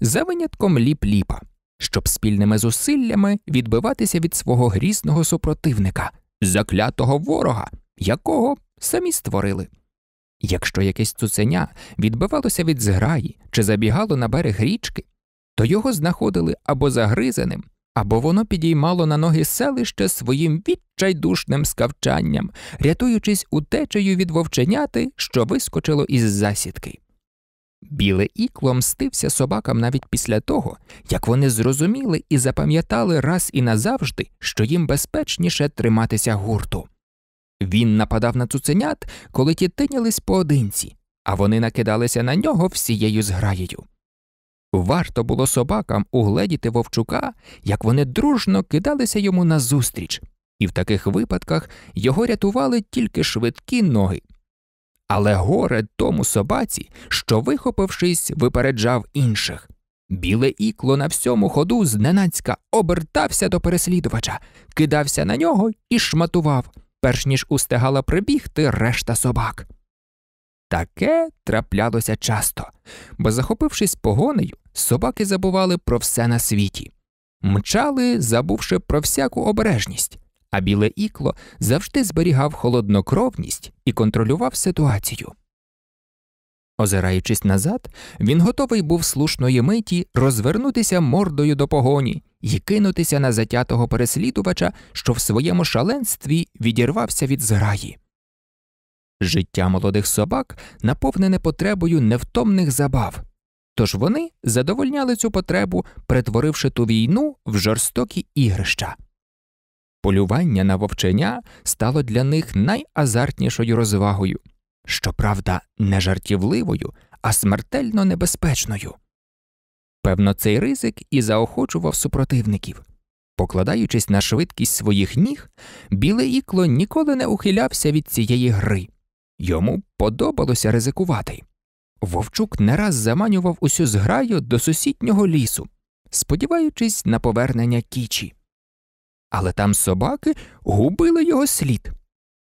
за винятком ліп-ліпа, щоб спільними зусиллями відбиватися від свого грізного супротивника, заклятого ворога, якого самі створили. Якщо якесь цуценя відбивалося від зграї чи забігало на берег річки, то його знаходили або загризаним, або воно підіймало на ноги селище своїм відчайдушним скавчанням, рятуючись утечею від вовченяти, що вискочило із засідки. Біле ікло мстився собакам навіть після того, як вони зрозуміли і запам'ятали раз і назавжди, що їм безпечніше триматися гурту. Він нападав на цуценят, коли ті тинялись поодинці, а вони накидалися на нього всією зграєю. Варто було собакам угледіти вовчука, як вони дружно кидалися йому назустріч, і в таких випадках його рятували тільки швидкі ноги. Але горе тому собаці, що, вихопившись, випереджав інших. Біле ікло на всьому ходу зненацька обертався до переслідувача, кидався на нього і шматував, перш ніж устигала прибігти решта собак. Таке траплялося часто, бо, захопившись погонею, собаки забували про все на світі, мчали, забувши про всяку обережність, а біле ікло завжди зберігав холоднокровність і контролював ситуацію. Озираючись назад, він готовий був слушної миті розвернутися мордою до погоні і кинутися на затятого переслідувача, що в своєму шаленстві відірвався від зграї. Життя молодих собак наповнене потребою невтомних забав, Тож вони задовольняли цю потребу, перетворивши ту війну в жорстокі ігрища. Полювання на вовчення стало для них найазартнішою розвагою, щоправда, не жартівливою, а смертельно небезпечною. Певно, цей ризик і заохочував супротивників. Покладаючись на швидкість своїх ніг, біле ікло ніколи не ухилявся від цієї гри йому подобалося ризикувати. Вовчук не раз заманював усю зграю до сусіднього лісу, сподіваючись на повернення кічі. Але там собаки губили його слід.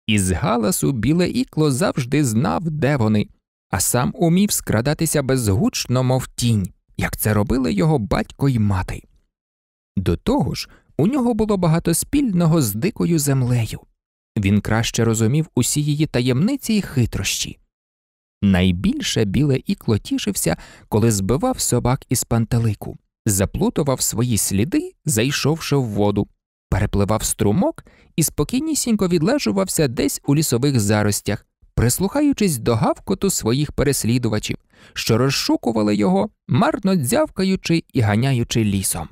Із галасу біле ікло завжди знав, де вони, а сам умів скрадатися безгучно, мов тінь, як це робили його батько й мати. До того ж, у нього було багато спільного з дикою землею. Він краще розумів усі її таємниці й хитрощі. Найбільше біле ікло тішився, коли збивав собак із пантелику, заплутував свої сліди, зайшовши в воду, перепливав струмок і спокійнісінько відлежувався десь у лісових заростях, прислухаючись до гавкоту своїх переслідувачів, що розшукували його, марно дзявкаючи і ганяючи лісом.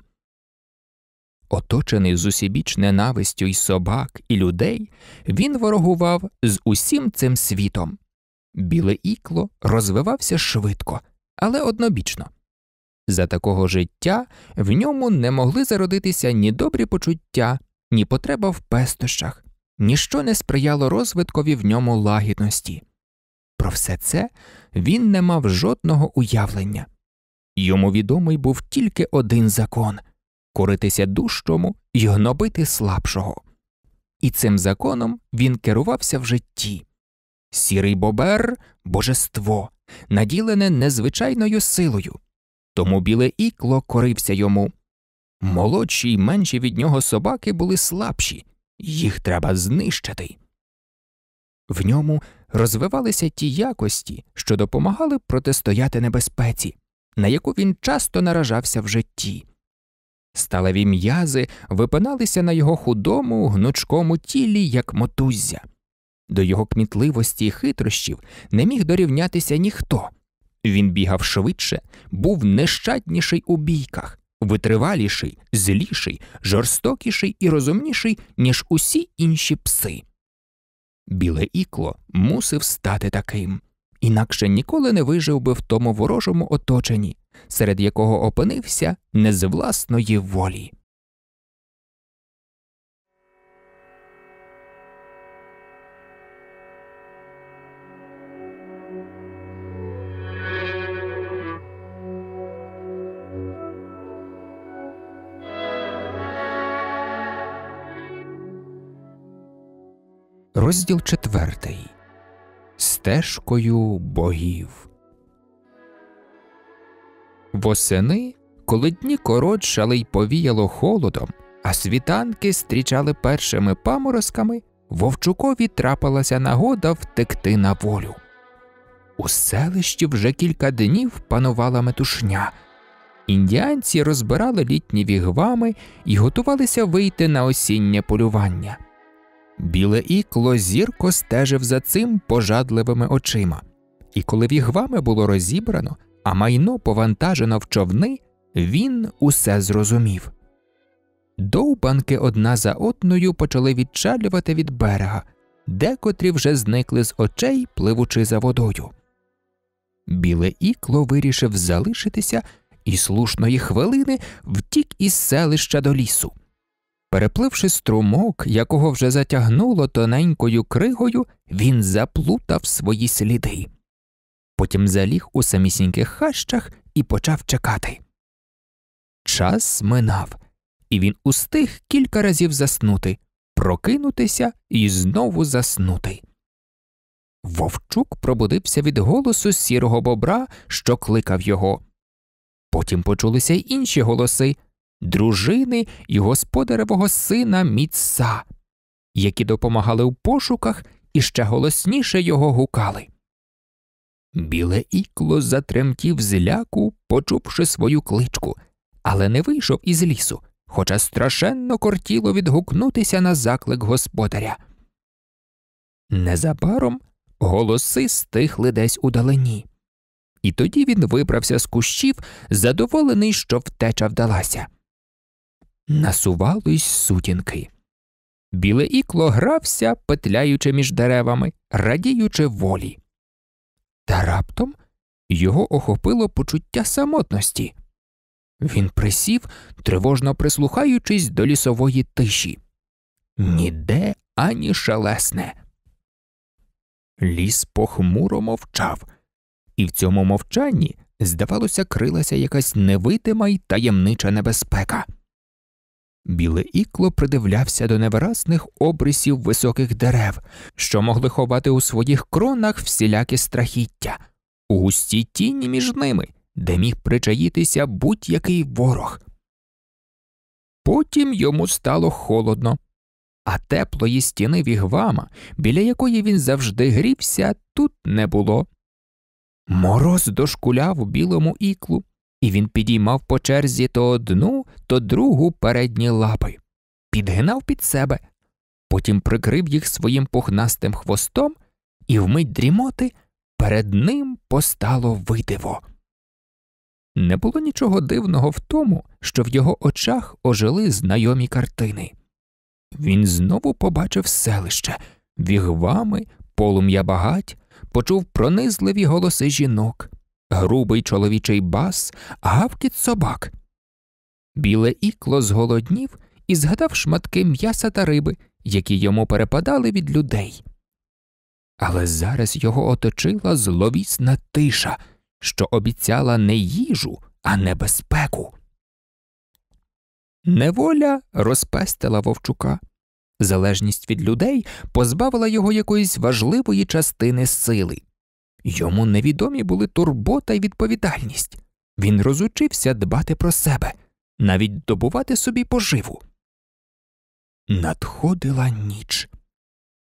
Оточений з усібіч ненавистю й собак, і людей, він ворогував з усім цим світом. Біле ікло розвивався швидко, але однобічно. За такого життя в ньому не могли зародитися ні добрі почуття, ні потреба в пестощах, ніщо не сприяло розвиткові в ньому лагідності. Про все це він не мав жодного уявлення. Йому відомий був тільки один закон коритися дужчому і гнобити слабшого. І цим законом він керувався в житті. Сірий бобер божество, наділене незвичайною силою, тому біле ікло корився йому. Молодші й менші від нього собаки були слабші, їх треба знищити. В ньому розвивалися ті якості, що допомагали протистояти небезпеці, на яку він часто наражався в житті. Сталеві м'язи випиналися на його худому, гнучкому тілі, як мотуззя. До його кмітливості і хитрощів не міг дорівнятися ніхто. Він бігав швидше, був нещадніший у бійках, витриваліший, зліший, жорстокіший і розумніший, ніж усі інші пси. Біле ікло мусив стати таким, інакше ніколи не вижив би в тому ворожому оточенні, серед якого опинився не з власної волі. Розділ четвертий Стежкою богів. Восени, коли дні коротшали й повіяло холодом, а світанки стрічали першими паморозками, Вовчукові трапилася нагода втекти на волю. У селищі вже кілька днів панувала метушня. Індіанці розбирали літні вігвами і готувалися вийти на осіннє полювання. Біле ікло зірко стежив за цим пожадливими очима, і коли вігвами було розібрано, а майно повантажено в човни, він усе зрозумів. Довбанки одна за одною почали відчалювати від берега, декотрі вже зникли з очей, пливучи за водою. Біле ікло вирішив залишитися і слушної хвилини втік із селища до лісу. Перепливши струмок, якого вже затягнуло тоненькою кригою, він заплутав свої сліди. Потім заліг у самісіньких хащах і почав чекати. Час минав, і він устиг кілька разів заснути, прокинутися і знову заснути. Вовчук пробудився від голосу сірого бобра, що кликав його. Потім почулися й інші голоси, дружини і господаревого сина Міца, які допомагали в пошуках і ще голосніше його гукали. Біле ікло затремтів зляку, почувши свою кличку, але не вийшов із лісу, хоча страшенно кортіло відгукнутися на заклик господаря. Незабаром голоси стихли десь удалені, і тоді він вибрався з кущів, задоволений, що втеча вдалася насувались сутінки. Біле ікло грався, петляючи між деревами, радіючи волі. Та раптом його охопило почуття самотності. Він присів, тривожно прислухаючись до лісової тиші. Ніде ані шелесне. Ліс похмуро мовчав, і в цьому мовчанні, здавалося, крилася якась невидима й таємнича небезпека. Біле ікло придивлявся до невиразних обрисів високих дерев, що могли ховати у своїх кронах всілякі страхіття, у густій тіні між ними, де міг причаїтися будь-який ворог. Потім йому стало холодно, а теплої стіни вігвама, біля якої він завжди грівся, тут не було. Мороз дошкуляв у білому іклу, і він підіймав по черзі то одну, то другу передні лапи, підгинав під себе, потім прикрив їх своїм пухнастим хвостом і вмить дрімоти перед ним постало видиво. Не було нічого дивного в тому, що в його очах ожили знайомі картини. Він знову побачив селище вігвами, полум'я багать, почув пронизливі голоси жінок, грубий чоловічий бас, гавкіт собак. Біле ікло зголоднів і згадав шматки м'яса та риби, які йому перепадали від людей. Але зараз його оточила зловісна тиша, що обіцяла не їжу, а небезпеку. Неволя розпестила вовчука. Залежність від людей позбавила його якоїсь важливої частини сили. Йому невідомі були турбота й відповідальність. Він розучився дбати про себе навіть добувати собі поживу. Надходила ніч,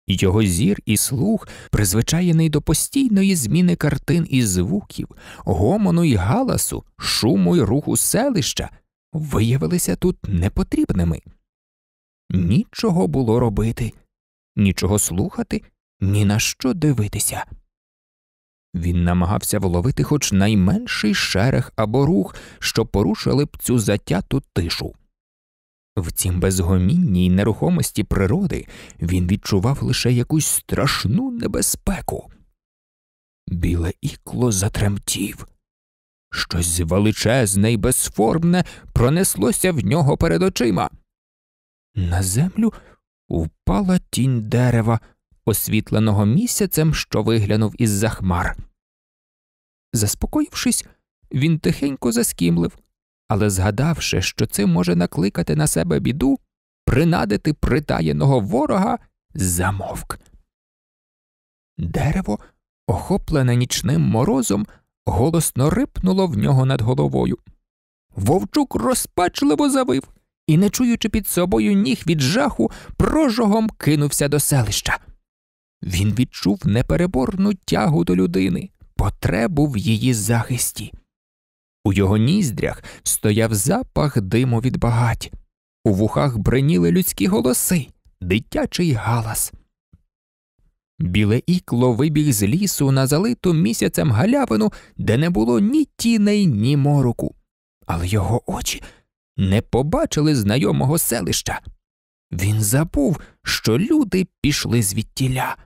його зір і слух, призвичаєний до постійної зміни картин і звуків, гомону й галасу, шуму й руху селища, виявилися тут непотрібними. Нічого було робити, нічого слухати, ні на що дивитися. Він намагався вловити хоч найменший шерех або рух, що порушили б цю затяту тишу. В цім безгомінній нерухомості природи він відчував лише якусь страшну небезпеку. Біле ікло затремтів. Щось величезне і безформне пронеслося в нього перед очима. На землю впала тінь дерева, освітленого місяцем, що виглянув із за хмар. Заспокоївшись, він тихенько заскімлив, але, згадавши, що це може накликати на себе біду, принадити притаєного ворога, замовк. Дерево, охоплене нічним морозом, голосно рипнуло в нього над головою. Вовчук розпачливо завив і, не чуючи під собою ніг від жаху, прожогом кинувся до селища. Він відчув непереборну тягу до людини, потребу в її захисті. У його ніздрях стояв запах диму від багать, у вухах бреніли людські голоси, дитячий галас. Біле ікло вибіг з лісу на залиту місяцем галявину, де не було ні тіней, ні мороку, але його очі не побачили знайомого селища. Він забув, що люди пішли звідтіля.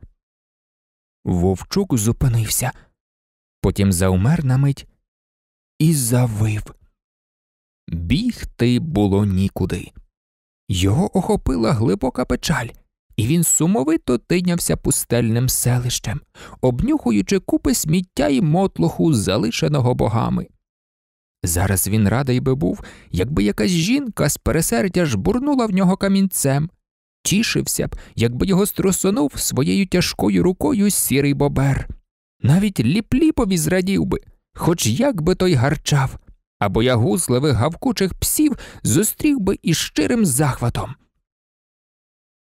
Вовчук зупинився, потім заумер на мить і завив. Бігти було нікуди. Його охопила глибока печаль, і він сумовито тинявся пустельним селищем, обнюхуючи купи сміття і мотлоху, залишеного богами. Зараз він радий би був, якби якась жінка з пересердя жбурнула в нього камінцем, тішився б, якби його струсонув своєю тяжкою рукою сірий бобер. Навіть ліпліпові зрадів би, хоч як би той гарчав, а боягузливих гавкучих псів зустрів би із щирим захватом.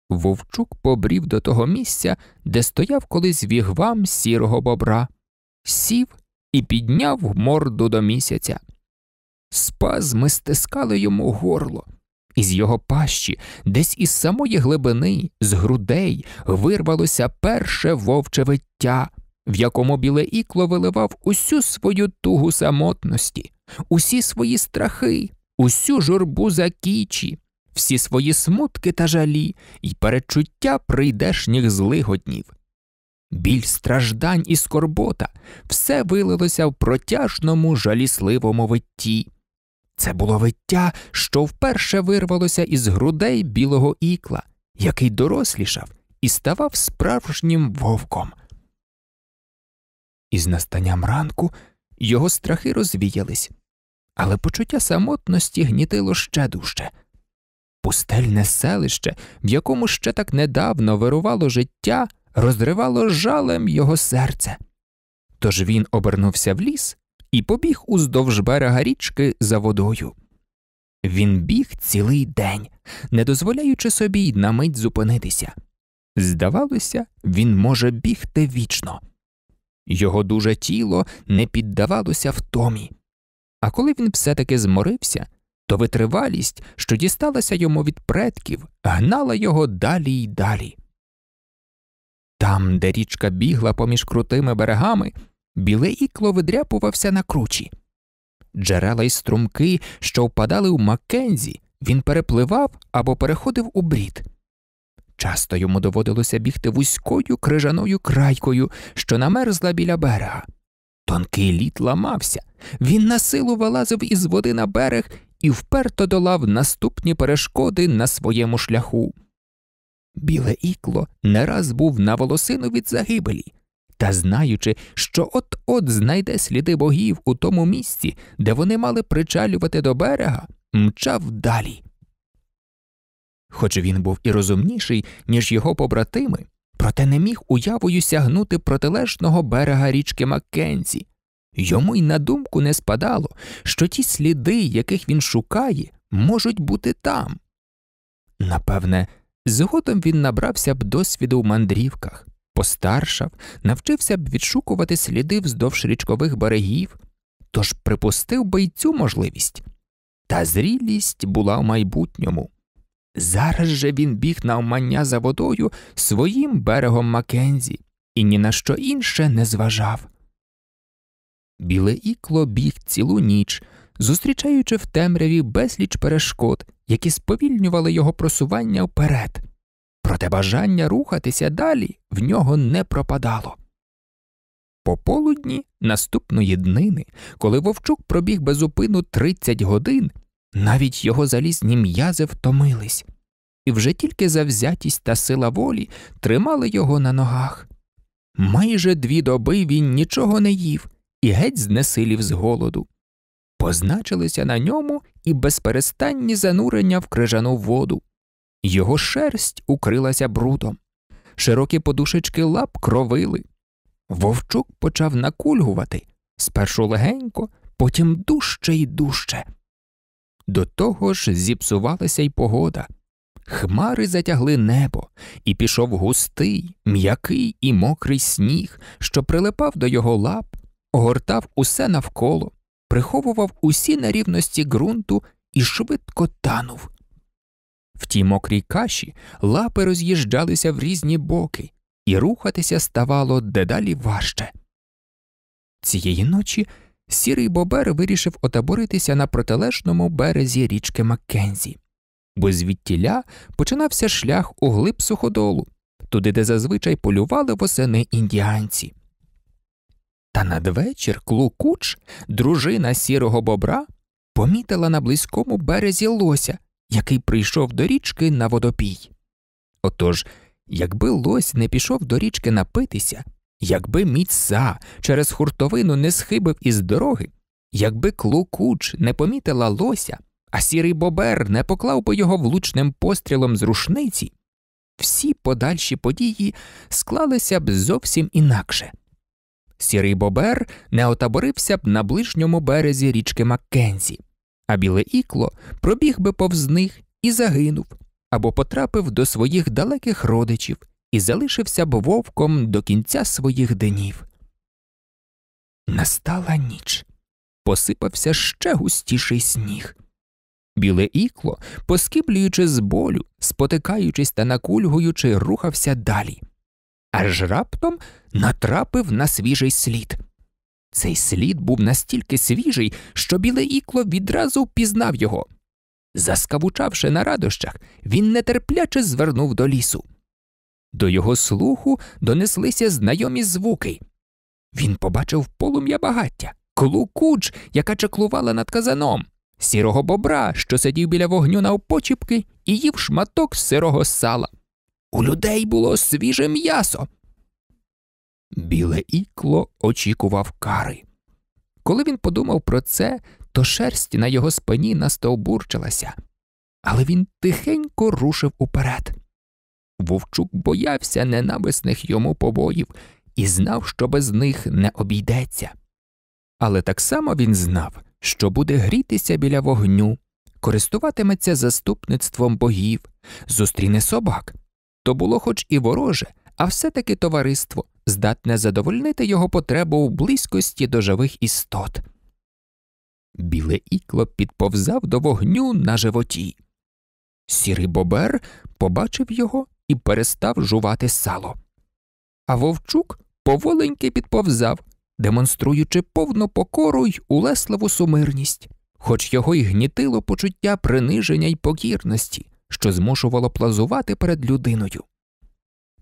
Вовчук побрів до того місця, де стояв колись вігвам сірого бобра, сів і підняв морду до місяця. Спазми стискали йому горло. Із його пащі, десь із самої глибини, з грудей, вирвалося перше вовче виття, в якому біле ікло виливав усю свою тугу самотності, усі свої страхи, усю журбу за кічі, всі свої смутки та жалі і перечуття прийдешніх злигоднів. Біль страждань і скорбота все вилилося в протяжному жалісливому витті. Це було виття, що вперше вирвалося із грудей білого ікла, який дорослішав і ставав справжнім вовком. Із настанням ранку його страхи розвіялись, але почуття самотності гнітило ще дужче. Пустельне селище, в якому ще так недавно вирувало життя, розривало жалем його серце. Тож він обернувся в ліс і побіг уздовж берега річки за водою. Він біг цілий день, не дозволяючи собі й на мить зупинитися. Здавалося, він може бігти вічно. Його дуже тіло не піддавалося втомі. А коли він все таки зморився, то витривалість, що дісталася йому від предків, гнала його далі й далі. Там, де річка бігла поміж крутими берегами, біле ікло видряпувався на кручі. Джерела й струмки, що впадали в Маккензі, він перепливав або переходив у брід. Часто йому доводилося бігти вузькою крижаною крайкою, що намерзла біля берега. Тонкий лід ламався, він на силу вилазив із води на берег і вперто долав наступні перешкоди на своєму шляху. Біле ікло не раз був на волосину від загибелі, та знаючи, що от-от знайде сліди богів у тому місці, де вони мали причалювати до берега, мчав далі. Хоч він був і розумніший, ніж його побратими, проте не міг уявою сягнути протилежного берега річки Маккензі. Йому й на думку не спадало, що ті сліди, яких він шукає, можуть бути там. Напевне, згодом він набрався б досвіду в мандрівках, постаршав, навчився б відшукувати сліди вздовж річкових берегів, тож припустив би й цю можливість. Та зрілість була в майбутньому. Зараз же він біг на омання за водою своїм берегом Маккензі і ні на що інше не зважав. Біле ікло біг цілу ніч, зустрічаючи в темряві безліч перешкод, які сповільнювали його просування вперед проте бажання рухатися далі в нього не пропадало. Пополудні наступної днини, коли вовчук пробіг безупину 30 годин, навіть його залізні м'язи втомились, і вже тільки завзятість та сила волі тримали його на ногах. Майже дві доби він нічого не їв і геть знесилів з голоду. Позначилися на ньому і безперестанні занурення в крижану воду, його шерсть укрилася брудом, широкі подушечки лап кровили. Вовчук почав накульгувати спершу легенько, потім дужче і дужче. До того ж зіпсувалася й погода. Хмари затягли небо, і пішов густий, м'який і мокрий сніг, що прилипав до його лап, огортав усе навколо, приховував усі нерівності ґрунту і швидко танув. В тій мокрій каші лапи роз'їжджалися в різні боки, і рухатися ставало дедалі важче. Цієї ночі сірий бобер вирішив отаборитися на протилежному березі річки Маккензі, бо звідтіля починався шлях у глиб суходолу, туди, де зазвичай полювали восени індіанці. Та надвечір Клукуч, дружина сірого бобра, помітила на близькому березі лося який прийшов до річки на водопій. Отож, якби лось не пішов до річки напитися, якби міцса через хуртовину не схибив із дороги, якби клукуч не помітила лося, а сірий бобер не поклав би його влучним пострілом з рушниці, всі подальші події склалися б зовсім інакше. Сірий бобер не отаборився б на ближньому березі річки Маккензі а біле ікло пробіг би повз них і загинув, або потрапив до своїх далеких родичів і залишився б вовком до кінця своїх денів. Настала ніч. Посипався ще густіший сніг. Біле ікло, поскіплюючи з болю, спотикаючись та накульгуючи, рухався далі. Аж раптом натрапив на свіжий слід. Цей слід був настільки свіжий, що біле ікло відразу впізнав його. Заскавучавши на радощах, він нетерпляче звернув до лісу. До його слуху донеслися знайомі звуки. Він побачив полум'я багаття, клукуч, яка чаклувала над казаном, сірого бобра, що сидів біля вогню на опочіпки, і їв шматок сирого сала. У людей було свіже м'ясо. Біле ікло очікував кари. Коли він подумав про це, то шерсть на його спині настовбурчилася, але він тихенько рушив уперед. Вовчук боявся ненависних йому побоїв і знав, що без них не обійдеться. Але так само він знав, що буде грітися біля вогню, користуватиметься заступництвом богів, зустріне собак. То було хоч і вороже, а все таки товариство, здатне задовольнити його потребу в близькості до живих істот. Біле ікло підповзав до вогню на животі. Сірий бобер побачив його і перестав жувати сало. А вовчук поволеньки підповзав, демонструючи повну покору й улесливу сумирність, хоч його й гнітило почуття приниження й покірності, що змушувало плазувати перед людиною.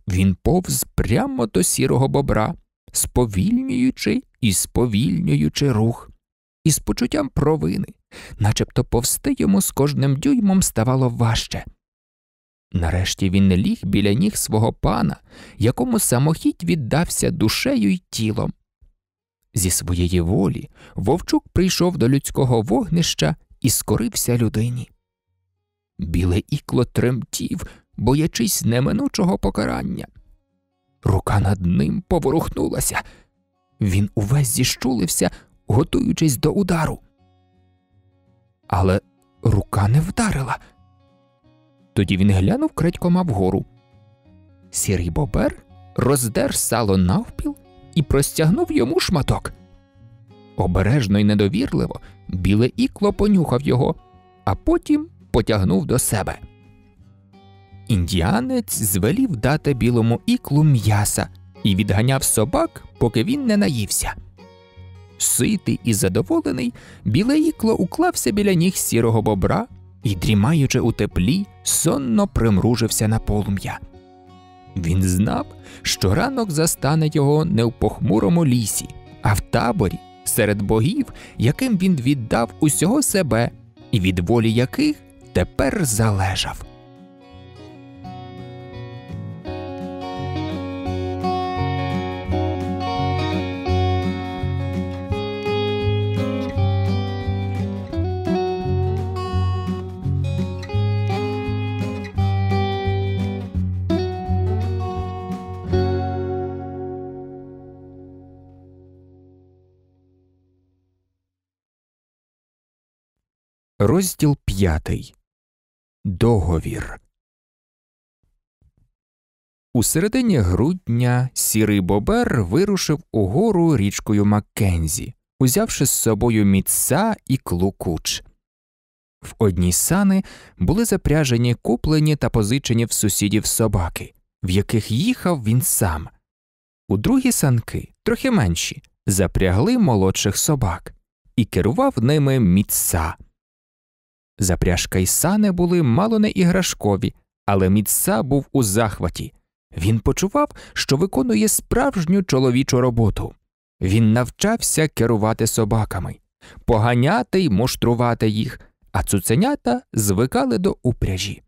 Він повз прямо до сірого бобра, сповільнюючи і сповільнюючи рух, і з почуттям провини, начебто повсти йому з кожним дюймом ставало важче. Нарешті він ліг біля ніг свого пана, якому самохідь віддався душею й тілом. Зі своєї волі вовчук прийшов до людського вогнища і скорився людині. Біле ікло тремтів боячись неминучого покарання. Рука над ним поворухнулася. Він увесь зіщулився, готуючись до удару. Але рука не вдарила. Тоді він глянув крадькома вгору. Сірий бобер роздер сало навпіл і простягнув йому шматок. Обережно і недовірливо біле ікло понюхав його, а потім потягнув до себе індіанець звелів дати білому іклу м'яса і відганяв собак, поки він не наївся. Ситий і задоволений, біле ікло уклався біля ніг сірого бобра і, дрімаючи у теплі, сонно примружився на полум'я. Він знав, що ранок застане його не в похмурому лісі, а в таборі серед богів, яким він віддав усього себе, і від волі яких тепер залежав. Розділ п'ятий Договір. У середині грудня сірий бобер вирушив угору річкою Маккензі, узявши з собою міца і клукуч. В одні сани були запряжені куплені та позичені в сусідів собаки, в яких їхав він сам. У другі санки, трохи менші, запрягли молодших собак і керував ними міца. Запряжка і сани були мало не іграшкові, але міца був у захваті. Він почував, що виконує справжню чоловічу роботу. Він навчався керувати собаками, поганяти й муштрувати їх, а цуценята звикали до упряжі.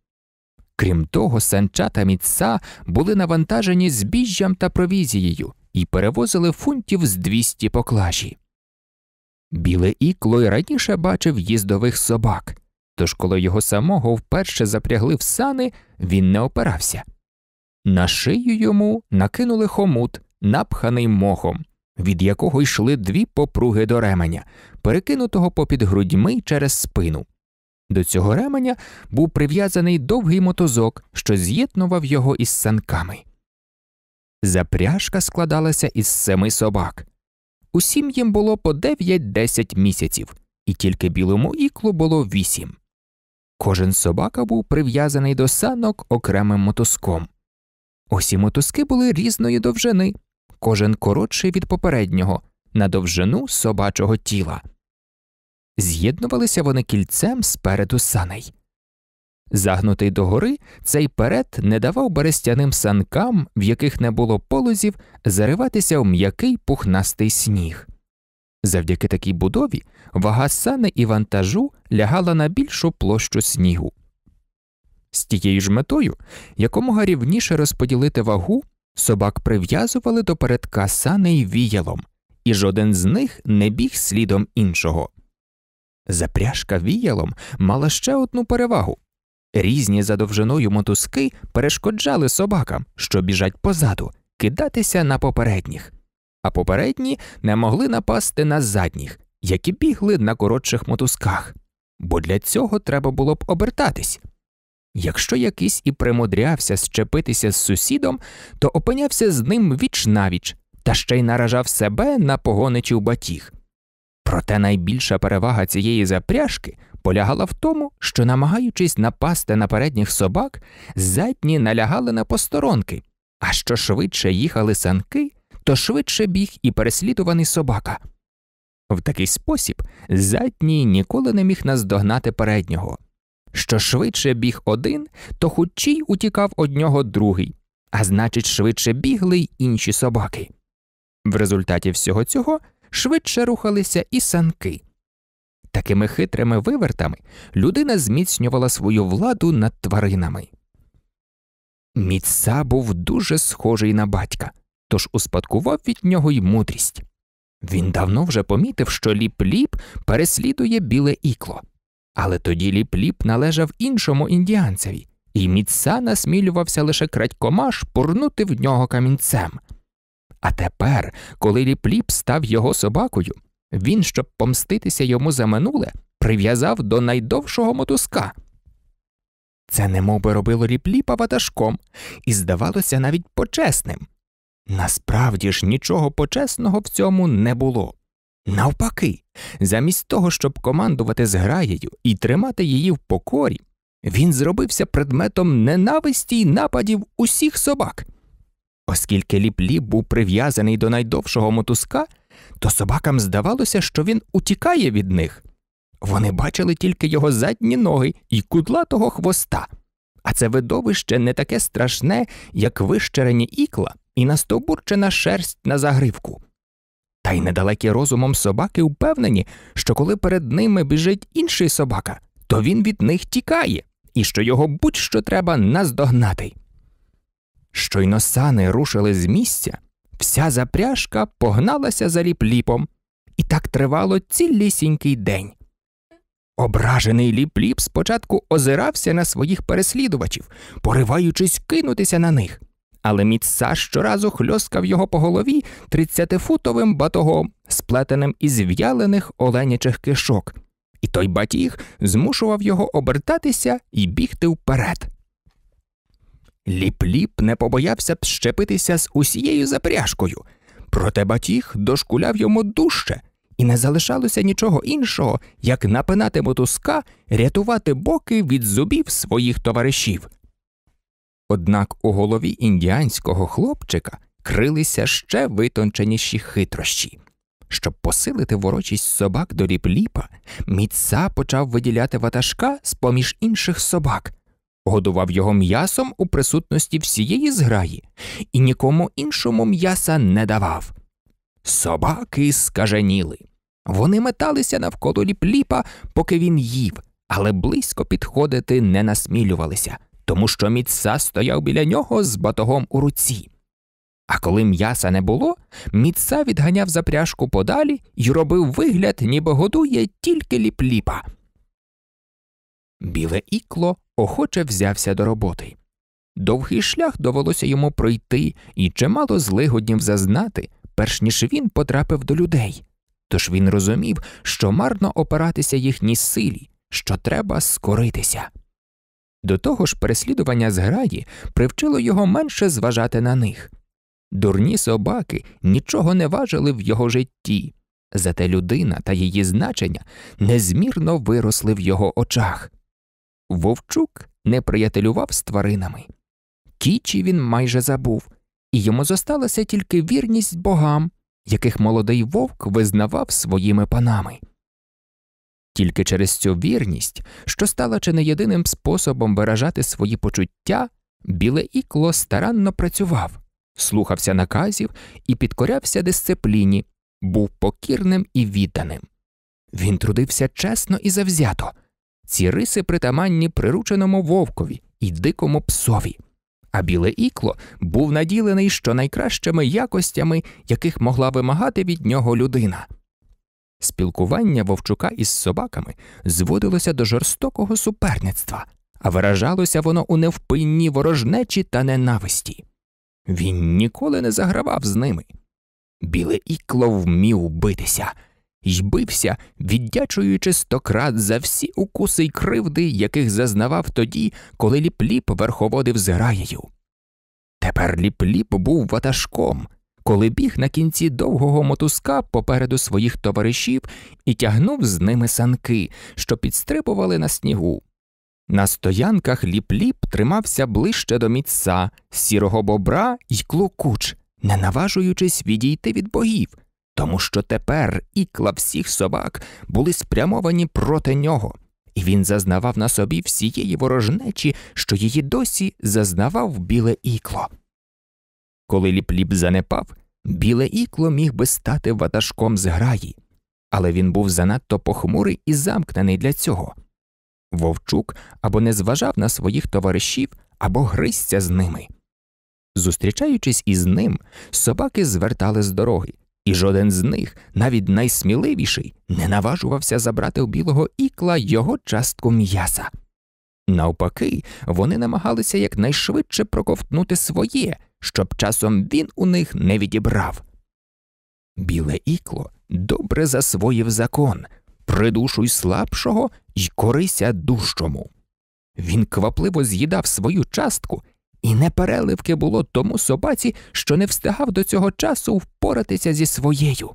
Крім того, санчата міца були навантажені збіжжям та провізією і перевозили фунтів з 200 поклажі. Біле ікло й раніше бачив їздових собак, Тож, коли його самого вперше запрягли в сани, він не опирався. На шию йому накинули хомут, напханий мохом, від якого йшли дві попруги до ременя, перекинутого попід грудьми через спину. До цього ременя був прив'язаний довгий мотозок, що з'єднував його із санками. Запряжка складалася із семи собак. Усім їм було по 9-10 місяців, і тільки білому іклу було вісім. Кожен собака був прив'язаний до санок окремим мотузком. Усі мотузки були різної довжини, кожен коротший від попереднього, на довжину собачого тіла. З'єднувалися вони кільцем спереду саней. Загнутий догори, цей перед не давав берестяним санкам, в яких не було полозів, зариватися в м'який пухнастий сніг. Завдяки такій будові вага сани і вантажу лягала на більшу площу снігу. З тією ж метою, якомога рівніше розподілити вагу, собак прив'язували до передка сани й віялом, і жоден з них не біг слідом іншого. Запряжка віялом мала ще одну перевагу різні за довжиною мотузки перешкоджали собакам, що біжать позаду, кидатися на попередніх а попередні не могли напасти на задніх, які бігли на коротших мотузках, бо для цього треба було б обертатись. Якщо якийсь і примудрявся щепитися з сусідом, то опинявся з ним віч навіч та ще й наражав себе на погоничів батіг. Проте найбільша перевага цієї запряжки полягала в тому, що, намагаючись напасти на передніх собак, задні налягали на посторонки, а що швидше їхали санки, то швидше біг і переслідуваний собака. В такий спосіб задній ніколи не міг наздогнати переднього. Що швидше біг один, то хутчій утікав од нього другий, а значить, швидше бігли й інші собаки. В результаті всього цього швидше рухалися і санки. Такими хитрими вивертами людина зміцнювала свою владу над тваринами. Міца був дуже схожий на батька тож успадкував від нього й мудрість. Він давно вже помітив, що ліп ліп переслідує біле ікло. Але тоді ліп ліп належав іншому індіанцеві, і міцса насмілювався лише крадькома шпурнути в нього камінцем. А тепер, коли ліп ліп став його собакою, він, щоб помститися йому за минуле, прив'язав до найдовшого мотузка. Це немов би робило ліп-ліпа ватажком, і здавалося навіть почесним, Насправді ж нічого почесного в цьому не було. Навпаки, замість того, щоб командувати зграєю і тримати її в покорі, він зробився предметом ненависті й нападів усіх собак. Оскільки ліп -ліп був прив'язаний до найдовшого мотузка, то собакам здавалося, що він утікає від них. Вони бачили тільки його задні ноги і кудлатого хвоста, а це видовище не таке страшне, як вищерені ікла, і настобурчена шерсть на загривку. Та й недалекі розумом собаки впевнені, що коли перед ними біжить інший собака, то він від них тікає і що його будь що треба наздогнати. Щойно сани рушили з місця, вся запряжка погналася за ліп-ліпом, і так тривало цілісінький день. Ображений ліп-ліп спочатку озирався на своїх переслідувачів, пориваючись кинутися на них але міцса щоразу хльоскав його по голові тридцятифутовим батогом, сплетеним із в'ялених оленячих кишок, і той батіг змушував його обертатися і бігти вперед. Ліп-ліп не побоявся б щепитися з усією запряжкою, проте батіг дошкуляв йому дужче, і не залишалося нічого іншого, як напинати мотузка, рятувати боки від зубів своїх товаришів. Однак у голові індіанського хлопчика крилися ще витонченіші хитрощі. Щоб посилити ворочість собак до ліп-ліпа, почав виділяти ватажка з поміж інших собак, годував його м'ясом у присутності всієї зграї і нікому іншому м'яса не давав. Собаки скаженіли. Вони металися навколо ліпліпа, поки він їв, але близько підходити не насмілювалися тому що міца стояв біля нього з батогом у руці. А коли м'яса не було, міца відганяв запряжку подалі і робив вигляд, ніби годує тільки ліпліпа. Біле ікло охоче взявся до роботи. Довгий шлях довелося йому пройти і чимало злигоднів зазнати, перш ніж він потрапив до людей. Тож він розумів, що марно опиратися їхній силі, що треба скоритися. До того ж, переслідування зграї привчило його менше зважати на них. Дурні собаки нічого не важили в його житті, зате людина та її значення незмірно виросли в його очах. Вовчук не приятелював з тваринами. Кічі він майже забув, і йому зосталася тільки вірність богам, яких молодий вовк визнавав своїми панами тільки через цю вірність, що стала чи не єдиним способом виражати свої почуття, біле ікло старанно працював, слухався наказів і підкорявся дисципліні, був покірним і відданим. Він трудився чесно і завзято. Ці риси притаманні прирученому вовкові і дикому псові, а біле ікло був наділений щонайкращими якостями, яких могла вимагати від нього людина. Спілкування вовчука із собаками зводилося до жорстокого суперництва, а виражалося воно у невпинній ворожнечі та ненависті. Він ніколи не загравав з ними. Біле ікло вмів битися й бився, віддячуючи стократ за всі укуси й кривди, яких зазнавав тоді, коли ліпліп ліп верховодив зграєю. Тепер ліпліп був ватажком коли біг на кінці довгого мотузка попереду своїх товаришів і тягнув з ними санки, що підстрибували на снігу. На стоянках ліп-ліп тримався ближче до міцса, сірого бобра й клокуч, не наважуючись відійти від богів, тому що тепер ікла всіх собак були спрямовані проти нього, і він зазнавав на собі всієї ворожнечі, що її досі зазнавав біле ікло. Коли ліп-ліп занепав, Біле ікло міг би стати ватажком зграї, але він був занадто похмурий і замкнений для цього. Вовчук або не зважав на своїх товаришів, або гризся з ними. Зустрічаючись із ним, собаки звертали з дороги, і жоден з них, навіть найсміливіший, не наважувався забрати у білого ікла його частку м'яса. Навпаки, вони намагалися якнайшвидше проковтнути своє щоб часом він у них не відібрав. Біле ікло добре засвоїв закон придушуй слабшого й корися дужчому. Він квапливо з'їдав свою частку, і непереливки було тому собаці, що не встигав до цього часу впоратися зі своєю.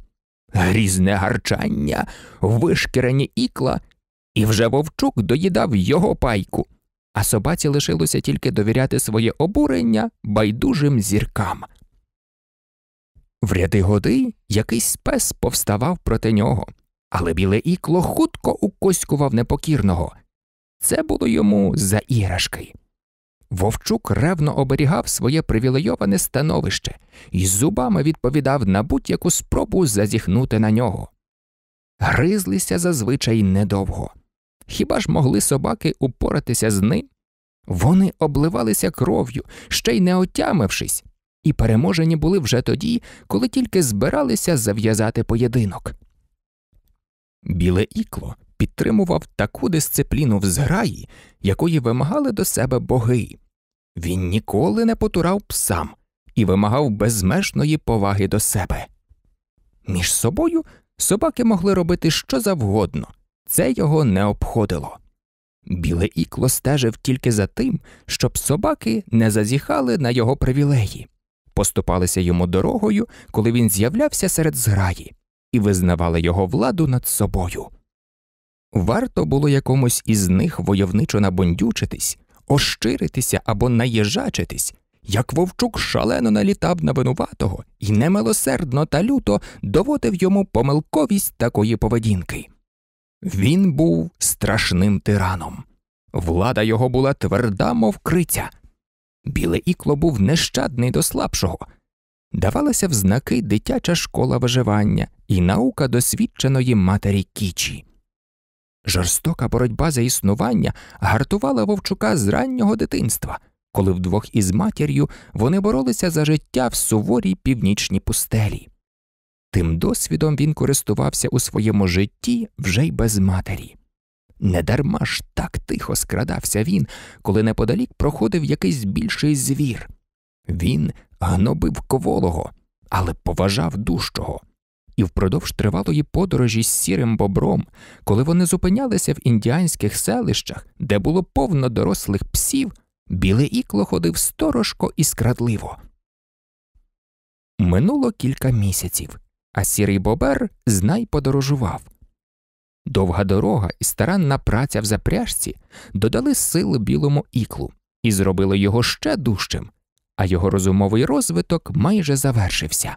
Грізне гарчання, вишкірені ікла, і вже вовчук доїдав його пайку а собаці лишилося тільки довіряти своє обурення байдужим зіркам. В ряди годи якийсь пес повставав проти нього, але біле ікло хутко укоськував непокірного. Це було йому за іграшки. Вовчук ревно оберігав своє привілейоване становище і зубами відповідав на будь-яку спробу зазіхнути на нього. Гризлися зазвичай недовго. Хіба ж могли собаки упоратися з ним? Вони обливалися кров'ю, ще й не отямившись, і переможені були вже тоді, коли тільки збиралися зав'язати поєдинок. Біле ікло підтримував таку дисципліну в зграї, якої вимагали до себе боги. Він ніколи не потурав псам і вимагав безмежної поваги до себе. Між собою собаки могли робити що завгодно це його не обходило. Біле ікло стежив тільки за тим, щоб собаки не зазіхали на його привілеї, поступалися йому дорогою, коли він з'являвся серед зграї, і визнавали його владу над собою. Варто було якомусь із них войовничо набондючитись, ощиритися або наїжачитись, як вовчук шалено налітав на винуватого і немилосердно та люто доводив йому помилковість такої поведінки. Він був страшним тираном. Влада його була тверда, мов криця. Біле ікло був нещадний до слабшого. Давалася в знаки дитяча школа виживання і наука досвідченої матері Кічі. Жорстока боротьба за існування гартувала вовчука з раннього дитинства, коли вдвох із матір'ю вони боролися за життя в суворій північній пустелі. Тим досвідом він користувався у своєму житті вже й без матері. Недарма ж так тихо скрадався він, коли неподалік проходив якийсь більший звір. Він гнобив кволого, але поважав дужчого. І впродовж тривалої подорожі з сірим бобром, коли вони зупинялися в індіанських селищах, де було повно дорослих псів, біле ікло ходив сторожко і скрадливо. Минуло кілька місяців а сірий бобер знай подорожував. Довга дорога і старанна праця в запряжці додали сил білому іклу і зробили його ще дужчим, а його розумовий розвиток майже завершився.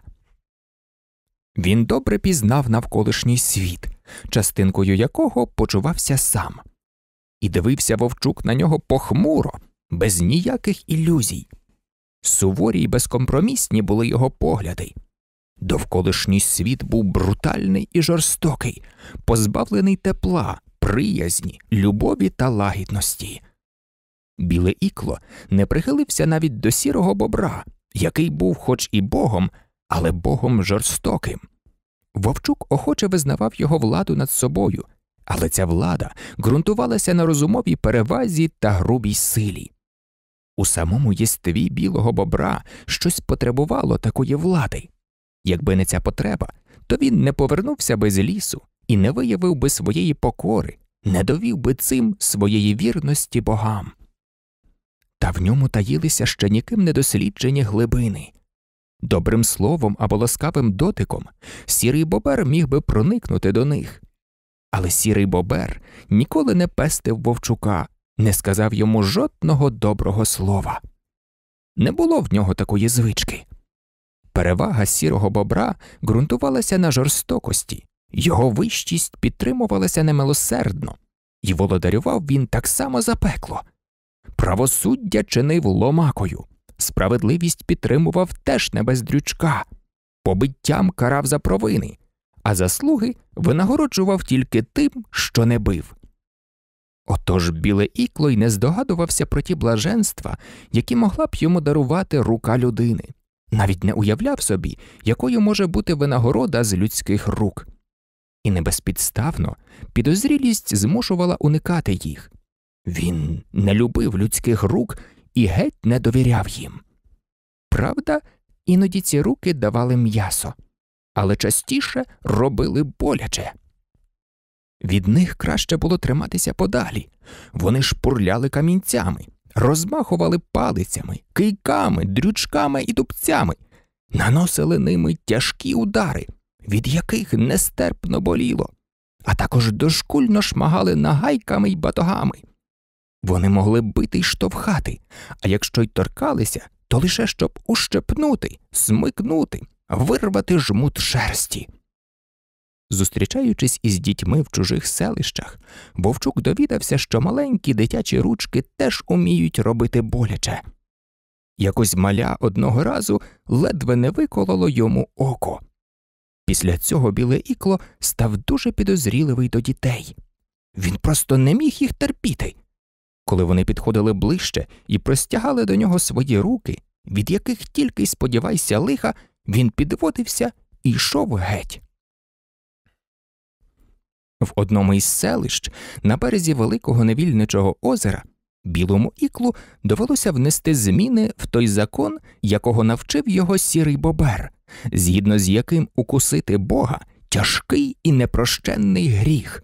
Він добре пізнав навколишній світ, частинкою якого почувався сам, і дивився вовчук на нього похмуро, без ніяких ілюзій. Суворі й безкомпромісні були його погляди. Довколишній світ був брутальний і жорстокий, позбавлений тепла, приязні, любові та лагідності. Біле ікло не прихилився навіть до сірого бобра, який був хоч і богом, але богом жорстоким. Вовчук охоче визнавав його владу над собою, але ця влада ґрунтувалася на розумовій перевазі та грубій силі. У самому єстві білого бобра щось потребувало такої влади. Якби не ця потреба, то він не повернувся би з лісу і не виявив би своєї покори, не довів би цим своєї вірності богам. Та в ньому таїлися ще ніким недосліджені глибини. Добрим словом або ласкавим дотиком сірий бобер міг би проникнути до них. Але сірий бобер ніколи не пестив вовчука, не сказав йому жодного доброго слова. Не було в нього такої звички. Перевага сірого бобра ґрунтувалася на жорстокості, його вищість підтримувалася немилосердно, і володарював він так само за пекло. Правосуддя чинив ломакою, справедливість підтримував теж не без дрючка, побиттям карав за провини, а заслуги винагороджував тільки тим, що не бив. Отож біле ікло й не здогадувався про ті блаженства, які могла б йому дарувати рука людини навіть не уявляв собі, якою може бути винагорода з людських рук, і небезпідставно підозрілість змушувала уникати їх. Він не любив людських рук і геть не довіряв їм. Правда, іноді ці руки давали м'ясо, але частіше робили боляче. Від них краще було триматися подалі, вони шпурляли камінцями розмахували палицями, кийками, дрючками і дубцями, наносили ними тяжкі удари, від яких нестерпно боліло, а також дошкульно шмагали нагайками й батогами. Вони могли бити й штовхати, а якщо й торкалися, то лише щоб ущепнути, смикнути, вирвати жмут шерсті. Зустрічаючись із дітьми в чужих селищах, Вовчук довідався, що маленькі дитячі ручки теж уміють робити боляче. Якось маля одного разу ледве не викололо йому око. Після цього біле ікло став дуже підозріливий до дітей. Він просто не міг їх терпіти. Коли вони підходили ближче і простягали до нього свої руки, від яких тільки й сподівайся лиха, він підводився і йшов геть. В одному із селищ на березі великого невільничого озера білому іклу довелося внести зміни в той закон, якого навчив його сірий бобер, згідно з яким укусити Бога тяжкий і непрощенний гріх.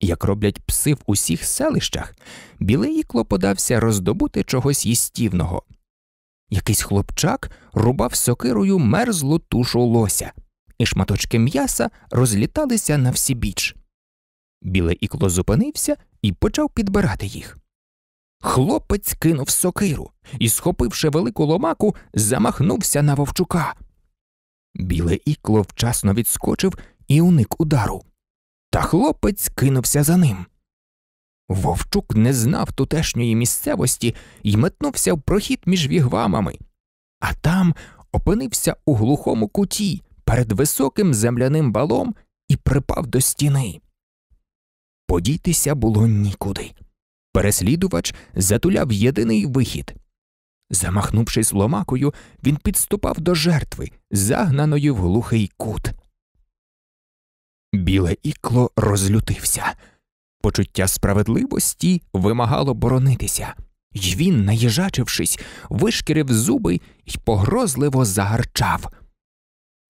Як роблять пси в усіх селищах, біле ікло подався роздобути чогось їстівного. Якийсь хлопчак рубав сокирою мерзлу тушу лося, і шматочки м'яса розліталися на всі біч. Біле ікло зупинився і почав підбирати їх. Хлопець кинув сокиру і, схопивши велику ломаку, замахнувся на вовчука. Біле ікло вчасно відскочив і уник удару. Та хлопець кинувся за ним. Вовчук не знав тутешньої місцевості і метнувся в прохід між вігвамами, а там опинився у глухому куті перед високим земляним балом і припав до стіни. Подітися було нікуди. Переслідувач затуляв єдиний вихід. Замахнувшись ломакою, він підступав до жертви, загнаної в глухий кут. Біле ікло розлютився. Почуття справедливості вимагало боронитися, й він, наїжачившись, вишкірив зуби й погрозливо загарчав.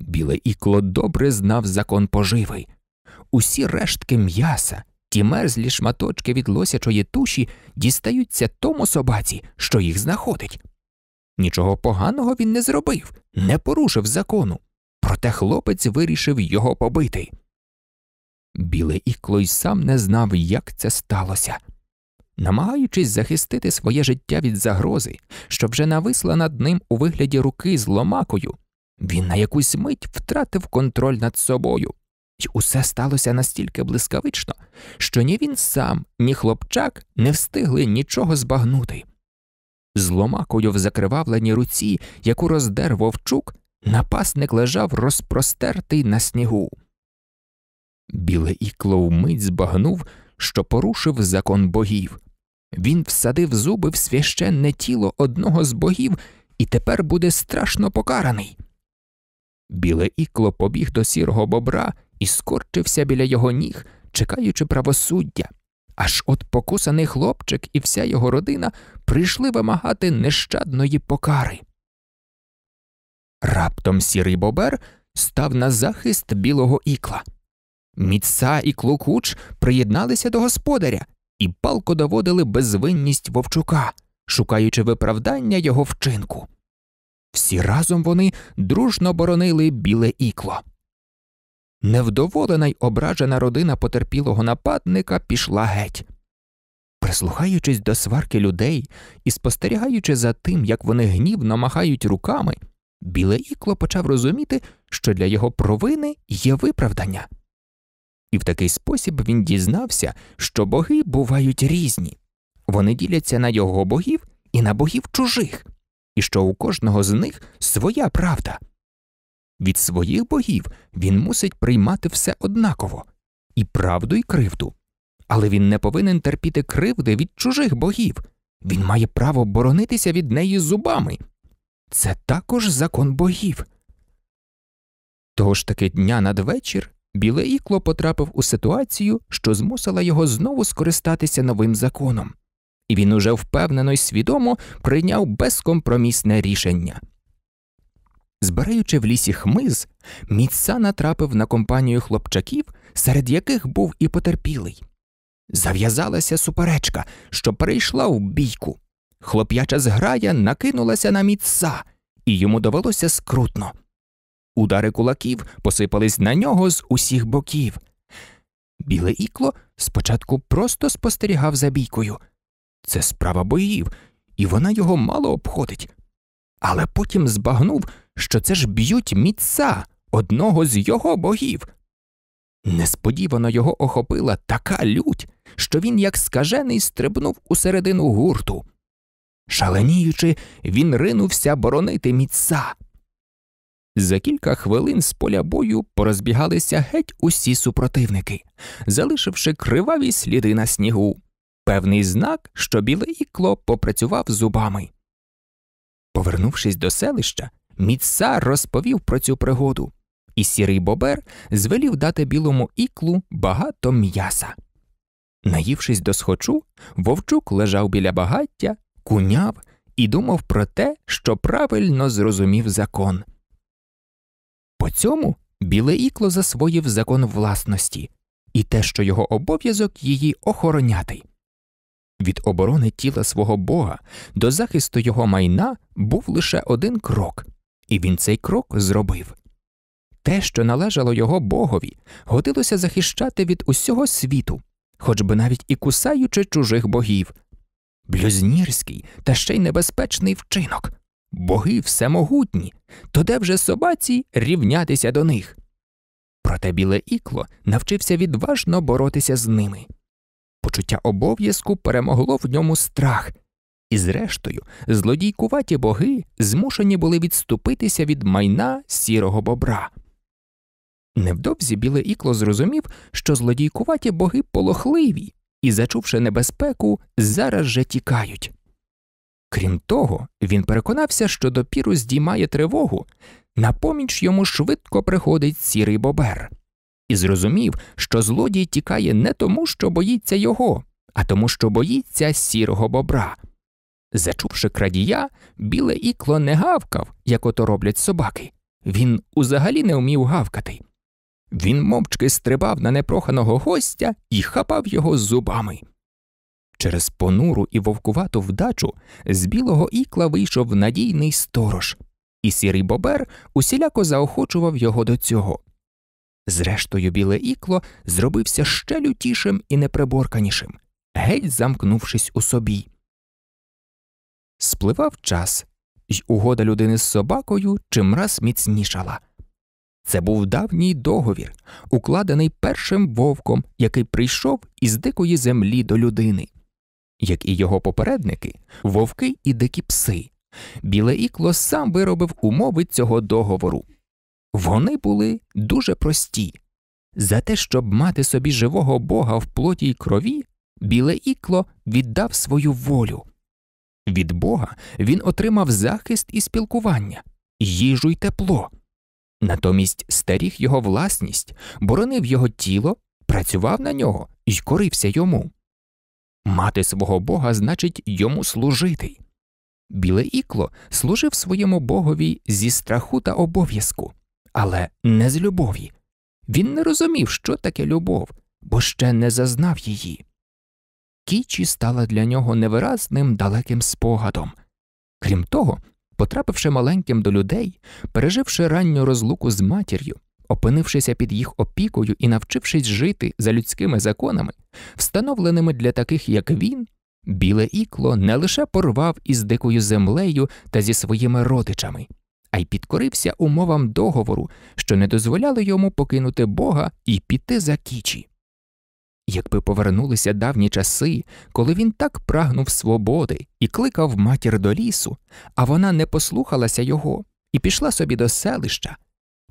Біле ікло добре знав закон поживи. Усі рештки м'яса, Ті мерзлі шматочки від лосячої туші дістаються тому собаці, що їх знаходить. Нічого поганого він не зробив, не порушив закону, проте хлопець вирішив його побити. Біле ікло й сам не знав, як це сталося. Намагаючись захистити своє життя від загрози, що вже нависла над ним у вигляді руки з ломакою, він на якусь мить втратив контроль над собою. І усе сталося настільки блискавично, що ні він сам, ні хлопчак не встигли нічого збагнути. З ломакою в закривавленій руці, яку роздер вовчук, напасник лежав розпростертий на снігу. Біле ікло вмить збагнув, що порушив закон богів. Він всадив зуби в священне тіло одного з богів і тепер буде страшно покараний. Біле ікло побіг до сірого бобра і скорчився біля його ніг, чекаючи правосуддя. Аж от покусаний хлопчик і вся його родина прийшли вимагати нещадної покари. Раптом сірий бобер став на захист білого ікла. Міцца і клукуч приєдналися до господаря і палко доводили безвинність вовчука, шукаючи виправдання його вчинку. Всі разом вони дружно боронили біле ікло. Невдоволена й ображена родина потерпілого нападника пішла геть. Прислухаючись до сварки людей і спостерігаючи за тим, як вони гнівно махають руками, біле ікло почав розуміти, що для його провини є виправдання. І в такий спосіб він дізнався, що боги бувають різні, вони діляться на його богів і на богів чужих і що у кожного з них своя правда. Від своїх богів він мусить приймати все однаково і правду, і кривду. Але він не повинен терпіти кривди від чужих богів, він має право боронитися від неї зубами. Це також закон богів. Тож таки дня надвечір біле ікло потрапив у ситуацію, що змусила його знову скористатися новим законом і він уже впевнено й свідомо прийняв безкомпромісне рішення. Збираючи в лісі хмиз, міцса натрапив на компанію хлопчаків, серед яких був і потерпілий. Зав'язалася суперечка, що перейшла в бійку. Хлоп'яча зграя накинулася на міцса, і йому довелося скрутно. Удари кулаків посипались на нього з усіх боків. Біле ікло спочатку просто спостерігав за бійкою, це справа боїв, і вона його мало обходить. Але потім збагнув, що це ж б'ють міца одного з його богів. Несподівано його охопила така лють, що він, як скажений, стрибнув у середину гурту. Шаленіючи, він ринувся боронити міца. За кілька хвилин з поля бою порозбігалися геть усі супротивники, залишивши криваві сліди на снігу певний знак, що біле ікло попрацював зубами. Повернувшись до селища, міцар розповів про цю пригоду, і сірий бобер звелів дати білому іклу багато м'яса. Наївшись до схочу, вовчук лежав біля багаття, куняв і думав про те, що правильно зрозумів закон. По цьому біле ікло засвоїв закон власності і те, що його обов'язок її охороняти. Від оборони тіла свого бога до захисту його майна був лише один крок, і він цей крок зробив. Те, що належало його богові, годилося захищати від усього світу, хоч би навіть і кусаючи чужих богів. Блюзнірський та ще й небезпечний вчинок боги всемогутні, то де вже собаці рівнятися до них. Проте біле ікло навчився відважно боротися з ними почуття обов'язку перемогло в ньому страх, і, зрештою, злодійкуваті боги змушені були відступитися від майна сірого бобра. Невдовзі біле ікло зрозумів, що злодійкуваті боги полохливі і, зачувши небезпеку, зараз же тікають. Крім того, він переконався, що допіру здіймає тривогу, на поміч йому швидко приходить сірий бобер і зрозумів, що злодій тікає не тому, що боїться його, а тому, що боїться сірого бобра. Зачувши крадія, біле ікло не гавкав, як ото роблять собаки. Він узагалі не вмів гавкати. Він мовчки стрибав на непроханого гостя і хапав його зубами. Через понуру і вовкувату вдачу з білого ікла вийшов надійний сторож, і сірий бобер усіляко заохочував його до цього. Зрештою, біле ікло зробився ще лютішим і неприборканішим, геть замкнувшись у собі. Спливав час, й угода людини з собакою чимраз міцнішала. Це був давній договір, укладений першим вовком, який прийшов із дикої землі до людини. Як і його попередники, вовки і дикі пси. Біле ікло сам виробив умови цього договору. Вони були дуже прості. За те, щоб мати собі живого бога в плоті й крові, біле ікло віддав свою волю. Від бога він отримав захист і спілкування, їжу й тепло. Натомість старіх його власність, боронив його тіло, працював на нього і корився йому. Мати свого бога значить йому служити. Біле ікло служив своєму богові зі страху та обов'язку, але не з любові. Він не розумів, що таке любов, бо ще не зазнав її. Кічі стала для нього невиразним далеким спогадом. Крім того, потрапивши маленьким до людей, переживши ранню розлуку з матір'ю, опинившися під їх опікою і навчившись жити за людськими законами, встановленими для таких, як він, біле ікло не лише порвав із дикою землею та зі своїми родичами, а й підкорився умовам договору, що не дозволяли йому покинути Бога і піти за кічі. Якби повернулися давні часи, коли він так прагнув свободи і кликав матір до лісу, а вона не послухалася його і пішла собі до селища.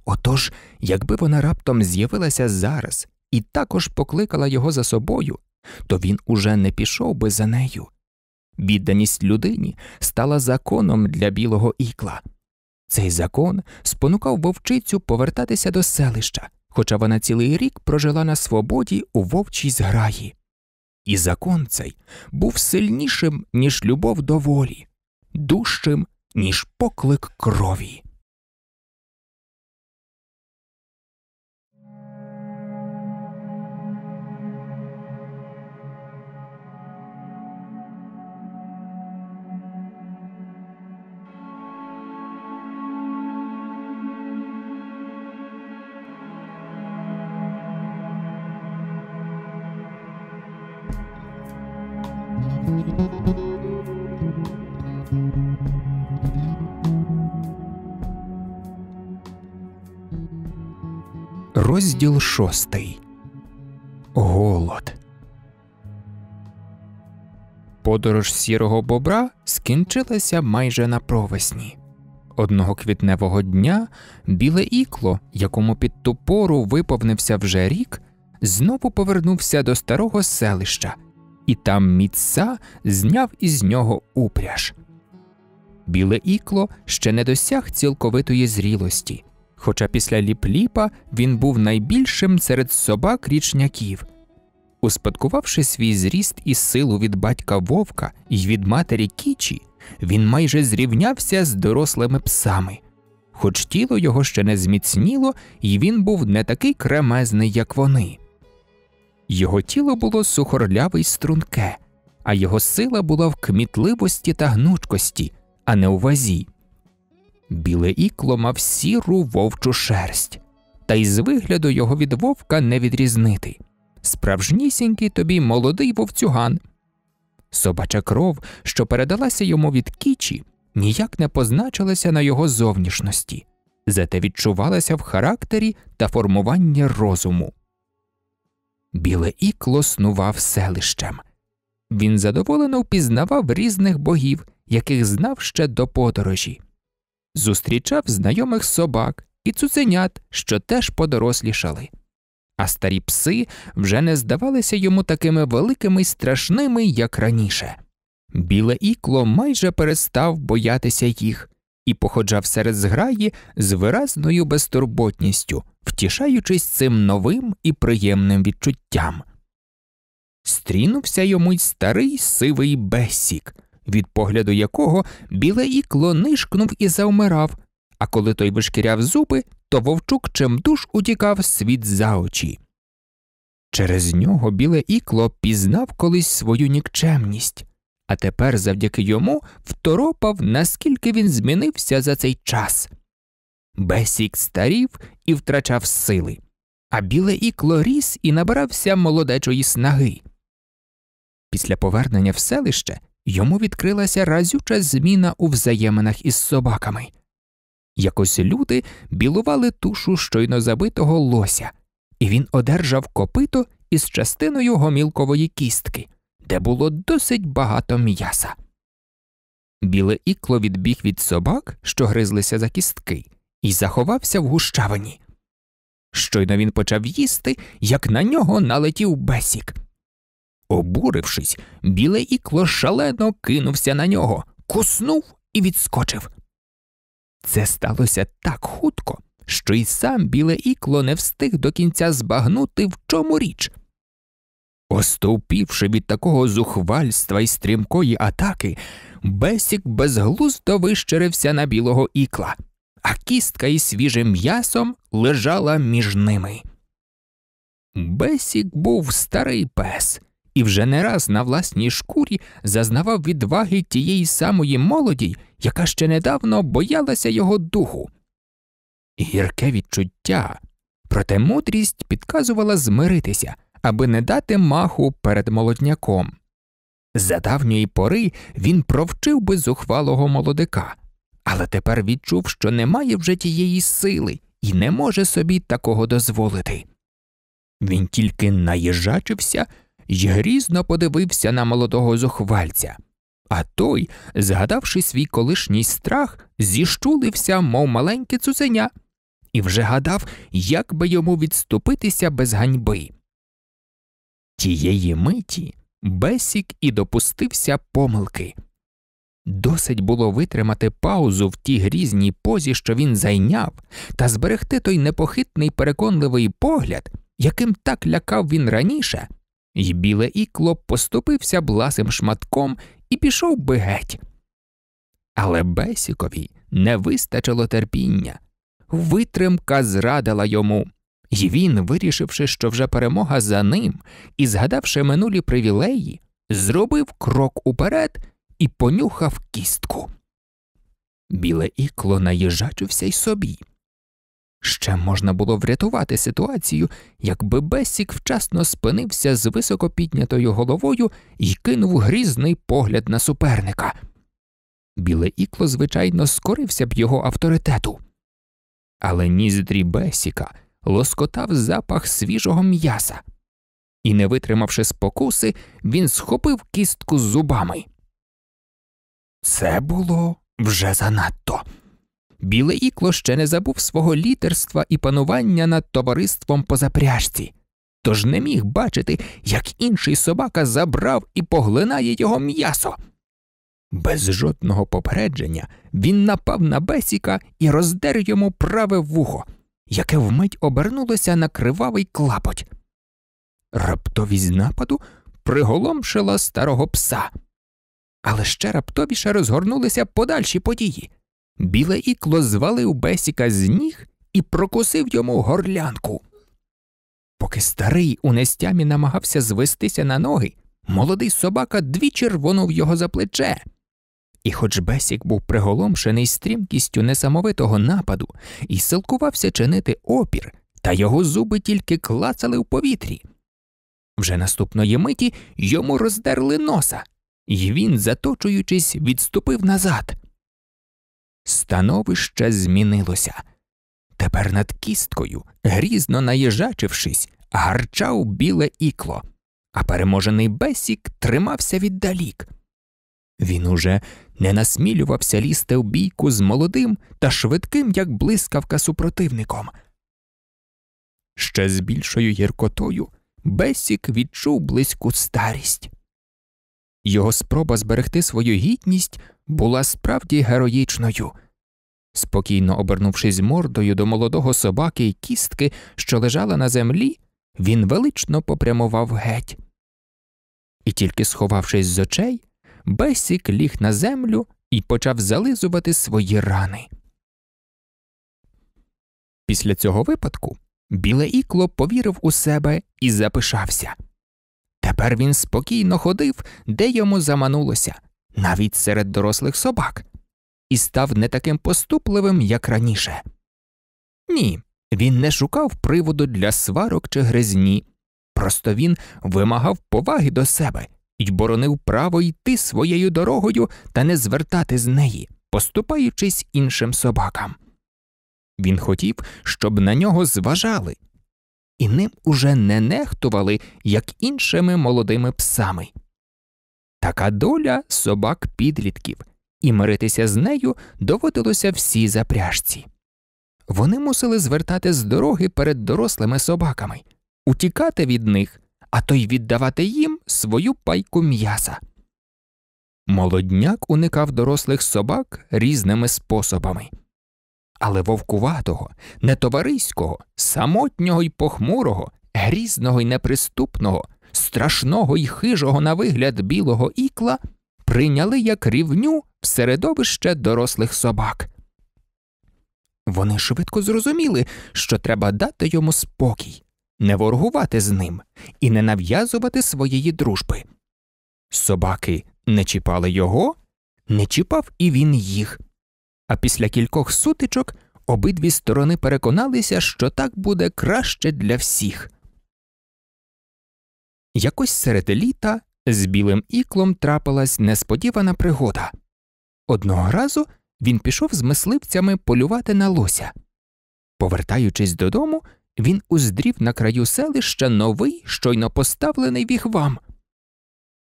Отож, якби вона раптом з'явилася зараз і також покликала його за собою, то він уже не пішов би за нею. Відданість людині стала законом для білого ікла. Цей закон спонукав вовчицю повертатися до селища, хоча вона цілий рік прожила на свободі у вовчій зграї. І закон цей був сильнішим, ніж любов до волі, дужчим, ніж поклик крові. Розділ шостий. Голод. Подорож сірого бобра скінчилася майже на провесні. Одного квітневого дня біле ікло, якому під ту пору виповнився вже рік, знову повернувся до старого селища, і там міцса зняв із нього упряж. Біле ікло ще не досяг цілковитої зрілості. Хоча після ліп-ліпа він був найбільшим серед собак річняків. Успадкувавши свій зріст і силу від батька вовка і від матері Кічі, він майже зрівнявся з дорослими псами. Хоч тіло його ще не зміцніло, і він був не такий кремезний, як вони. Його тіло було сухорляве й струнке, а його сила була в кмітливості та гнучкості, а не у вазі біле ікло мав сіру вовчу шерсть, та й з вигляду його від вовка не відрізнити. Справжнісінький тобі молодий вовцюган. Собача кров, що передалася йому від кічі, ніяк не позначилася на його зовнішності, зате відчувалася в характері та формуванні розуму. Біле ікло снував селищем. Він задоволено впізнавав різних богів, яких знав ще до подорожі зустрічав знайомих собак і цуценят, що теж подорослішали. А старі пси вже не здавалися йому такими великими й страшними, як раніше. Біле ікло майже перестав боятися їх і походжав серед зграї з виразною безтурботністю, втішаючись цим новим і приємним відчуттям. Стрінувся йому й старий сивий бесік, від погляду якого біле ікло нишкнув і завмирав, а коли той вишкіряв зуби, то вовчук чимдуж утікав світ за очі. Через нього біле ікло пізнав колись свою нікчемність, а тепер завдяки йому второпав, наскільки він змінився за цей час. Бесік старів і втрачав сили, а біле ікло ріс і набирався молодечої снаги. Після повернення в селище йому відкрилася разюча зміна у взаєминах із собаками. Якось люди білували тушу щойно забитого лося, і він одержав копито із частиною гомілкової кістки, де було досить багато м'яса. Біле ікло відбіг від собак, що гризлися за кістки, і заховався в гущавині. Щойно він почав їсти, як на нього налетів бесік. Обурившись, біле ікло шалено кинувся на нього, куснув і відскочив. Це сталося так хутко, що й сам біле ікло не встиг до кінця збагнути, в чому річ. Остовпівши від такого зухвальства і стрімкої атаки, Бесік безглуздо вищерився на білого ікла, а кістка із свіжим м'ясом лежала між ними. Бесік був старий пес, і вже не раз на власній шкурі зазнавав відваги тієї самої молоді, яка ще недавно боялася його духу. Гірке відчуття, проте мудрість підказувала змиритися, аби не дати маху перед молодняком. За давньої пори він провчив би зухвалого молодика, але тепер відчув, що немає вже тієї сили і не може собі такого дозволити. Він тільки наїжачився й грізно подивився на молодого зухвальця. А той, згадавши свій колишній страх, зіщулився, мов маленьке цуценя, і вже гадав, як би йому відступитися без ганьби. Тієї миті Бесік і допустився помилки. Досить було витримати паузу в тій грізній позі, що він зайняв, та зберегти той непохитний переконливий погляд, яким так лякав він раніше, і біле ікло поступився бласим шматком і пішов би геть. Але Бесікові не вистачило терпіння. Витримка зрадила йому, І він, вирішивши, що вже перемога за ним, і згадавши минулі привілеї, зробив крок уперед і понюхав кістку. Біле ікло наїжачився й собі. Ще можна було врятувати ситуацію, якби Бесік вчасно спинився з високо піднятою головою і кинув грізний погляд на суперника. Біле ікло, звичайно, скорився б його авторитету. Але ніздрі Бесіка лоскотав запах свіжого м'яса, і, не витримавши спокуси, він схопив кістку з зубами. Це було вже занадто біле ікло ще не забув свого літерства і панування над товариством по запряжці, тож не міг бачити, як інший собака забрав і поглинає його м'ясо. Без жодного попередження він напав на бесіка і роздер йому праве вухо, яке вмить обернулося на кривавий клапоть. Раптовість нападу приголомшила старого пса, але ще раптовіше розгорнулися подальші події. Біле ікло звалив Бесіка з ніг і прокусив йому горлянку. Поки старий у нестямі намагався звестися на ноги, молодий собака двічі рвонув його за плече. І, хоч Бесік був приголомшений стрімкістю несамовитого нападу і силкувався чинити опір, та його зуби тільки клацали в повітрі. Вже наступної миті йому роздерли носа, і він, заточуючись, відступив назад. Становище змінилося. Тепер над кісткою, грізно наїжачившись, гарчав біле ікло, а переможений бесік тримався віддалік. Він уже не насмілювався лізти в бійку з молодим та швидким, як блискавка супротивником. Ще з більшою гіркотою Бесік відчув близьку старість. Його спроба зберегти свою гідність була справді героїчною. Спокійно обернувшись мордою до молодого собаки й кістки, що лежала на землі, він велично попрямував геть. І тільки сховавшись з очей, Бесік ліг на землю і почав зализувати свої рани. Після цього випадку біле ікло повірив у себе і запишався. Тепер він спокійно ходив, де йому заманулося, навіть серед дорослих собак, і став не таким поступливим, як раніше. Ні, він не шукав приводу для сварок чи гризні, просто він вимагав поваги до себе і боронив право йти своєю дорогою та не звертати з неї, поступаючись іншим собакам. Він хотів, щоб на нього зважали, і ним уже не нехтували, як іншими молодими псами. Така доля собак підлітків, і миритися з нею доводилося всі запряжці. Вони мусили звертати з дороги перед дорослими собаками, утікати від них, а то й віддавати їм свою пайку м'яса. Молодняк уникав дорослих собак різними способами. Але вовкуватого, нетовариського, самотнього й похмурого, грізного й неприступного страшного і хижого на вигляд білого ікла прийняли як рівню в середовище дорослих собак. Вони швидко зрозуміли, що треба дати йому спокій, не воргувати з ним і не нав'язувати своєї дружби. Собаки не чіпали його, не чіпав і він їх. А після кількох сутичок обидві сторони переконалися, що так буде краще для всіх. Якось серед літа з білим іклом трапилась несподівана пригода. Одного разу він пішов з мисливцями полювати на лося. Повертаючись додому, він уздрів на краю селища новий, щойно поставлений вігвам.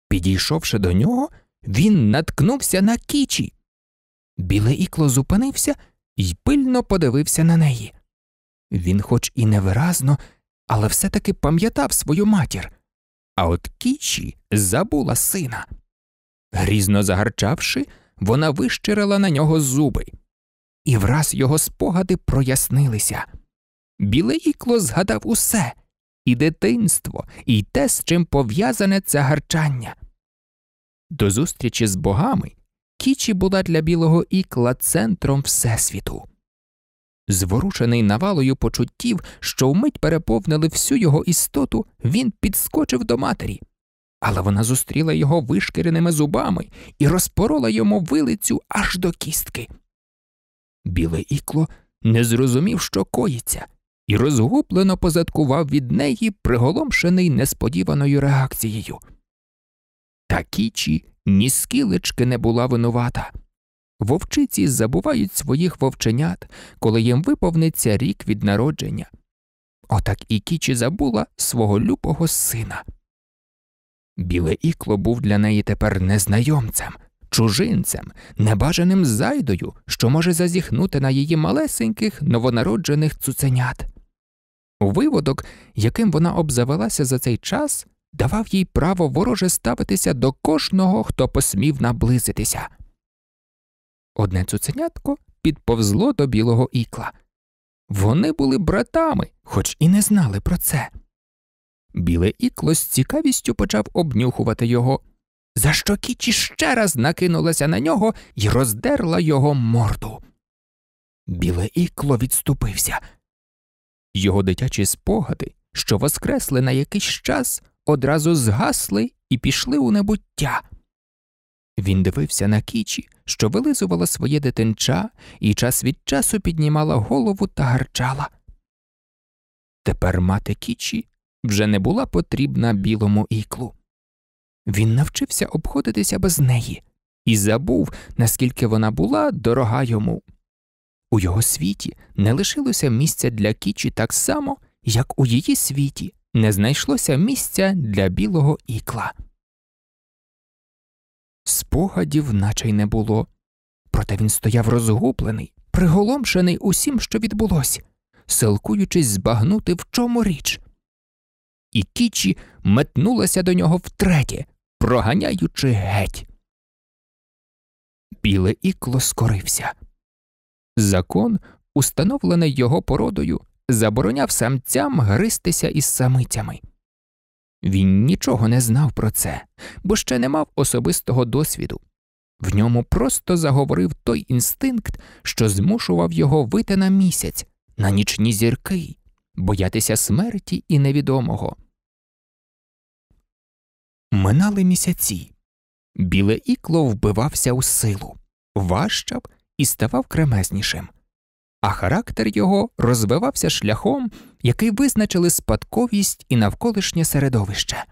Підійшовши до нього, він наткнувся на кічі. Біле ікло зупинився і пильно подивився на неї. Він, хоч і невиразно, але все таки пам'ятав свою матір а от Кічі забула сина. Грізно загарчавши, вона вищирила на нього зуби, і враз його спогади прояснилися. Біле ікло згадав усе і дитинство, і те, з чим пов'язане це гарчання. До зустрічі з богами Кічі була для білого ікла центром Всесвіту. Зворушений навалою почуттів, що вмить переповнили всю його істоту, він підскочив до матері. Але вона зустріла його вишкіреними зубами і розпорола йому вилицю аж до кістки. Біле ікло не зрозумів, що коїться, і розгублено позадкував від неї, приголомшений несподіваною реакцією. Та кічі ні скілечки не була винувата. Вовчиці забувають своїх вовченят, коли їм виповниться рік від народження. Отак і Кічі забула свого любого сина. Біле ікло був для неї тепер незнайомцем, чужинцем, небажаним зайдою, що може зазіхнути на її малесеньких новонароджених цуценят. Виводок, яким вона обзавелася за цей час, давав їй право вороже ставитися до кожного, хто посмів наблизитися. Одне цуценятко підповзло до білого ікла. Вони були братами, хоч і не знали про це. Біле ікло з цікавістю почав обнюхувати його. За що Кічі ще раз накинулася на нього і роздерла його морду. Біле ікло відступився. Його дитячі спогади, що воскресли на якийсь час, одразу згасли і пішли у небуття. Він дивився на кічі, що вилизувала своє дитинча і час від часу піднімала голову та гарчала. Тепер мати кічі вже не була потрібна білому іклу. Він навчився обходитися без неї і забув, наскільки вона була дорога йому. У його світі не лишилося місця для кічі так само, як у її світі не знайшлося місця для білого ікла. Спогадів наче й не було. Проте він стояв розгублений, приголомшений усім, що відбулося, силкуючись збагнути, в чому річ. І Кічі метнулася до нього втретє, проганяючи геть. Біле ікло скорився. Закон, установлений його породою, забороняв самцям гристися із самицями. Він нічого не знав про це, бо ще не мав особистого досвіду. В ньому просто заговорив той інстинкт, що змушував його вити на місяць, на нічні зірки, боятися смерті і невідомого. Минали місяці. Біле ікло вбивався у силу, важчав і ставав кремезнішим а характер його розвивався шляхом, який визначили спадковість і навколишнє середовище.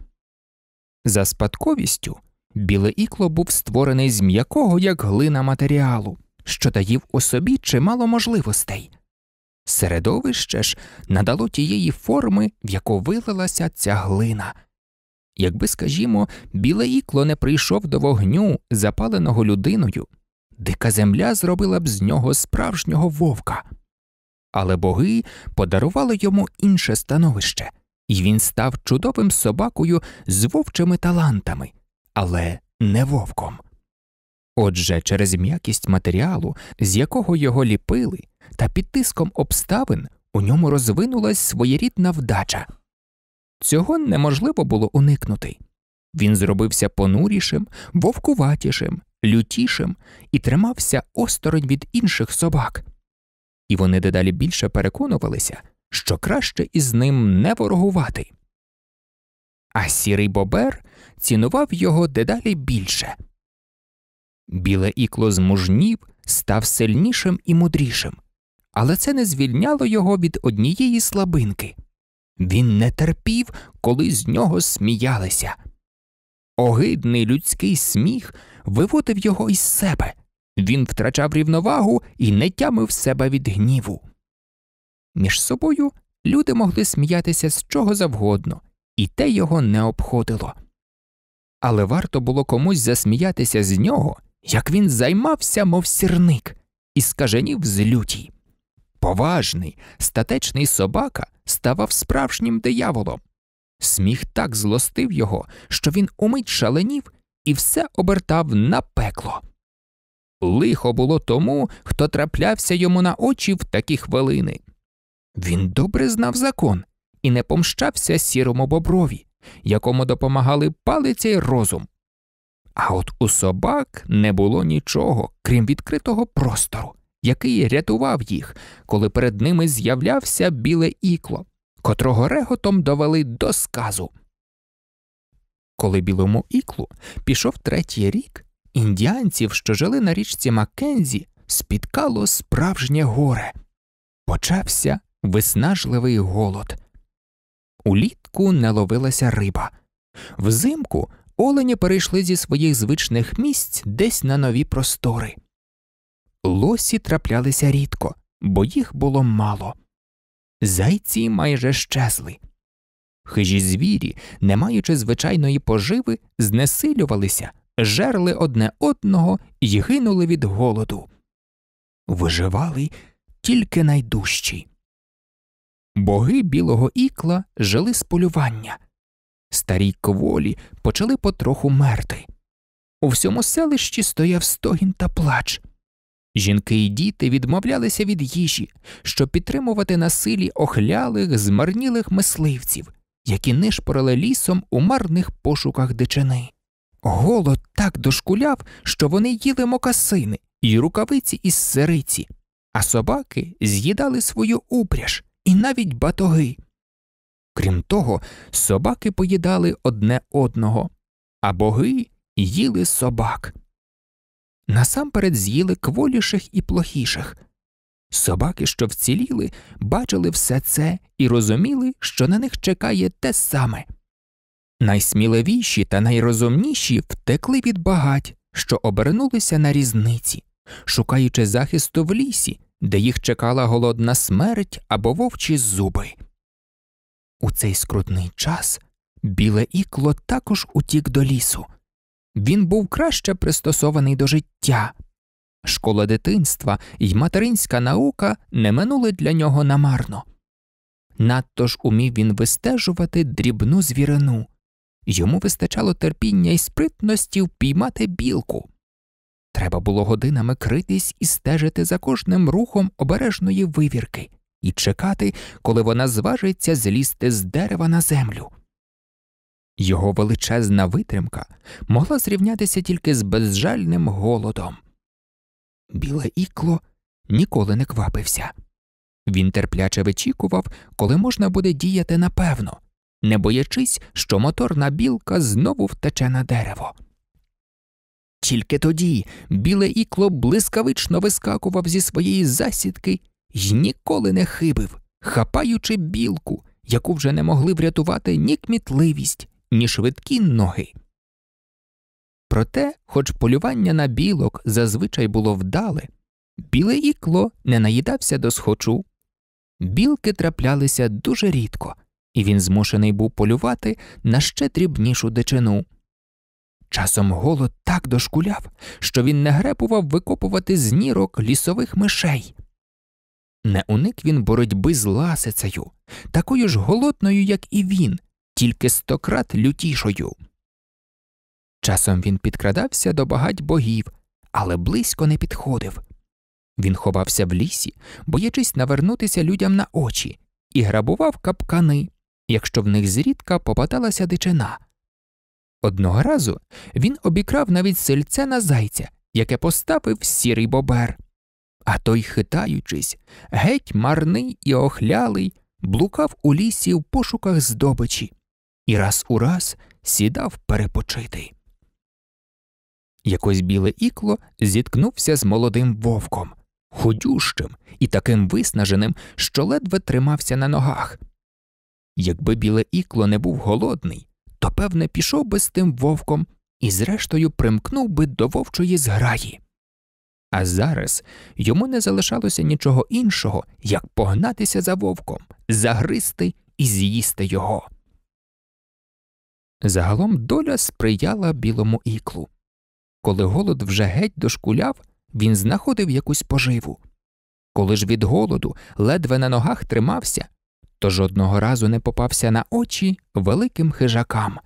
За спадковістю біле ікло був створений з м'якого як глина матеріалу, що таїв у собі чимало можливостей. Середовище ж надало тієї форми, в яку вилилася ця глина. Якби, скажімо, біле ікло не прийшов до вогню, запаленого людиною дика земля зробила б з нього справжнього вовка. Але боги подарували йому інше становище, і він став чудовим собакою з вовчими талантами, але не вовком. Отже, через м'якість матеріалу, з якого його ліпили, та під тиском обставин у ньому розвинулась своєрідна вдача. Цього неможливо було уникнути. Він зробився понурішим, вовкуватішим, лютішим і тримався осторонь від інших собак. І вони дедалі більше переконувалися, що краще із ним не ворогувати. А сірий бобер цінував його дедалі більше. Біле ікло змужнів став сильнішим і мудрішим, але це не звільняло його від однієї слабинки. Він не терпів, коли з нього сміялися. Огидний людський сміх виводив його із себе. Він втрачав рівновагу і не тямив себе від гніву. Між собою люди могли сміятися з чого завгодно, і те його не обходило. Але варто було комусь засміятися з нього, як він займався, мов сірник, і скаженів з люті. Поважний, статечний собака ставав справжнім дияволом. Сміх так злостив його, що він умить шаленів і все обертав на пекло. Лихо було тому, хто траплявся йому на очі в такі хвилини. Він добре знав закон і не помщався сірому боброві, якому допомагали палиця й розум. А от у собак не було нічого, крім відкритого простору, який рятував їх, коли перед ними з'являвся біле ікло, котрого реготом довели до сказу. Коли білому іклу пішов третій рік, індіанців, що жили на річці Маккензі, спіткало справжнє горе. Почався виснажливий голод. Улітку не ловилася риба. Взимку олені перейшли зі своїх звичних місць десь на нові простори. Лосі траплялися рідко, бо їх було мало. Зайці майже щезли. Хижі звірі, не маючи звичайної поживи, знесилювалися, жерли одне одного і гинули від голоду. Виживали тільки найдужчі. Боги білого ікла жили з полювання. Старі кволі почали потроху мерти. У всьому селищі стояв стогін та плач. Жінки і діти відмовлялися від їжі, щоб підтримувати на силі охлялих, змарнілих мисливців які нишпорили лісом у марних пошуках дичини. Голод так дошкуляв, що вони їли мокасини і рукавиці із сириці, а собаки з'їдали свою упряж і навіть батоги. Крім того, собаки поїдали одне одного, а боги їли собак. Насамперед з'їли кволіших і плохіших, Собаки, що вціліли, бачили все це і розуміли, що на них чекає те саме. Найсміливіші та найрозумніші втекли від багать, що обернулися на різниці, шукаючи захисту в лісі, де їх чекала голодна смерть або вовчі зуби. У цей скрутний час біле ікло також утік до лісу. Він був краще пристосований до життя. Школа дитинства і материнська наука не минули для нього намарно. Надто ж умів він вистежувати дрібну звірину, йому вистачало терпіння і спритності впіймати білку. Треба було годинами критись і стежити за кожним рухом обережної вивірки і чекати, коли вона зважиться злізти з дерева на землю. Його величезна витримка могла зрівнятися тільки з безжальним голодом. Біле ікло ніколи не квапився. Він терпляче вичікував, коли можна буде діяти напевно, не боячись, що моторна білка знову втече на дерево. Тільки тоді біле ікло блискавично вискакував зі своєї засідки і ніколи не хибив, хапаючи білку, яку вже не могли врятувати ні кмітливість, ні швидкі ноги. Проте, хоч полювання на білок зазвичай було вдале, біле ікло не наїдався до схочу. Білки траплялися дуже рідко, і він змушений був полювати на ще дрібнішу дичину. Часом голод так дошкуляв, що він не гребував викопувати з нірок лісових мишей. Не уник він боротьби з ласицею, такою ж голодною, як і він, тільки стократ лютішою. Часом він підкрадався до багать богів, але близько не підходив. Він ховався в лісі, боячись навернутися людям на очі, і грабував капкани, якщо в них зрідка попадалася дичина. Одного разу він обікрав навіть сельце на зайця, яке поставив сірий бобер. А той, хитаючись, геть марний і охлялий, блукав у лісі в пошуках здобичі і раз у раз сідав перепочити. Якось біле ікло зіткнувся з молодим вовком, ходющим і таким виснаженим, що ледве тримався на ногах. Якби біле ікло не був голодний, то, певне, пішов би з тим вовком і, зрештою, примкнув би до вовчої зграї. А зараз йому не залишалося нічого іншого, як погнатися за вовком, загризти і з'їсти його. Загалом доля сприяла білому іклу. Коли голод вже геть дошкуляв, він знаходив якусь поживу. Коли ж від голоду ледве на ногах тримався, то жодного разу не попався на очі великим хижакам.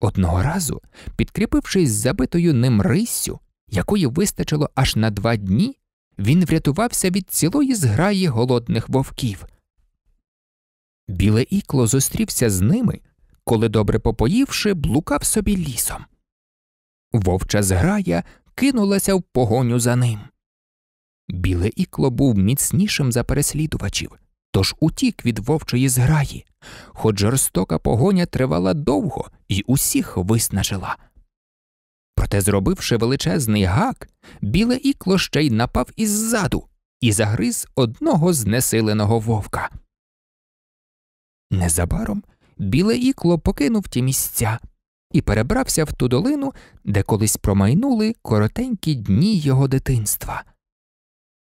Одного разу, підкріпившись забитою ним риссю, якої вистачило аж на два дні, він врятувався від цілої зграї голодних вовків. Біле ікло зустрівся з ними, коли, добре попоївши, блукав собі лісом. Вовча зграя кинулася в погоню за ним. Біле ікло був міцнішим за переслідувачів, тож утік від вовчої зграї, хоч жорстока погоня тривала довго і усіх виснажила. Проте, зробивши величезний гак, біле ікло ще й напав іззаду і загриз одного знесиленого вовка. Незабаром біле ікло покинув ті місця і перебрався в ту долину, де колись промайнули коротенькі дні його дитинства.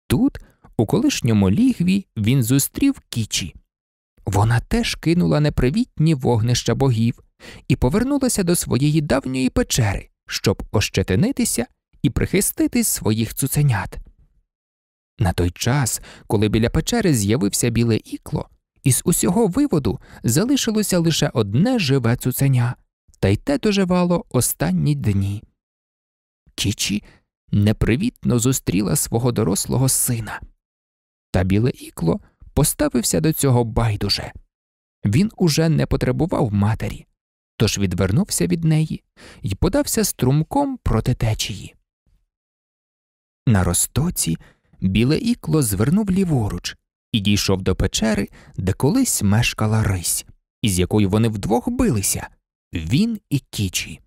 Тут, у колишньому лігві, він зустрів кічі. Вона теж кинула непривітні вогнища богів і повернулася до своєї давньої печери, щоб ощетинитися і прихистити своїх цуценят. На той час, коли біля печери з'явився біле ікло, із усього виводу залишилося лише одне живе цуценя, та й те доживало останні дні. Чічі непривітно зустріла свого дорослого сина. Та біле ікло поставився до цього байдуже. Він уже не потребував матері, тож відвернувся від неї і подався струмком проти течії. На ростоці біле ікло звернув ліворуч і дійшов до печери, де колись мешкала рись, із якою вони вдвох билися він і кічі.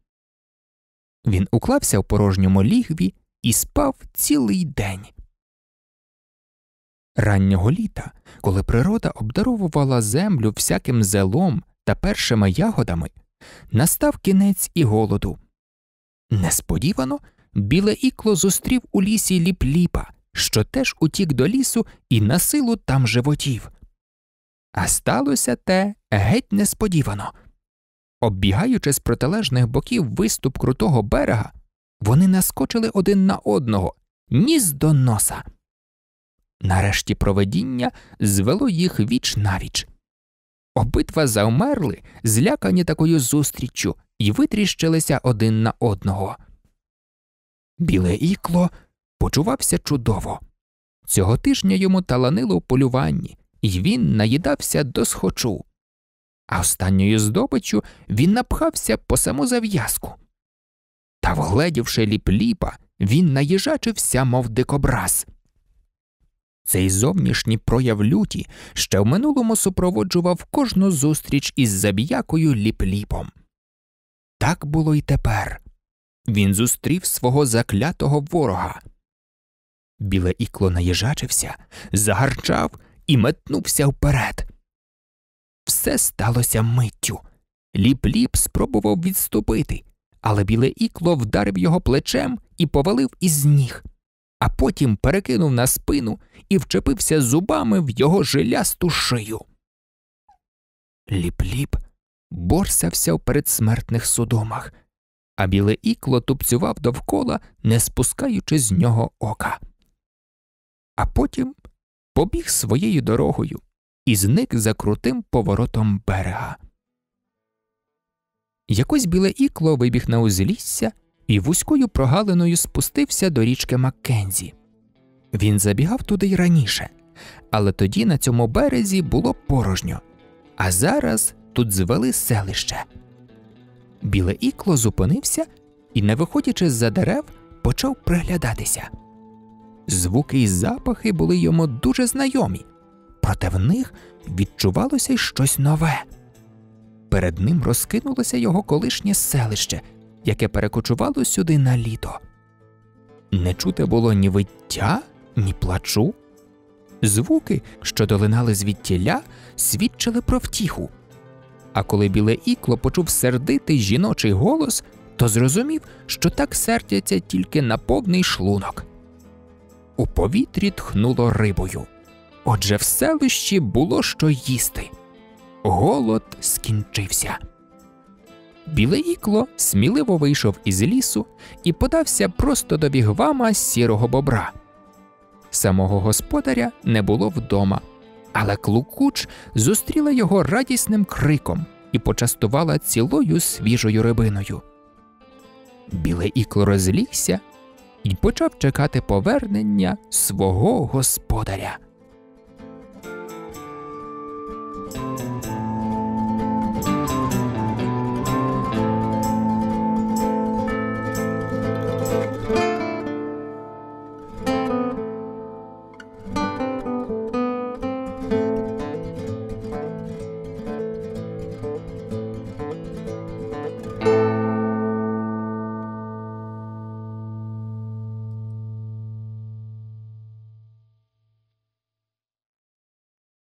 Він уклався в порожньому лігві і спав цілий день. Раннього літа, коли природа обдаровувала землю всяким зелом та першими ягодами, настав кінець і голоду. Несподівано біле ікло зустрів у лісі ліп-ліпа, що теж утік до лісу і на силу там животів. А сталося те геть несподівано. Оббігаючи з протилежних боків виступ крутого берега, вони наскочили один на одного, ніс до носа. Нарешті проведіння звело їх віч на віч. Обидва завмерли, злякані такою зустріччю, і витріщилися один на одного. Біле ікло почувався чудово. Цього тижня йому таланило в полюванні, і він наїдався до схочу а останньою здобиччю він напхався по саму зав'язку. Та, вгледівши ліп-ліпа, він наїжачився, мов дикобраз. Цей зовнішній прояв люті ще в минулому супроводжував кожну зустріч із заб'якою ліп-ліпом. Так було й тепер. Він зустрів свого заклятого ворога. Біле ікло наїжачився, загарчав і метнувся вперед. Це сталося миттю. Ліп-ліп спробував відступити, але біле ікло вдарив його плечем і повалив із ніг, а потім перекинув на спину і вчепився зубами в його жилясту шию. Ліп-ліп борсався в передсмертних судомах, а біле ікло тупцював довкола, не спускаючи з нього ока. А потім побіг своєю дорогою і зник за крутим поворотом берега. Якось біле ікло вибіг на узлісся і вузькою прогалиною спустився до річки Маккензі. Він забігав туди й раніше, але тоді на цьому березі було порожньо, а зараз тут звели селище. Біле ікло зупинився і, не виходячи з за дерев, почав приглядатися. Звуки й запахи були йому дуже знайомі проте в них відчувалося й щось нове. Перед ним розкинулося його колишнє селище, яке перекочувало сюди на літо. Не чути було ні виття, ні плачу. Звуки, що долинали звідтіля, свідчили про втіху. А коли біле ікло почув сердитий жіночий голос, то зрозумів, що так сердяться тільки на повний шлунок. У повітрі тхнуло рибою. Отже, в селищі було що їсти. Голод скінчився. Біле ікло сміливо вийшов із лісу і подався просто до бігвама сірого бобра. Самого господаря не було вдома, але клукуч зустріла його радісним криком і почастувала цілою свіжою рибиною. Біле ікло розлігся і почав чекати повернення свого господаря.